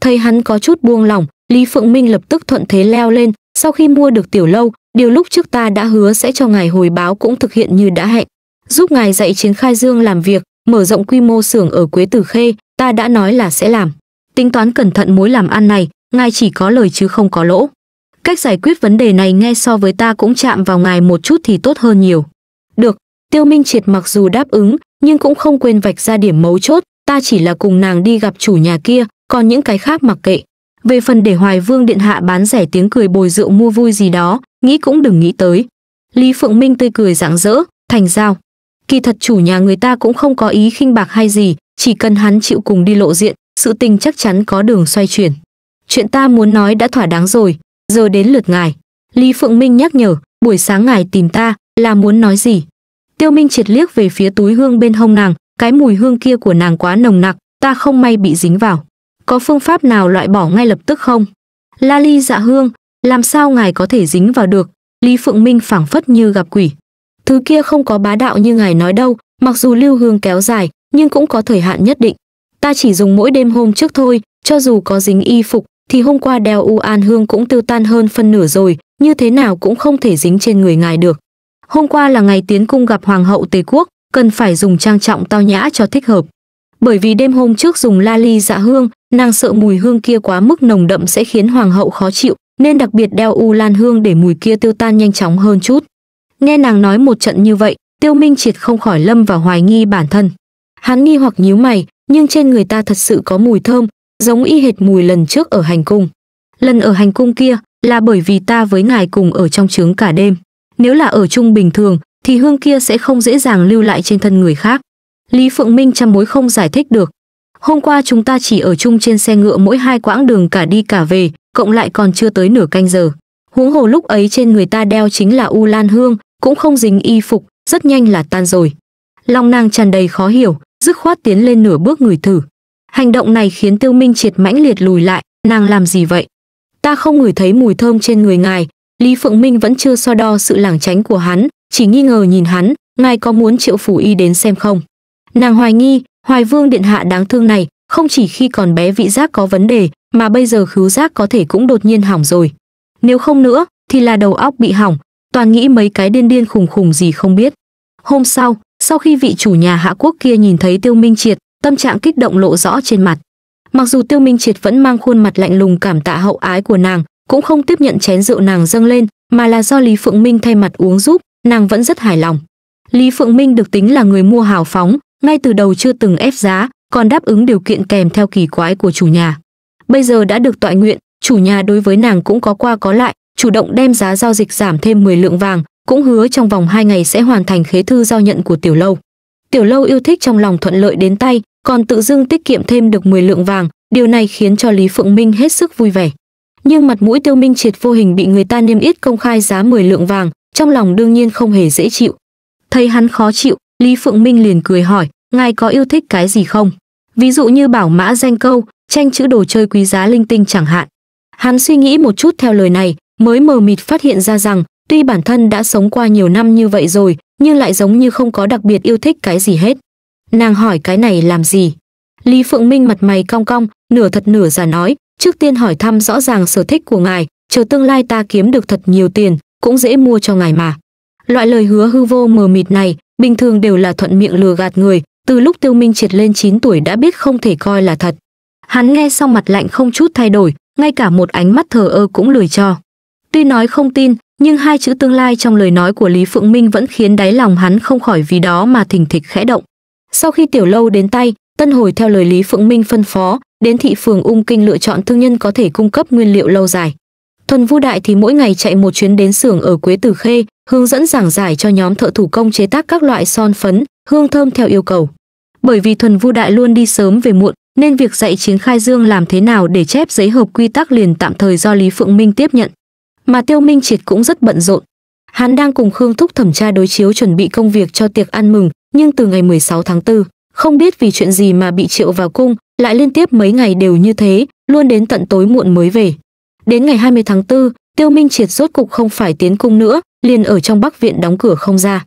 thấy hắn có chút buông lỏng lý phượng minh lập tức thuận thế leo lên sau khi mua được tiểu lâu điều lúc trước ta đã hứa sẽ cho ngài hồi báo cũng thực hiện như đã hẹn giúp ngài dạy chiến khai dương làm việc mở rộng quy mô xưởng ở quế tử khê ta đã nói là sẽ làm tính toán cẩn thận mối làm ăn này ngài chỉ có lời chứ không có lỗ cách giải quyết vấn đề này nghe so với ta cũng chạm vào ngài một chút thì tốt hơn nhiều. Được, Tiêu Minh Triệt mặc dù đáp ứng, nhưng cũng không quên vạch ra điểm mấu chốt, ta chỉ là cùng nàng đi gặp chủ nhà kia, còn những cái khác mặc kệ. Về phần để Hoài Vương Điện Hạ bán rẻ tiếng cười bồi rượu mua vui gì đó, nghĩ cũng đừng nghĩ tới. Lý Phượng Minh tươi cười rạng rỡ, thành giao. Kỳ thật chủ nhà người ta cũng không có ý khinh bạc hay gì, chỉ cần hắn chịu cùng đi lộ diện, sự tình chắc chắn có đường xoay chuyển. Chuyện ta muốn nói đã thỏa đáng rồi, giờ đến lượt ngài. Lý Phượng Minh nhắc nhở, buổi sáng ngài tìm ta, là muốn nói gì? Tiêu Minh triệt liếc về phía túi hương bên hông nàng, cái mùi hương kia của nàng quá nồng nặc, ta không may bị dính vào. Có phương pháp nào loại bỏ ngay lập tức không? La Ly dạ hương, làm sao ngài có thể dính vào được? Lý Phượng Minh phảng phất như gặp quỷ. Thứ kia không có bá đạo như ngài nói đâu, mặc dù lưu hương kéo dài, nhưng cũng có thời hạn nhất định. Ta chỉ dùng mỗi đêm hôm trước thôi, cho dù có dính y phục, thì hôm qua đeo u an hương cũng tiêu tan hơn phân nửa rồi, như thế nào cũng không thể dính trên người ngài được. Hôm qua là ngày tiến cung gặp hoàng hậu tây quốc, cần phải dùng trang trọng tao nhã cho thích hợp. Bởi vì đêm hôm trước dùng la ly dạ hương, nàng sợ mùi hương kia quá mức nồng đậm sẽ khiến hoàng hậu khó chịu, nên đặc biệt đeo u lan hương để mùi kia tiêu tan nhanh chóng hơn chút. Nghe nàng nói một trận như vậy, Tiêu Minh Triệt không khỏi lâm vào hoài nghi bản thân. Hắn nghi hoặc nhíu mày, nhưng trên người ta thật sự có mùi thơm, giống y hệt mùi lần trước ở hành cung. Lần ở hành cung kia là bởi vì ta với ngài cùng ở trong trướng cả đêm. Nếu là ở chung bình thường thì hương kia sẽ không dễ dàng lưu lại trên thân người khác. Lý Phượng Minh trăm mối không giải thích được. Hôm qua chúng ta chỉ ở chung trên xe ngựa mỗi hai quãng đường cả đi cả về, cộng lại còn chưa tới nửa canh giờ. Huống hồ lúc ấy trên người ta đeo chính là u lan hương, cũng không dính y phục, rất nhanh là tan rồi. Long nàng tràn đầy khó hiểu, dứt khoát tiến lên nửa bước người thử. Hành động này khiến Tiêu Minh Triệt mãnh liệt lùi lại, nàng làm gì vậy? Ta không ngửi thấy mùi thơm trên người ngài, Lý Phượng Minh vẫn chưa so đo sự lảng tránh của hắn, chỉ nghi ngờ nhìn hắn, ngài có muốn Triệu Phủ Y đến xem không? Nàng hoài nghi, Hoài Vương điện hạ đáng thương này, không chỉ khi còn bé vị giác có vấn đề, mà bây giờ khứu giác có thể cũng đột nhiên hỏng rồi. Nếu không nữa, thì là đầu óc bị hỏng, toàn nghĩ mấy cái điên điên khùng khùng gì không biết. Hôm sau, sau khi vị chủ nhà Hạ Quốc kia nhìn thấy Tiêu Minh Triệt, tâm trạng kích động lộ rõ trên mặt. Mặc dù Tiêu Minh Triệt vẫn mang khuôn mặt lạnh lùng cảm tạ hậu ái của nàng, cũng không tiếp nhận chén rượu nàng dâng lên, mà là do Lý Phượng Minh thay mặt uống giúp, nàng vẫn rất hài lòng. Lý Phượng Minh được tính là người mua hào phóng, ngay từ đầu chưa từng ép giá, còn đáp ứng điều kiện kèm theo kỳ quái của chủ nhà. Bây giờ đã được tọa nguyện, chủ nhà đối với nàng cũng có qua có lại, chủ động đem giá giao dịch giảm thêm 10 lượng vàng, cũng hứa trong vòng 2 ngày sẽ hoàn thành khế thư giao nhận của tiểu lâu. Tiểu lâu yêu thích trong lòng thuận lợi đến tay, còn tự dưng tiết kiệm thêm được 10 lượng vàng, điều này khiến cho Lý Phượng Minh hết sức vui vẻ. Nhưng mặt mũi Tiêu Minh Triệt vô hình bị người ta niêm yết công khai giá 10 lượng vàng, trong lòng đương nhiên không hề dễ chịu. Thấy hắn khó chịu, Lý Phượng Minh liền cười hỏi, ngài có yêu thích cái gì không? Ví dụ như bảo mã danh câu, tranh chữ đồ chơi quý giá linh tinh chẳng hạn. Hắn suy nghĩ một chút theo lời này, mới mờ mịt phát hiện ra rằng, tuy bản thân đã sống qua nhiều năm như vậy rồi, nhưng lại giống như không có đặc biệt yêu thích cái gì hết. Nàng hỏi cái này làm gì? Lý Phượng Minh mặt mày cong cong, nửa thật nửa giả nói, trước tiên hỏi thăm rõ ràng sở thích của ngài, chờ tương lai ta kiếm được thật nhiều tiền, cũng dễ mua cho ngài mà. Loại lời hứa hư vô mờ mịt này, bình thường đều là thuận miệng lừa gạt người, từ lúc Tiêu Minh triệt lên 9 tuổi đã biết không thể coi là thật. Hắn nghe xong mặt lạnh không chút thay đổi, ngay cả một ánh mắt thờ ơ cũng lười cho. Tuy nói không tin, nhưng hai chữ tương lai trong lời nói của Lý Phượng Minh vẫn khiến đáy lòng hắn không khỏi vì đó mà thỉnh thịch khẽ động. Sau khi tiểu lâu đến tay, Tân Hồi theo lời Lý Phượng Minh phân phó, đến thị phường Ung Kinh lựa chọn thương nhân có thể cung cấp nguyên liệu lâu dài. Thuần Vu Đại thì mỗi ngày chạy một chuyến đến xưởng ở Quế Tử Khê, hướng dẫn giảng giải cho nhóm thợ thủ công chế tác các loại son phấn, hương thơm theo yêu cầu. Bởi vì Thuần Vu Đại luôn đi sớm về muộn, nên việc dạy Chiến Khai Dương làm thế nào để chép giấy hợp quy tắc liền tạm thời do Lý Phượng Minh tiếp nhận. Mà Tiêu Minh Triệt cũng rất bận rộn. Hắn đang cùng Khương Thúc thẩm tra đối chiếu chuẩn bị công việc cho tiệc ăn mừng, nhưng từ ngày 16 tháng 4, không biết vì chuyện gì mà bị triệu vào cung, lại liên tiếp mấy ngày đều như thế, luôn đến tận tối muộn mới về. Đến ngày 20 tháng 4, Tiêu Minh Triệt rốt cục không phải tiến cung nữa, liền ở trong Bắc viện đóng cửa không ra.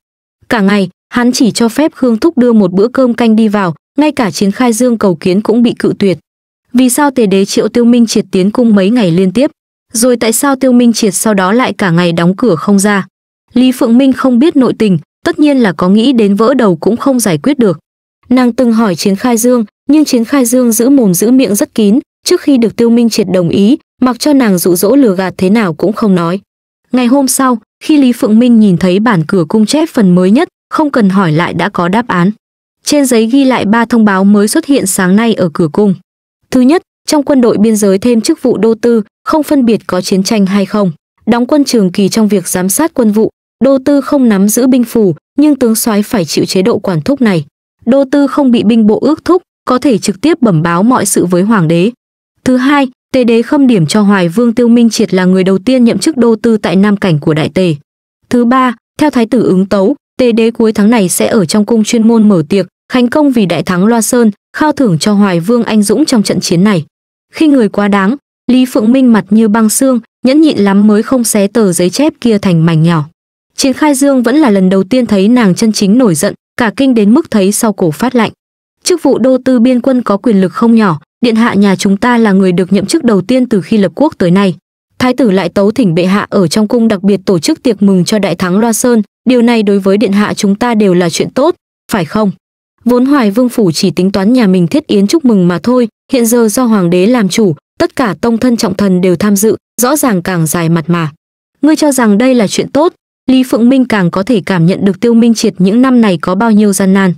Cả ngày, hắn chỉ cho phép Khương Thúc đưa một bữa cơm canh đi vào, ngay cả chiến khai dương cầu kiến cũng bị cự tuyệt. Vì sao Tề đế Triệu Tiêu Minh Triệt tiến cung mấy ngày liên tiếp? Rồi tại sao Tiêu Minh Triệt sau đó lại cả ngày đóng cửa không ra? Lý Phượng Minh không biết nội tình, tất nhiên là có nghĩ đến vỡ đầu cũng không giải quyết được. Nàng từng hỏi Chiến Khai Dương, nhưng Chiến Khai Dương giữ mồm giữ miệng rất kín, trước khi được Tiêu Minh Triệt đồng ý, mặc cho nàng dụ dỗ lừa gạt thế nào cũng không nói. Ngày hôm sau, khi Lý Phượng Minh nhìn thấy bản cửa cung chép phần mới nhất, không cần hỏi lại đã có đáp án. Trên giấy ghi lại ba thông báo mới xuất hiện sáng nay ở cửa cung. Thứ nhất, trong quân đội biên giới thêm chức vụ đô tư, không phân biệt có chiến tranh hay không. Đóng quân trường kỳ trong việc giám sát quân vụ, Đô tư không nắm giữ binh phủ, nhưng tướng soái phải chịu chế độ quản thúc này. Đô tư không bị binh bộ ước thúc, có thể trực tiếp bẩm báo mọi sự với hoàng đế. Thứ hai, Tề đế khâm điểm cho Hoài Vương Tiêu Minh Triệt là người đầu tiên nhậm chức đô tư tại Nam Cảnh của Đại Tề. Thứ ba, theo thái tử ứng tấu, Tề đế cuối tháng này sẽ ở trong cung chuyên môn mở tiệc, khánh công vì đại thắng Loa Sơn, khao thưởng cho Hoài Vương anh dũng trong trận chiến này. Khi người quá đáng, Lý Phượng Minh mặt như băng xương, nhẫn nhịn lắm mới không xé tờ giấy chép kia thành mảnh nhỏ. Triển Khai Dương vẫn là lần đầu tiên thấy nàng chân chính nổi giận, cả kinh đến mức thấy sau cổ phát lạnh. Chức vụ đô tư biên quân có quyền lực không nhỏ, điện hạ nhà chúng ta là người được nhậm chức đầu tiên từ khi lập quốc tới nay. Thái tử lại tấu thỉnh bệ hạ ở trong cung đặc biệt tổ chức tiệc mừng cho đại thắng Loa Sơn, điều này đối với điện hạ chúng ta đều là chuyện tốt, phải không? Vốn Hoài Vương phủ chỉ tính toán nhà mình thiết yến chúc mừng mà thôi, hiện giờ do hoàng đế làm chủ, tất cả tông thân trọng thần đều tham dự, rõ ràng càng dài mặt mà. Ngươi cho rằng đây là chuyện tốt, Lý Phượng Minh càng có thể cảm nhận được Tiêu Minh Triệt những năm này có bao nhiêu gian nan.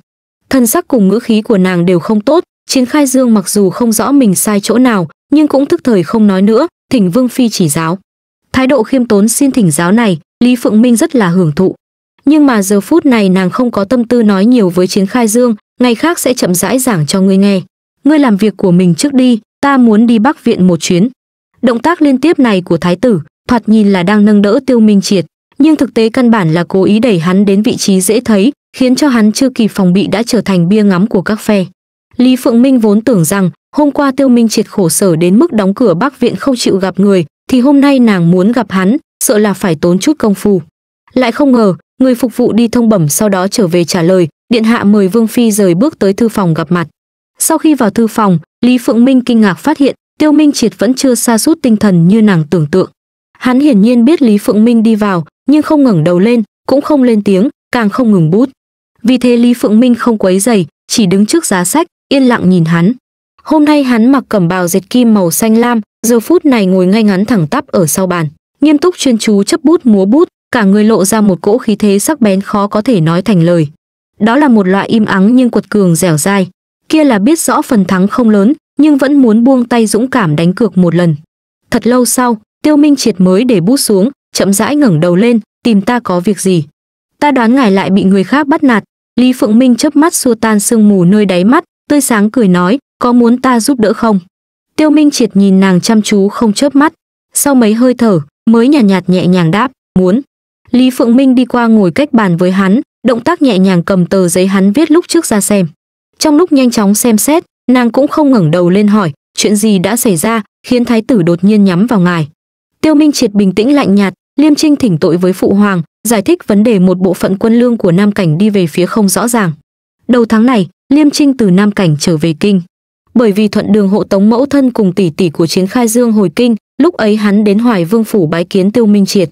Thân sắc cùng ngữ khí của nàng đều không tốt, Chiến Khai Dương mặc dù không rõ mình sai chỗ nào, nhưng cũng thức thời không nói nữa, thỉnh Vương Phi chỉ giáo. Thái độ khiêm tốn xin thỉnh giáo này, Lý Phượng Minh rất là hưởng thụ. Nhưng mà giờ phút này nàng không có tâm tư nói nhiều với Chiến Khai Dương, ngày khác sẽ chậm rãi giảng cho ngươi nghe. Ngươi làm việc của mình trước đi, ta muốn đi Bắc Viện một chuyến. Động tác liên tiếp này của Thái tử, thoạt nhìn là đang nâng đỡ Tiêu Minh Triệt nhưng thực tế căn bản là cố ý đẩy hắn đến vị trí dễ thấy, khiến cho hắn chưa kịp phòng bị đã trở thành bia ngắm của các phe. Lý Phượng Minh vốn tưởng rằng hôm qua Tiêu Minh Triệt khổ sở đến mức đóng cửa bác Viện không chịu gặp người, thì hôm nay nàng muốn gặp hắn, sợ là phải tốn chút công phu. Lại không ngờ, người phục vụ đi thông bẩm sau đó trở về trả lời, điện hạ mời Vương Phi rời bước tới thư phòng gặp mặt. Sau khi vào thư phòng, Lý Phượng Minh kinh ngạc phát hiện Tiêu Minh Triệt vẫn chưa xa suốt tinh thần như nàng tưởng tượng. Hắn hiển nhiên biết Lý Phượng Minh đi vào, nhưng không ngẩng đầu lên, cũng không lên tiếng, càng không ngừng bút. Vì thế Lý Phượng Minh không quấy giày, chỉ đứng trước giá sách, yên lặng nhìn hắn. Hôm nay hắn mặc cẩm bào dệt kim màu xanh lam, giờ phút này ngồi ngay ngắn thẳng tắp ở sau bàn, nghiêm túc chuyên chú chấp bút múa bút, cả người lộ ra một cỗ khí thế sắc bén khó có thể nói thành lời. Đó là một loại im ắng nhưng quật cường dẻo dai, kia là biết rõ phần thắng không lớn, nhưng vẫn muốn buông tay dũng cảm đánh cược một lần. Thật lâu sau, Tiêu Minh Triệt mới để bút xuống, chậm rãi ngẩng đầu lên, tìm ta có việc gì? Ta đoán ngài lại bị người khác bắt nạt. Lý Phượng Minh chớp mắt xua tan sương mù nơi đáy mắt, tươi sáng cười nói, có muốn ta giúp đỡ không? Tiêu Minh Triệt nhìn nàng chăm chú không chớp mắt, sau mấy hơi thở, mới nhàn nhạt, nhạt nhẹ nhàng đáp, muốn. Lý Phượng Minh đi qua ngồi cách bàn với hắn, động tác nhẹ nhàng cầm tờ giấy hắn viết lúc trước ra xem. Trong lúc nhanh chóng xem xét, nàng cũng không ngẩng đầu lên hỏi, chuyện gì đã xảy ra, khiến thái tử đột nhiên nhắm vào ngài. Tiêu Minh Triệt bình tĩnh lạnh nhạt, Liêm Trinh thỉnh tội với phụ hoàng, giải thích vấn đề một bộ phận quân lương của Nam Cảnh đi về phía không rõ ràng. Đầu tháng này, Liêm Trinh từ Nam Cảnh trở về kinh. Bởi vì thuận đường hộ tống mẫu thân cùng tỷ tỷ của Chiến Khai Dương hồi kinh, lúc ấy hắn đến Hoài Vương phủ bái kiến Tiêu Minh Triệt.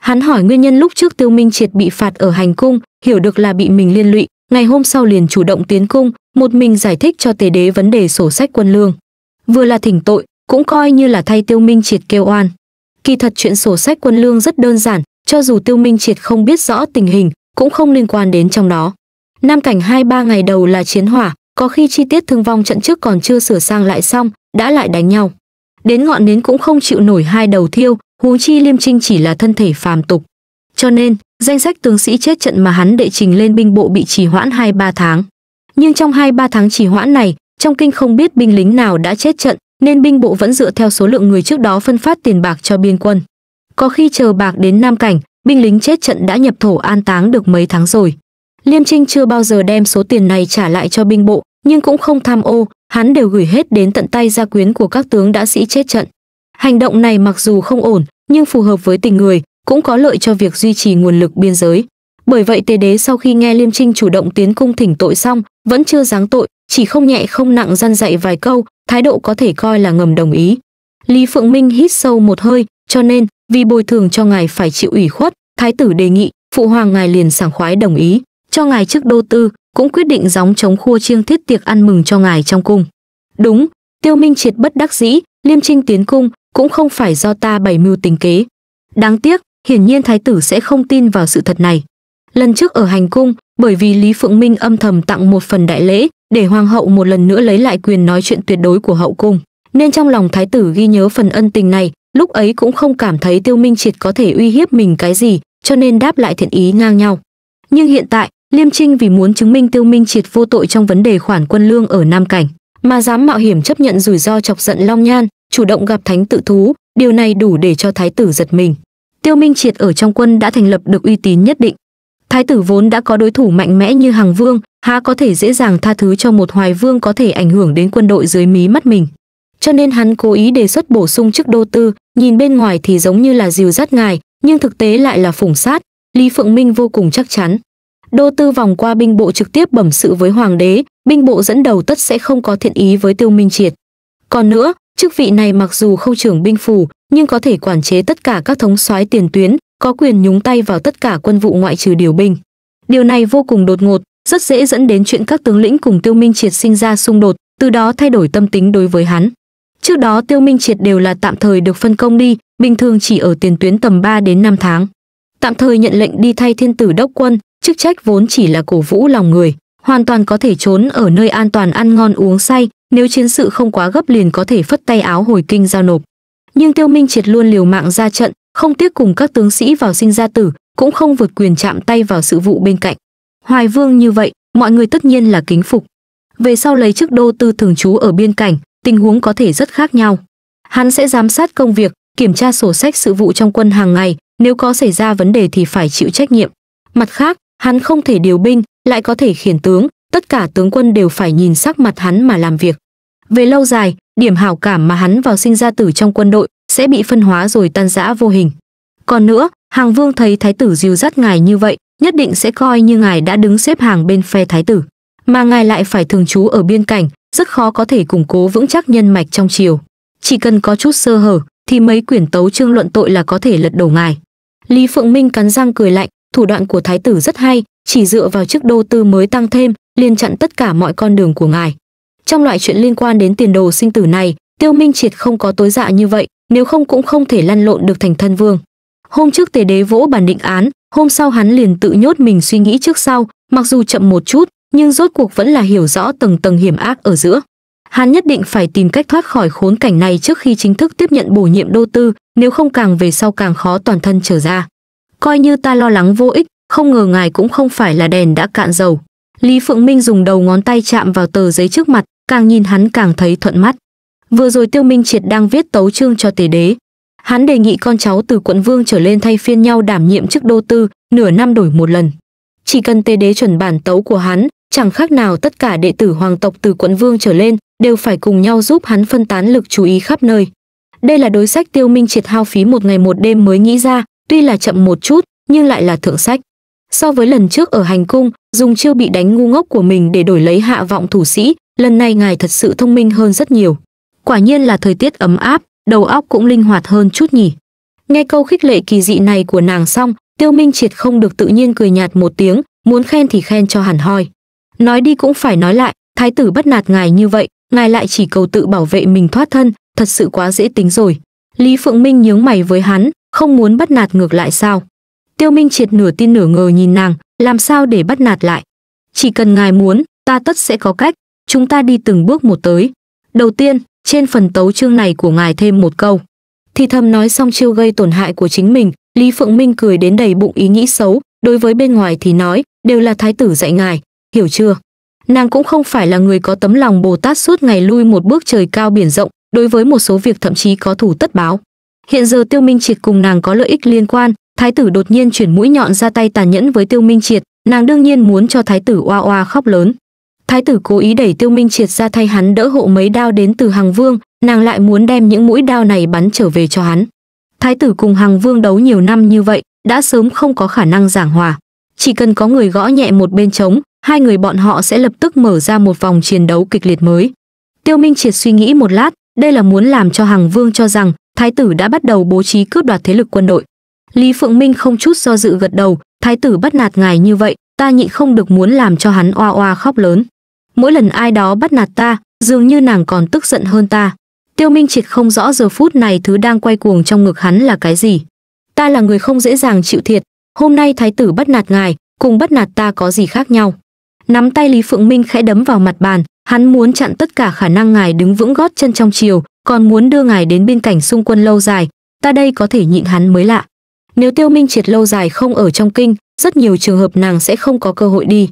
Hắn hỏi nguyên nhân lúc trước Tiêu Minh Triệt bị phạt ở hành cung, hiểu được là bị mình liên lụy, ngày hôm sau liền chủ động tiến cung, một mình giải thích cho tế đế vấn đề sổ sách quân lương. Vừa là thỉnh tội, cũng coi như là thay Tiêu Minh Triệt kêu oan. Kỳ thật chuyện sổ sách quân lương rất đơn giản, cho dù Tiêu Minh Triệt không biết rõ tình hình, cũng không liên quan đến trong đó. Nam cảnh hai ba ngày đầu là chiến hỏa, có khi chi tiết thương vong trận trước còn chưa sửa sang lại xong, đã lại đánh nhau. Đến ngọn nến cũng không chịu nổi hai đầu thiêu, huống chi Liêm Trinh chỉ là thân thể phàm tục. Cho nên, danh sách tướng sĩ chết trận mà hắn đệ trình lên binh bộ bị trì hoãn 2-3 tháng. Nhưng trong 2-3 tháng trì hoãn này, trong kinh không biết binh lính nào đã chết trận, nên binh bộ vẫn dựa theo số lượng người trước đó phân phát tiền bạc cho biên quân. Có khi chờ bạc đến Nam Cảnh, binh lính chết trận đã nhập thổ an táng được mấy tháng rồi. Liêm Trinh chưa bao giờ đem số tiền này trả lại cho binh bộ, nhưng cũng không tham ô, hắn đều gửi hết đến tận tay gia quyến của các tướng đã sĩ chết trận. Hành động này mặc dù không ổn, nhưng phù hợp với tình người, cũng có lợi cho việc duy trì nguồn lực biên giới. Bởi vậy Tề đế sau khi nghe Liêm Trinh chủ động tiến cung thỉnh tội xong, vẫn chưa giáng tội, chỉ không nhẹ không nặng răn dạy vài câu, thái độ có thể coi là ngầm đồng ý. Lý Phượng Minh hít sâu một hơi, cho nên, vì bồi thường cho ngài phải chịu ủy khuất, thái tử đề nghị, phụ hoàng ngài liền sảng khoái đồng ý, cho ngài chức đô tư, cũng quyết định gióng chống khua chiêng thiết tiệc ăn mừng cho ngài trong cung. Đúng, Tiêu Minh triệt bất đắc dĩ, Liêm Trinh tiến cung, cũng không phải do ta bày mưu tính kế. Đáng tiếc, hiển nhiên thái tử sẽ không tin vào sự thật này. Lần trước ở hành cung, bởi vì Lý Phượng Minh âm thầm tặng một phần đại lễ, để hoàng hậu một lần nữa lấy lại quyền nói chuyện tuyệt đối của hậu cung nên trong lòng thái tử ghi nhớ phần ân tình này lúc ấy cũng không cảm thấy tiêu minh triệt có thể uy hiếp mình cái gì cho nên đáp lại thiện ý ngang nhau nhưng hiện tại liêm trinh vì muốn chứng minh tiêu minh triệt vô tội trong vấn đề khoản quân lương ở nam cảnh mà dám mạo hiểm chấp nhận rủi ro chọc giận long nhan chủ động gặp thánh tự thú điều này đủ để cho thái tử giật mình tiêu minh triệt ở trong quân đã thành lập được uy tín nhất định thái tử vốn đã có đối thủ mạnh mẽ như hàng vương há có thể dễ dàng tha thứ cho một hoài vương có thể ảnh hưởng đến quân đội dưới mí mắt mình cho nên hắn cố ý đề xuất bổ sung chức đô tư nhìn bên ngoài thì giống như là dìu dắt ngài nhưng thực tế lại là phủng sát lý phượng minh vô cùng chắc chắn đô tư vòng qua binh bộ trực tiếp bẩm sự với hoàng đế binh bộ dẫn đầu tất sẽ không có thiện ý với tiêu minh triệt còn nữa chức vị này mặc dù không trưởng binh phủ nhưng có thể quản chế tất cả các thống soái tiền tuyến có quyền nhúng tay vào tất cả quân vụ ngoại trừ điều binh. Điều này vô cùng đột ngột, rất dễ dẫn đến chuyện các tướng lĩnh cùng Tiêu Minh Triệt sinh ra xung đột, từ đó thay đổi tâm tính đối với hắn. Trước đó Tiêu Minh Triệt đều là tạm thời được phân công đi, bình thường chỉ ở tiền tuyến tầm 3 đến 5 tháng. Tạm thời nhận lệnh đi thay thiên tử đốc quân, chức trách vốn chỉ là cổ vũ lòng người, hoàn toàn có thể trốn ở nơi an toàn ăn ngon uống say, nếu chiến sự không quá gấp liền có thể phất tay áo hồi kinh giao nộp. Nhưng Tiêu Minh Triệt luôn liều mạng ra trận, không tiếc cùng các tướng sĩ vào sinh ra tử, cũng không vượt quyền chạm tay vào sự vụ bên cạnh. Hoài Vương như vậy, mọi người tất nhiên là kính phục. Về sau lấy chức đô tư thường trú ở biên cảnh, tình huống có thể rất khác nhau. Hắn sẽ giám sát công việc, kiểm tra sổ sách sự vụ trong quân hàng ngày, nếu có xảy ra vấn đề thì phải chịu trách nhiệm. Mặt khác, hắn không thể điều binh, lại có thể khiển tướng, tất cả tướng quân đều phải nhìn sắc mặt hắn mà làm việc. Về lâu dài, điểm hảo cảm mà hắn vào sinh ra tử trong quân đội sẽ bị phân hóa rồi tan rã vô hình còn nữa hàng vương thấy thái tử dìu dắt ngài như vậy nhất định sẽ coi như ngài đã đứng xếp hàng bên phe thái tử mà ngài lại phải thường trú ở biên cảnh rất khó có thể củng cố vững chắc nhân mạch trong triều chỉ cần có chút sơ hở thì mấy quyển tấu trương luận tội là có thể lật đổ ngài lý phượng minh cắn răng cười lạnh thủ đoạn của thái tử rất hay chỉ dựa vào chức đô tư mới tăng thêm liền chặn tất cả mọi con đường của ngài trong loại chuyện liên quan đến tiền đồ sinh tử này tiêu minh triệt không có tối dạ như vậy nếu không cũng không thể lăn lộn được thành thân vương. Hôm trước tề đế vỗ bản định án, hôm sau hắn liền tự nhốt mình suy nghĩ trước sau, mặc dù chậm một chút, nhưng rốt cuộc vẫn là hiểu rõ tầng tầng hiểm ác ở giữa. Hắn nhất định phải tìm cách thoát khỏi khốn cảnh này trước khi chính thức tiếp nhận bổ nhiệm đô tư, nếu không càng về sau càng khó toàn thân trở ra. Coi như ta lo lắng vô ích, không ngờ ngài cũng không phải là đèn đã cạn dầu. Lý Phượng Minh dùng đầu ngón tay chạm vào tờ giấy trước mặt, càng nhìn hắn càng thấy thuận mắt. Vừa rồi Tiêu Minh Triệt đang viết tấu chương cho Tề đế. Hắn đề nghị con cháu từ quận vương trở lên thay phiên nhau đảm nhiệm chức đô tư, nửa năm đổi một lần. Chỉ cần Tề đế chuẩn bản tấu của hắn, chẳng khác nào tất cả đệ tử hoàng tộc từ quận vương trở lên đều phải cùng nhau giúp hắn phân tán lực chú ý khắp nơi. Đây là đối sách Tiêu Minh Triệt hao phí một ngày một đêm mới nghĩ ra, tuy là chậm một chút, nhưng lại là thượng sách. So với lần trước ở hành cung, dùng chiêu bị đánh ngu ngốc của mình để đổi lấy hạ vọng thủ sĩ, lần này ngài thật sự thông minh hơn rất nhiều quả nhiên là thời tiết ấm áp đầu óc cũng linh hoạt hơn chút nhỉ nghe câu khích lệ kỳ dị này của nàng xong tiêu minh triệt không được tự nhiên cười nhạt một tiếng muốn khen thì khen cho hẳn hoi nói đi cũng phải nói lại thái tử bắt nạt ngài như vậy ngài lại chỉ cầu tự bảo vệ mình thoát thân thật sự quá dễ tính rồi lý phượng minh nhướng mày với hắn không muốn bắt nạt ngược lại sao tiêu minh triệt nửa tin nửa ngờ nhìn nàng làm sao để bắt nạt lại chỉ cần ngài muốn ta tất sẽ có cách chúng ta đi từng bước một tới đầu tiên trên phần tấu chương này của ngài thêm một câu. Thì thầm nói xong chiêu gây tổn hại của chính mình, Lý Phượng Minh cười đến đầy bụng ý nghĩ xấu, đối với bên ngoài thì nói, đều là thái tử dạy ngài, hiểu chưa? Nàng cũng không phải là người có tấm lòng Bồ Tát suốt ngày lui một bước trời cao biển rộng, đối với một số việc thậm chí có thủ tất báo. Hiện giờ Tiêu Minh Triệt cùng nàng có lợi ích liên quan, thái tử đột nhiên chuyển mũi nhọn ra tay tàn nhẫn với Tiêu Minh Triệt, nàng đương nhiên muốn cho thái tử oa oa khóc lớn thái tử cố ý đẩy tiêu minh triệt ra thay hắn đỡ hộ mấy đao đến từ Hằng vương nàng lại muốn đem những mũi đao này bắn trở về cho hắn thái tử cùng Hằng vương đấu nhiều năm như vậy đã sớm không có khả năng giảng hòa chỉ cần có người gõ nhẹ một bên trống hai người bọn họ sẽ lập tức mở ra một vòng chiến đấu kịch liệt mới tiêu minh triệt suy nghĩ một lát đây là muốn làm cho Hằng vương cho rằng thái tử đã bắt đầu bố trí cướp đoạt thế lực quân đội lý phượng minh không chút do dự gật đầu thái tử bắt nạt ngài như vậy ta nhịn không được muốn làm cho hắn oa oa khóc lớn mỗi lần ai đó bắt nạt ta dường như nàng còn tức giận hơn ta tiêu minh triệt không rõ giờ phút này thứ đang quay cuồng trong ngực hắn là cái gì ta là người không dễ dàng chịu thiệt hôm nay thái tử bắt nạt ngài cùng bắt nạt ta có gì khác nhau nắm tay lý phượng minh khẽ đấm vào mặt bàn hắn muốn chặn tất cả khả năng ngài đứng vững gót chân trong chiều còn muốn đưa ngài đến bên cạnh xung quân lâu dài ta đây có thể nhịn hắn mới lạ nếu tiêu minh triệt lâu dài không ở trong kinh rất nhiều trường hợp nàng sẽ không có cơ hội đi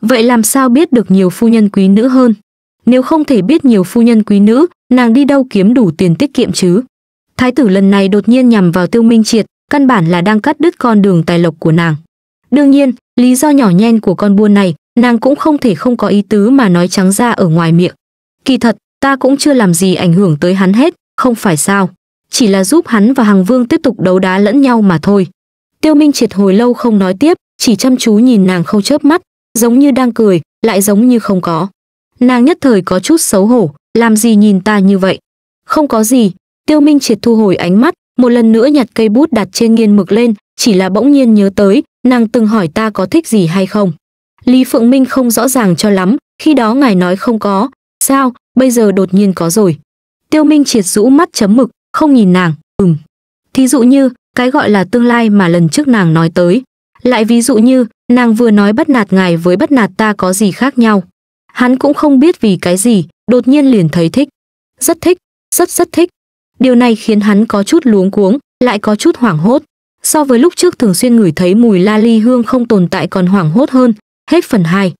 Vậy làm sao biết được nhiều phu nhân quý nữ hơn? Nếu không thể biết nhiều phu nhân quý nữ, nàng đi đâu kiếm đủ tiền tiết kiệm chứ? Thái tử lần này đột nhiên nhằm vào Tiêu Minh Triệt, căn bản là đang cắt đứt con đường tài lộc của nàng. Đương nhiên, lý do nhỏ nhen của con buôn này, nàng cũng không thể không có ý tứ mà nói trắng ra ở ngoài miệng. Kỳ thật, ta cũng chưa làm gì ảnh hưởng tới hắn hết, không phải sao? Chỉ là giúp hắn và Hằng Vương tiếp tục đấu đá lẫn nhau mà thôi. Tiêu Minh Triệt hồi lâu không nói tiếp, chỉ chăm chú nhìn nàng không chớp mắt, giống như đang cười, lại giống như không có. Nàng nhất thời có chút xấu hổ, làm gì nhìn ta như vậy? Không có gì, Tiêu Minh Triệt thu hồi ánh mắt, một lần nữa nhặt cây bút đặt trên nghiên mực lên, chỉ là bỗng nhiên nhớ tới, nàng từng hỏi ta có thích gì hay không. Lý Phượng Minh không rõ ràng cho lắm, khi đó ngài nói không có, sao, bây giờ đột nhiên có rồi. Tiêu Minh Triệt rũ mắt chấm mực, không nhìn nàng, ừm. Thí dụ như, cái gọi là tương lai mà lần trước nàng nói tới, lại ví dụ như, nàng vừa nói bắt nạt ngài với bắt nạt ta có gì khác nhau. Hắn cũng không biết vì cái gì, đột nhiên liền thấy thích. Rất thích, rất rất thích. Điều này khiến hắn có chút luống cuống, lại có chút hoảng hốt. So với lúc trước thường xuyên ngửi thấy mùi la ly hương không tồn tại còn hoảng hốt hơn. Hết phần 2.